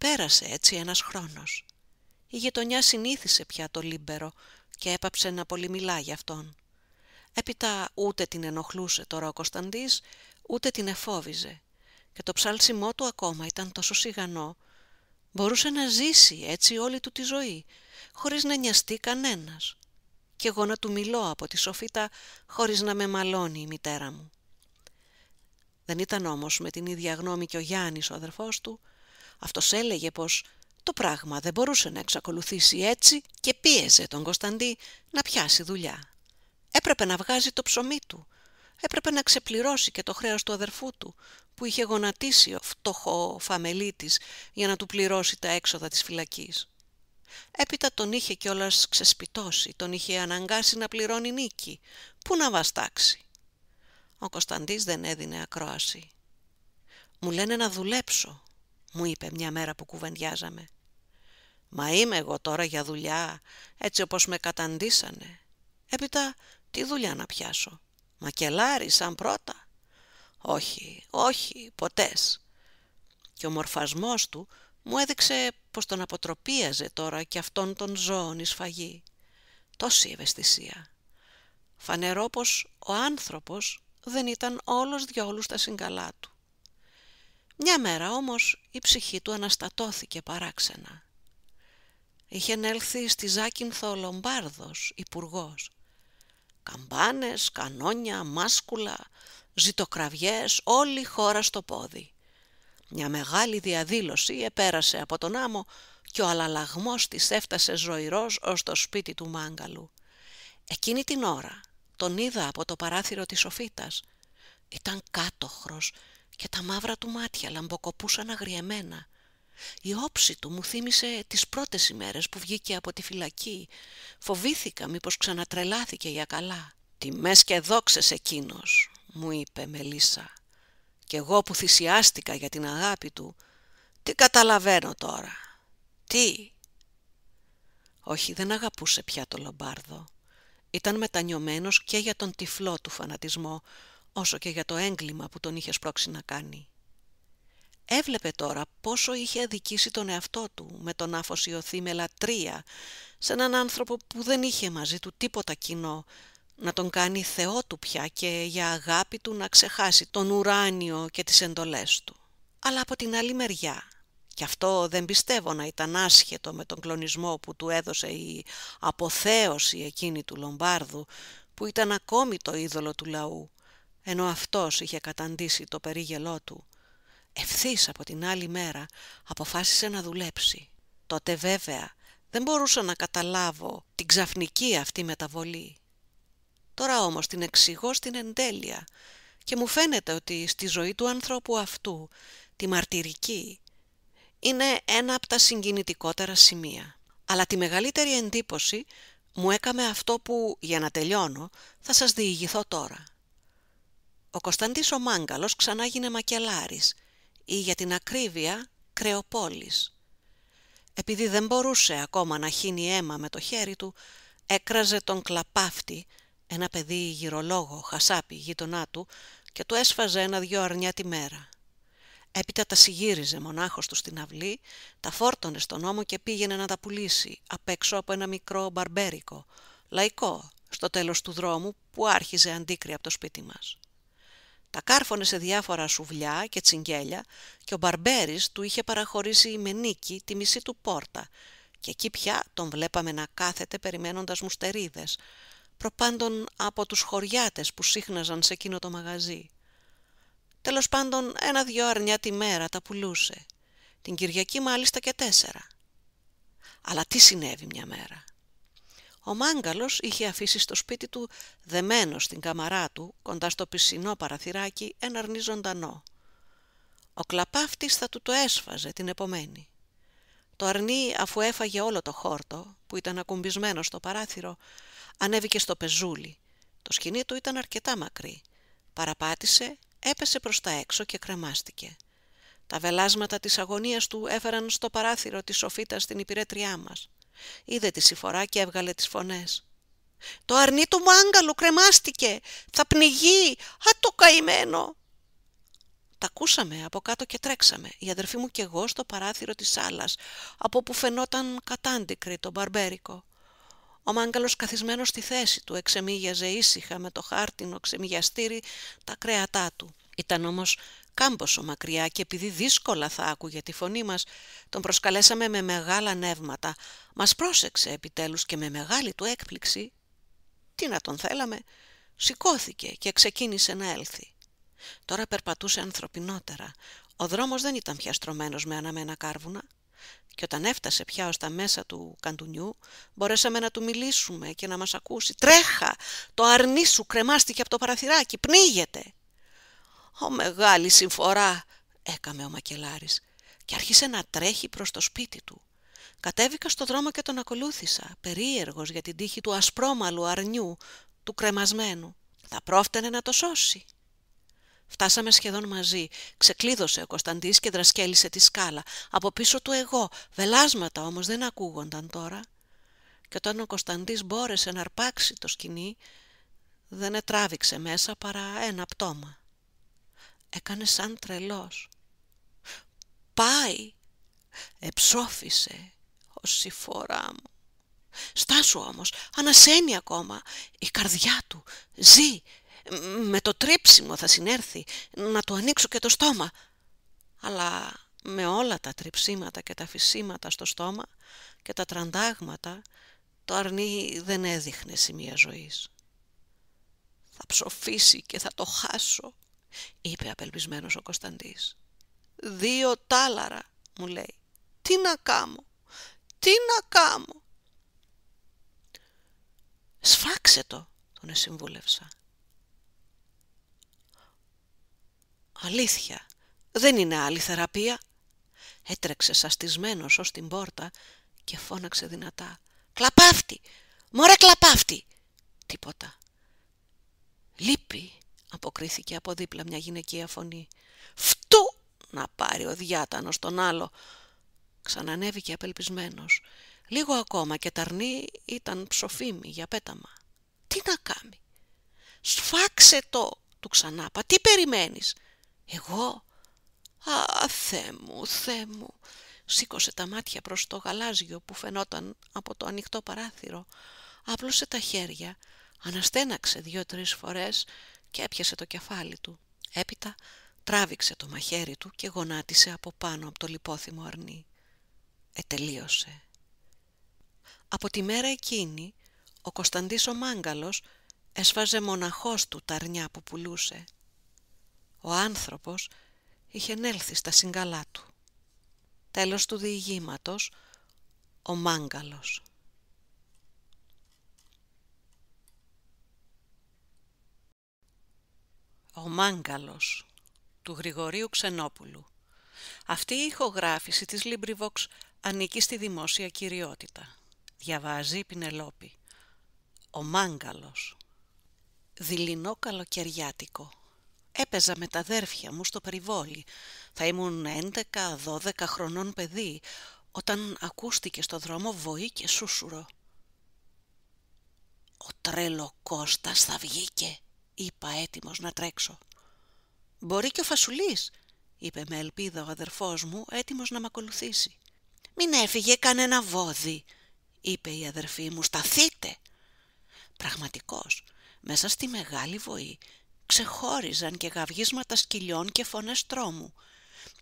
Πέρασε έτσι ένας χρόνος. Η γειτονιά συνήθισε πια το λίμπερο και έπαψε να πολύ για αυτόν. Έπειτα ούτε την ενοχλούσε τώρα ο Κωνσταντής, ούτε την εφόβιζε. Και το ψάλσιμό του ακόμα ήταν τόσο σιγανό. Μπορούσε να ζήσει έτσι όλη του τη ζωή, χωρίς να νοιαστεί κανένας. Κι εγώ να του μιλώ από τη σοφίτα χωρίς να με μαλώνει η μητέρα μου. Δεν ήταν όμως με την ίδια γνώμη και ο Γιάννης ο αδερφός του, αυτός έλεγε πως το πράγμα δεν μπορούσε να εξακολουθήσει έτσι και πίεζε τον Κωνσταντή να πιάσει δουλειά. Έπρεπε να βγάζει το ψωμί του. Έπρεπε να ξεπληρώσει και το χρέος του αδερφού του, που είχε γονατίσει ο φτωχό φαμελίτης για να του πληρώσει τα έξοδα της φυλακής. Έπειτα τον είχε κιόλας ξεσπιτώσει, τον είχε αναγκάσει να πληρώνει νίκη. Πού να βαστάξει. Ο Κωνσταντής δεν έδινε ακρόαση. «Μου λένε να δουλέψω», μου είπε μια μέρα που κουβεντιάζαμε. «Μα είμαι εγώ τώρα για δουλειά, έτσι όπως με καταντήσανε. Έπειτα, τι δουλειά να πιάσω, Μα σαν πρώτα. Όχι, όχι, ποτές». Και ο μορφασμός του μου έδειξε πως τον αποτροπίαζε τώρα και αυτόν τον ζώνη η σφαγή. Τόση ευαισθησία. Φανερό πως ο άνθρωπος δεν ήταν όλος διόλου τα συγκαλά του. Μια μέρα όμως η ψυχή του αναστατώθηκε παράξενα. Είχε έλθει στη Ζάκυνθο ο Λομπάρδος, υπουργός. Καμπάνες, κανόνια, μάσκουλα, ζητοκραυγές, όλη η χώρα στο πόδι. Μια μεγάλη διαδήλωση επέρασε από τον άμμο και ο αλαλαγμός της έφτασε ζωηρός ως το σπίτι του Μάγκαλου. Εκείνη την ώρα τον είδα από το παράθυρο της Σοφίτας. Ήταν κάτοχρος και τα μαύρα του μάτια λαμποκοπούσαν αγριεμένα. Η όψη του μου θύμισε τις πρώτες ημέρες που βγήκε από τη φυλακή. Φοβήθηκα μήπως ξανατρελάθηκε για καλά. «Τιμές και δόξες εκείνος», μου είπε Μελίσσα. «Κι εγώ που θυσιάστηκα για την αγάπη του, τι καταλαβαίνω τώρα. Τι». Όχι, δεν αγαπούσε πια το Λομπάρδο. Ήταν μετανιωμένος και για τον τυφλό του φανατισμό όσο και για το έγκλημα που τον είχε σπρώξει να κάνει. Έβλεπε τώρα πόσο είχε αδικήσει τον εαυτό του με τον να αφοσιωθεί με λατρεία σε έναν άνθρωπο που δεν είχε μαζί του τίποτα κοινό, να τον κάνει θεό του πια και για αγάπη του να ξεχάσει τον ουράνιο και τις εντολές του. Αλλά από την άλλη μεριά, και αυτό δεν πιστεύω να ήταν άσχετο με τον κλονισμό που του έδωσε η αποθέωση εκείνη του Λομπάρδου, που ήταν ακόμη το είδωλο του λαού, ενώ αυτός είχε καταντήσει το περίγελό του, ευθύς από την άλλη μέρα αποφάσισε να δουλέψει. Τότε βέβαια δεν μπορούσα να καταλάβω την ξαφνική αυτή μεταβολή. Τώρα όμως την εξηγώ στην εντέλεια και μου φαίνεται ότι στη ζωή του ανθρώπου αυτού, τη μαρτυρική, είναι ένα από τα συγκινητικότερα σημεία. Αλλά τη μεγαλύτερη εντύπωση μου έκαμε αυτό που, για να τελειώνω, θα σας διηγηθώ τώρα. Ο Κωνσταντής ο Μάγκαλος ξανά γίνε μακελάρης ή για την ακρίβεια κρεοπόλης. Επειδή δεν μπορούσε ακόμα να χύνει αίμα με το χέρι του, έκραζε τον κλαπάφτη, ένα παιδί γυρολόγο, χασάπι, γείτονά του, και του έσφαζε ένα-δυο αρνιά τη μέρα. Έπειτα τα συγύριζε μονάχος του στην αυλή, τα φόρτωνε στον ώμο και πήγαινε να τα πουλήσει απ' έξω από ένα μικρό μπαρμπέρικο, λαϊκό, στο τέλος του δρόμου που άρχιζε αντίκρυ από το σπίτι μας. Τα κάρφωνε σε διάφορα σουβλιά και τσιγκέλια και ο Μπαρμπέρης του είχε παραχωρήσει η Μενίκη τη μισή του πόρτα και εκεί πια τον βλέπαμε να κάθεται περιμένοντας μουστερίδες, προπάντων από τους χωριάτες που σύχναζαν σε εκείνο το μαγαζί. Τέλος πάντων ένα-δυο αρνιά τη μέρα τα πουλούσε, την Κυριακή μάλιστα και τέσσερα. Αλλά τι συνέβη μια μέρα. Ο Μάγκαλος είχε αφήσει στο σπίτι του δεμένο στην καμαρά του, κοντά στο πισινό παραθυράκι, ένα αρνί ζωντανό. Ο κλαπάφτης θα του το έσφαζε την επομένη. Το αρνί, αφού έφαγε όλο το χόρτο, που ήταν ακουμπισμένο στο παράθυρο, ανέβηκε στο πεζούλι. Το σκηνή του ήταν αρκετά μακρύ. Παραπάτησε, έπεσε προς τα έξω και κρεμάστηκε. Τα βελάσματα της αγωνίας του έφεραν στο παράθυρο της σοφίτας την υπηρέτριά μας. Είδε τη συφορά και έβγαλε τις φωνές. «Το αρνί του μάγκαλου κρεμάστηκε! Θα πνιγεί! Α, το καημένο!» Τα ακούσαμε από κάτω και τρέξαμε, η αδερφή μου και εγώ στο παράθυρο της σάλας, από που φαινόταν κατάντικρη το μπαρμπέρικο. Ο μάγκαλος καθισμένος στη θέση του εξεμίγιαζε ήσυχα με το χάρτινο ξεμιγιαστήρι τα κρέατά του. Ήταν όμως κάμποσο μακριά και επειδή δύσκολα θα άκουγε τη φωνή μας, τον προσκαλέσαμε με μεγάλα νεύματα. Μας πρόσεξε επιτέλους και με μεγάλη του έκπληξη. Τι να τον θέλαμε, σηκώθηκε και ξεκίνησε να έλθει. Τώρα περπατούσε ανθρωπινότερα. Ο δρόμος δεν ήταν πια στρωμένος με αναμένα κάρβουνα. Και όταν έφτασε πια ως τα μέσα του καντουνιού, μπορέσαμε να του μιλήσουμε και να μας ακούσει. «Τρέχα! Το αρνί σου κρεμάστηκε από το παραθυράκι! Πνίγεται!» «Ω μεγάλη συμφορά», έκαμε ο Μακελάρης και άρχισε να τρέχει προς το σπίτι του. Κατέβηκα στο δρόμο και τον ακολούθησα, περίεργος για την τύχη του ασπρόμαλου αρνιού, του κρεμασμένου. Θα πρόφτενε να το σώσει. Φτάσαμε σχεδόν μαζί. Ξεκλείδωσε ο Κωνσταντής και δρασκέλισε τη σκάλα. Από πίσω του εγώ. Βελάσματα όμως δεν ακούγονταν τώρα. Και όταν ο Κωνσταντής μπόρεσε να αρπάξει το σκηνή, δεν ετράβηξε μέσα παρά ένα πτώμα έκανε σαν τρελός. «Πάει!» Εψόφησε ο η φορά μου. Στάσου όμως, ανασένει ακόμα. Η καρδιά του ζει. Με το τρίψιμο θα συνέρθει να του ανοίξω και το στόμα. Αλλά με όλα τα τριψίματα και τα φυσίματα στο στόμα και τα τραντάγματα το αρνί δεν έδειχνε σημεία ζωής. Θα ψοφήσει και θα το χάσω είπε απελπισμένος ο Κωνσταντής. «Δύο τάλαρα», μου λέει. «Τι να κάμω, τι να κάμω». «Σφάξε το», τον εσυμβούλευσα «Αλήθεια, δεν είναι άλλη θεραπεία». Έτρεξε σαστισμένος ως την πόρτα και φώναξε δυνατά. «Κλαπάφτη! Μωρέ κλαπάφτη!» Τίποτα. Λείπει αποκρίθηκε από δίπλα μια γυναικεία φωνή. «Φτού!» να πάρει ο διάτανος τον άλλο. Ξανανέβηκε απελπισμένος. Λίγο ακόμα και ταρνί ήταν ψοφίμη για πέταμα. Τι να κάνει. «Σφάξε το!» του ξανάπα. «Τι περιμένεις» «Εγώ» «Α, θέ μου, θέ μου» Σήκωσε τα μάτια προς το γαλάζιο που φαινόταν από το ανοιχτό παράθυρο. Άπλωσε τα χέρια, αναστέναξε δύο-τρεις φορές και έπιασε το κεφάλι του. Έπειτα τράβηξε το μαχαίρι του και γονάτισε από πάνω από το λιπόθυμο αρνί. Ετελείωσε. Από τη μέρα εκείνη, ο Κωνσταντής ο Μάγκαλος έσφαζε μοναχός του τα αρνιά που πουλούσε. Ο άνθρωπος είχε νέλθει στα συγκαλά του. Τέλος του διηγήματος, ο Μάγκαλος. Ο Μάγκαλος του Γρηγορίου Ξενόπουλου Αυτή η ηχογράφηση της LibriVox ανήκει στη δημόσια κυριότητα. Διαβάζει η Πινελόπη. Ο Μάγκαλος Δειλινό καλοκαιριάτικο Έπαιζα με τα αδέρφια μου στο περιβόλι. Θα ήμουν 11-12 χρονών παιδί όταν ακούστηκε στο δρόμο βοή και σούσουρο. Ο τρέλο Κώστας θα βγήκε είπα έτοιμος να τρέξω. «Μπορεί και ο Φασουλής», είπε με ελπίδα ο αδερφός μου έτοιμος να μ' ακολουθήσει. «Μην έφυγε κανένα βόδι», είπε η αδερφή μου, «σταθείτε». Πραγματικός, μέσα στη μεγάλη βοή ξεχώριζαν και γαυγίσματα σκυλιών και φωνές τρόμου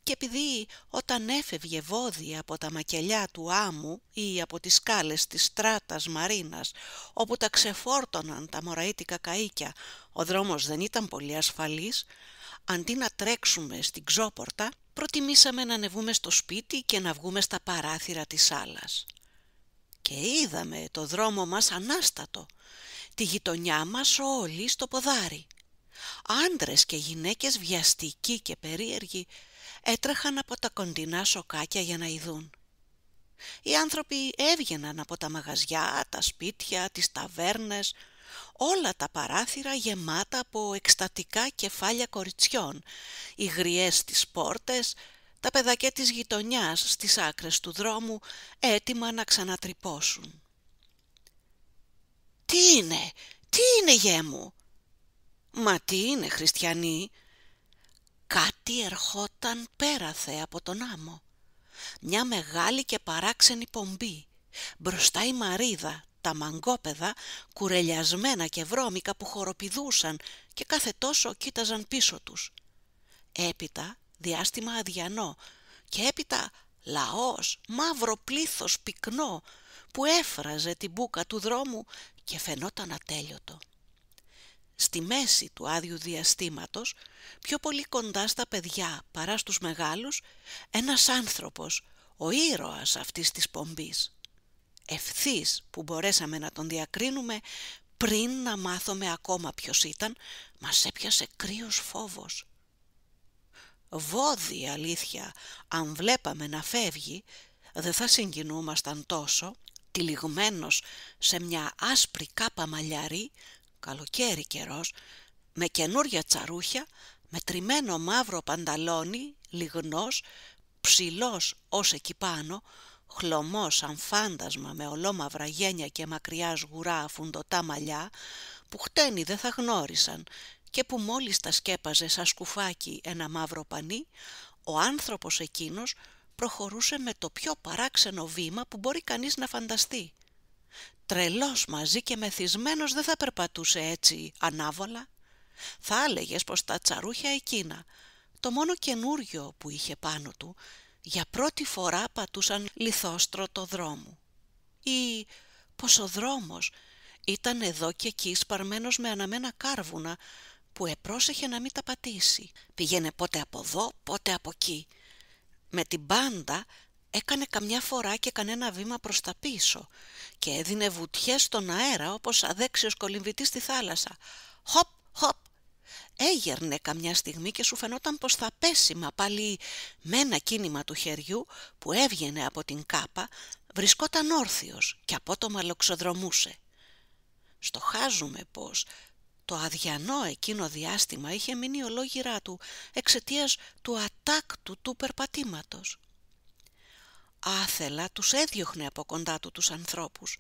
και επειδή όταν έφευγε βόδι από τα μακελιά του άμμου ή από τις σκάλες της στράτας Μαρίνας, όπου τα ξεφόρτωναν τα μωραΐτικα καΐκια, ο δρόμος δεν ήταν πολύ ασφαλής, αντί να τρέξουμε στην ξόπορτα, προτιμήσαμε να ανεβούμε στο σπίτι και να βγούμε στα παράθυρα της σάλας. Και είδαμε το δρόμο μας ανάστατο, τη γειτονιά μας όλη στο ποδάρι. Άντρες και γυναίκες βιαστικοί και περίεργοι έτρεχαν από τα κοντινά σοκάκια για να ειδούν. Οι άνθρωποι έβγαιναν από τα μαγαζιά, τα σπίτια, τις ταβέρνες, όλα τα παράθυρα γεμάτα από εκστατικά κεφάλια κοριτσιών, οι γριές στις πόρτες, τα παιδακέ της γειτονιάς στις άκρες του δρόμου, έτοιμα να ξανατρυπώσουν. «Τι είναι, τι είναι γέ μου» «Μα τι είναι τι ειναι χριστιανοι Κάτι ερχόταν πέραθε από τον άμμο. Μια μεγάλη και παράξενη πομπή. Μπροστά η μαρίδα, τα μαγκόπεδα, κουρελιασμένα και βρώμικα που χοροπηδούσαν και κάθε τόσο κοίταζαν πίσω τους. Έπειτα διάστημα αδιανό και έπειτα λαός, μαύρο πλήθος πυκνό που έφραζε την μπούκα του δρόμου και φαινόταν ατέλειωτο στη μέση του άδειου διαστήματος, πιο πολύ κοντά στα παιδιά παρά στους μεγάλους, ένας άνθρωπος, ο ήρωας αυτής της πομπής. Ευθύς που μπορέσαμε να τον διακρίνουμε πριν να μάθουμε ακόμα ποιος ήταν, μας έπιασε κρύος φόβος. Βόδι αλήθεια, αν βλέπαμε να φεύγει, δεν θα συγκινούμασταν τόσο, τυλιγμένος σε μια άσπρη κάπα μαλλιαρή, καλοκαίρι καιρός, με καινούρια τσαρούχια, με τριμμένο μαύρο πανταλόνι, λιγνός, ψηλός ως εκεί πάνω, χλωμός σαν φάντασμα με ολόμαυρα γένια και μακριά σγουρά φουντοτά μαλλιά, που χτένι δεν θα γνώρισαν και που μόλις τα σκέπαζε σαν σκουφάκι ένα μαύρο πανί, ο άνθρωπος εκείνος προχωρούσε με το πιο παράξενο βήμα που μπορεί κανείς να φανταστεί τρελός μαζί και μεθυσμένος δεν θα περπατούσε έτσι ανάβολα. Θα έλεγες πως τα τσαρούχια εκείνα, το μόνο καινούριο που είχε πάνω του, για πρώτη φορά πατούσαν λιθόστρωτο δρόμο. Ή πως ο δρόμος ήταν εδώ και εκεί σπαρμένος με αναμένα κάρβουνα που επρόσεχε να μην τα πατήσει. Πηγαίνε πότε από εδώ, πότε από εκεί. Με την πάντα έκανε καμιά φορά και κανένα βήμα προς τα πίσω και έδινε βουτιές στον αέρα όπως αδέξιος κολυμβητής στη θάλασσα. Χοπ, χοπ, έγερνε καμιά στιγμή και σου φαινόταν πως θα πέσει μα πάλι με ένα κίνημα του χεριού που έβγαινε από την κάπα βρισκόταν όρθιος και απότομα λοξοδρομούσε. Στοχάζουμε πως το αδιανό εκείνο διάστημα είχε μείνει ολόγυρά του εξαιτίας του ατάκτου του περπατήματος άθελα τους έδιωχνε από κοντά του τους ανθρώπους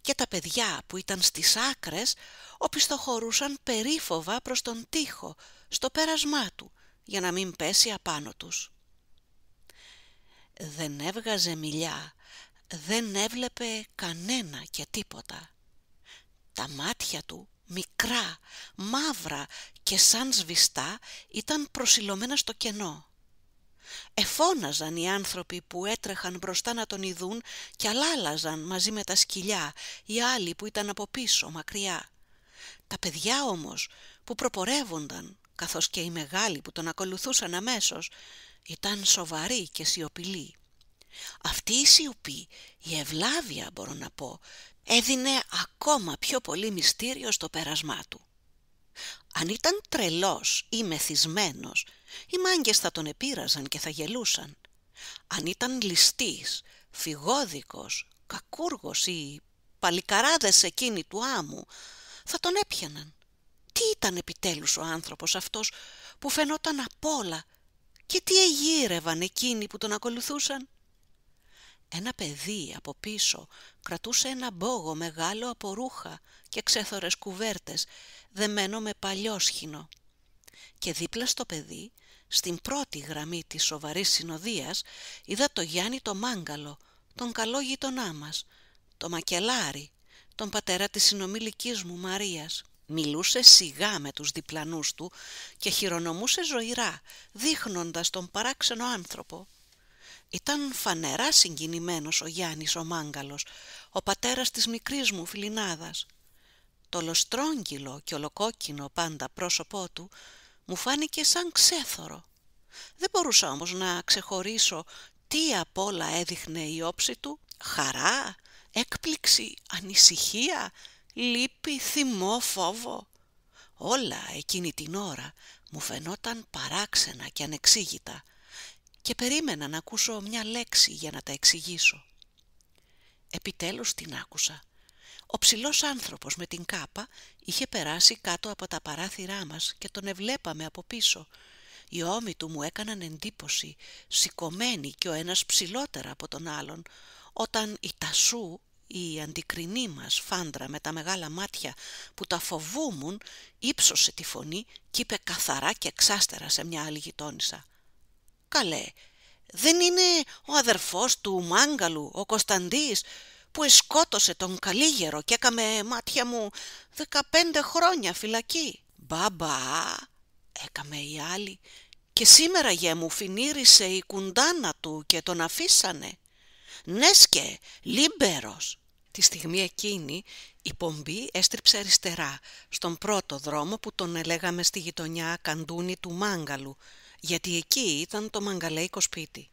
και τα παιδιά που ήταν στις άκρες οπισθοχωρούσαν περίφοβα προς τον τοίχο στο πέρασμά του για να μην πέσει απάνω τους. Δεν έβγαζε μιλιά, δεν έβλεπε κανένα και τίποτα. Τα μάτια του, μικρά, μαύρα και σαν σβηστά, ήταν προσιλωμένα στο κενό. Εφώναζαν οι άνθρωποι που έτρεχαν μπροστά να τον ειδούν και αλάλαζαν μαζί με τα σκυλιά οι άλλοι που ήταν από πίσω μακριά. Τα παιδιά όμως που προπορεύονταν, καθώς και οι μεγάλοι που τον ακολουθούσαν αμέσως, ήταν σοβαροί και σιωπηλοί. Αυτή η σιωπή, η ευλάβεια μπορώ να πω, έδινε ακόμα πιο πολύ μυστήριο στο πέρασμά του. Αν ήταν τρελός ή μεθυσμένος, οι μάγκες θα τον επίραζαν και θα γελούσαν. Αν ήταν ληστής, φυγόδικος, κακούργος ή παλικαράδες εκείνη του άμμου, θα τον έπιαναν. Τι ήταν επιτέλους ο άνθρωπος αυτός που φαινόταν απ' όλα και τι εγείρευαν εκείνοι που τον ακολουθούσαν. Ένα παιδί από πίσω κρατούσε ένα μπόγο μεγάλο από ρούχα και ξέθορες κουβέρτες, δεμένο με παλιόσχηνο. Και δίπλα στο παιδί, στην πρώτη γραμμή της σοβαρής συνοδείας, είδα το Γιάννη το Μάγκαλο, τον καλό γειτονά μας, το Μακελάρι, τον πατέρα της συνομιλικής μου Μαρίας. Μιλούσε σιγά με τους διπλανούς του και χειρονομούσε ζωηρά, δείχνοντας τον παράξενο άνθρωπο. Ήταν φανερά συγκινημένος ο Γιάννης ο Μάγκαλος, ο πατέρας της μικρής μου φιλινάδας. Το λοστρόγγυλο και ολοκόκκινο πάντα πρόσωπό του μου φάνηκε σαν ξέθωρο. Δεν μπορούσα όμως να ξεχωρίσω τι απ' όλα έδειχνε η όψη του, χαρά, έκπληξη, ανησυχία, λύπη, θυμό, φόβο. Όλα εκείνη την ώρα μου φαινόταν παράξενα και ανεξήγητα και περίμενα να ακούσω μια λέξη για να τα εξηγήσω. Επιτέλους την άκουσα. Ο ψηλός άνθρωπος με την κάπα είχε περάσει κάτω από τα παράθυρά μας και τον ευλέπαμε από πίσω. Οι ώμοι του μου έκαναν εντύπωση, σηκωμένοι και ο ένας ψηλότερα από τον άλλον, όταν η Τασού, η αντικρινή μας φάντρα με τα μεγάλα μάτια που τα φοβούμουν, ύψωσε τη φωνή και είπε καθαρά και εξάστερα σε μια άλλη γειτόνισσα. Καλέ, δεν είναι ο αδερφός του Μάγκαλου, ο Κωνσταντής, που εσκότωσε τον Καλίγερο και έκαμε μάτια μου δεκαπέντε χρόνια φυλακή. Μπαμπα, έκαμε η άλλη, και σήμερα γε μου φινήρισε η κουντάνα του και τον αφήσανε. και λίμπερος. Τη στιγμή εκείνη η πομπή έστριψε αριστερά, στον πρώτο δρόμο που τον ελέγαμε στη γειτονιά Καντούνη του Μάγκαλου, γιατί εκεί ήταν το μαγκαλέικο σπίτι.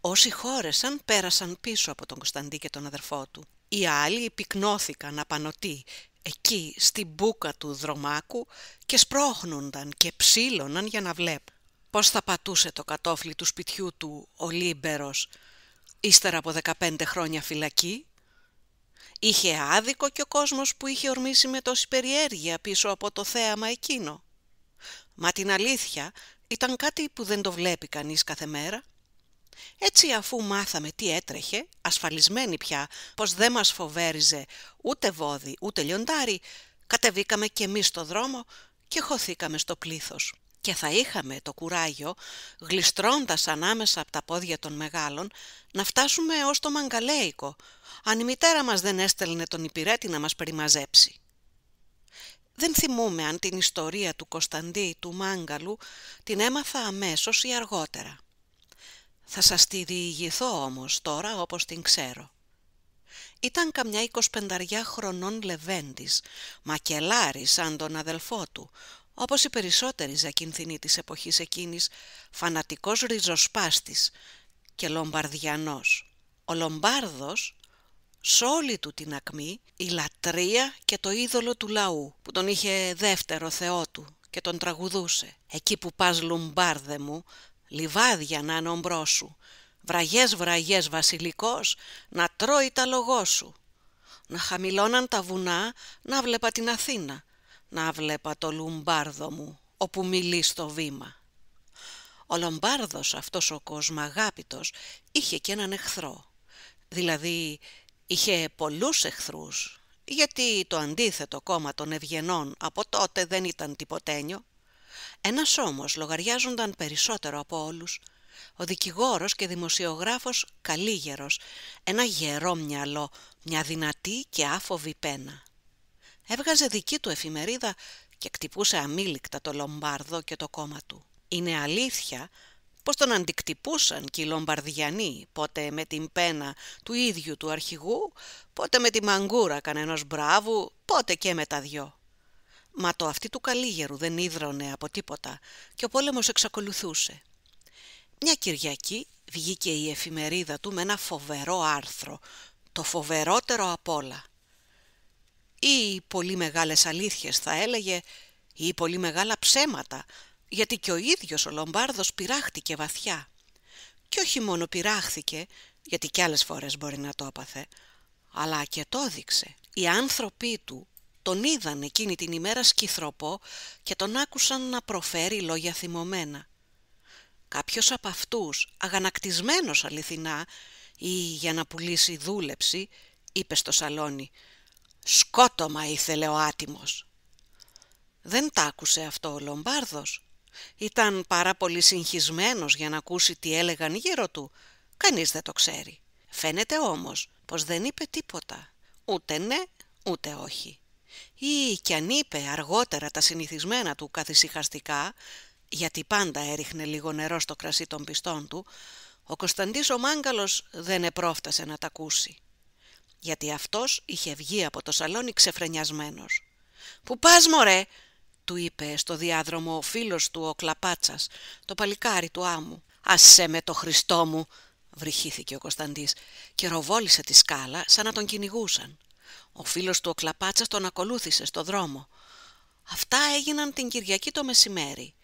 Όσοι χώρεσαν πέρασαν πίσω από τον Κωνσταντή και τον αδερφό του. Οι άλλοι πυκνώθηκαν απανοτοί εκεί στην μπούκα του δρομάκου και σπρώχνονταν και ψήλωναν για να βλέπουν. Πώς θα πατούσε το κατόφλι του σπιτιού του ο Λίμπερος ύστερα από 15 χρόνια φυλακή. Είχε άδικο και ο κόσμος που είχε ορμήσει με τόση περιέργεια πίσω από το θέαμα εκείνο. Μα την αλήθεια ήταν κάτι που δεν το βλέπει κανείς κάθε μέρα. Έτσι αφού μάθαμε τι έτρεχε, ασφαλισμένοι πια πως δεν μας φοβέριζε ούτε βόδι ούτε λιοντάρι, κατεβήκαμε και εμείς στο δρόμο και χωθήκαμε στο πλήθος. Και θα είχαμε το κουράγιο, γλιστρώντας ανάμεσα από τα πόδια των μεγάλων, να φτάσουμε ως το Μαγκαλέικο, αν η μητέρα μας δεν έστελνε τον υπηρέτη να μας περιμαζέψει. Δεν θυμούμε αν την ιστορία του Κωνσταντή του Μάγκαλου την έμαθα αμέσως ή αργότερα. Θα σας τη διηγηθώ όμως τώρα όπως την ξέρω. Ήταν καμιά εικοσπενταριά χρονών Λεβέντης, μακελάρης σαν τον αδελφό του, όπως οι περισσότεροι ζακινθινοί της εποχής εκείνης, φανατικός ριζοσπάστης και λομπαρδιανός. Ο Λομπάρδος Σ' όλη του την ακμή η λατρεία και το είδωλο του λαού που τον είχε δεύτερο θεό του και τον τραγουδούσε. Εκεί που πας λουμπάρδε μου, λιβάδια να είναι ομπρός σου, βραγιές βραγιές βασιλικός να τρώει τα λογό σου. Να χαμηλώναν τα βουνά να βλέπα την Αθήνα, να βλέπα το λουμπάρδο μου όπου μιλεί στο βήμα. Ο Λομπάρδος αυτός ο κόσμαγάπητος είχε και έναν εχθρό, δηλαδή Είχε πολλούς εχθρούς, γιατί το αντίθετο κόμμα των ευγενών από τότε δεν ήταν τυποτένιο. Ένας όμως λογαριάζονταν περισσότερο από όλους, ο δικηγόρος και δημοσιογράφος Καλίγερος, ένα γερό μυαλό, μια δυνατή και άφοβη πένα. Έβγαζε δική του εφημερίδα και κτυπούσε αμήλικτα το λομπάρδο και το κόμμα του. Είναι αλήθεια πως τον αντικτυπούσαν και οι Λομπαρδιανοί, πότε με την πένα του ίδιου του αρχηγού, πότε με τη μαγκούρα κανένας μπράβου, πότε και με τα δυο. Μα το αυτή του καλήγερου δεν ίδρωνε από τίποτα και ο πόλεμος εξακολουθούσε. Μια Κυριακή βγήκε η εφημερίδα του με ένα φοβερό άρθρο, το φοβερότερο απ' όλα. Ή πολύ μεγάλες αλήθειες θα έλεγε, ή πολύ μεγάλα ψέματα, γιατί και ο ίδιος ο Λομπάρδος πειράχτηκε βαθιά. Και όχι μόνο πειράχθηκε, γιατί κι άλλες φορές μπορεί να το έπαθε, αλλά και το έδειξε. Οι άνθρωποι του τον είδαν εκείνη την ημέρα σκυθροπό και τον άκουσαν να προφέρει λόγια θυμωμένα. Κάποιος από αυτούς, αγανακτισμένος αληθινά ή για να πουλήσει δούλεψη, είπε στο σαλόνι «Σκότωμα ήθελε ο άτιμος». Δεν τ' άκουσε αυτό ο Λομπάρδος ήταν πάρα πολύ συγχυσμένος για να ακούσει τι έλεγαν γύρω του. Κανείς δεν το ξέρει. Φαίνεται όμως πως δεν είπε τίποτα. Ούτε ναι, ούτε όχι. Ή κι αν είπε αργότερα τα συνηθισμένα του καθησυχαστικά, γιατί πάντα έριχνε λίγο νερό στο κρασί των πιστών του, ο Κωνσταντής ο Μάγκαλος δεν επρόφτασε να τα ακούσει. Γιατί αυτός είχε βγει από το σαλόνι ξεφρενιασμένος. «Πού πας μωρέ!» του είπε στο διάδρομο ο φίλος του ο Κλαπάτσας, το παλικάρι του άμμου. «Ασέ με το Χριστό μου», βρυχήθηκε ο Κωνσταντής και ροβόλησε τη σκάλα σαν να τον κυνηγούσαν. Ο φίλος του ο Κλαπάτσας τον ακολούθησε στο δρόμο. Αυτά έγιναν την Κυριακή το μεσημέρι.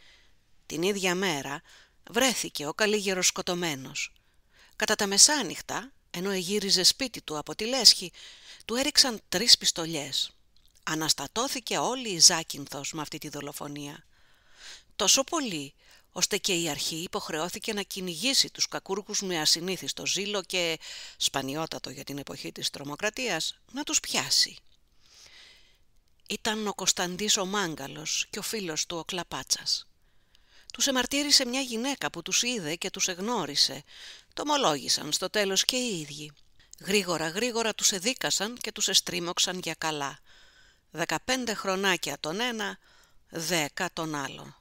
Την ίδια μέρα βρέθηκε ο καλήγερος σκοτωμένος. Κατά τα μεσάνυχτα, ενώ εγύριζε σπίτι του από τη λέσχη, του έριξαν τρεις πιστολιές. Αναστατώθηκε όλη η Ζάκυνθος με αυτή τη δολοφονία. Τόσο πολύ, ώστε και η αρχή υποχρεώθηκε να κυνηγήσει τους κακούρκους με ασυνήθιστο ζήλο και, σπανιότατο για την εποχή της τρομοκρατίας, να τους πιάσει. Ήταν ο Κωνσταντής ο Μάγκαλος και ο φίλος του ο Κλαπάτσας. Τους εμαρτύρησε μια γυναίκα που τους είδε και τους εγνώρισε. Το στο τέλος και οι ίδιοι. Γρήγορα γρήγορα τους εδίκασαν και τους εστρίμωξαν για καλά δεκαπέντε χρονάκια τον ένα, δέκα τον άλλον.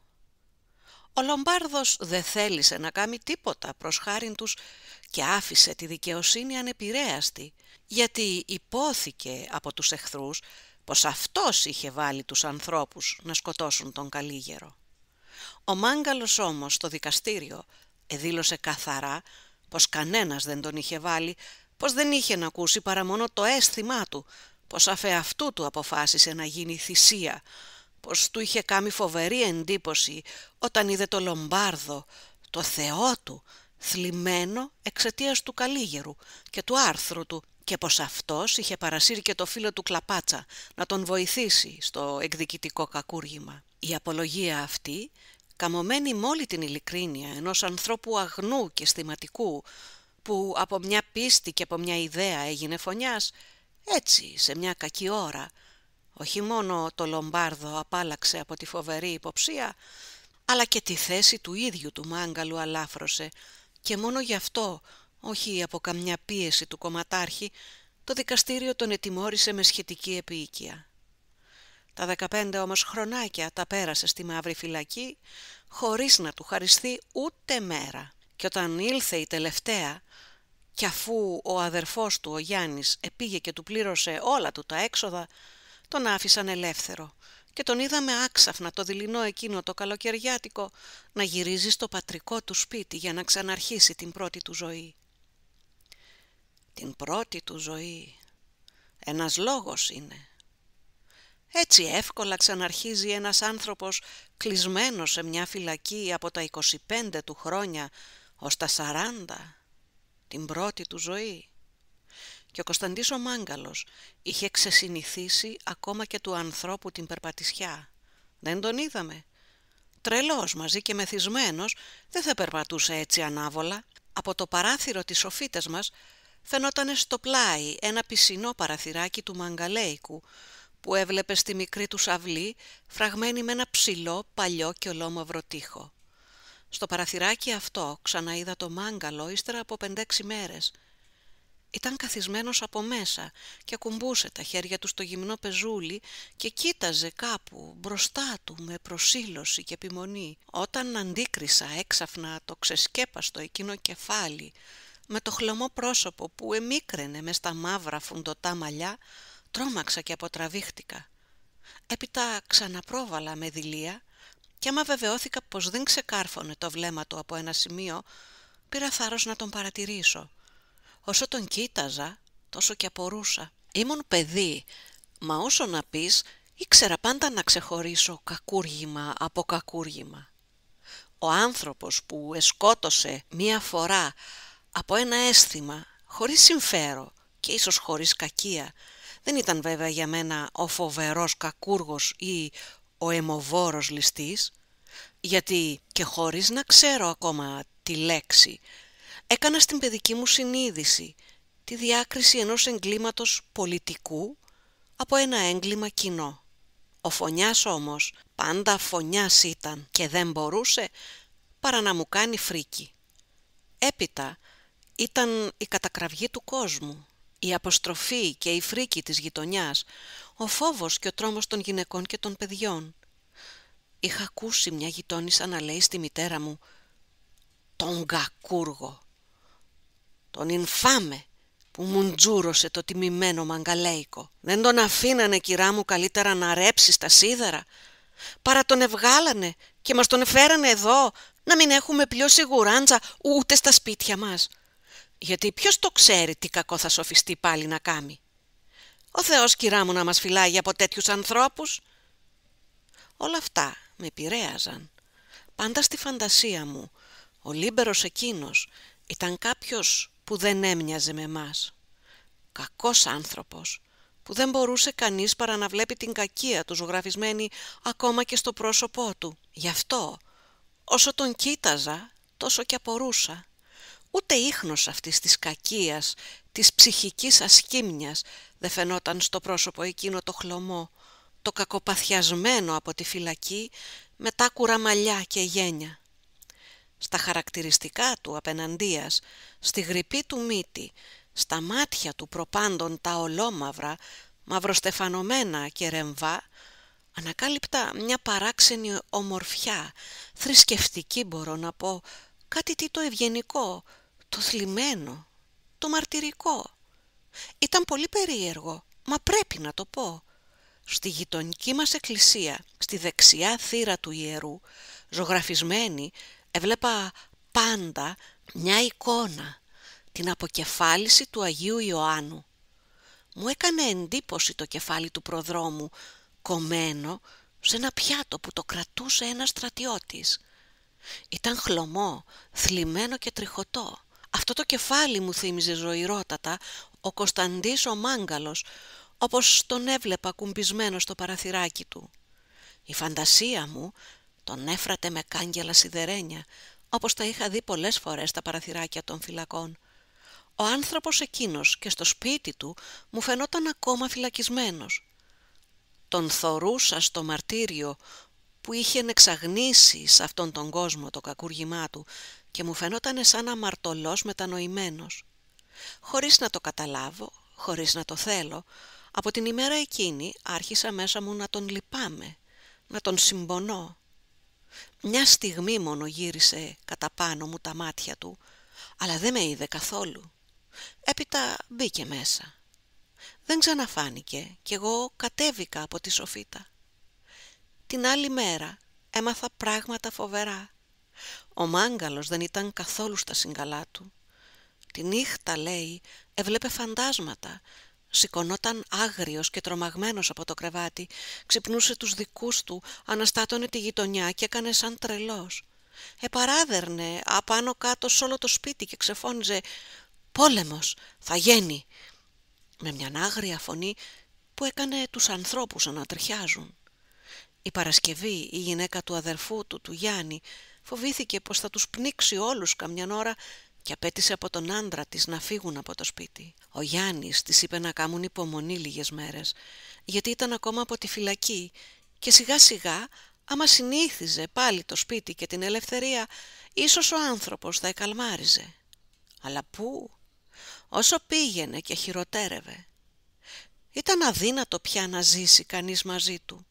Ο Λομπάρδος δε θέλησε να κάνει τίποτα προς χάριν τους και άφησε τη δικαιοσύνη ανεπηρέαστη, γιατί υπόθηκε από τους εχθρούς πως αυτός είχε βάλει τους ανθρώπους να σκοτώσουν τον Καλήγερο. Ο Μάγκαλος όμως στο δικαστήριο εδήλωσε καθαρά πως κανένας δεν τον είχε βάλει, πως δεν είχε να ακούσει παρά μόνο το αίσθημά του πως άφε αυτού του αποφάσισε να γίνει θυσία, πως του είχε κάνει φοβερή εντύπωση όταν είδε το Λομπάρδο, το θεό του, θλιμμένο εξαιτίας του καλύγερου και του άρθρου του και πως αυτός είχε παρασύρει και το φίλο του Κλαπάτσα να τον βοηθήσει στο εκδικητικό κακούργημα. Η απολογία αυτή, καμωμένη με την ειλικρίνεια ενός ανθρώπου αγνού και στιματικού, που από μια πίστη και από μια ιδέα έγινε φωνιάς, έτσι, σε μια κακή ώρα, όχι μόνο το λομπάρδο απάλαξε από τη φοβερή υποψία, αλλά και τη θέση του ίδιου του μάγκαλου αλάφρωσε και μόνο γι' αυτό, όχι από καμιά πίεση του κομματάρχη, το δικαστήριο τον ετιμώρησε με σχετική επίοικια. Τα δεκαπέντε όμως χρονάκια τα πέρασε στη μαύρη φυλακή, χωρίς να του χαριστεί ούτε μέρα. Και όταν ήλθε η τελευταία, κι αφού ο αδερφός του, ο Γιάννης, επήγε και του πλήρωσε όλα του τα έξοδα, τον άφησαν ελεύθερο και τον είδαμε άξαφνα το δειλινό εκείνο το καλοκαιριάτικο να γυρίζει στο πατρικό του σπίτι για να ξαναρχίσει την πρώτη του ζωή. Την πρώτη του ζωή. Ένας λόγος είναι. Έτσι εύκολα ξαναρχίζει ένας άνθρωπος κλεισμένος σε μια φυλακή από τα 25 του χρόνια ως τα 40 την πρώτη του ζωή. Και ο Κωνσταντής ο Μάγκαλος είχε ξεσυνηθίσει ακόμα και του ανθρώπου την περπατησιά. Δεν τον είδαμε. Τρελός μαζί και μεθυσμένος δεν θα περπατούσε έτσι ανάβολα. Από το παράθυρο της σοφίτας μας φαινόταν στο πλάι ένα πισινό παραθυράκι του μαγκαλέικου που έβλεπε στη μικρή του σαυλή φραγμένη με ένα ψηλό παλιό και ολόμαυρο τοίχο. Στο παραθυράκι αυτό ξαναείδα το μάγκαλο ύστερα από πεντέξι μέρες. Ήταν καθισμένος από μέσα και ακουμπούσε τα χέρια του στο γυμνό πεζούλι και κοίταζε κάπου μπροστά του με προσήλωση και επιμονή. Όταν αντίκρισα έξαφνα το ξεσκέπαστο εκείνο κεφάλι με το χλωμό πρόσωπο που εμίκραινε μες στα μαύρα φουντοτά μαλλιά, τρόμαξα και αποτραβήχτηκα. Έπειτα ξαναπρόβαλα με δηλία και άμα βεβαιώθηκα πως δεν ξεκάρφωνε το βλέμμα του από ένα σημείο, πήρα θάρρος να τον παρατηρήσω. Όσο τον κοίταζα, τόσο και απορούσα. Ήμουν παιδί, μα όσο να πεις, ήξερα πάντα να ξεχωρίσω κακούργημα από κακούργημα. Ο άνθρωπος που εσκότωσε μία φορά από ένα αίσθημα, χωρίς συμφέρο και ίσως χωρίς κακία, δεν ήταν βέβαια για μένα ο φοβερός κακούργος ή ο αιμοβόρος ληστής, γιατί και χωρίς να ξέρω ακόμα τη λέξη, έκανα στην παιδική μου συνείδηση τη διάκριση ενός εγκλήματος πολιτικού από ένα έγκλημα κοινό. Ο φωνιάς όμως πάντα φωνιάς ήταν και δεν μπορούσε παρά να μου κάνει φρίκι. Έπειτα ήταν η κατακραυγή του κόσμου η αποστροφή και η φρίκη της γειτονιάς, ο φόβος και ο τρόμος των γυναικών και των παιδιών. Είχα ακούσει μια γειτόνισσα να λέει στη μητέρα μου «Τον κακούργο, τον ινφάμε που μου τζούρωσε το τιμημένο μαγκαλέικο. Δεν τον αφήνανε κυρά μου καλύτερα να ρέψει στα σίδερα, παρά τον ευγάλανε και μας τον φέρανε εδώ να μην έχουμε πιο σιγουράντσα ούτε στα σπίτια μας» γιατί ποιος το ξέρει τι κακό θα σοφιστεί πάλι να κάνει. Ο Θεός κυρά μου να μας φυλάει από τέτοιους ανθρώπους. Όλα αυτά με επηρέαζαν. Πάντα στη φαντασία μου, ο Λίμπερος εκείνος ήταν κάποιος που δεν έμοιαζε με μας. Κακός άνθρωπος που δεν μπορούσε κανείς παρά να βλέπει την κακία του ζωγραφισμένη ακόμα και στο πρόσωπό του. Γι' αυτό, όσο τον κοίταζα, τόσο και απορούσα. Ούτε ίχνος αυτής της κακίας, της ψυχικής ασκήμνιας δεν φαινόταν στο πρόσωπο εκείνο το χλωμό, το κακοπαθιασμένο από τη φυλακή με τα μαλλιά και γένια. Στα χαρακτηριστικά του απέναντίας, στη γρυπή του μύτη, στα μάτια του προπάντων τα ολόμαυρα, μαυροστεφανωμένα και ρεμβά, ανακάλυπτα μια παράξενη ομορφιά, θρησκευτική μπορώ να πω, κάτι τι το ευγενικό, το θλιμμένο, το μαρτυρικό. Ήταν πολύ περίεργο, μα πρέπει να το πω. Στη γειτονική μας εκκλησία, στη δεξιά θύρα του ιερού, ζωγραφισμένη, έβλεπα πάντα μια εικόνα, την αποκεφάλιση του Αγίου Ιωάννου. Μου έκανε εντύπωση το κεφάλι του προδρόμου, κομμένο σε ένα πιάτο που το κρατούσε ένα στρατιώτης. Ήταν χλωμό, θλιμμένο και τριχωτό. Αυτό το κεφάλι μου θύμιζε ζωηρότατα ο Κωνσταντής ο Μάγκαλος, όπως τον έβλεπα κουμπισμένο στο παραθυράκι του. Η φαντασία μου τον έφρατε με κάγκελα σιδερένια, όπως τα είχα δει πολλές φορές στα παραθυράκια των φυλακών. Ο άνθρωπος εκείνος και στο σπίτι του μου φαινόταν ακόμα φυλακισμένος. Τον θορούσα στο μαρτύριο που είχε εξαγνήσει σε αυτόν τον κόσμο το κακούργημά του και μου φαινόταν σαν αμαρτωλός μετανοημένος. Χωρίς να το καταλάβω, χωρίς να το θέλω, από την ημέρα εκείνη άρχισα μέσα μου να τον λυπάμαι, να τον συμπονώ. Μια στιγμή μόνο γύρισε κατά πάνω μου τα μάτια του, αλλά δεν με είδε καθόλου. Έπειτα μπήκε μέσα. Δεν ξαναφάνηκε κι εγώ κατέβηκα από τη σοφίτα. Την άλλη μέρα έμαθα πράγματα φοβερά. Ο μάγκαλος δεν ήταν καθόλου στα συγκαλά του. Τη νύχτα, λέει, έβλεπε φαντάσματα. Σηκωνόταν άγριος και τρομαγμένος από το κρεβάτι, ξυπνούσε τους δικούς του, αναστάτωνε τη γειτονιά και έκανε σαν τρελός. Επαράδερνε απάνω κάτω σε όλο το σπίτι και ξεφώνιζε «Πόλεμος! Θα γίνει!» με μια άγρια φωνή που έκανε τους ανθρώπους να τριχιάζουν. Η Παρασκευή η γυναίκα του αδερφού του, του Γιάννη, Φοβήθηκε πως θα τους πνίξει όλους καμιά ώρα και απέτησε από τον άντρα της να φύγουν από το σπίτι. Ο Γιάννης της είπε να κάνουν υπομονή λίγες μέρες, γιατί ήταν ακόμα από τη φυλακή και σιγά σιγά, άμα συνήθιζε πάλι το σπίτι και την ελευθερία, ίσως ο άνθρωπος θα εκαλμάριζε. Αλλά πού? Όσο πήγαινε και χειροτέρευε. Ήταν αδύνατο πια να ζήσει κανείς μαζί του.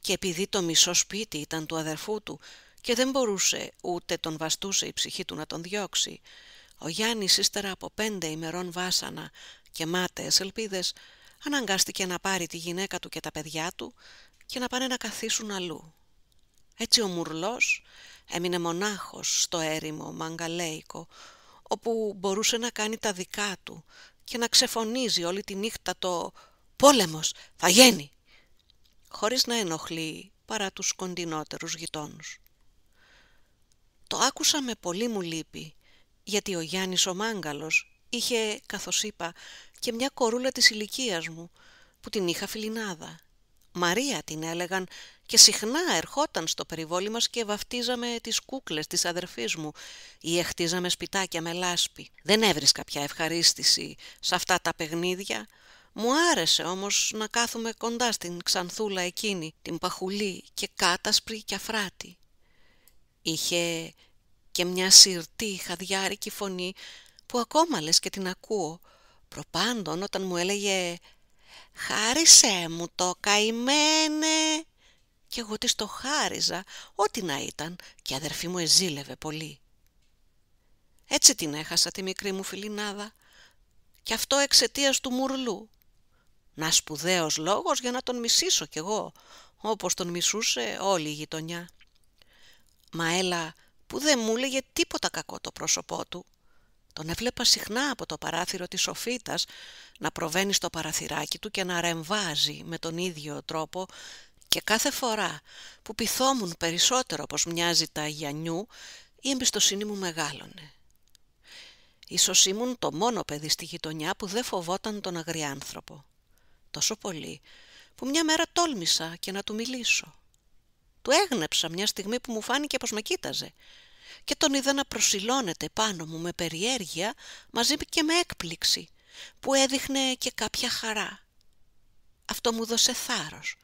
Και επειδή το μισό σπίτι ήταν του αδερφού του και δεν μπορούσε ούτε τον βαστούσε η ψυχή του να τον διώξει. Ο Γιάννης ύστερα από πέντε ημερών βάσανα και μάταιες ελπίδες αναγκάστηκε να πάρει τη γυναίκα του και τα παιδιά του και να πάνε να καθίσουν αλλού. Έτσι ο Μουρλός έμεινε μονάχος στο έρημο Μαγκαλέικο όπου μπορούσε να κάνει τα δικά του και να ξεφωνίζει όλη τη νύχτα το «Πόλεμος, θα γίνει!» χωρίς να ενοχλεί παρά τους κοντινότερους γειτόνους. Το άκουσα με πολύ μου λύπη, γιατί ο Γιάννης ο Μάγκαλος είχε, καθώς είπα, και μια κορούλα της ηλικίας μου, που την είχα φιλινάδα. Μαρία την έλεγαν και συχνά ερχόταν στο περιβόλι μας και βαφτίζαμε τις κούκλες της αδερφής μου ή έχτιζαμε σπιτάκια με λάσπη. Δεν έβρισκα πια ευχαρίστηση σε αυτά τα παιχνίδια, μου άρεσε όμως να κάθουμε κοντά στην ξανθούλα εκείνη, την παχουλή και κάτασπρη και αφράτη. Είχε και μια σιρτή χαδιάρικη φωνή που ακόμα λες και την ακούω. Προπάντων όταν μου έλεγε «Χάρισέ μου το καημένε» και εγώ της το χάριζα ό,τι να ήταν και η αδερφή μου εζήλευε πολύ. Έτσι την έχασα τη μικρή μου φιλινάδα και αυτό εξαιτίας του μουρλού. Να σπουδαίος λόγος για να τον μισήσω κι εγώ, όπως τον μισούσε όλη η γειτονιά. Μα έλα που δεν μου έλεγε τίποτα κακό το πρόσωπό του. Τον έβλεπα συχνά από το παράθυρο της σοφίτας να προβαίνει στο παραθυράκι του και να ρεμβάζει με τον ίδιο τρόπο και κάθε φορά που πειθόμουν περισσότερο πως μοιάζει τα γιανιού η εμπιστοσύνη μου μεγάλωνε. Ίσως ήμουν το μόνο παιδί στη γειτονιά που δεν φοβόταν τον αγριάνθρωπο. Τόσο πολύ που μια μέρα τόλμησα και να του μιλήσω. Του έγνεψα μια στιγμή που μου φάνηκε πως με κοίταζε και τον είδα να προσιλώνεται πάνω μου με περιέργεια μαζί και με έκπληξη που έδειχνε και κάποια χαρά. Αυτό μου δώσε θάρρος.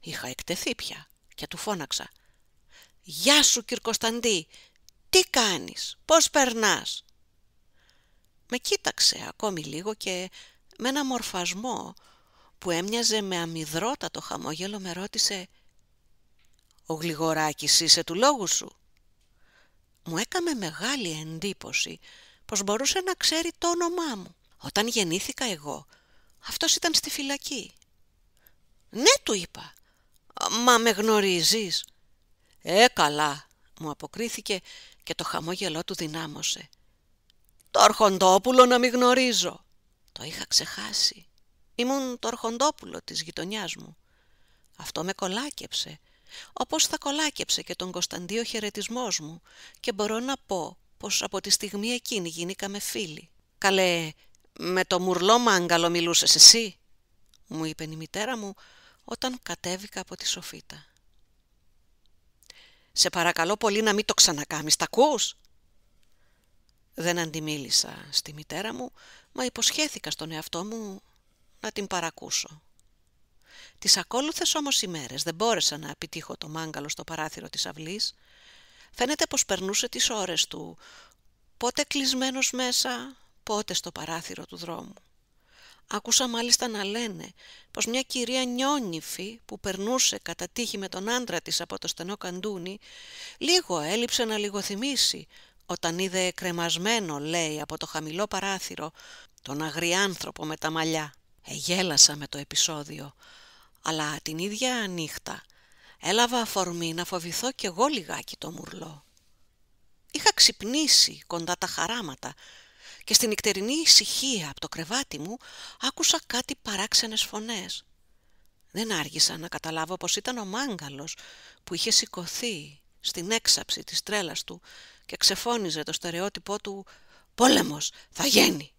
Είχα εκτεθεί πια και του φώναξα. «Γεια σου, Κυρκοσταντή! Τι κάνεις, πώς περνάς» Με κοίταξε ακόμη λίγο και με ένα μορφασμό που έμοιαζε με αμυδρότατο χαμόγελο με ρώτησε «Ο Γλιγοράκης είσαι του λόγου σου» μου έκαμε μεγάλη εντύπωση πως μπορούσε να ξέρει το όνομά μου. Όταν γεννήθηκα εγώ, αυτός ήταν στη φυλακή. «Ναι», του είπα. «Μα με γνωρίζεις» «Ε, καλά», μου αποκρίθηκε και το χαμόγελό του δυνάμωσε. «Το Αρχοντόπουλο να μην γνωρίζω». Το είχα ξεχάσει. Ήμουν το Αρχοντόπουλο της γειτονιάς μου. Αυτό με κολάκεψε όπως θα κολάκεψε και τον Κωνσταντίο χαιρετισμός μου και μπορώ να πω πως από τη στιγμή εκείνη γίνηκαμε φίλοι. «Καλέ, με το μουρλό μάγκαλο μιλούσες εσύ» μου είπε η μητέρα μου όταν κατέβηκα από τη σοφίτα. «Σε παρακαλώ πολύ να μην το ξανακάμεις, τα ακούς» Δεν αντιμίλησα στη μητέρα μου, μα υποσχέθηκα στον εαυτό μου να την παρακούσω. Τις ακόλουθες όμως ημέρες δεν μπόρεσα να επιτύχω το μάγκαλο στο παράθυρο της αυλής. Φαίνεται πως περνούσε τις ώρες του, πότε κλεισμένος μέσα, πότε στο παράθυρο του δρόμου. Άκουσα μάλιστα να λένε πως μια κυρία νιόνυφη που περνούσε κατά τύχη με τον άντρα της από το στενό καντούνι, λίγο έλειψε να λιγοθυμήσει όταν είδε κρεμασμένο, λέει, από το χαμηλό παράθυρο τον αγριάνθρωπο με τα μαλλιά. Εγέλασα με το επεισόδιο, αλλά την ίδια νύχτα έλαβα αφορμή να φοβηθώ κι εγώ λιγάκι το μουρλό. Είχα ξυπνήσει κοντά τα χαράματα και στην νυχτερινή ησυχία από το κρεβάτι μου άκουσα κάτι παράξενες φωνές. Δεν άργησα να καταλάβω πως ήταν ο μάγκαλος που είχε σηκωθεί στην έξαψη της τρέλας του και ξεφώνιζε το στερεότυπό του «Πόλεμος, θα γίνει».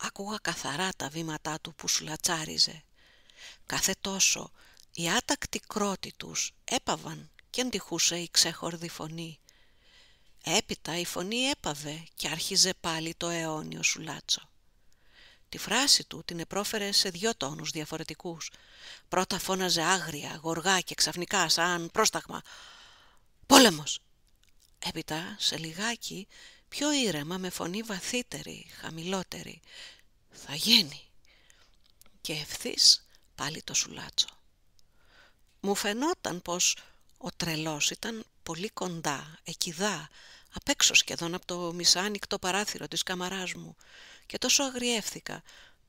Άκουγα καθαρά τα βήματά του που σουλατσάριζε Κάθε τόσο οι άτακτοι κρότοι τους έπαβαν και αντιχούσε η ξέχορδη φωνή. Έπειτα η φωνή έπαβε και άρχιζε πάλι το αιώνιο σουλάτσο. Τη φράση του την επρόφερε σε δυο τόνους διαφορετικούς. Πρώτα φώναζε άγρια, γοργά και ξαφνικά σαν πρόσταγμα «Πόλεμος!». Έπειτα, σε λιγάκι, πιο ήρεμα με φωνή βαθύτερη, χαμηλότερη «Θα γίνει!». Και ευθύς πάλι το σουλάτσο. Μου φαινόταν πως ο τρελός ήταν πολύ κοντά, εκειδά, απ' έξω σχεδόν από το μισάνικτο παράθυρο της καμαράς μου και τόσο αγριεύθηκα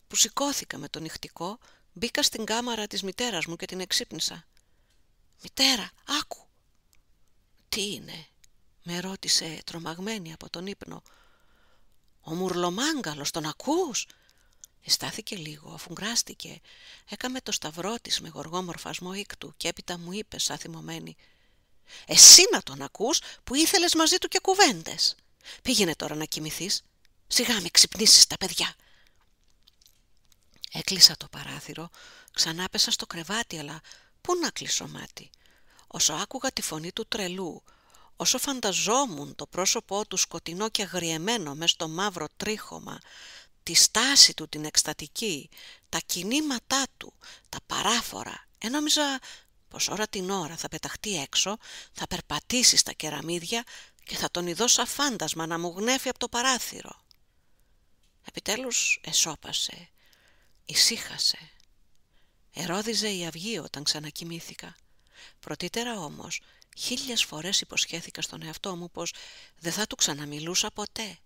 που σηκώθηκα με το νυχτικό, μπήκα στην κάμαρα της μητέρας μου και την εξύπνησα. «Μητέρα, άκου!» «Τι είναι» με ρώτησε τρομαγμένη από τον ύπνο. «Ο Μουρλομάγκαλος, τον ακούς» στάθηκε λίγο, αφού έκαμε το σταυρό της με γοργό μορφασμό ίκτου και έπειτα μου είπε σαν θυμωμένη «Εσύ να τον ακούς που ήθελες μαζί του και κουβέντες. Πήγαινε τώρα να κοιμηθείς. Σιγά με ξυπνήσεις τα παιδιά». Έκλεισα το παράθυρο, ξανά πέσα στο κρεβάτι, αλλά πού να κλείσω μάτι. Όσο άκουγα τη φωνή του τρελού, όσο φανταζόμουν το πρόσωπό του σκοτεινό και αγριεμένο μες στο μαύρο τρίχωμα, τη στάση του την εκστατική, τα κινήματά του, τα παράφορα, ένομιζα πως ώρα την ώρα θα πεταχτεί έξω, θα περπατήσει στα κεραμίδια και θα τον ειδώ σαν φάντασμα να μου γνέφει από το παράθυρο. Επιτέλους εσώπασε, ησύχασε. Ερώδιζε η αυγή όταν ξανακοιμήθηκα. Πρωτήτερα όμως, χίλιες φορές υποσχέθηκα στον εαυτό μου πως δεν θα του ξαναμιλούσα ποτέ.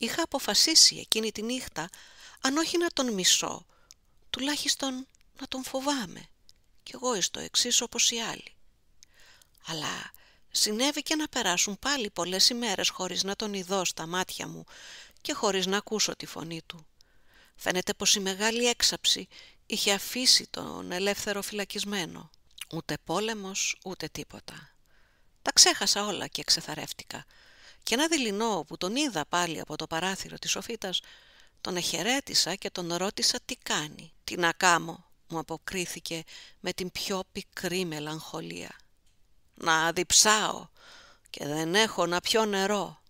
Είχα αποφασίσει εκείνη τη νύχτα, αν όχι να τον μισώ, τουλάχιστον να τον φοβάμαι. Κι εγώ εις το εξής όπως οι άλλοι. Αλλά συνέβη και να περάσουν πάλι πολλές ημέρες χωρίς να τον ειδώ στα μάτια μου και χωρίς να ακούσω τη φωνή του. Φαίνεται πως η μεγάλη έξαψη είχε αφήσει τον ελεύθερο φυλακισμένο. Ούτε πόλεμος, ούτε τίποτα. Τα ξέχασα όλα και εξεθαρεύτηκα και ένα δειλινό που τον είδα πάλι από το παράθυρο της σοφίτας, τον εχαιρέτησα και τον ρώτησα τι κάνει. «Τι να κάμω», μου αποκρίθηκε με την πιο πικρή μελαγχολία. «Να διψάω και δεν έχω να πιω νερό».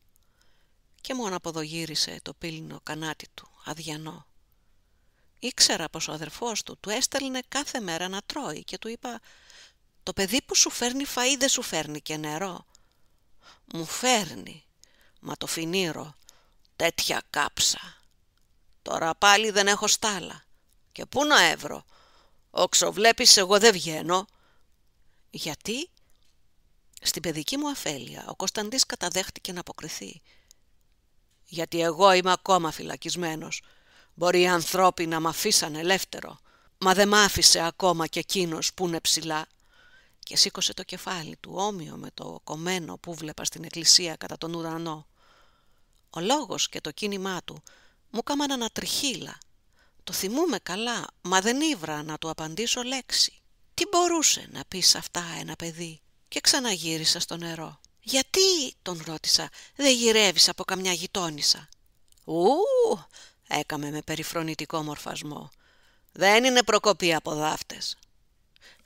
Και μου αναποδογύρισε το πύλινο κανάτι του, αδιανό. Ήξερα πως ο αδερφός του του έστελνε κάθε μέρα να τρώει και του είπα «Το παιδί που σου φέρνει φαΐ δεν σου φέρνει και νερό». «Μου φέρνει», Μα το φινίρο, τέτοια κάψα. Τώρα πάλι δεν έχω στάλα. Και πού να έβρω. Όξο βλέπεις εγώ δεν βγαίνω. Γιατί στην παιδική μου αφέλεια ο Κωνσταντής καταδέχτηκε να αποκριθεί. Γιατί εγώ είμαι ακόμα φυλακισμένος. Μπορεί οι ανθρώποι να μ' αφήσαν ελεύθερο. Μα δεν μ' άφησε ακόμα κι εκείνος που είναι ψηλά και σήκωσε το κεφάλι του όμοιο με το κομμένο που βλέπα στην εκκλησία κατά τον ουρανό. Ο λόγος και το κίνημά του μου κάμανα να Το θυμούμαι καλά, μα δεν ήβρα να του απαντήσω λέξη. Τι μπορούσε να πει σε αυτά ένα παιδί και ξαναγύρισα στο νερό. «Γιατί», τον ρώτησα, «δεν γυρεύεις από καμιά γειτόνισσα». «Ου», έκαμε με περιφρονητικό μορφασμό. «Δεν είναι προκοπή από δάφτες.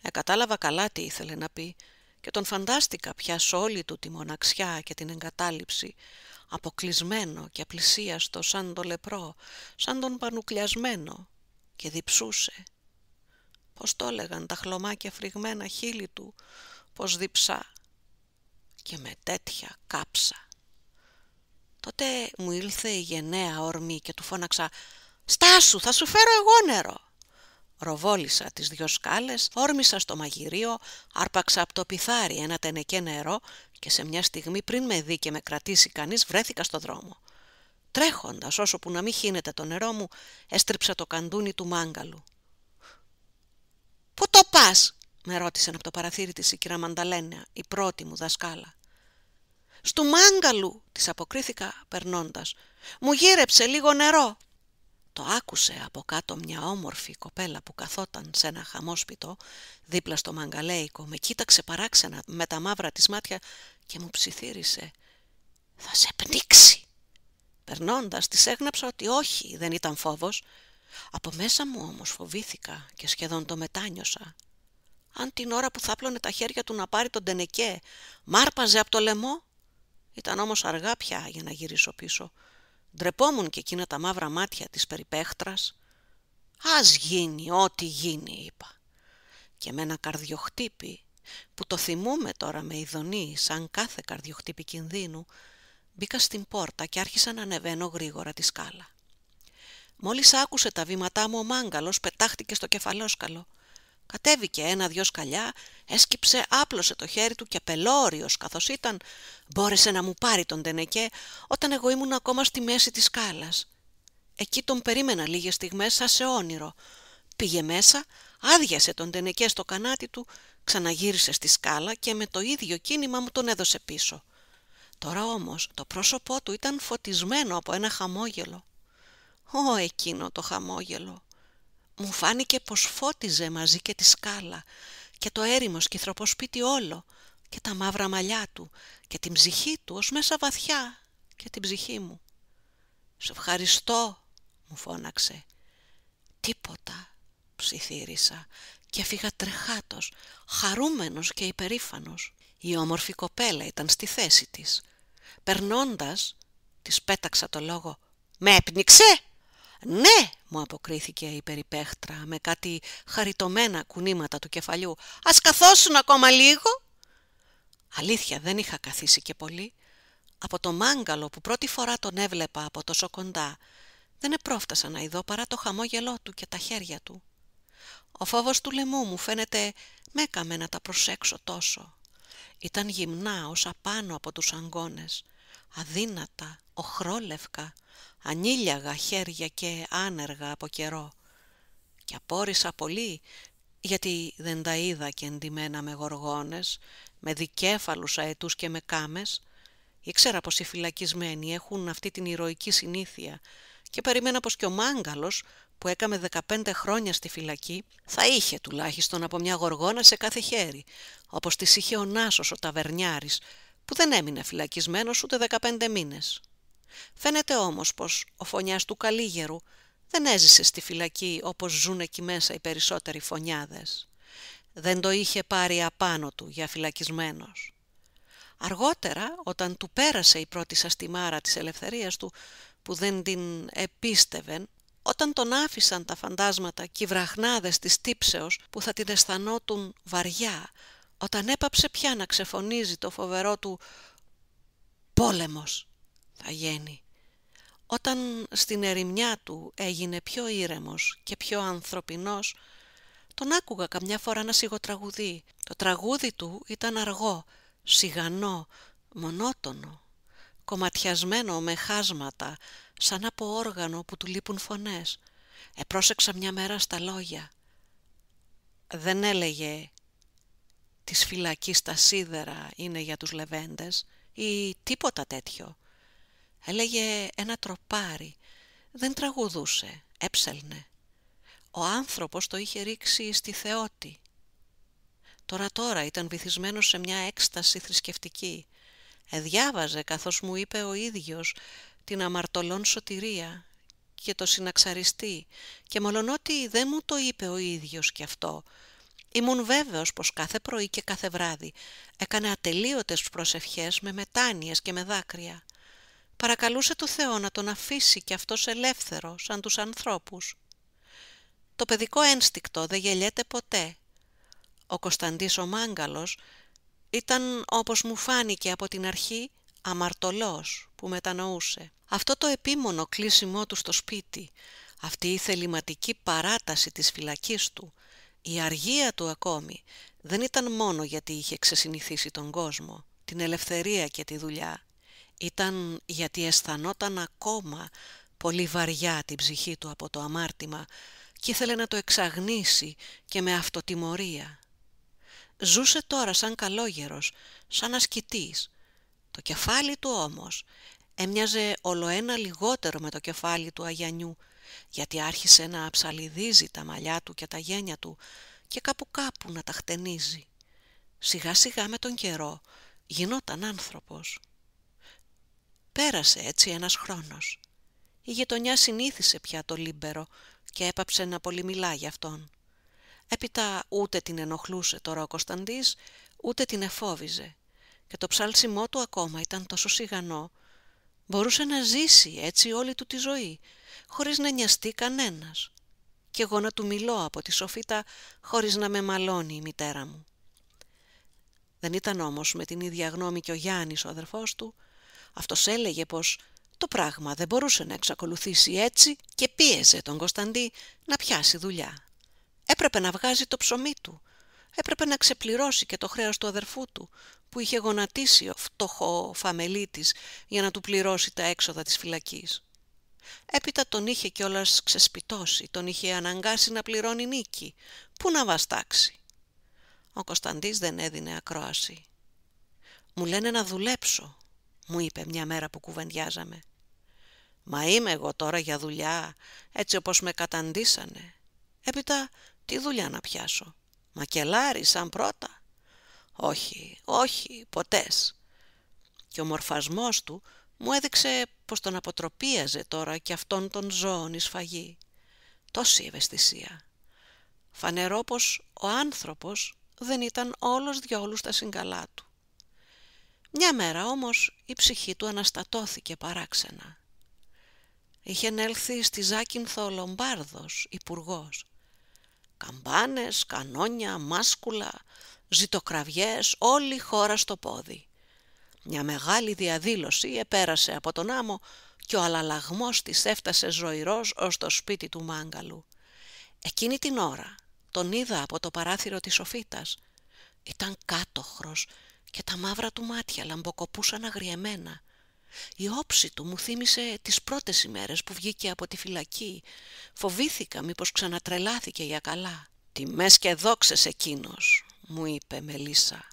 Εκατάλαβα καλά τι ήθελε να πει και τον φαντάστηκα πια σε όλη του τη μοναξιά και την εγκατάλειψη, αποκλεισμένο και απλησίαστο σαν το λεπρό, σαν τον πανουκλιασμένο και διψούσε. Πώς το έλεγαν τα χλωμάκια φριγμένα χείλη του, πως διψά και με τέτοια κάψα. Τότε μου ήλθε η γενναία ορμή και του φώναξα «Στάσου, θα σου φέρω εγώ νερό». Ροβόλησα τις δυο σκάλες, όρμησα στο μαγειρίο, άρπαξα από το πιθάρι ένα τενεκέ νερό και σε μια στιγμή πριν με δει και με κρατήσει κανείς βρέθηκα στο δρόμο. Τρέχοντας όσο που να μην χύνεται το νερό μου, έστριψα το καντούνι του μάγκαλου. «Πού το πας» με ρώτησε από το παραθύρι της η κυρία Μανταλένια, η πρώτη μου δασκάλα. «Στου μάγκαλου» της αποκρίθηκα περνώντας. «Μου γύρεψε λίγο νερό». Το άκουσε από κάτω μια όμορφη κοπέλα που καθόταν σε ένα χαμόσπιτο δίπλα στο μαγκαλέικο, με κοίταξε παράξενα με τα μαύρα της μάτια και μου ψιθύρισε «Θα σε πνίξει». Περνώντας της έγναψα ότι όχι, δεν ήταν φόβος. Από μέσα μου όμως φοβήθηκα και σχεδόν το μετάνιωσα. Αν την ώρα που θα πλώνε τα χέρια του να πάρει τον τενεκέ, μάρπαζε από το λαιμό. Ήταν όμως αργά πια για να γυρίσω πίσω. Ντρεπόμουν και εκείνα τα μαύρα μάτια της περιπέχτρας. «Ας γίνει ό,τι γίνει», είπα. Και με ένα καρδιοχτύπη, που το θυμούμε τώρα με ειδονή σαν κάθε καρδιοχτύπη κινδύνου, μπήκα στην πόρτα και άρχισα να ανεβαίνω γρήγορα τη σκάλα. Μόλις άκουσε τα βήματά μου, ο μάγκαλος πετάχτηκε στο κεφαλόσκαλο. Κατέβηκε ένα-δυο σκαλιά, έσκυψε, άπλωσε το χέρι του και πελώριος καθώς ήταν, μπόρεσε να μου πάρει τον Τενεκέ όταν εγώ ήμουν ακόμα στη μέση της σκάλας. Εκεί τον περίμενα λίγες στιγμές σαν σε όνειρο. Πήγε μέσα, άδειασε τον Τενεκέ στο κανάτι του, ξαναγύρισε στη σκάλα και με το ίδιο κίνημα μου τον έδωσε πίσω. Τώρα όμως το πρόσωπό του ήταν φωτισμένο από ένα χαμόγελο. Ω εκείνο το χαμόγελο! Μου φάνηκε πως φώτιζε μαζί και τη σκάλα και το έρημο σκυθροποσπίτι όλο και τα μαύρα μαλλιά του και την ψυχή του ως μέσα βαθιά και την ψυχή μου. «Σε ευχαριστώ», μου φώναξε. «Τίποτα», ψιθύρισα και φύγα τρεχάτος, χαρούμενος και υπερήφανος. Η όμορφη κοπέλα ήταν στη θέση της. Περνώντας, της πέταξα το λόγο «Με έπνιξε» «Ναι», μου αποκρίθηκε η περιπέχτρα με κάτι χαριτωμένα κουνήματα του κεφαλιού. «Ας καθόσουν ακόμα λίγο». Αλήθεια δεν είχα καθίσει και πολύ. Από το μάγκαλο που πρώτη φορά τον έβλεπα από τόσο κοντά, δεν επρόφτασα να ειδώ παρά το χαμόγελό του και τα χέρια του. Ο φόβος του λαιμού μου φαίνεται με έκαμε να τα προσέξω τόσο. Ήταν γυμνά όσα απάνω από τους αγκώνες, αδύνατα, οχρόλευκα, ανήλιαγα χέρια και άνεργα από καιρό και απόρρισα πολύ γιατί δεν τα είδα και εντυμένα με γοργόνες, με δικέφαλους αετούς και με κάμες. Ήξερα πως οι φυλακισμένοι έχουν αυτή την ηρωική συνήθεια και περιμένα πως και ο Μάγκαλος που έκαμε 15 χρόνια στη φυλακή θα είχε τουλάχιστον από μια γοργόνα σε κάθε χέρι, όπως της είχε ο Νάσος ο Ταβερνιάρης που δεν έμεινε φυλακισμένος ούτε 15 μήνες. Φαίνεται όμως πως ο φωνιάς του Καλήγερου δεν έζησε στη φυλακή όπως ζουν εκεί μέσα οι περισσότεροι φωνιάδες. Δεν το είχε πάρει απάνω του για φυλακισμένος. Αργότερα, όταν του πέρασε η πρώτη σαστιμάρα της ελευθερίας του, που δεν την επίστευεν, όταν τον άφησαν τα φαντάσματα και οι βραχνάδες της τύψεως που θα την αισθανότουν βαριά, όταν έπαψε πια να ξεφωνίζει το φοβερό του «πόλεμος», Αγένη. Όταν στην ερημιά του έγινε πιο ήρεμος και πιο ανθρωπινός, τον άκουγα καμιά φορά να σιγοτραγουδεί. Το τραγούδι του ήταν αργό, σιγανό, μονότονο, κομματιασμένο με χάσματα, σαν από όργανο που του λείπουν φωνές. Επρόσεξα μια μέρα στα λόγια. Δεν έλεγε «Της φυλακής τα σίδερα είναι για τους λεβέντες» ή τίποτα τέτοιο. Έλεγε ένα τροπάρι. Δεν τραγουδούσε, έψελνε. Ο άνθρωπος το είχε ρίξει στη θεότη. Τώρα τώρα ήταν βυθισμένος σε μια έκσταση θρησκευτική. Εδιάβαζε, καθώς μου είπε ο ίδιος, την αμαρτωλόν σωτηρία και το συναξαριστή και μολονότι δεν μου το είπε ο ίδιος κι αυτό. Ήμουν βέβαιος πως κάθε πρωί και κάθε βράδυ έκανε ατελείωτες προσευχές με μετάνοιες και με δάκρυα παρακαλούσε το Θεό να τον αφήσει και αυτός ελεύθερος σαν τους ανθρώπους. Το παιδικό ένστικτο δεν γελιέται ποτέ. Ο Κωνσταντής ο Μάγκαλος ήταν όπως μου φάνηκε από την αρχή αμαρτωλός που μετανοούσε. Αυτό το επίμονο κλείσιμό του στο σπίτι, αυτή η θεληματική παράταση της φυλακής του, η αργία του ακόμη, δεν ήταν μόνο γιατί είχε ξεσυνηθίσει τον κόσμο, την ελευθερία και τη δουλειά. Ήταν γιατί αισθανόταν ακόμα πολύ βαριά την ψυχή του από το αμάρτημα και ήθελε να το εξαγνίσει και με αυτοτιμωρία. Ζούσε τώρα σαν καλόγερος, σαν ασκητής. Το κεφάλι του όμως έμοιαζε ολοένα λιγότερο με το κεφάλι του Αγιανιού, γιατί άρχισε να ψαλιδίζει τα μαλλιά του και τα γένια του και κάπου κάπου να τα χτενίζει. Σιγά σιγά με τον καιρό γινόταν άνθρωπος. Πέρασε έτσι ένας χρόνος. Η γειτονιά συνήθισε πια το λίμπερο και έπαψε να πολυμιλάει για αυτόν. Έπειτα ούτε την ενοχλούσε τώρα ο Κωνσταντής, ούτε την εφόβιζε και το ψάλσιμό του ακόμα ήταν τόσο σιγανό. Μπορούσε να ζήσει έτσι όλη του τη ζωή, χωρίς να νοιαστεί κανένας. Κι εγώ να του μιλώ από τη σοφίτα χωρίς να με μαλώνει η μητέρα μου. Δεν ήταν όμως με την ίδια γνώμη και ο Γιάννης ο αδερφός του, αυτός έλεγε πως το πράγμα δεν μπορούσε να εξακολουθήσει έτσι και πίεζε τον Κωνσταντή να πιάσει δουλειά. Έπρεπε να βγάζει το ψωμί του. Έπρεπε να ξεπληρώσει και το χρέος του αδερφού του, που είχε γονατίσει ο φτωχό φαμελίτης για να του πληρώσει τα έξοδα της φυλακής. Έπειτα τον είχε κιόλας ξεσπιτώσει, τον είχε αναγκάσει να πληρώνει νίκη. Πού να βαστάξει. Ο Κωνσταντής δεν έδινε ακρόαση. «Μου λένε να δουλέψω», μου είπε μια μέρα που κουβεντιάζαμε. «Μα είμαι εγώ τώρα για δουλειά, έτσι όπως με καταντήσανε. Έπειτα τι δουλειά να πιάσω, κελάρι σαν πρώτα. Όχι, όχι, ποτές». Και ο μορφασμός του μου έδειξε πως τον αποτροπίαζε τώρα και αυτόν τον ζώων η σφαγή. Τόση ευαισθησία. Φανερό πως ο άνθρωπος δεν ήταν όλος διόλου στα συγκαλά του. Μια μέρα όμως η ψυχή του αναστατώθηκε παράξενα. Είχε έλθει στη Ζάκυνθο ο Λομπάρδος, υπουργός. Καμπάνες, κανόνια, μάσκουλα, ζητοκραυγές, όλη η χώρα στο πόδι. Μια μεγάλη διαδήλωση επέρασε από τον άμμο και ο αλαλαγμός της έφτασε ζωηρός ως το σπίτι του Μάγκαλου. Εκείνη την ώρα τον είδα από το παράθυρο της Σοφίτας. Ήταν κάτοχρος και τα μαύρα του μάτια λαμποκοπούσαν αγριεμένα. Η όψη του μου θύμισε τις πρώτες ημέρες που βγήκε από τη φυλακή. Φοβήθηκα μήπως ξανατρελάθηκε για καλά. «Τιμές και δόξες εκείνος», μου είπε Μελίσσα.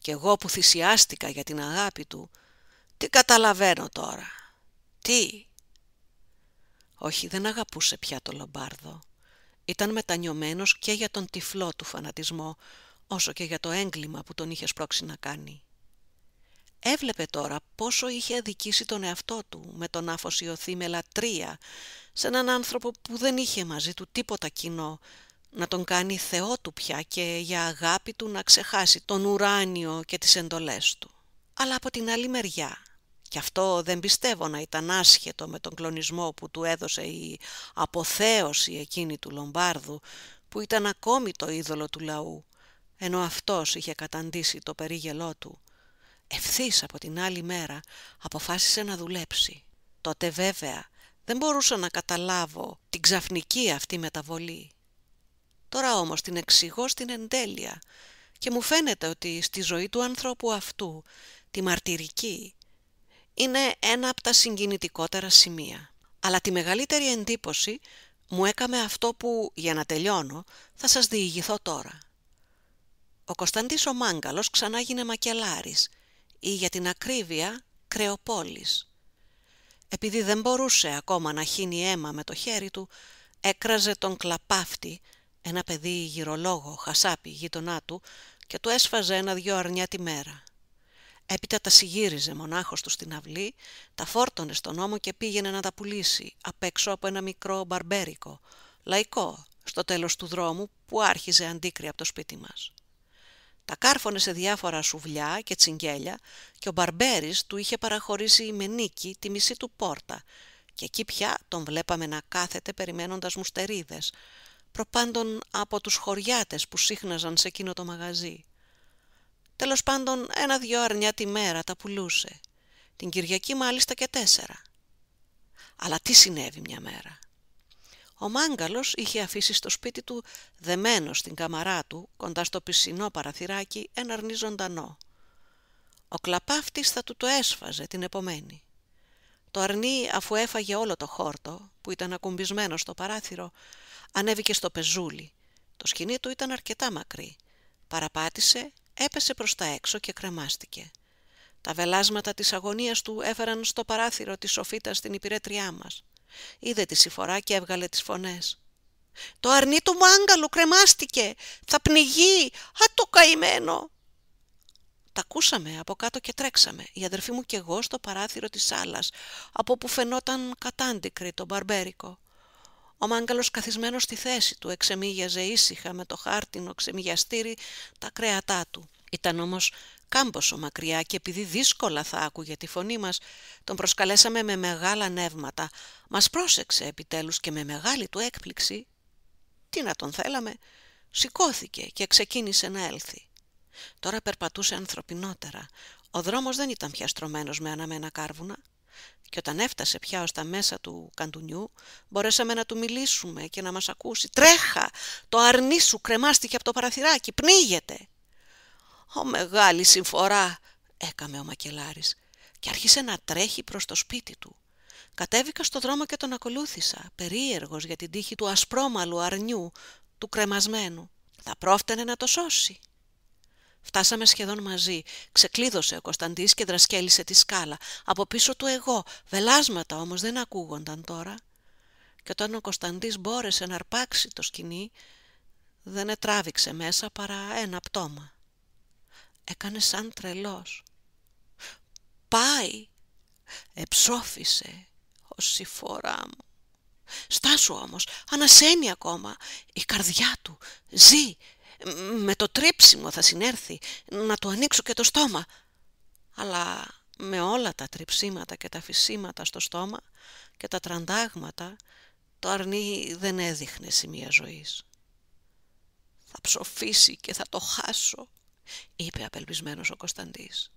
«Κι εγώ που θυσιάστηκα για την αγάπη του, τι καταλαβαίνω τώρα. Τι». Όχι, δεν αγαπούσε πια το λομπάρδο. Ήταν μετανιωμένος και για τον τυφλό του φανατισμό, όσο και για το έγκλημα που τον είχε σπρώξει να κάνει. Έβλεπε τώρα πόσο είχε αδικήσει τον εαυτό του με τον να αφοσιωθεί με λατρεία σε έναν άνθρωπο που δεν είχε μαζί του τίποτα κοινό, να τον κάνει θεό του πια και για αγάπη του να ξεχάσει τον ουράνιο και τις εντολές του. Αλλά από την άλλη μεριά, και αυτό δεν πιστεύω να ήταν άσχετο με τον κλονισμό που του έδωσε η αποθέωση εκείνη του Λομπάρδου, που ήταν ακόμη το είδωλο του λαού, ενώ αυτός είχε καταντήσει το περίγελό του. Ευθύς από την άλλη μέρα αποφάσισε να δουλέψει. Τότε βέβαια δεν μπορούσα να καταλάβω την ξαφνική αυτή μεταβολή. Τώρα όμως την εξηγώ στην εντέλεια και μου φαίνεται ότι στη ζωή του ανθρώπου αυτού, τη μαρτυρική, είναι ένα από τα συγκινητικότερα σημεία. Αλλά τη μεγαλύτερη εντύπωση μου έκαμε αυτό που, για να τελειώνω, θα σας διηγηθώ τώρα. Ο Κωνσταντής ο Μάγκαλος ξανά γίνε μακελάρης ή για την ακρίβεια κρεοπόλης. Επειδή δεν μπορούσε ακόμα να χύνει αίμα με το χέρι του, έκραζε τον κλαπάφτη, ένα παιδί γυρολόγο, χασάπι, γείτονά του, και του έσφαζε ένα-δυο αρνιά τη μέρα. Έπειτα τα συγύριζε μονάχος του στην αυλή, τα φόρτωνε στον ώμο και πήγαινε να τα πουλήσει απ' έξω από ένα μικρό μπαρμπέρικο, λαϊκό, στο τέλος του δρόμου που άρχιζε αντίκρυ από το σπίτι μας. Τα κάρφωνε σε διάφορα σουβλιά και τσιγγέλια και ο Μπαρμπέρης του είχε παραχωρήσει η μενίκη τη μισή του πόρτα και εκεί πια τον βλέπαμε να κάθεται περιμένοντας μουστερίδες, προπάντων από τους χωριάτες που σύχναζαν σε εκείνο το μαγαζί. Τέλος πάντων ένα-δυο αρνιά τη μέρα τα πουλούσε. Την Κυριακή μάλιστα και τέσσερα. Αλλά τι συνέβη μια μέρα. Ο Μάγκαλος είχε αφήσει στο σπίτι του δεμένο στην καμαρά του, κοντά στο πισινό παραθυράκι, ένα αρνί ζωντανό. Ο κλαπάφτης θα του το έσφαζε την επομένη. Το αρνί, αφού έφαγε όλο το χόρτο, που ήταν ακουμπισμένο στο παράθυρο, ανέβηκε στο πεζούλι. Το σκηνή του ήταν αρκετά μακρύ. Παραπάτησε, έπεσε προς τα έξω και κρεμάστηκε. Τα βελάσματα της αγωνίας του έφεραν στο παράθυρο της σοφίτας την υπηρέτριά μας. Είδε τη συφορά και έβγαλε τις φωνές. «Το αρνί του μάγκαλου κρεμάστηκε! Θα πνιγεί! Α, το καημένο!» Τα ακούσαμε από κάτω και τρέξαμε, η αδερφή μου και εγώ στο παράθυρο της σάλας, από που φαινόταν κατάντικρη το μπαρμπέρικο. Ο μάγκαλος καθισμένος στη θέση του εξεμίγιαζε ήσυχα με το χάρτινο ξεμιγιαστήρι τα κρέατά του. Ήταν όμως κάμποσο μακριά και επειδή δύσκολα θα άκουγε τη φωνή μας, τον προσκαλέσαμε με μεγάλα νεύματα. Μας πρόσεξε επιτέλους και με μεγάλη του έκπληξη. Τι να τον θέλαμε. Σηκώθηκε και ξεκίνησε να έλθει. Τώρα περπατούσε ανθρωπινότερα. Ο δρόμος δεν ήταν πια στρωμένος με αναμένα κάρβουνα. Και όταν έφτασε πια ως τα μέσα του καντουνιού, μπορέσαμε να του μιλήσουμε και να μας ακούσει. «Τρέχα! Το αρνί σου κρεμάστηκε από το παραθυράκι! Πνίγεται!» «Ω μεγάλη συμφορά», έκαμε ο Μακελάρης και άρχισε να τρέχει προς το σπίτι του. Κατέβηκα στο δρόμο και τον ακολούθησα, περίεργος για την τύχη του ασπρόμαλου αρνιού, του κρεμασμένου. Θα πρόφτενε να το σώσει. Φτάσαμε σχεδόν μαζί. Ξεκλείδωσε ο Κωνσταντής και δρασκέλισε τη σκάλα. Από πίσω του εγώ. Βελάσματα όμως δεν ακούγονταν τώρα. Και όταν ο Κωνσταντής μπόρεσε να αρπάξει το σκηνή, δεν ετράβηξε μέσα παρά ένα πτώμα έκανε σαν τρελός. «Πάει», εψόφισε ο φορά μου. Στάσου όμως, ανασένει ακόμα. Η καρδιά του ζει. Με το τρίψιμο θα συνέρθει να του ανοίξω και το στόμα. Αλλά με όλα τα τριψίματα και τα φυσίματα στο στόμα και τα τραντάγματα, το αρνί δεν έδειχνε σημεία ζωής. Θα ψοφήσει και θα το χάσω είπε απελπισμένος ο Κωνσταντής.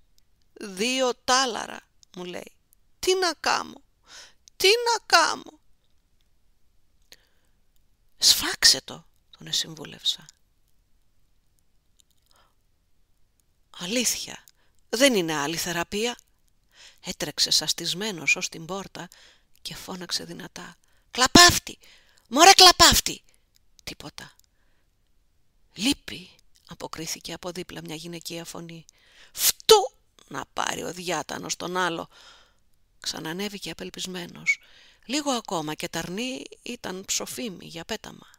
«Δύο τάλαρα», μου λέει. «Τι να κάμω, τι να κάμω». «Σφάξε το», τον εσυμβούλευσα «Αλήθεια, δεν είναι άλλη θεραπεία». Έτρεξε σαστισμένος ως την πόρτα και φώναξε δυνατά. «Κλαπάφτη! Μωρέ κλαπάφτη!» Τίποτα. Λύπη αποκρίθηκε από δίπλα μια γυναικεία φωνή. Φτού! να πάρει ο διάτανος τον άλλο. Ξανανέβηκε απελπισμένος. Λίγο ακόμα και ταρνή ήταν ψοφίμη για πέταμα.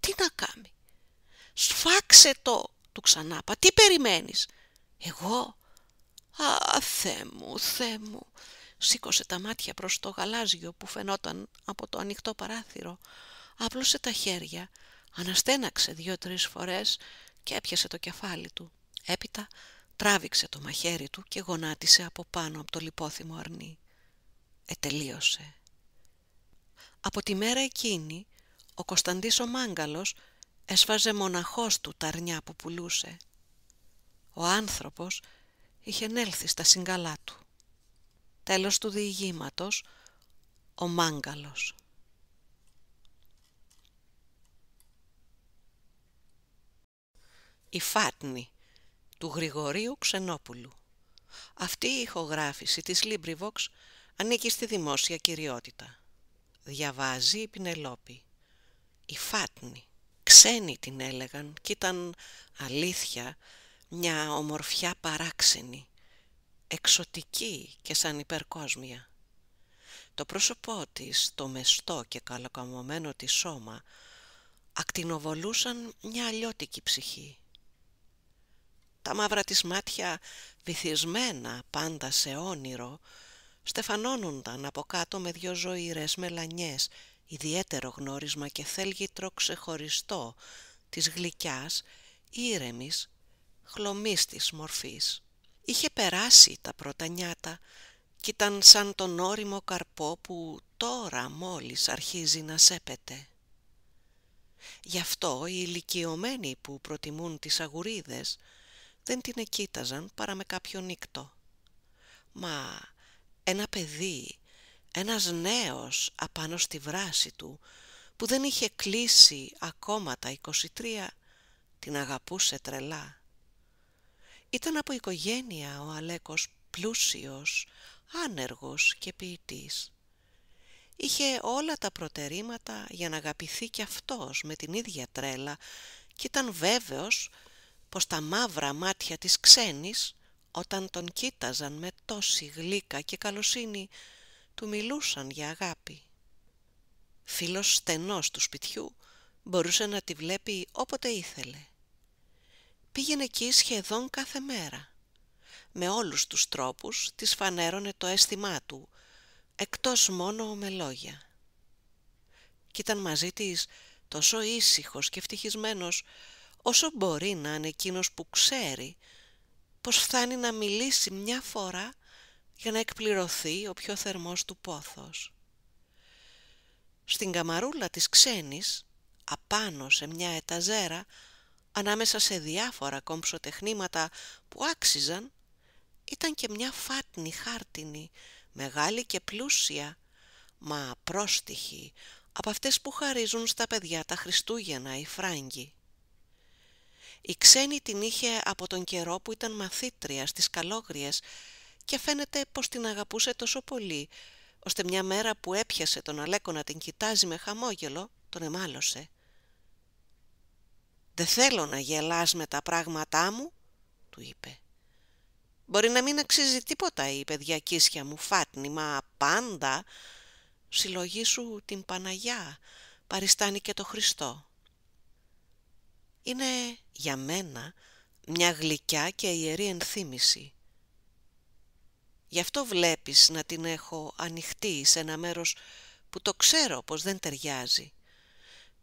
Τι να κάνει. Σφάξε το, του ξανάπα. Τι περιμένεις. Εγώ. Α, θέ μου, θέ μου. Σήκωσε τα μάτια προς το γαλάζιο που φαινόταν από το ανοιχτό παράθυρο. Άπλωσε τα χέρια. Αναστέναξε δύο-τρεις φορές και έπιασε το κεφάλι του. Έπειτα τράβηξε το μαχαίρι του και γονάτισε από πάνω από το λιπόθυμο αρνί. Ετελείωσε. Από τη μέρα εκείνη, ο Κωνσταντής ο Μάγκαλος έσφαζε μοναχός του τα αρνιά που πουλούσε. Ο άνθρωπος είχε νέλθει στα συγκαλά του. Τέλος του διηγήματος, ο Μάγκαλος. «Η Φάτνη» του Γρηγορίου Ξενόπουλου. Αυτή η ηχογράφηση της Librivox ανήκει στη δημόσια κυριότητα. Διαβάζει η Πινελόπη. Η Φάτνη. ξένη την έλεγαν και ήταν αλήθεια μια ομορφιά παράξενη, εξωτική και σαν υπερκόσμια. Το πρόσωπό της, το μεστό και καλοκαμωμένο της σώμα, ακτινοβολούσαν μια αλλιώτικη ψυχή τα μαύρα της μάτια βυθισμένα πάντα σε όνειρο, στεφανώνονταν από κάτω με δυο ζωήρες μελανιές, ιδιαίτερο γνώρισμα και θέλγητρο ξεχωριστό της γλυκιάς, ήρεμης, χλωμής της μορφής. Είχε περάσει τα πρώτα κι ήταν σαν τον όριμο καρπό που τώρα μόλις αρχίζει να σέπεται. Γι' αυτό οι ηλικιωμένοι που προτιμούν τις αγουρίδες δεν την εκείταζαν παρά με κάποιο νύκτο. Μα ένα παιδί, ένας νέος απάνω στη βράση του, που δεν είχε κλείσει ακόμα τα 23, την αγαπούσε τρελά. Ήταν από οικογένεια ο Αλέκος πλούσιος, άνεργος και ποιητής. Είχε όλα τα προτερήματα για να αγαπηθεί κι αυτός με την ίδια τρέλα και ήταν βέβαιος πως τα μαύρα μάτια της ξένης, όταν τον κοίταζαν με τόση γλύκα και καλοσύνη, του μιλούσαν για αγάπη. Φίλος στενός του σπιτιού, μπορούσε να τη βλέπει όποτε ήθελε. Πήγαινε εκεί σχεδόν κάθε μέρα. Με όλους τους τρόπους της φανέρωνε το αίσθημά του, εκτός μόνο με λόγια. Κι ήταν μαζί της τόσο ήσυχος και ευτυχισμένος όσο μπορεί να είναι εκείνος που ξέρει πως φτάνει να μιλήσει μια φορά για να εκπληρωθεί ο πιο θερμός του πόθος. Στην καμαρούλα της ξένης, απάνω σε μια εταζέρα, ανάμεσα σε διάφορα κομψοτεχνήματα που άξιζαν, ήταν και μια φάτνη χάρτινη, μεγάλη και πλούσια, μα πρόστιχη, από αυτές που χαρίζουν στα παιδιά τα Χριστούγεννα οι Φράγκοι. Η ξένη την είχε από τον καιρό που ήταν μαθήτρια στις καλόγριες και φαίνεται πως την αγαπούσε τόσο πολύ, ώστε μια μέρα που έπιασε τον Αλέκο να την κοιτάζει με χαμόγελο, τον εμάλωσε. «Δεν θέλω να γελάς με τα πράγματά μου», του είπε. «Μπορεί να μην αξίζει τίποτα η παιδιακίσια μου φάτνη, μα πάντα...» «Συλλογή σου την Παναγιά, παριστάνει και το Χριστό», είναι για μένα μια γλυκιά και ιερή ενθύμηση. Γι' αυτό βλέπεις να την έχω ανοιχτή σε ένα μέρος που το ξέρω πως δεν ταιριάζει.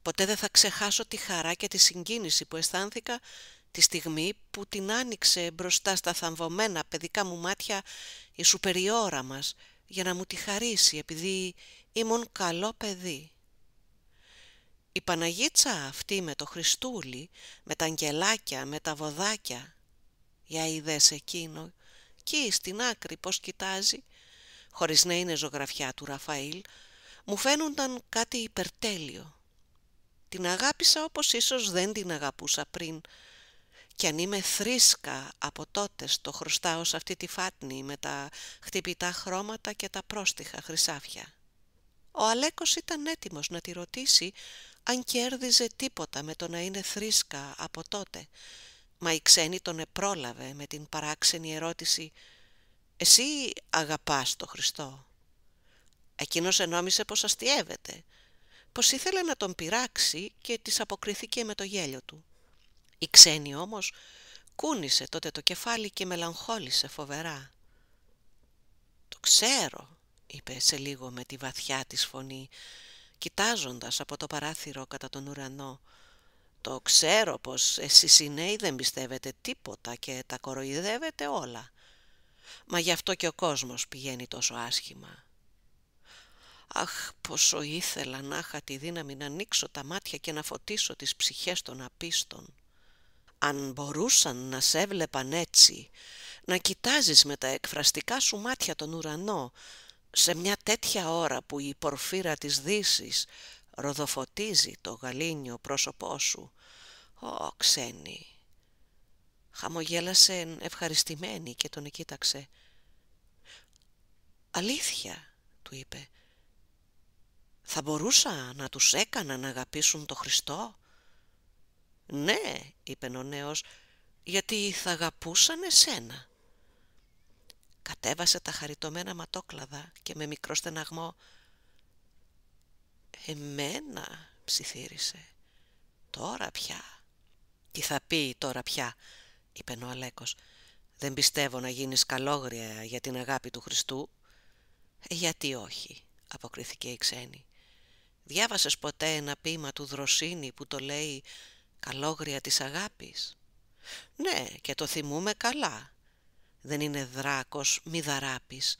Ποτέ δεν θα ξεχάσω τη χαρά και τη συγκίνηση που αισθάνθηκα τη στιγμή που την άνοιξε μπροστά στα θαμβωμένα παιδικά μου μάτια η σουπεριόρα μας για να μου τη χαρίσει επειδή ήμουν καλό παιδί. Η Παναγίτσα αυτή με το Χριστούλη, με τα αγγελάκια, με τα βοδάκια. Για είδες εκείνο, κι στην άκρη πως κοιτάζει, χωρίς να είναι ζωγραφιά του Ραφαήλ, μου φαίνονταν κάτι υπερτέλειο. Την αγάπησα όπως ίσως δεν την αγαπούσα πριν, κι αν είμαι θρίσκα από τότε το χρωστάω σε αυτή τη φάτνη με τα χτυπητά χρώματα και τα πρόστιχα χρυσάφια. Ο Αλέκος ήταν έτοιμος να τη ρωτήσει αν κέρδιζε τίποτα με το να είναι θρήσκα από τότε, μα η ξένη τον επρόλαβε με την παράξενη ερώτηση «Εσύ αγαπάς το Χριστό» Εκείνος ενόμισε πως αστιεύεται, πως ήθελε να τον πειράξει και της αποκριθήκε με το γέλιο του. Η ξένη όμως κούνησε τότε το κεφάλι και μελαγχόλησε φοβερά. «Το ξέρω», είπε σε λίγο με τη βαθιά της φωνή κοιτάζοντας από το παράθυρο κατά τον ουρανό. «Το ξέρω πως εσείς οι νέοι δεν πιστεύετε τίποτα και τα κοροϊδεύετε όλα. Μα γι' αυτό και ο κόσμος πηγαίνει τόσο άσχημα». Αχ, πόσο ήθελα να είχα τη δύναμη να ανοίξω τα μάτια και να φωτίσω τις ψυχές των απίστων. Αν μπορούσαν να σε έβλεπαν έτσι, να κοιτάζεις με τα εκφραστικά σου μάτια τον ουρανό, σε μια τέτοια ώρα που η πορφύρα της δύσης ροδοφωτίζει το γαλήνιο πρόσωπό σου. Ω, ξένη! Χαμογέλασε ευχαριστημένη και τον κοίταξε. «Αλήθεια», του είπε, «θα μπορούσα να τους έκανα να αγαπήσουν το Χριστό». «Ναι», είπε ο νέος, «γιατί θα αγαπούσαν εσένα». Κατέβασε τα χαριτωμένα ματόκλαδα και με μικρό στεναγμό «Εμένα» ψιθύρισε. «Τώρα πια». «Τι θα πει τώρα πια» είπε ο Αλέκος. «Δεν πιστεύω να γίνεις καλόγρια για την αγάπη του Χριστού». «Ε, «Γιατί όχι» αποκρίθηκε η ξένη. «Διάβασες ποτέ ένα ποίημα του Δροσίνη που το λέει «Καλόγρια της αγάπης». «Ναι και το θυμούμε καλά» δεν είναι δράκος μη δαράπης.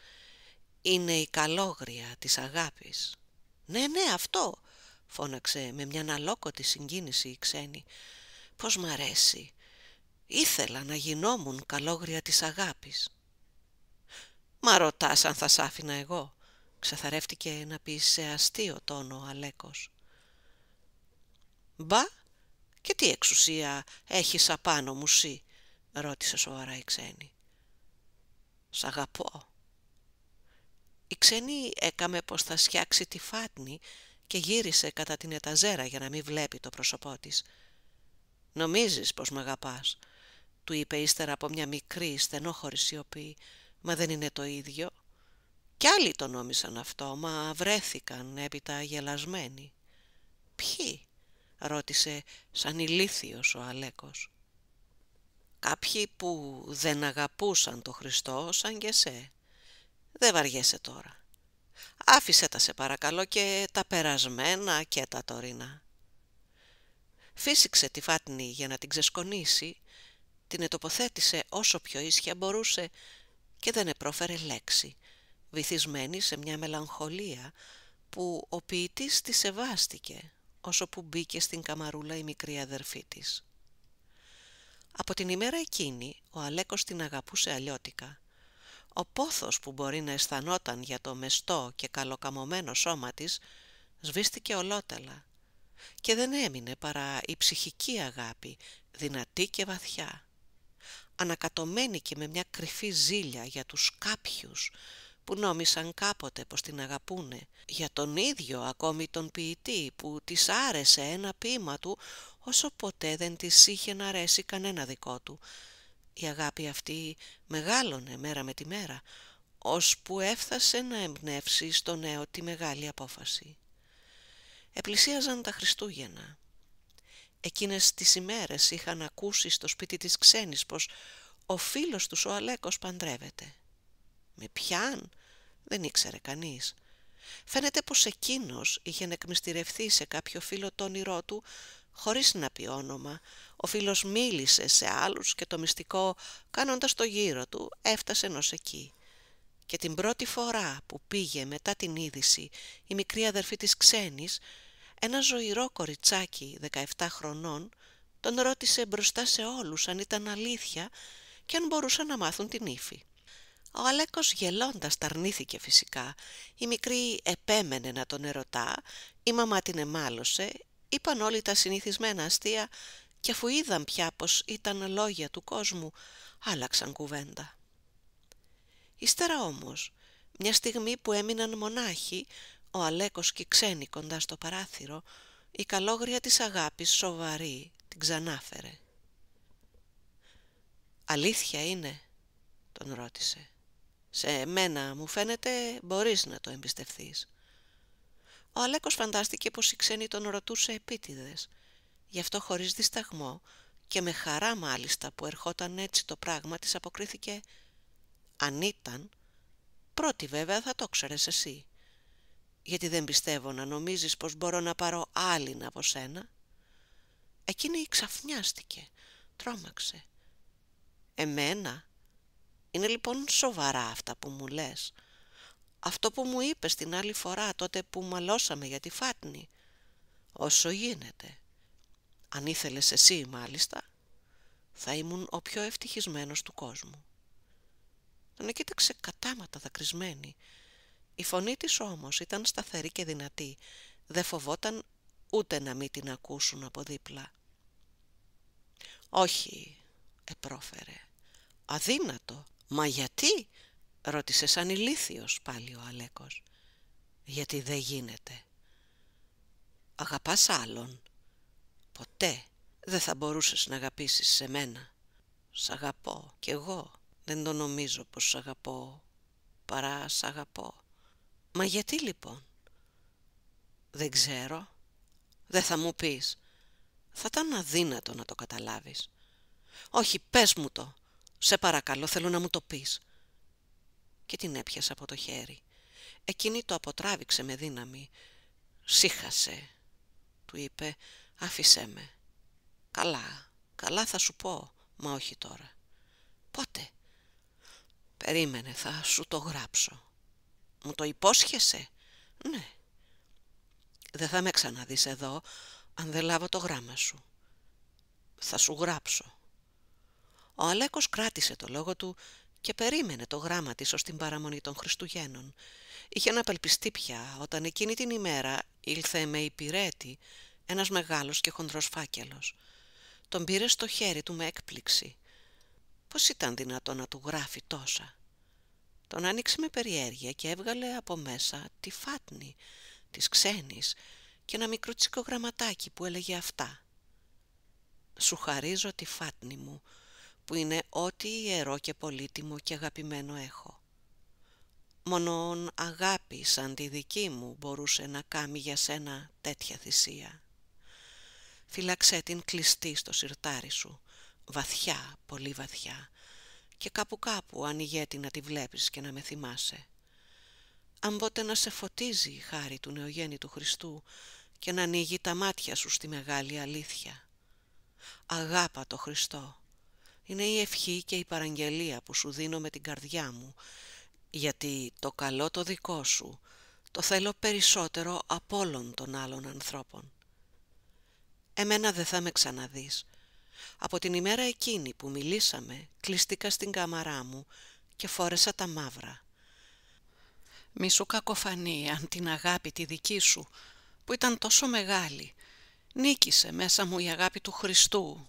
Είναι η καλόγρια της αγάπης. «Ναι, ναι, αυτό», φώναξε με μια αναλόκοτη συγκίνηση η ξένη. «Πώς μ' αρέσει. Ήθελα να γινόμουν καλόγρια της αγάπης». «Μα ρωτάς αν θα σ' άφηνα εγώ», ξεθαρεύτηκε να πει σε αστείο τόνο ο Αλέκος. «Μπα, και τι εξουσία έχεις απάνω μου σύ», ρώτησε σοβαρά η ξένη. Σ' αγαπώ. Η ξενή έκαμε πως θα σιάξει τη φάτνη και γύρισε κατά την εταζέρα για να μην βλέπει το πρόσωπό της. «Νομίζεις πως με αγαπάς», του είπε ύστερα από μια μικρή στενόχωρη σιωπή, «μα δεν είναι το ίδιο». Κι άλλοι το νόμισαν αυτό, μα βρέθηκαν έπειτα γελασμένοι. «Ποιοι» ρώτησε σαν ηλίθιος ο Αλέκος. Κάποιοι που δεν αγαπούσαν το Χριστό σαν και σε. Δεν βαριέσαι τώρα. Άφησέ τα σε παρακαλώ και τα περασμένα και τα τωρινά. Φύσηξε τη φάτνη για να την ξεσκονίσει, την ετοποθέτησε όσο πιο ίσια μπορούσε και δεν επρόφερε λέξη, βυθισμένη σε μια μελαγχολία που ο ποιητής της σεβάστηκε όσο που μπήκε στην καμαρούλα η μικρή αδερφή της. Από την ημέρα εκείνη ο Αλέκος την αγαπούσε αλλιώτικα. Ο πόθος που μπορεί να αισθανόταν για το μεστό και καλοκαμωμένο σώμα της σβήστηκε ολότελα και δεν έμεινε παρά η ψυχική αγάπη, δυνατή και βαθιά. Ανακατωμένη και με μια κρυφή ζήλια για τους κάποιους που νόμισαν κάποτε πως την αγαπούνε, για τον ίδιο ακόμη τον ποιητή που της άρεσε ένα ποίημα του όσο ποτέ δεν της είχε να αρέσει κανένα δικό του. Η αγάπη αυτή μεγάλωνε μέρα με τη μέρα, που έφτασε να εμπνεύσει στο νέο τη μεγάλη απόφαση. Επλησίαζαν τα Χριστούγεννα. Εκείνες τις ημέρες είχαν ακούσει στο σπίτι της ξένης πως ο φίλος τους ο Αλέκος παντρεύεται. Με ποιαν? Δεν ήξερε κανείς. Φαίνεται πως εκείνος είχε εκμυστηρευθεί σε κάποιο φίλο το όνειρό του χωρίς να πει όνομα. Ο φίλος μίλησε σε άλλους και το μυστικό κάνοντας το γύρο του έφτασε ενός εκεί. Και την πρώτη φορά που πήγε μετά την είδηση η μικρή αδερφή της ξένης, ένα ζωηρό κοριτσάκι 17 χρονών τον ρώτησε μπροστά σε όλους αν ήταν αλήθεια και αν μπορούσαν να μάθουν την ύφη. Ο Αλέκος γελώντας ταρνήθηκε φυσικά. Η μικρή επέμενε να τον ερωτά, η μαμά την εμάλωσε, είπαν όλοι τα συνηθισμένα αστεία και αφού είδαν πια πως ήταν λόγια του κόσμου, άλλαξαν κουβέντα. Ύστερα όμως, μια στιγμή που έμειναν μονάχοι, ο Αλέκος και ξένοι κοντά στο παράθυρο, η καλόγρια της αγάπης σοβαρή την ξανάφερε. «Αλήθεια είναι», τον ρώτησε. Σε μένα, μου φαίνεται, μπορείς να το εμπιστευθείς. Ο Αλέκος φαντάστηκε πως η ξένη τον ρωτούσε επίτηδες. Γι' αυτό χωρίς δισταγμό και με χαρά μάλιστα που ερχόταν έτσι το πράγμα της αποκρίθηκε «Αν ήταν, πρώτη βέβαια θα το ξέρες εσύ. Γιατί δεν πιστεύω να νομίζεις πως μπορώ να πάρω άλλη από σένα». Εκείνη ξαφνιάστηκε, τρόμαξε. «Εμένα» Είναι λοιπόν σοβαρά αυτά που μου λες. Αυτό που μου είπες την άλλη φορά τότε που μαλώσαμε για τη Φάτνη. Όσο γίνεται. Αν ήθελες εσύ μάλιστα, θα ήμουν ο πιο ευτυχισμένος του κόσμου. Τον ναι, κοίταξε κατάματα δακρυσμένη. Η φωνή της όμως ήταν σταθερή και δυνατή. Δεν φοβόταν ούτε να μην την ακούσουν από δίπλα. «Όχι», επρόφερε. «Αδύνατο», «Μα γιατί» ρώτησε σαν ηλίθιος πάλι ο Αλέκος. «Γιατί δεν γίνεται». «Αγαπάς άλλον». «Ποτέ δεν θα μπορούσες να αγαπήσεις σε μένα». «Σ' αγαπώ κι εγώ δεν το νομίζω πως σ' αγαπώ παρά σ' αγαπώ». «Μα γιατί λοιπόν» «Δεν ξέρω». «Δεν θα μου πεις». «Θα ήταν αδύνατο να το καταλάβεις». «Όχι, πες μου το» «Σε παρακαλώ, θέλω να μου το πεις». Και την έπιασε από το χέρι. Εκείνη το αποτράβηξε με δύναμη. «Σύχασε», του είπε, «άφησέ με». «Καλά, καλά θα σου πω, μα όχι τώρα». «Πότε». «Περίμενε, θα σου το γράψω». «Μου το υπόσχεσαι». «Ναι». «Δεν θα με ξαναδείς εδώ, αν δεν λάβω το γράμμα σου». «Θα σου γράψω». Ο Αλέκος κράτησε το λόγο του και περίμενε το γράμμα της ως την παραμονή των Χριστουγέννων. Είχε αναπελπιστεί πια όταν εκείνη την ημέρα ήλθε με υπηρέτη ένας μεγάλος και χοντρός φάκελος. Τον πήρε στο χέρι του με έκπληξη. Πώς ήταν δυνατό να του γράφει τόσα. Τον άνοιξε με περιέργεια και έβγαλε από μέσα τη φάτνη της ξένης και ένα μικρό τσικογραμματάκι που έλεγε αυτά. «Σου χαρίζω τη φάτνη μου», που είναι ό,τι ιερό και πολύτιμο και αγαπημένο έχω. Μόνον αγάπη σαν τη δική μου μπορούσε να κάνει για σένα τέτοια θυσία. Φυλάξε την κλειστή στο σιρτάρι σου, βαθιά, πολύ βαθιά, και κάπου κάπου αν να τη βλέπεις και να με θυμάσαι. Αν πότε να σε φωτίζει η χάρη του νεογέννητου Χριστού και να ανοίγει τα μάτια σου στη μεγάλη αλήθεια. Αγάπα το Χριστό είναι η ευχή και η παραγγελία που σου δίνω με την καρδιά μου, γιατί το καλό το δικό σου το θέλω περισσότερο από όλων των άλλων ανθρώπων. Εμένα δεν θα με ξαναδείς. Από την ημέρα εκείνη που μιλήσαμε, κλειστήκα στην κάμαρά μου και φόρεσα τα μαύρα. Μη σου κακοφανεί αν την αγάπη τη δική σου, που ήταν τόσο μεγάλη, νίκησε μέσα μου η αγάπη του Χριστού,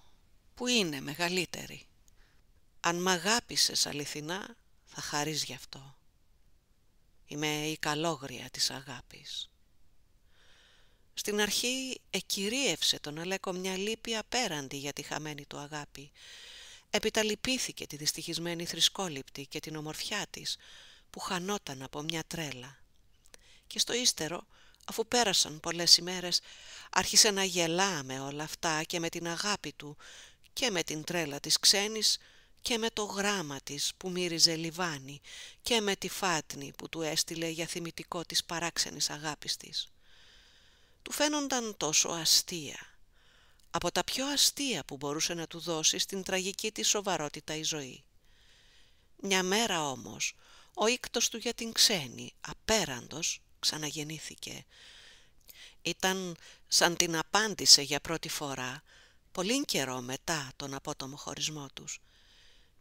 που είναι μεγαλύτερη. Αν μ' αγάπησες αληθινά, θα χαρείς γι' αυτό. Είμαι η καλόγρια της αγάπης. Στην αρχή εκυρίευσε τον Αλέκο μια λύπη απέραντη για τη χαμένη του αγάπη. Έπειτα λυπήθηκε τη δυστυχισμένη θρησκόληπτη και την ομορφιά της, που χανόταν από μια τρέλα. Και στο ύστερο, αφού πέρασαν πολλές ημέρες, άρχισε να γελά με όλα αυτά και με την αγάπη του και με την τρέλα της ξένης και με το γράμμα της που μύριζε λιβάνι και με τη φάτνη που του έστειλε για θυμητικό της παράξενης αγάπης της. Του φαίνονταν τόσο αστεία, από τα πιο αστεία που μπορούσε να του δώσει στην τραγική της σοβαρότητα η ζωή. Μια μέρα όμως, ο ίκτος του για την ξένη, απέραντος, ξαναγεννήθηκε. Ήταν σαν την απάντησε για πρώτη φορά, πολύ καιρό μετά τον απότομο χωρισμό τους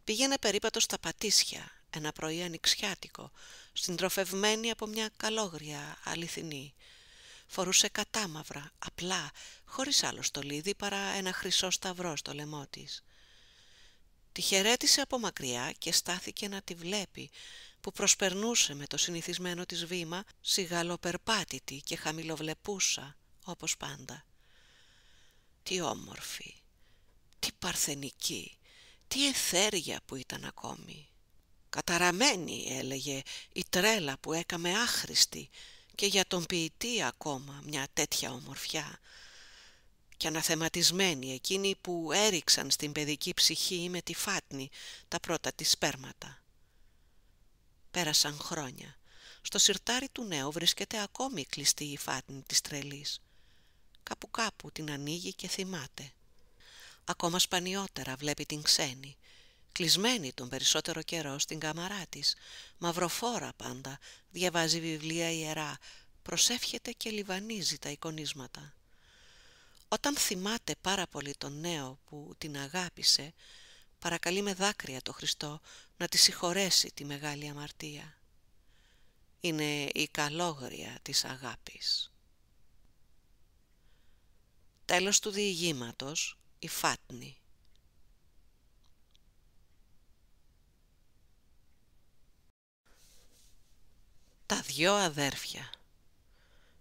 πήγαινε περίπατος στα Πατήσια, ένα πρωί ανοιξιάτικο, συντροφευμένη από μια καλόγρια αληθινή. Φορούσε κατάμαυρα, απλά, χωρίς άλλο στολίδι παρά ένα χρυσό σταυρό στο λαιμό της. Τη χαιρέτησε από μακριά και στάθηκε να τη βλέπει, που προσπερνούσε με το συνηθισμένο της βήμα, σιγαλοπερπάτητη και χαμηλοβλεπούσα, όπως πάντα. Τι όμορφη, τι παρθενική, τι εθέρια που ήταν ακόμη. Καταραμένη έλεγε η τρέλα που έκαμε άχρηστη και για τον ποιητή ακόμα μια τέτοια ομορφιά και αναθεματισμένη εκείνη που έριξαν στην παιδική ψυχή με τη φάτνη τα πρώτα της σπέρματα. Πέρασαν χρόνια. Στο σιρτάρι του νέου βρίσκεται ακόμη κλειστή η φάτνη της τρελής. Κάπου κάπου την ανοίγει και θυμάται. Ακόμα σπανιότερα βλέπει την ξένη, κλεισμένη τον περισσότερο καιρό στην καμαρά της, μαυροφόρα πάντα, διαβάζει βιβλία ιερά, προσεύχεται και λιβανίζει τα εικονίσματα. Όταν θυμάται πάρα πολύ τον νέο που την αγάπησε, παρακαλεί με δάκρυα το Χριστό να τη συγχωρέσει τη μεγάλη αμαρτία. Είναι η καλόγρια της αγάπης. Τέλος του διηγήματος, η Φάτνη. Τα δυο αδέρφια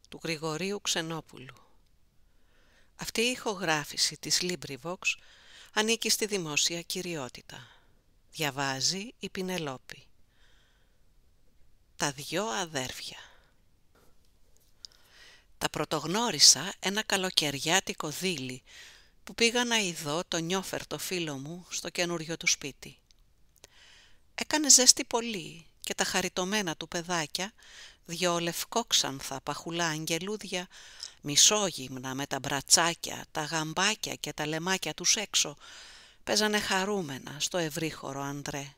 του Γρηγορίου Ξενόπουλου Αυτή η ηχογράφηση της LibriVox ανήκει στη δημόσια κυριότητα. Διαβάζει η Πινελόπη. Τα δυο αδέρφια Τα πρωτογνώρισα ένα καλοκαιριάτικο δίλη που πήγα να ειδώ τον νιόφερ το φίλο μου στο καινούριο του σπίτι. Έκανε ζέστη πολύ και τα χαριτωμένα του παιδάκια, δυο λευκόξανθα παχουλά αγγελούδια, μισόγυμνα με τα μπρατσάκια, τα γαμπάκια και τα λεμάκια τους έξω, παίζανε χαρούμενα στο ευρύχωρο Αντρέ.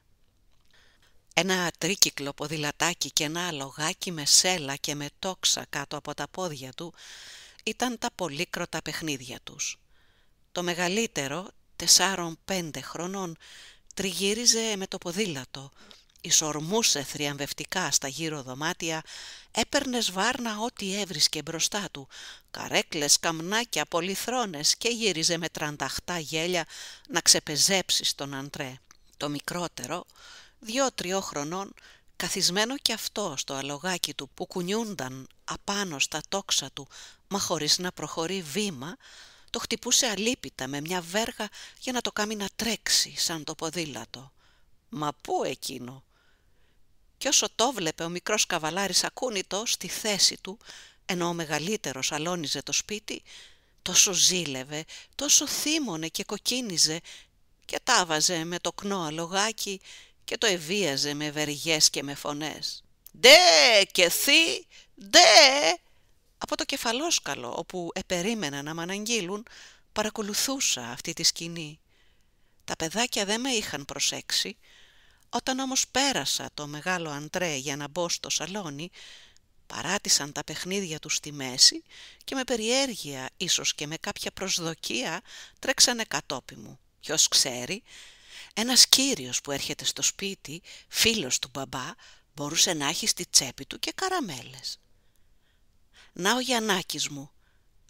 Ένα τρίκυκλο ποδηλατάκι και ένα αλογάκι με σέλα και με τόξα κάτω από τα πόδια του ήταν τα πολύκροτα παιχνίδια τους. Το μεγαλύτερο, τεσσάρων πέντε χρονών, τριγύριζε με το ποδήλατο, ισορμούσε θριαμβευτικά στα γύρω δωμάτια, έπαιρνε σβάρνα ό,τι έβρισκε μπροστά του, καρέκλες, καμνάκια, πολυθρόνες και γύριζε με τρανταχτά γέλια να ξεπεζέψει στον αντρέ. Το μικρότερο, δυο-τριό χρονών, καθισμένο κι αυτό στο αλογάκι του που κουνιούνταν απάνω στα τόξα του, μα χωρίς να προχωρεί βήμα, το χτυπούσε αλίπητα με μια βέργα για να το κάνει να τρέξει σαν το ποδήλατο. Μα πού εκείνο! Κι όσο το βλέπε ο μικρός καβαλάρης ακούνητο στη θέση του, ενώ ο μεγαλύτερος αλώνιζε το σπίτι, τόσο ζήλευε, τόσο θύμωνε και κοκκίνιζε και τάβαζε με το κνό αλογάκι και το εβίαζε με βεργές και με φωνές. «Ντε και θύ, «Δε! και θυ Δε!» Από το κεφαλόσκαλο όπου επερίμενα να μ' αναγγείλουν παρακολουθούσα αυτή τη σκηνή. Τα παιδάκια δεν με είχαν προσέξει. Όταν όμως πέρασα το μεγάλο αντρέ για να μπω στο σαλόνι, παράτησαν τα παιχνίδια τους στη μέση και με περιέργεια, ίσως και με κάποια προσδοκία, τρέξανε κατόπι μου. Ποιος ξέρει, ένας κύριος που έρχεται στο σπίτι, φίλος του μπαμπά, μπορούσε να έχει στη τσέπη του και καραμέλες. «Να ο Γιαννάκης μου,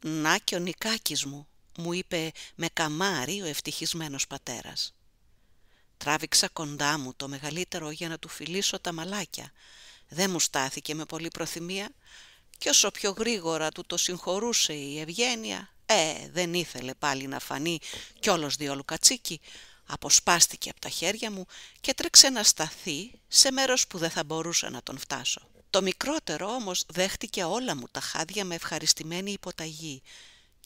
να και ο Νικάκης μου», μου είπε με καμάρι ο ευτυχισμένος πατέρας. Τράβηξα κοντά μου το μεγαλύτερο για να του φιλήσω τα μαλάκια. Δεν μου στάθηκε με πολύ προθυμία και όσο πιο γρήγορα του το συγχωρούσε η ευγένεια, ε, δεν ήθελε πάλι να φανεί κιόλος διόλου κατσίκι, αποσπάστηκε από τα χέρια μου και τρέξε να σταθεί σε μέρος που δεν θα μπορούσα να τον φτάσω. Το μικρότερο όμως δέχτηκε όλα μου τα χάδια με ευχαριστημένη υποταγή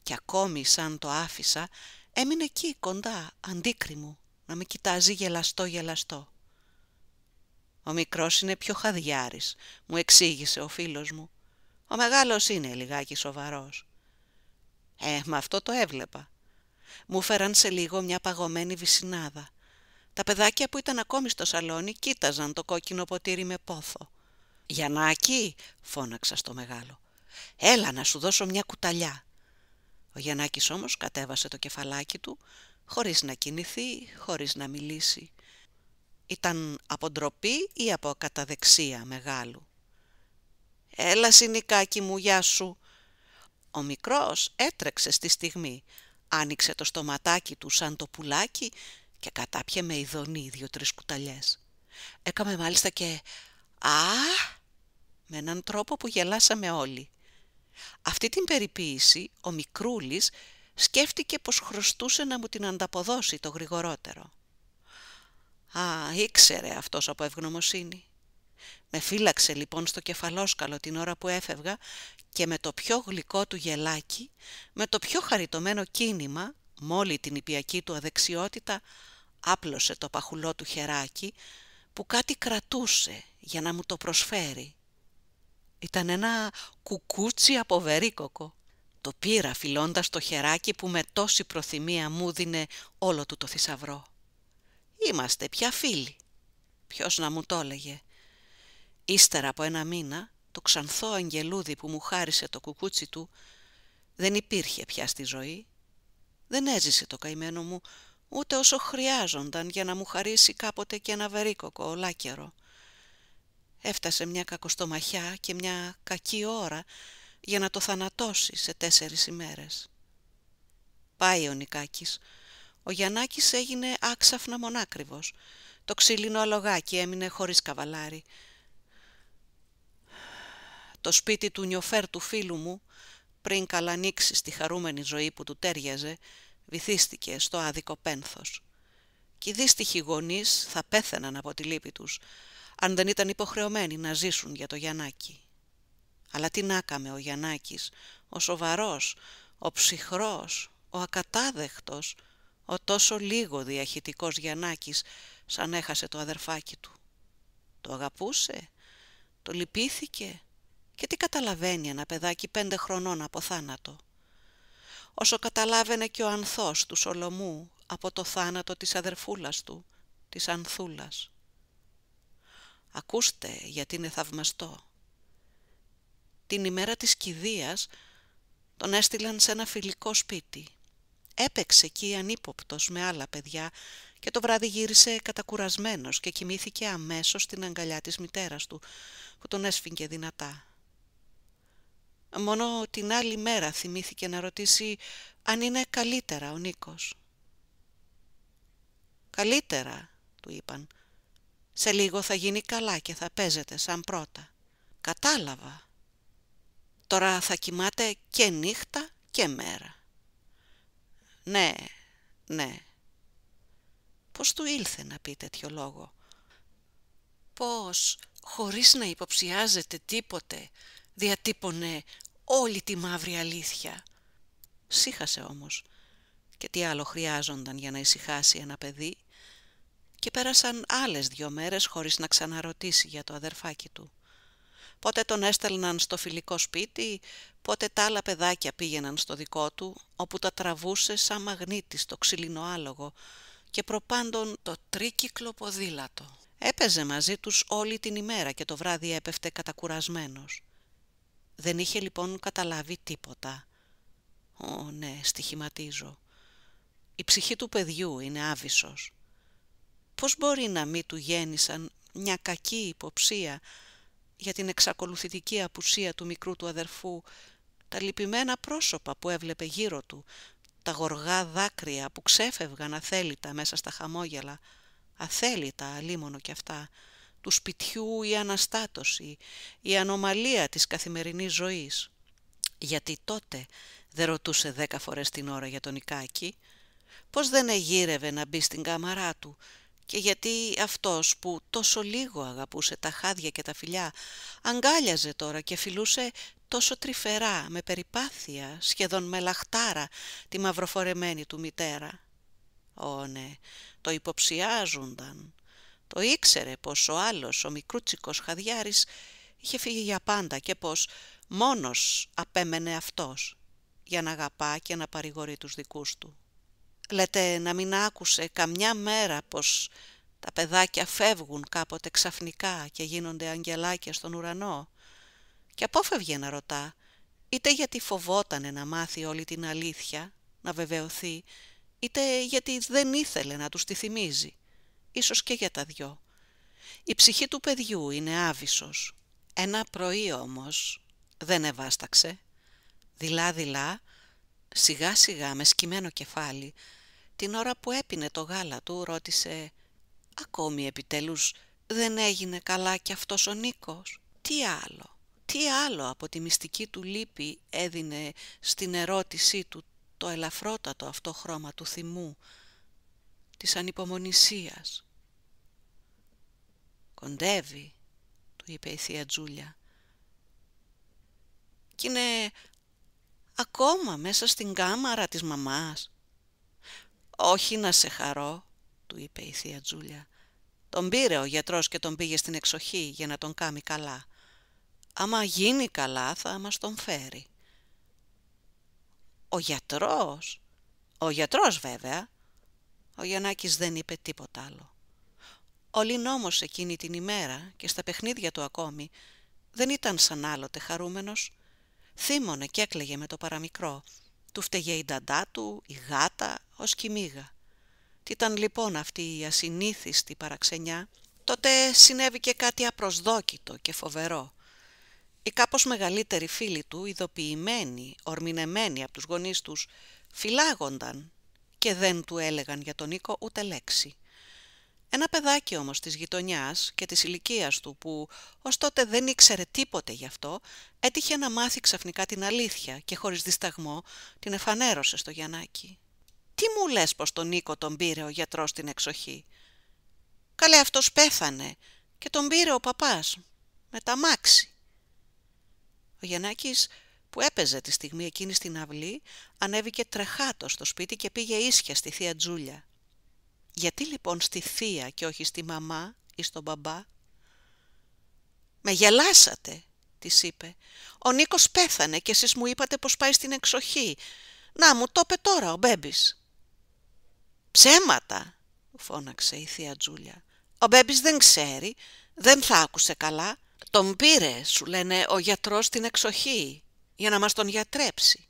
και ακόμη σαν το άφησα έμεινε εκεί κοντά, αντίκρι να με κοιτάζει γελαστό γελαστό. Ο μικρός είναι πιο χαδιάρης, μου εξήγησε ο φίλος μου. Ο μεγάλος είναι λιγάκι σοβαρός. Ε, μα αυτό το έβλεπα. Μου φέραν σε λίγο μια παγωμένη βυσινάδα. Τα παιδάκια που ήταν ακόμη στο σαλόνι κοίταζαν το κόκκινο ποτήρι με πόθο. «Γιαννάκη», φώναξα στο μεγάλο, «έλα να σου δώσω μια κουταλιά». Ο Γιαννάκης όμως κατέβασε το κεφαλάκι του, χωρίς να κινηθεί, χωρίς να μιλήσει. Ήταν από ντροπή ή από καταδεξία μεγάλου. «Έλα, συνικάκι μου, γεια σου». Ο μικρός έτρεξε στη στιγμή, άνοιξε το στοματάκι του σαν το πουλάκι και κατάπιε με ειδονή δύο-τρεις κουταλιές. Έκαμε μάλιστα και «Α!» με έναν τρόπο που γελάσαμε όλοι. Αυτή την περιποίηση ο Μικρούλης σκέφτηκε πως χρωστούσε να μου την ανταποδώσει το γρηγορότερο. Α, ήξερε αυτός από ευγνωμοσύνη. Με φύλαξε λοιπόν στο κεφαλόσκαλο την ώρα που έφευγα και με το πιο γλυκό του γελάκι, με το πιο χαριτωμένο κίνημα, μόλι την υπιακή του αδεξιότητα, άπλωσε το παχουλό του χεράκι που κάτι κρατούσε για να μου το προσφέρει. Ήταν ένα κουκούτσι από βερίκοκο. Το πήρα φιλώντας το χεράκι που με τόση προθυμία μου δίνε όλο του το θησαυρό. Είμαστε πια φίλοι. Ποιος να μου το έλεγε. Ύστερα από ένα μήνα, το ξανθό αγγελούδι που μου χάρισε το κουκούτσι του δεν υπήρχε πια στη ζωή. Δεν έζησε το καημένο μου ούτε όσο χρειάζονταν για να μου χαρίσει κάποτε και ένα βερίκοκο ολάκερο. Έφτασε μια κακοστομαχιά και μια κακή ώρα για να το θανατώσει σε τέσσερις ημέρες. Πάει ο Νικάκης. Ο Γιαννάκης έγινε άξαφνα μονάκριβος. Το ξύλινο αλογάκι έμεινε χωρίς καβαλάρι. Το σπίτι του νιοφέρ του φίλου μου, πριν καλανοίξει στη χαρούμενη ζωή που του τέριαζε, βυθίστηκε στο άδικο πένθος. Και οι δύστιχοι γονείς θα πέθαιναν από τη λύπη τους, αν δεν ήταν υποχρεωμένοι να ζήσουν για το Γιαννάκη. Αλλά τι να ο Γιαννάκης, ο σοβαρός, ο ψυχρός, ο ακατάδεχτος, ο τόσο λίγο διαχητικός Γιαννάκης, σαν έχασε το αδερφάκι του. Το αγαπούσε, το λυπήθηκε και τι καταλαβαίνει ένα παιδάκι πέντε χρονών από θάνατο όσο καταλάβαινε και ο ανθός του Σολομού από το θάνατο της αδερφούλας του, της Ανθούλας. Ακούστε γιατί είναι θαυμαστό. Την ημέρα της κηδείας τον έστειλαν σε ένα φιλικό σπίτι. Έπαιξε εκεί ανύποπτος με άλλα παιδιά και το βράδυ γύρισε κατακουρασμένος και κοιμήθηκε αμέσως στην αγκαλιά της μητέρας του που τον έσφιγγε δυνατά. Μόνο την άλλη μέρα θυμήθηκε να ρωτήσει αν είναι καλύτερα ο Νίκος. «Καλύτερα», του είπαν. «Σε λίγο θα γίνει καλά και θα παίζεται σαν πρώτα». «Κατάλαβα». «Τώρα θα κοιμάται και νύχτα και μέρα». «Ναι, ναι». Πώς του ήλθε να πει τέτοιο λόγο. Πώς, χωρίς να υποψιάζεται τίποτε, διατύπωνε όλη τη μαύρη αλήθεια. Σύχασε όμως και τι άλλο χρειάζονταν για να ησυχάσει ένα παιδί και πέρασαν άλλες δυο μέρες χωρίς να ξαναρωτήσει για το αδερφάκι του. Πότε τον έστελναν στο φιλικό σπίτι, πότε τα άλλα παιδάκια πήγαιναν στο δικό του, όπου τα τραβούσε σαν μαγνήτη στο ξυλινό άλογο και προπάντων το τρίκυκλο ποδήλατο. Έπαιζε μαζί τους όλη την ημέρα και το βράδυ έπεφτε κατακουρασμένος. Δεν είχε λοιπόν καταλάβει τίποτα. Ω ναι, στοιχηματίζω. Η ψυχή του παιδιού είναι άβυσος. Πώς μπορεί να μην του γέννησαν μια κακή υποψία για την εξακολουθητική απουσία του μικρού του αδερφού, τα λυπημένα πρόσωπα που έβλεπε γύρω του, τα γοργά δάκρυα που ξέφευγαν αθέλητα μέσα στα χαμόγελα, αθέλητα αλίμονο κι αυτά, του σπιτιού η αναστάτωση, η ανομαλία της καθημερινής ζωής. Γιατί τότε δεν ρωτούσε δέκα φορές την ώρα για τον Ικάκη, πώς δεν εγύρευε να μπει στην κάμαρά του και γιατί αυτός που τόσο λίγο αγαπούσε τα χάδια και τα φιλιά αγκάλιαζε τώρα και φιλούσε τόσο τρυφερά, με περιπάθεια, σχεδόν με λαχτάρα τη μαυροφορεμένη του μητέρα. Ω ναι, το υποψιάζουνταν το ήξερε πως ο άλλος, ο μικρούτσικος χαδιάρης, είχε φύγει για πάντα και πως μόνος απέμενε αυτός για να αγαπά και να παρηγορεί τους δικούς του. Λέτε να μην άκουσε καμιά μέρα πως τα παιδάκια φεύγουν κάποτε ξαφνικά και γίνονται αγγελάκια στον ουρανό και απόφευγε να ρωτά είτε γιατί φοβότανε να μάθει όλη την αλήθεια, να βεβαιωθεί, είτε γιατί δεν ήθελε να τους τη θυμίζει ίσως και για τα δυο. Η ψυχή του παιδιού είναι άβυσος. Ένα πρωί όμως δεν εβάσταξε. Δειλά-δειλά, σιγά-σιγά με σκυμμένο κεφάλι, την ώρα που έπινε το γάλα του ρώτησε «Ακόμη επιτέλους δεν έγινε καλά κι αυτός ο Νίκος. Τι άλλο, τι άλλο από τη μυστική του λύπη έδινε στην ερώτησή του το ελαφρότατο αυτό χρώμα του θυμού της ανυπομονησίας. «Κοντεύει», του είπε η θεία Τζούλια. «Κι είναι ακόμα μέσα στην κάμαρα της μαμάς». «Όχι να σε χαρώ», του είπε η θεία Τζούλια. «Τον πήρε ο γιατρός και τον πήγε στην εξοχή για να τον κάνει καλά. Άμα γίνει καλά θα μας τον φέρει». «Ο γιατρός», ο γιατρός βέβαια, ο Γιαννάκης δεν είπε τίποτα άλλο. Ο Λίν όμως εκείνη την ημέρα και στα παιχνίδια του ακόμη δεν ήταν σαν άλλοτε χαρούμενος. Θύμωνε και έκλαιγε με το παραμικρό. Του φταιγε η νταντά του, η γάτα, ω κοιμήγα. Τι ήταν λοιπόν αυτή η ασυνήθιστη παραξενιά. Τότε συνέβη και κάτι απροσδόκητο και φοβερό. η κάπως μεγαλύτερη φίλη του, ειδοποιημένη, ορμηνεμένη από τους γονείς τους, φυλάγονταν και δεν του έλεγαν για τον Νίκο ούτε λέξη. Ένα παιδάκι όμως της γειτονιάς και της ηλικίας του που ως τότε δεν ήξερε τίποτε γι' αυτό, έτυχε να μάθει ξαφνικά την αλήθεια και χωρίς δισταγμό την εφανέρωσε στο Γιαννάκι. «Τι μου λες πως τον Νίκο τον πήρε ο γιατρός στην εξοχή» «Καλέ αυτός πέθανε και τον πήρε ο παπάς με τα μάξι». Ο Γιαννάκης που έπαιζε τη στιγμή εκείνη στην αυλή, ανέβηκε τρεχάτος στο σπίτι και πήγε ίσια στη θεία Τζούλια. Γιατί λοιπόν στη θεία και όχι στη μαμά ή στον μπαμπά. «Με γελάσατε», της είπε. «Ο Νίκος πέθανε και εσείς μου είπατε πως πάει στην εξοχή. Να μου το είπε τώρα ο Μπέμπης». «Ψέματα», φώναξε η θεία Τζούλια. «Ο Μπέμπης δεν ξέρει, δεν θα άκουσε καλά. Τον πήρε, σου λένε, ο γιατρός στην εξοχή για να μας τον γιατρέψει.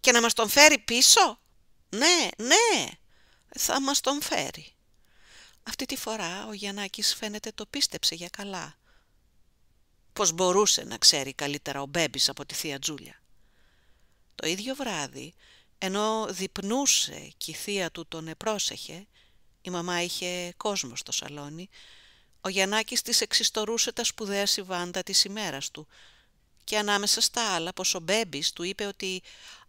Και να μας τον φέρει πίσω. Ναι, ναι, θα μας τον φέρει. Αυτή τη φορά ο Γιαννάκης φαίνεται το πίστεψε για καλά. Πως μπορούσε να ξέρει καλύτερα ο Μπέμπης από τη θεία Τζούλια. Το ίδιο βράδυ, ενώ διπνούσε και η θεία του τον επρόσεχε, η μαμά είχε κόσμο στο σαλόνι, ο Γιαννάκης της εξιστορούσε τα σπουδαία συμβάντα της ημέρας του, και ανάμεσα στα άλλα πως ο Μπέμπης του είπε ότι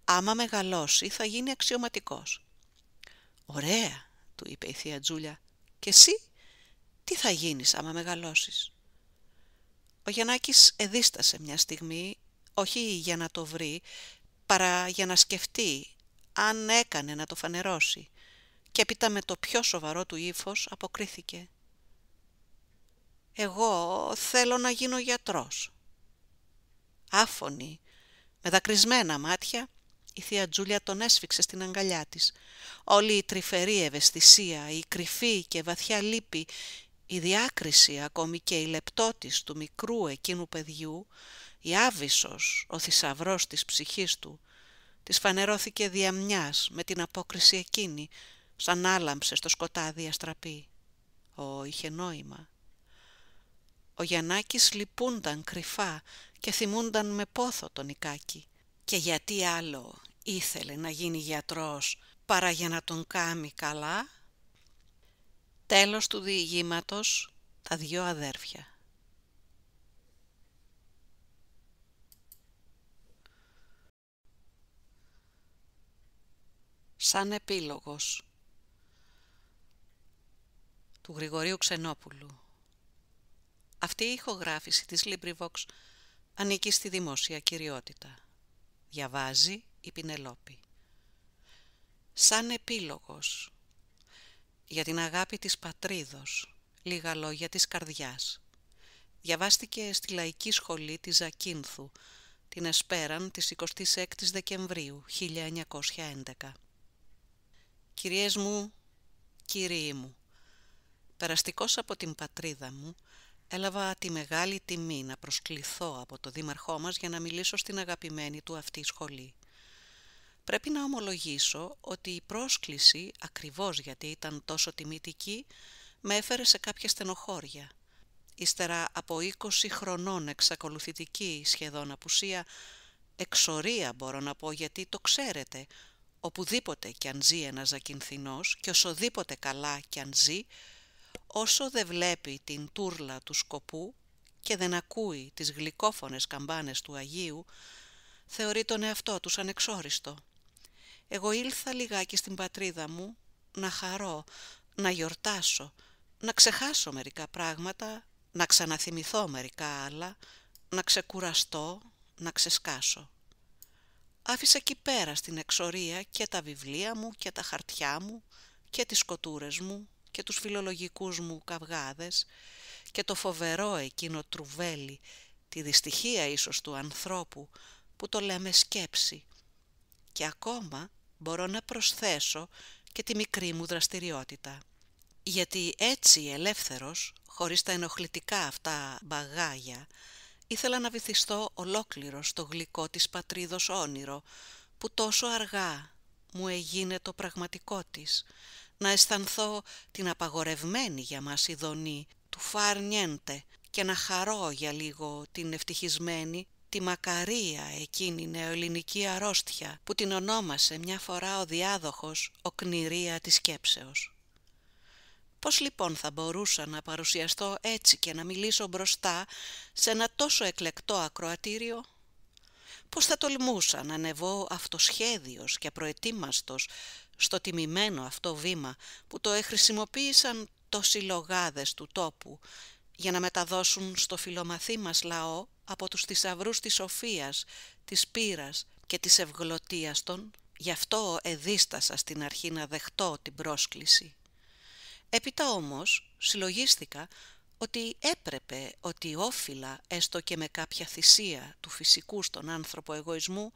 άμα μεγαλώσει θα γίνει αξιωματικός. «Ωραία», του είπε η θεία Τζούλια, «και εσύ τι θα γίνεις άμα μεγαλώσεις». Ο Γιαννάκης εδίστασε μια στιγμή, όχι για να το βρει, παρά για να σκεφτεί αν έκανε να το φανερώσει και έπειτα με το πιο σοβαρό του ύφος αποκρίθηκε. «Εγώ θέλω να γίνω γιατρός», άφωνη, με δακρυσμένα μάτια, η θεία Τζούλια τον έσφιξε στην αγκαλιά της. Όλη η τρυφερή ευαισθησία, η κρυφή και βαθιά λύπη, η διάκριση ακόμη και η λεπτότης του μικρού εκείνου παιδιού, η άβυσος, ο θησαυρός της ψυχής του, της φανερώθηκε διαμνιάς με την απόκριση εκείνη, σαν άλαμψε στο σκοτάδι αστραπή. Ω, είχε νόημα. Ο Γιαννάκης λυπούνταν κρυφά και θυμούνταν με πόθο τον Ικάκη. Και γιατί άλλο ήθελε να γίνει γιατρός παρά για να τον κάνει καλά. Τέλος του διηγήματος, τα δυο αδέρφια. Σαν επίλογος του Γρηγορίου Ξενόπουλου. Αυτή η ηχογράφηση της LibriVox ανήκει στη δημόσια κυριότητα. Διαβάζει η Πινελόπη. Σαν επίλογος για την αγάπη της πατρίδος, λίγα λόγια της καρδιάς. Διαβάστηκε στη Λαϊκή Σχολή της Ζακίνθου, την Εσπέραν της 26 Δεκεμβρίου 1911. Κυρίες μου, κύριοι μου, περαστικός από την πατρίδα μου, Έλαβα τη μεγάλη τιμή να προσκληθώ από το δήμαρχό μας για να μιλήσω στην αγαπημένη του αυτή σχολή. Πρέπει να ομολογήσω ότι η πρόσκληση, ακριβώς γιατί ήταν τόσο τιμητική, με έφερε σε κάποια στενοχώρια. Ύστερα από 20 χρονών εξακολουθητική σχεδόν απουσία, εξορία μπορώ να πω γιατί το ξέρετε, οπουδήποτε κι αν ζει ένας Ζακυνθινός, και οσοδήποτε καλά κι αν ζει, Όσο δεν βλέπει την τούρλα του σκοπού και δεν ακούει τις γλυκόφωνες καμπάνες του Αγίου, θεωρεί τον εαυτό τους σαν εξόριστο. Εγώ ήλθα λιγάκι στην πατρίδα μου να χαρώ, να γιορτάσω, να ξεχάσω μερικά πράγματα, να ξαναθυμηθώ μερικά άλλα, να ξεκουραστώ, να ξεσκάσω. Άφησα εκεί πέρα στην εξορία και τα βιβλία μου και τα χαρτιά μου και τις σκοτούρες μου και τους φιλολογικούς μου καυγάδες και το φοβερό εκείνο τρουβέλι, τη δυστυχία ίσως του ανθρώπου που το λέμε σκέψη. Και ακόμα μπορώ να προσθέσω και τη μικρή μου δραστηριότητα. Γιατί έτσι ελεύθερος, χωρίς τα ενοχλητικά αυτά μπαγάγια, ήθελα να βυθιστώ ολόκληρο στο γλυκό της πατρίδος όνειρο, που τόσο αργά μου έγινε το πραγματικό της, να αισθανθώ την απαγορευμένη για μας ειδονή του φαρνιέντε και να χαρώ για λίγο την ευτυχισμένη τη μακαρία εκείνη νεοελληνική αρρώστια που την ονόμασε μια φορά ο διάδοχος κνηρία της σκέψεως». Πώς λοιπόν θα μπορούσα να παρουσιαστώ έτσι και να μιλήσω μπροστά σε ένα τόσο εκλεκτό ακροατήριο πώς θα τολμούσα να ανεβώ αυτοσχέδιος και προετοίμαστος στο τιμημένο αυτό βήμα που το εχρησιμοποίησαν τόσοι λογάδες του τόπου για να μεταδώσουν στο φιλομαθή μας λαό από τους θησαυρούς της σοφίας, της πύρας και της ευγλωτίας των, γι' αυτό εδίστασα στην αρχή να δεχτώ την πρόσκληση. Έπειτα όμως συλλογίστηκα ότι έπρεπε ότι όφυλα έστω και με κάποια θυσία του φυσικού στον άνθρωπο εγωισμού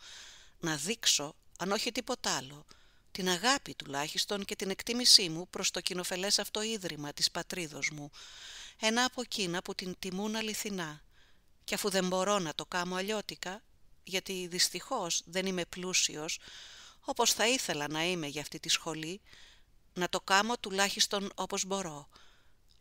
να δείξω αν όχι τίποτα άλλο την αγάπη τουλάχιστον και την εκτίμησή μου προς το κοινοφελές αυτό ίδρυμα της πατρίδος μου, ένα από εκείνα που την τιμούν αληθινά. Και αφού δεν μπορώ να το κάνω αλλιώτικα, γιατί δυστυχώς δεν είμαι πλούσιος, όπως θα ήθελα να είμαι για αυτή τη σχολή, να το κάνω τουλάχιστον όπως μπορώ,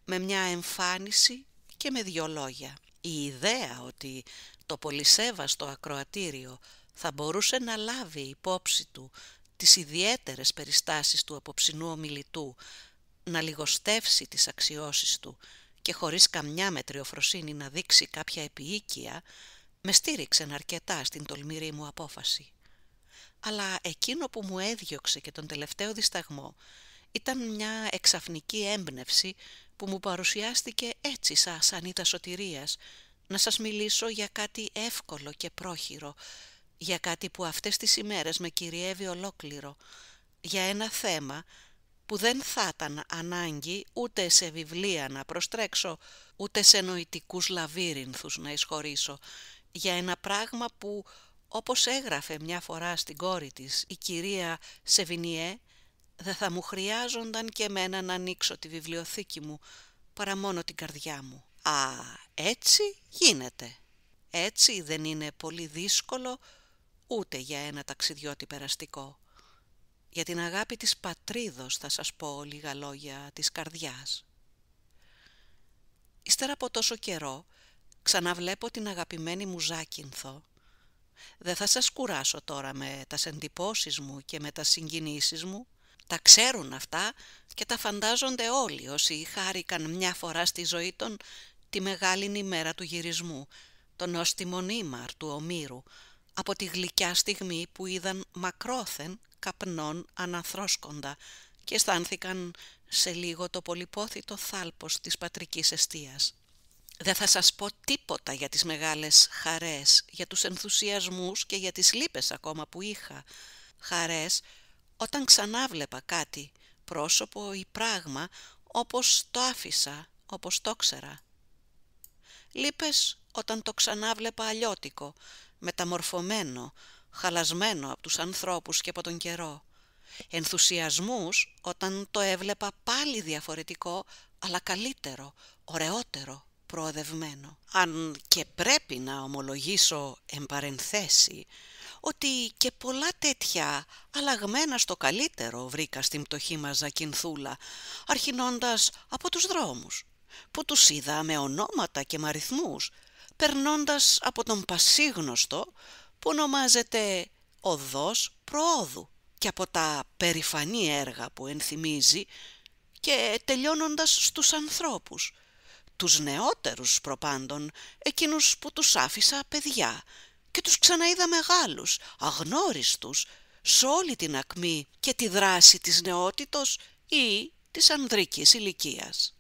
με μια εμφάνιση και με δυο λόγια. Η ιδέα ότι το πολυσέβαστο ακροατήριο θα μπορούσε να λάβει υπόψη του τις ιδιαίτερες περιστάσεις του απόψινού ομιλητού, να λιγοστεύσει τις αξιώσεις του και χωρίς καμιά μετριοφροσύνη να δείξει κάποια επιοίκεια, με στήριξαν αρκετά στην τολμηρή μου απόφαση. Αλλά εκείνο που μου έδιωξε και τον τελευταίο δισταγμό ήταν μια εξαφνική έμπνευση που μου παρουσιάστηκε έτσι σαν σανίδα σωτηρίας, να σας μιλήσω για κάτι εύκολο και πρόχειρο, για κάτι που αυτές τις ημέρες με κυριεύει ολόκληρο, για ένα θέμα που δεν θα ήταν ανάγκη ούτε σε βιβλία να προστρέξω, ούτε σε νοητικούς λαβύρινθους να εισχωρήσω, για ένα πράγμα που, όπως έγραφε μια φορά στην κόρη της η κυρία Σεβινιέ, δεν θα μου χρειάζονταν και εμένα να ανοίξω τη βιβλιοθήκη μου, παρά μόνο την καρδιά μου. Α, έτσι γίνεται. Έτσι δεν είναι πολύ δύσκολο ούτε για ένα ταξιδιώτη περαστικό. Για την αγάπη της πατρίδος θα σας πω λίγα λόγια της καρδιάς. Ύστερα από τόσο καιρό ξαναβλέπω την αγαπημένη μου Ζάκυνθο. Δεν θα σας κουράσω τώρα με τα εντυπώσεις μου και με τα συγκινήσεις μου. Τα ξέρουν αυτά και τα φαντάζονται όλοι όσοι χάρηκαν μια φορά στη ζωή των τη μεγάλη ημέρα του γυρισμού, τον Ωστιμονήμαρ του Ομήρου, από τη γλυκιά στιγμή που είδαν μακρόθεν καπνών αναθρόσκοντα και αισθάνθηκαν σε λίγο το πολυπόθητο θάλπος της πατρικής εστίας. Δεν θα σας πω τίποτα για τις μεγάλες χαρές, για τους ενθουσιασμούς και για τις λύπες ακόμα που είχα. Χαρές όταν ξανά βλέπα κάτι, πρόσωπο ή πράγμα, όπως το άφησα, όπως το ξέρα. Λύπες όταν το ξανά βλέπα αλλιώτικο, μεταμορφωμένο, χαλασμένο από τους ανθρώπους και από τον καιρό. Ενθουσιασμούς όταν το έβλεπα πάλι διαφορετικό, αλλά καλύτερο, ωραιότερο, προοδευμένο. Αν και πρέπει να ομολογήσω εμπαρενθέσει ότι και πολλά τέτοια αλλαγμένα στο καλύτερο βρήκα στην πτωχή μας Ζακυνθούλα, αρχινώντας από τους δρόμους, που τους είδα με ονόματα και μαριθμούς, περνώντας από τον πασίγνωστο που ονομάζεται «Οδός Προόδου» και από τα περηφανή έργα που ενθυμίζει και τελειώνοντας στους ανθρώπους, τους νεότερους προπάντων, εκείνους που τους άφησα παιδιά και τους ξαναείδα μεγάλους, αγνώριστους, σε όλη την ακμή και τη δράση της νεότητος ή της ανδρικής ηλικίας.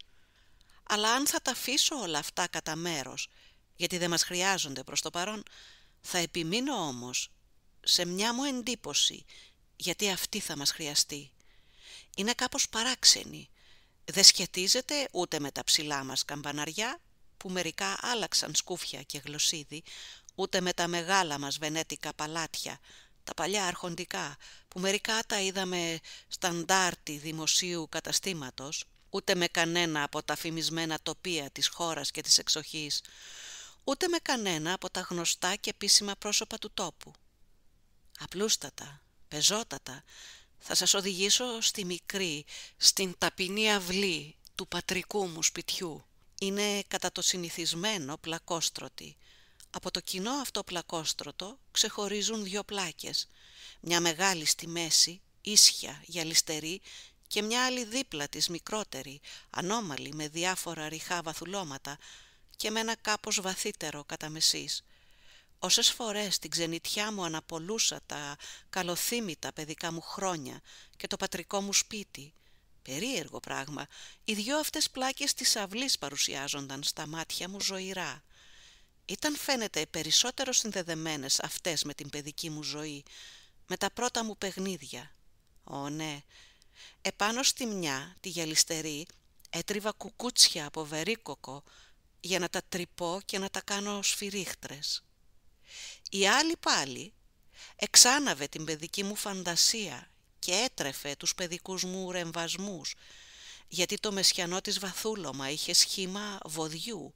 Αλλά αν θα τα αφήσω όλα αυτά κατά μέρος γιατί δεν μας χρειάζονται προς το παρόν, θα επιμείνω όμως σε μια μου εντύπωση, γιατί αυτή θα μας χρειαστεί. Είναι κάπως παράξενη. Δεν σχετίζεται ούτε με τα ψηλά μας καμπαναριά, που μερικά άλλαξαν σκούφια και γλωσσίδι, ούτε με τα μεγάλα μας βενέτικα παλάτια, τα παλιά αρχοντικά, που μερικά τα είδαμε σταντάρτη δημοσίου καταστήματος, ούτε με κανένα από τα φημισμένα τοπία της χώρας και της εξοχής, ούτε με κανένα από τα γνωστά και επίσημα πρόσωπα του τόπου. Απλούστατα, πεζότατα, θα σας οδηγήσω στη μικρή, στην ταπεινή αυλή του πατρικού μου σπιτιού. Είναι κατά το συνηθισμένο πλακόστρωτη. Από το κοινό αυτό πλακόστρωτο ξεχωρίζουν δύο πλάκες. Μια μεγάλη στη μέση, ίσια, γυαλιστερή και μια άλλη δίπλα της μικρότερη, ανώμαλη με διάφορα ριχά βαθουλώματα, και με ένα κάπως βαθύτερο κατά μεσής. Όσες φορές την ξενιτιά μου αναπολούσα τα καλοθύμητα παιδικά μου χρόνια και το πατρικό μου σπίτι. Περίεργο πράγμα, οι δυο αυτές πλάκες της αυλής παρουσιάζονταν στα μάτια μου ζωηρά. Ήταν φαίνεται περισσότερο συνδεδεμένες αυτές με την παιδική μου ζωή, με τα πρώτα μου παιχνίδια. Ω ναι, επάνω στη μια, τη γελιστερή, έτριβα κουκούτσια από βερίκοκο για να τα τρυπώ και να τα κάνω σφυρίχτρες. Η άλλη πάλι εξάναβε την παιδική μου φαντασία και έτρεφε τους παιδικούς μου ρεμβασμούς, γιατί το μεσιανό της βαθούλωμα είχε σχήμα βοδιού,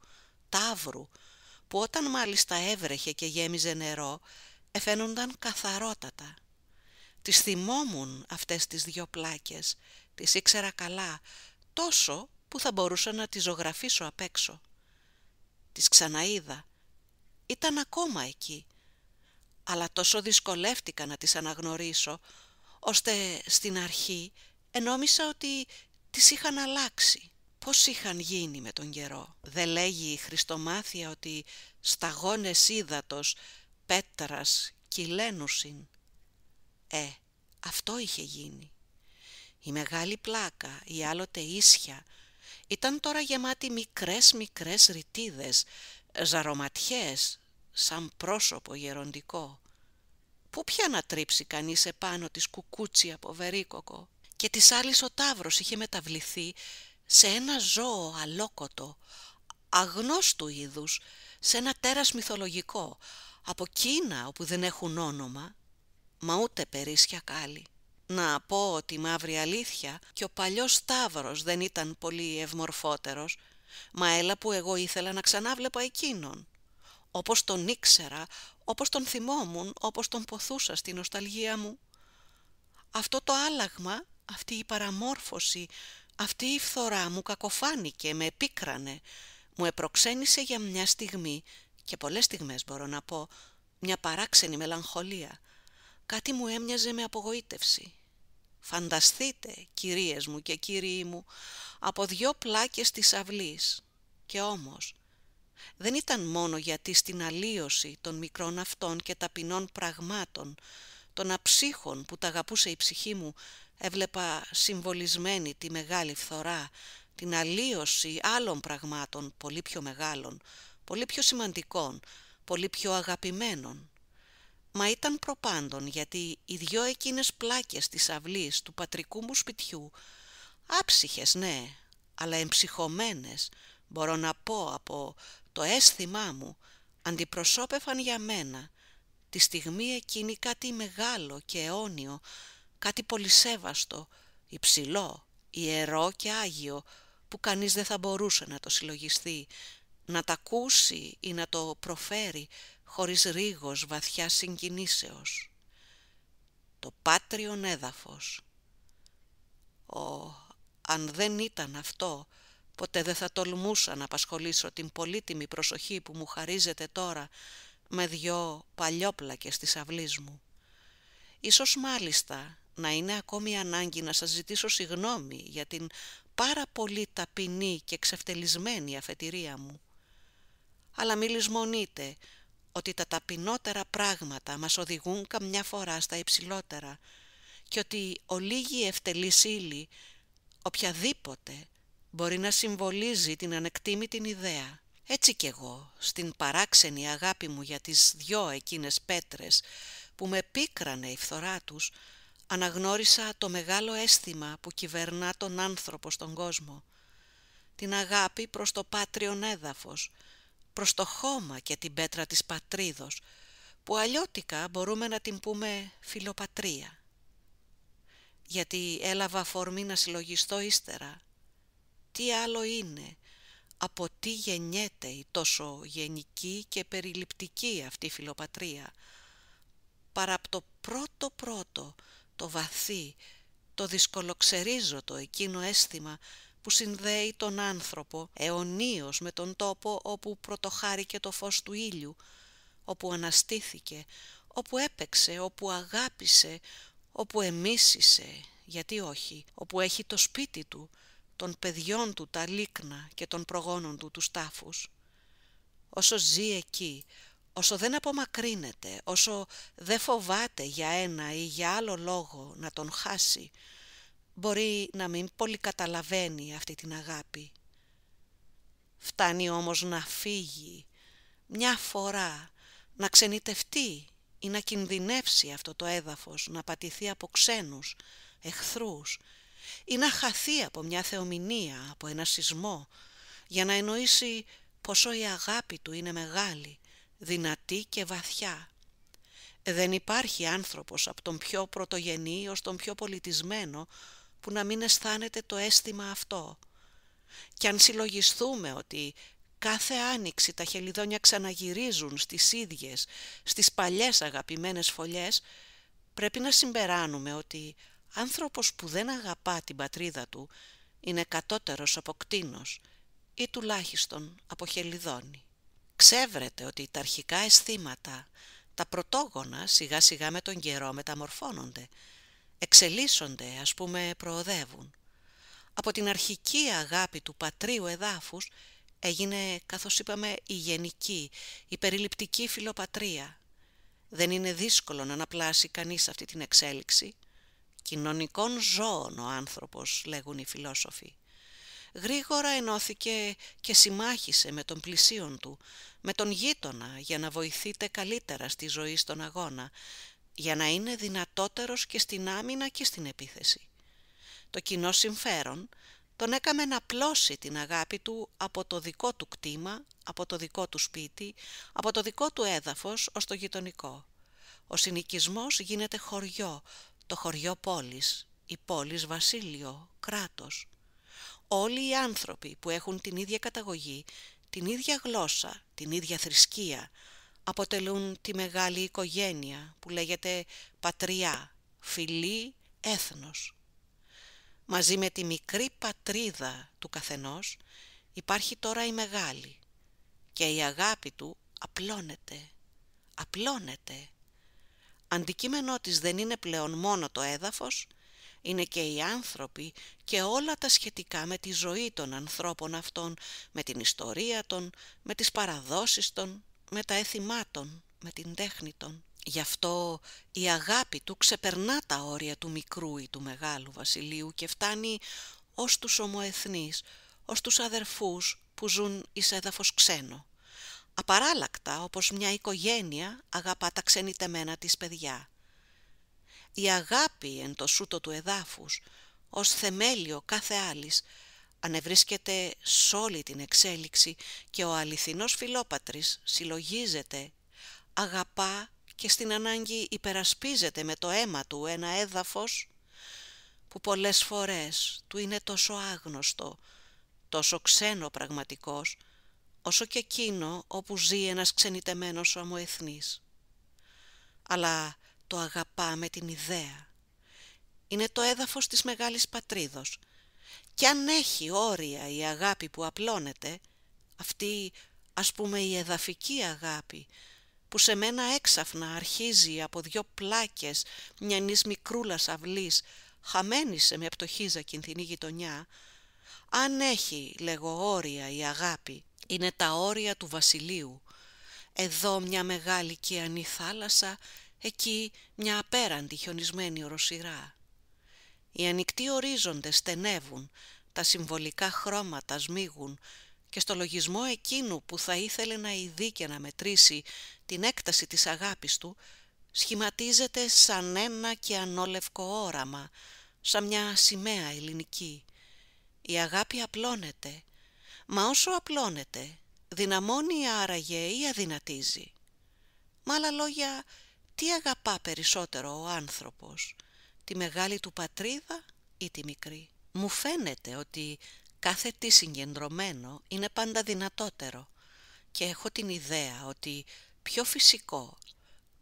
τάβρου, που όταν μάλιστα έβρεχε και γέμιζε νερό, εφαίνονταν καθαρότατα. Τις θυμόμουν αυτές τις δυο πλάκες, τις ήξερα καλά, τόσο που θα μπορούσα να τις ζωγραφίσω απ' έξω. Τις ξαναείδα. Ήταν ακόμα εκεί. Αλλά τόσο δυσκολεύτηκα να τις αναγνωρίσω, ώστε στην αρχή ενόμισα ότι τις είχαν αλλάξει. Πώς είχαν γίνει με τον καιρό. Δεν λέγει η Χριστομάθεια ότι σταγόνες ύδατος, πέτρας, κυλένουσιν. Ε, αυτό είχε γίνει. Η μεγάλη πλάκα, η άλλοτε ίσια, ήταν τώρα γεμάτη μικρές μικρές ρητίδες, ε, ζαρωματιές, σαν πρόσωπο γεροντικό. Πού πια να τρίψει κανείς επάνω της κουκούτσι από βερίκοκο. Και της άλλης ο Ταύρος είχε μεταβληθεί σε ένα ζώο αλόκοτο, αγνώστου είδους, σε ένα τέρας μυθολογικό, από Κίνα όπου δεν έχουν όνομα, μα ούτε περίσσια κάλλη. Να πω ότι μαύρη αλήθεια και ο παλιός Σταύρος δεν ήταν πολύ ευμορφότερος, μα έλα που εγώ ήθελα να ξανάβλεπα εκείνον. Όπως τον ήξερα, όπως τον θυμόμουν, όπως τον ποθούσα στην νοσταλγία μου. Αυτό το άλλαγμα, αυτή η παραμόρφωση, αυτή η φθορά μου κακοφάνηκε, με επίκρανε, μου επροξένησε για μια στιγμή και πολλές στιγμές μπορώ να πω, μια παράξενη μελαγχολία. Κάτι μου έμοιαζε με απογοήτευση. Φανταστείτε, κυρίες μου και κύριοι μου, από δυο πλάκες της αυλής. Και όμως, δεν ήταν μόνο γιατί στην αλλίωση των μικρών αυτών και ταπεινών πραγμάτων, των αψύχων που τα αγαπούσε η ψυχή μου, έβλεπα συμβολισμένη τη μεγάλη φθορά, την αλλίωση άλλων πραγμάτων πολύ πιο μεγάλων, πολύ πιο σημαντικών, πολύ πιο αγαπημένων. Μα ήταν προπάντων γιατί οι δυο εκείνες πλάκες της αυλής του πατρικού μου σπιτιού άψυχες ναι, αλλά εμψυχωμένες μπορώ να πω από το αίσθημά μου αντιπροσώπευαν για μένα τη στιγμή εκείνη κάτι μεγάλο και αιώνιο, κάτι πολυσέβαστο, υψηλό, ιερό και άγιο που κανείς δεν θα μπορούσε να το συλλογιστεί, να τα ακούσει ή να το προφέρει χωρίς ρίγος βαθιά συγκινήσεως. Το πάτριον έδαφος. Ω, αν δεν ήταν αυτό, ποτέ δεν θα τολμούσα να απασχολήσω την πολύτιμη προσοχή που μου χαρίζεται τώρα με δυο παλιόπλακες της αυλής μου. Ίσως μάλιστα να είναι ακόμη ανάγκη να σας ζητήσω συγνώμη για την πάρα πολύ ταπεινή και ξεφτελισμένη αφετηρία μου. Αλλά μη λησμονείτε ότι τα ταπεινότερα πράγματα μας οδηγούν καμιά φορά στα υψηλότερα και ότι λίγη ευτελής ύλη, οποιαδήποτε, μπορεί να συμβολίζει την ανεκτήμητη ιδέα. Έτσι κι εγώ, στην παράξενη αγάπη μου για τις δυο εκείνες πέτρες που με πίκρανε η φθορά τους, αναγνώρισα το μεγάλο αίσθημα που κυβερνά τον άνθρωπο στον κόσμο. Την αγάπη προς το πάτριον έδαφος, προς το χώμα και την πέτρα της πατρίδος, που αλλιώτικα μπορούμε να την πούμε φιλοπατρία. Γιατί έλαβα αφορμή να συλλογιστώ ύστερα. Τι άλλο είναι, από τι γεννιέται η τόσο γενική και περιληπτική αυτή φιλοπατρία, παρά από το πρώτο πρώτο, το βαθύ, το δυσκολοξερίζωτο εκείνο αίσθημα που συνδέει τον άνθρωπο αιωνίως με τον τόπο όπου πρωτοχάρηκε το φως του ήλιου, όπου αναστήθηκε, όπου έπαιξε, όπου αγάπησε, όπου εμίσησε, γιατί όχι, όπου έχει το σπίτι του, των παιδιών του τα λίκνα και των προγόνων του τους τάφους. Όσο ζει εκεί, όσο δεν απομακρύνεται, όσο δεν φοβάται για ένα ή για άλλο λόγο να τον χάσει, μπορεί να μην πολύ καταλαβαίνει αυτή την αγάπη. Φτάνει όμως να φύγει μια φορά, να ξενιτευτεί ή να κινδυνεύσει αυτό το έδαφος, να πατηθεί από ξένους, εχθρούς ή να χαθεί από μια θεομηνία, από ένα σεισμό, για να εννοήσει πόσο η αγάπη του είναι μεγάλη, δυνατή και βαθιά. Δεν υπάρχει άνθρωπος από τον πιο πρωτογενή ως τον πιο πολιτισμένο που να μην αισθάνεται το αίσθημα αυτό. Και αν συλλογιστούμε ότι κάθε άνοιξη τα χελιδόνια ξαναγυρίζουν στις ίδιες, στις παλιές αγαπημένες φωλιές, πρέπει να συμπεράνουμε ότι άνθρωπος που δεν αγαπά την πατρίδα του είναι κατώτερος από κτίνος ή τουλάχιστον από χελιδόνι. Ξέβρεται ότι τα αρχικά αισθήματα, τα πρωτογωνα σιγά σιγά με τον καιρό μεταμορφώνονται – εξελίσσονται, ας πούμε προοδεύουν. Από την αρχική αγάπη του πατρίου εδάφους έγινε, καθώς είπαμε, η γενική, η περιληπτική φιλοπατρία. Δεν είναι δύσκολο να αναπλάσει κανείς αυτή την εξέλιξη. Κοινωνικών ζώων ο άνθρωπος, λέγουν οι φιλόσοφοι. Γρήγορα ενώθηκε και συμμάχησε με τον πλησίον του, με τον γείτονα για να βοηθείτε καλύτερα στη ζωή στον αγώνα, για να είναι δυνατότερος και στην άμυνα και στην επίθεση. Το κοινό συμφέρον τον έκαμε να πλώσει την αγάπη του από το δικό του κτήμα, από το δικό του σπίτι, από το δικό του έδαφος ως το γειτονικό. Ο συνοικισμός γίνεται χωριό, το χωριό πόλης, η πόλης βασίλειο, κράτος. Όλοι οι άνθρωποι που έχουν την ίδια καταγωγή, την ίδια γλώσσα, την ίδια θρησκεία, αποτελούν τη μεγάλη οικογένεια που λέγεται πατριά, φιλή, έθνος. Μαζί με τη μικρή πατρίδα του καθενός υπάρχει τώρα η μεγάλη και η αγάπη του απλώνεται, απλώνεται. Αντικείμενό της δεν είναι πλέον μόνο το έδαφος, είναι και οι άνθρωποι και όλα τα σχετικά με τη ζωή των ανθρώπων αυτών, με την ιστορία των, με τις παραδόσεις των, με τα των, με την τέχνη των. Γι' αυτό η αγάπη του ξεπερνά τα όρια του μικρού ή του μεγάλου βασιλείου και φτάνει ως τους ομοεθνείς, ως τους αδερφούς που ζουν εις έδαφος ξένο. Απαράλλακτα, όπως μια οικογένεια αγαπά τα ξενιτεμένα της παιδιά. Η αγάπη εν το σούτο του εδάφους, ως θεμέλιο κάθε άλλης, ανεβρίσκεται σ' όλη την εξέλιξη και ο αληθινός φιλόπατρης συλλογίζεται, αγαπά και στην ανάγκη υπερασπίζεται με το αίμα του ένα έδαφος που πολλές φορές του είναι τόσο άγνωστο, τόσο ξένο πραγματικός, όσο και εκείνο όπου ζει ένας ξενιτεμένος ομοεθνής. Αλλά το αγαπά με την ιδέα. Είναι το έδαφος της μεγάλης πατρίδος, κι αν έχει όρια η αγάπη που απλώνεται, αυτή ας πούμε η εδαφική αγάπη, που σε μένα έξαφνα αρχίζει από δυο πλάκες μια μικρούλας αυλής, χαμένη σε μια πτωχίζα κινθινή γειτονιά, αν έχει, λέγω, όρια η αγάπη, είναι τα όρια του βασιλείου. Εδώ μια μεγάλη κιανή θάλασσα, εκεί μια απέραντη χιονισμένη οροσυρά. Οι ανοιχτοί ορίζοντες στενεύουν, τα συμβολικά χρώματα σμίγουν και στο λογισμό εκείνου που θα ήθελε να ειδεί και να μετρήσει την έκταση της αγάπης του, σχηματίζεται σαν ένα και ανώλευκο όραμα, σαν μια σημαία ελληνική. Η αγάπη απλώνεται, μα όσο απλώνεται, δυναμώνει άραγε ή αδυνατίζει. Με άλλα λόγια, τι αγαπά περισσότερο ο άνθρωπος, τη μεγάλη του πατρίδα ή τη μικρή. Μου φαίνεται ότι κάθε τι συγκεντρωμένο είναι πάντα δυνατότερο και έχω την ιδέα ότι πιο φυσικό,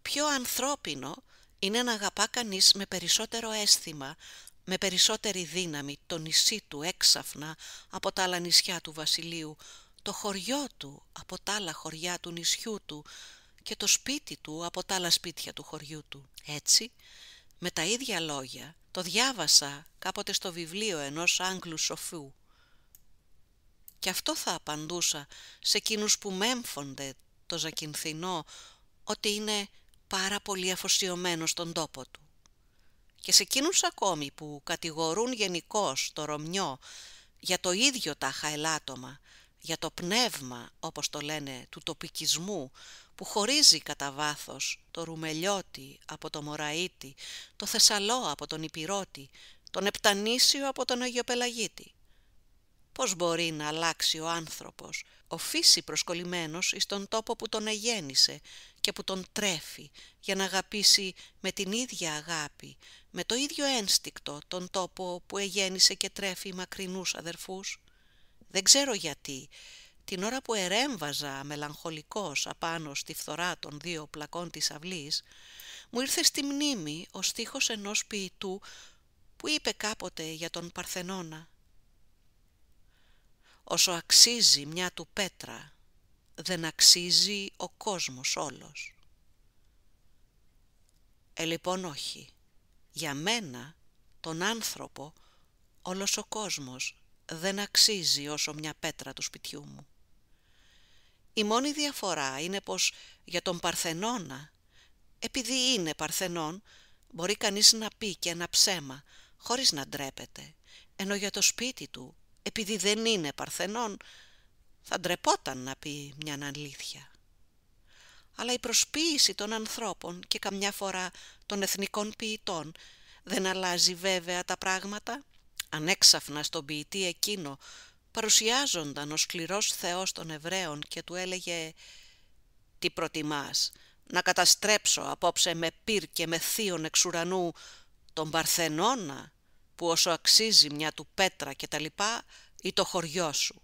πιο ανθρώπινο είναι να αγαπά κανείς με περισσότερο αίσθημα, με περισσότερη δύναμη το νησί του έξαφνα από τα άλλα νησιά του βασιλείου, το χωριό του από τα άλλα χωριά του νησιού του και το σπίτι του από τα άλλα σπίτια του χωριού του. Έτσι, με τα ίδια λόγια, το διάβασα κάποτε στο βιβλίο ενός Άγγλου σοφού. Και αυτό θα απαντούσα σε εκείνους που μέμφονται το Ζακυνθινό ότι είναι πάρα πολύ αφοσιωμένο στον τόπο του. Και σε εκείνους ακόμη που κατηγορούν γενικώς το Ρωμιό για το ίδιο τα χαελάτωμα, για το πνεύμα, όπως το λένε, του τοπικισμού, που χωρίζει κατά βάθος το Ρουμελιώτη από το Μωραΐτη, το Θεσσαλό από τον Υπηρώτη, τον Επτανήσιο από τον Αγιοπελαγίτη. Πώς μπορεί να αλλάξει ο άνθρωπος, ο φύση προσκολλημένος εις τον τόπο που τον εγέννησε και που τον τρέφει για να αγαπήσει με την ίδια αγάπη, με το ίδιο ένστικτο τον τόπο που εγέννησε και τρέφει μακρινούς αδερφούς. Δεν ξέρω γιατί, την ώρα που ερέμβαζα μελαγχολικός απάνω στη φθορά των δύο πλακών της αυλής, μου ήρθε στη μνήμη ο στίχος ενός ποιητού που είπε κάποτε για τον Παρθενώνα «Όσο αξίζει μια του πέτρα, δεν αξίζει ο κόσμος όλος». Ε, λοιπόν όχι. Για μένα, τον άνθρωπο, όλος ο κόσμος δεν αξίζει όσο μια πέτρα του σπιτιού μου. Η μόνη διαφορά είναι πως για τον Παρθενώνα, επειδή είναι Παρθενών, μπορεί κανείς να πει και ένα ψέμα, χωρίς να ντρέπεται, ενώ για το σπίτι του, επειδή δεν είναι Παρθενών, θα ντρεπόταν να πει μια αλήθεια. Αλλά η προσποίηση των ανθρώπων και καμιά φορά των εθνικών ποιητών δεν αλλάζει βέβαια τα πράγματα. Ανέξαφνα στον ποιητή εκείνο παρουσιάζονταν ο σκληρός Θεός των Εβραίων και του έλεγε «Τι προτιμάς, να καταστρέψω απόψε με πυρ και με θείον εξ ουρανού τον Παρθενώνα που όσο αξίζει μια του πέτρα και τα λοιπά ή το χωριό σου.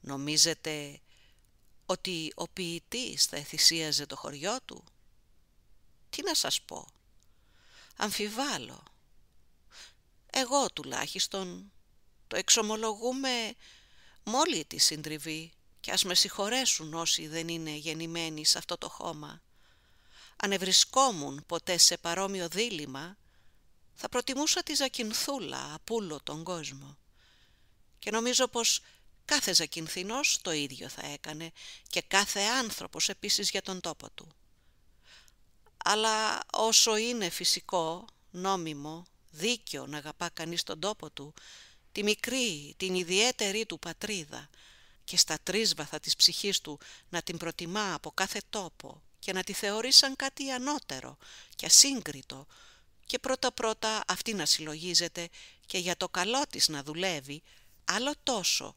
Νομίζετε ότι ο ποιητής θα εθυσίαζε το χωριό του. Τι να σας πω. Αμφιβάλλω. Εγώ τουλάχιστον εξομολογούμε μόλι τη συντριβή και ας με συγχωρέσουν όσοι δεν είναι γεννημένοι σε αυτό το χώμα. Αν ευρισκόμουν ποτέ σε παρόμοιο δίλημα, θα προτιμούσα τη ζακινθούλα απ' όλο τον κόσμο. Και νομίζω πως κάθε ζακινθινός το ίδιο θα έκανε και κάθε άνθρωπος επίσης για τον τόπο του. Αλλά όσο είναι φυσικό, νόμιμο, δίκαιο να αγαπά κανείς τον τόπο του, τη μικρή, την ιδιαίτερη του πατρίδα και στα τρίσβαθα της ψυχής του να την προτιμά από κάθε τόπο και να τη θεωρεί σαν κάτι ανώτερο και ασύγκριτο και πρώτα-πρώτα αυτή να συλλογίζεται και για το καλό της να δουλεύει, άλλο τόσο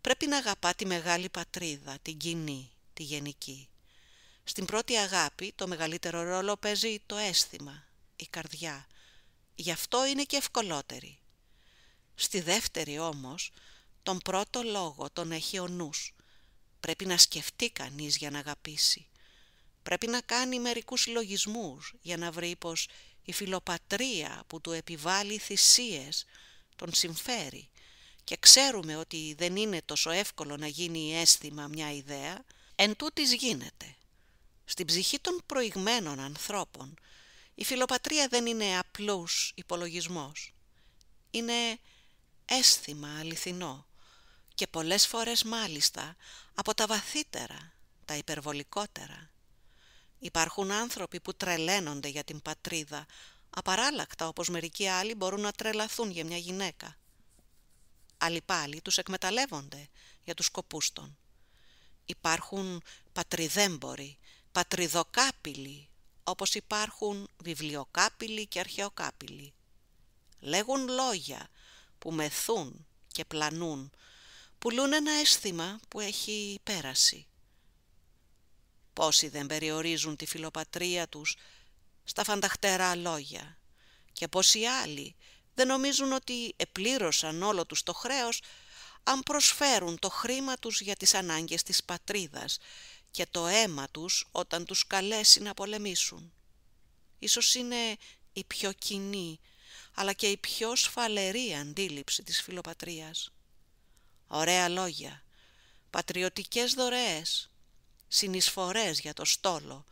πρέπει να αγαπά τη μεγάλη πατρίδα, την κοινή, τη γενική. Στην πρώτη αγάπη το μεγαλύτερο ρόλο παίζει το αίσθημα, η καρδιά. Γι' αυτό είναι και ευκολότερη. Στη δεύτερη όμως, τον πρώτο λόγο τον έχει ο νους. Πρέπει να σκεφτεί κανείς για να αγαπήσει. Πρέπει να κάνει μερικούς λογισμούς για να βρει πως η φιλοπατρία που του επιβάλλει θυσίες τον συμφέρει. Και ξέρουμε ότι δεν είναι τόσο εύκολο να γίνει αίσθημα μια ιδέα, εν τούτης γίνεται. Στην ψυχή των προηγμένων ανθρώπων η φιλοπατρία δεν είναι απλός υπολογισμός. Είναι αίσθημα αληθινό και πολλές φορές μάλιστα από τα βαθύτερα, τα υπερβολικότερα. Υπάρχουν άνθρωποι που τρελαίνονται για την πατρίδα, απαράλλακτα όπως μερικοί άλλοι μπορούν να τρελαθούν για μια γυναίκα. Άλλοι πάλι τους εκμεταλλεύονται για τους σκοπούς των. Υπάρχουν πατριδέμποροι, πατριδοκάπηλοι, όπως υπάρχουν βιβλιοκάπηλοι και αρχαιοκάπηλοι. Λέγουν λόγια που μεθούν και πλανούν, πουλούν ένα αίσθημα που έχει πέραση. Πόσοι δεν περιορίζουν τη φιλοπατρία τους στα φανταχτερά λόγια και πόσοι άλλοι δεν νομίζουν ότι επλήρωσαν όλο τους το χρέος αν προσφέρουν το χρήμα τους για τις ανάγκες της πατρίδας και το αίμα τους όταν τους καλέσει να πολεμήσουν. Ίσως είναι η πιο κοινή αλλά και η πιο σφαλερή αντίληψη της φιλοπατρίας. Ωραία λόγια, πατριωτικές δωρεές, συνεισφορές για το στόλο,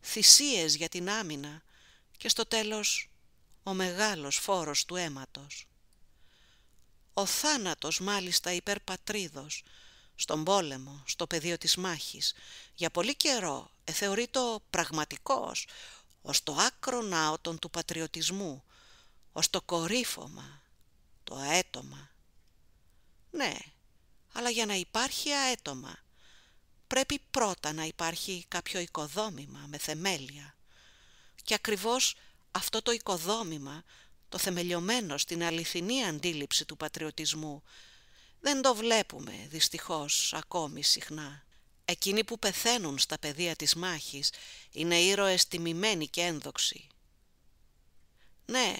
θυσίες για την άμυνα και στο τέλος ο μεγάλος φόρος του αίματος. Ο θάνατος μάλιστα υπερπατρίδος, στον πόλεμο, στο πεδίο της μάχης, για πολύ καιρό εθεωρείται πραγματικός, ως το άκρο ναότον του πατριωτισμού, ως το κορύφωμα, το αέτομα. Ναι, αλλά για να υπάρχει αέτομα πρέπει πρώτα να υπάρχει κάποιο οικοδόμημα με θεμέλια. Και ακριβώς αυτό το οικοδόμημα, το θεμελιωμένο στην αληθινή αντίληψη του πατριωτισμού, δεν το βλέπουμε δυστυχώς ακόμη συχνά. Εκείνοι που πεθαίνουν στα πεδία της μάχης είναι ήρωες τιμημένοι και ένδοξοι. Ναι,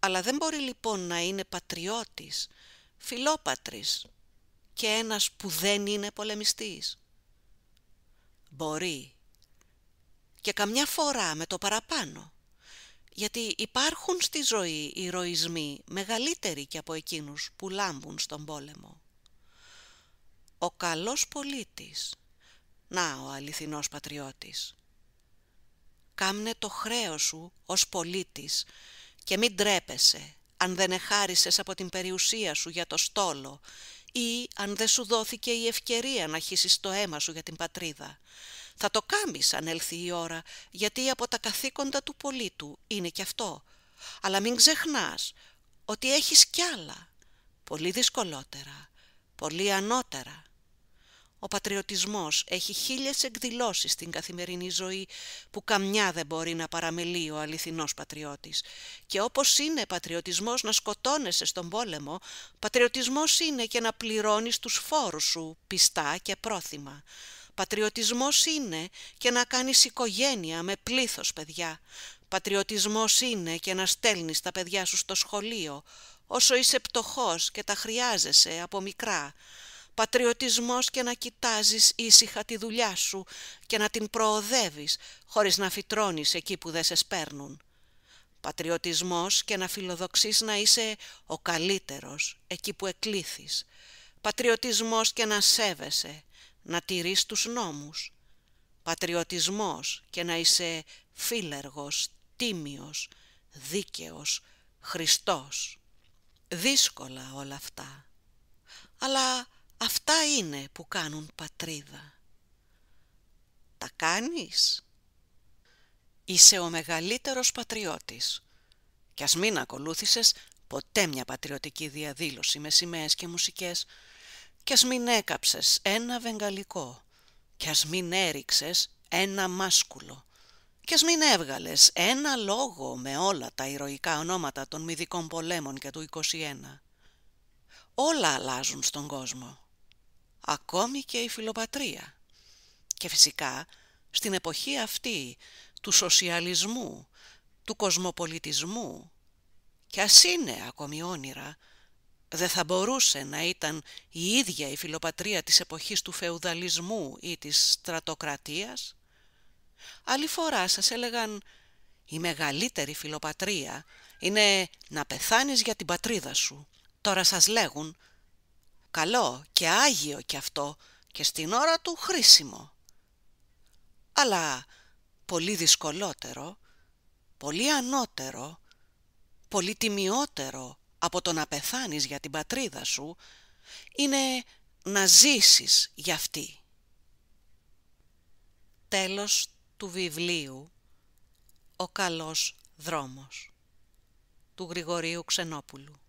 αλλά δεν μπορεί λοιπόν να είναι πατριώτης, φιλόπατρης και ένας που δεν είναι πολεμιστής. Μπορεί και καμιά φορά με το παραπάνω, γιατί υπάρχουν στη ζωή ηρωισμοί μεγαλύτεροι και από εκείνους που λάμπουν στον πόλεμο. Ο καλός πολίτης, να ο αληθινός πατριώτης. Κάμνε το χρέος σου ως πολίτης και μην τρέπεσαι αν δεν εχάρισες από την περιουσία σου για το στόλο ή αν δεν σου δόθηκε η ευκαιρία να χύσεις το αίμα σου για την πατρίδα. Θα το κάμεις αν έλθει η ώρα, γιατί από τα καθήκοντα του πολίτου είναι κι αυτό. Αλλά μην ξεχνάς ότι έχεις κι άλλα, πολύ δυσκολότερα, πολύ ανώτερα. Ο πατριωτισμός έχει χίλιες εκδηλώσεις στην καθημερινή ζωή που καμιά δεν μπορεί να παραμελεί ο αληθινός πατριώτης. Και όπως είναι πατριωτισμός να σκοτώνεσαι στον πόλεμο, πατριωτισμός είναι και να πληρώνεις τους φόρους σου πιστά και πρόθυμα. Πατριωτισμός είναι και να κάνεις οικογένεια με πλήθος παιδιά. Πατριωτισμός είναι και να στέλνεις τα παιδιά σου στο σχολείο, όσο είσαι πτωχός και τα χρειάζεσαι από μικρά πατριωτισμός και να κοιτάζεις ήσυχα τη δουλειά σου και να την προοδεύεις χωρίς να φυτρώνεις εκεί που δεν σε σπέρνουν. Πατριωτισμός και να φιλοδοξείς να είσαι ο καλύτερος εκεί που εκλήθεις. Πατριωτισμός και να σέβεσαι, να τηρείς τους νόμους. Πατριωτισμός και να είσαι φίλεργος, τίμιος, δίκαιος, Χριστός. Δύσκολα όλα αυτά. Αλλά Αυτά είναι που κάνουν πατρίδα. Τα κάνεις? Είσαι ο μεγαλύτερος πατριώτης. Κι ας μην ακολούθησες ποτέ μια πατριωτική διαδήλωση με σημαίες και μουσικές. Κι ας μην έκαψες ένα βεγγαλικό. Κι ας μην έριξες ένα μάσκουλο. Κι ας μην έβγαλες ένα λόγο με όλα τα ηρωικά ονόματα των μυδικών πολέμων και του 21. Όλα αλλάζουν στον κόσμο ακόμη και η φιλοπατρία. Και φυσικά στην εποχή αυτή του σοσιαλισμού, του κοσμοπολιτισμού, και ας είναι ακόμη όνειρα, δεν θα μπορούσε να ήταν η ίδια η φιλοπατρία της εποχής του φεουδαλισμού ή της στρατοκρατίας. Άλλη φορά σας έλεγαν «Η μεγαλύτερη φιλοπατρία είναι να πεθάνεις για την πατρίδα σου». Τώρα σας λέγουν καλό και άγιο κι αυτό και στην ώρα του χρήσιμο. Αλλά πολύ δυσκολότερο, πολύ ανώτερο, πολύ τιμιότερο από το να πεθάνεις για την πατρίδα σου, είναι να ζήσεις για αυτή. Τέλος του βιβλίου «Ο καλός δρόμος» του Γρηγορίου Ξενόπουλου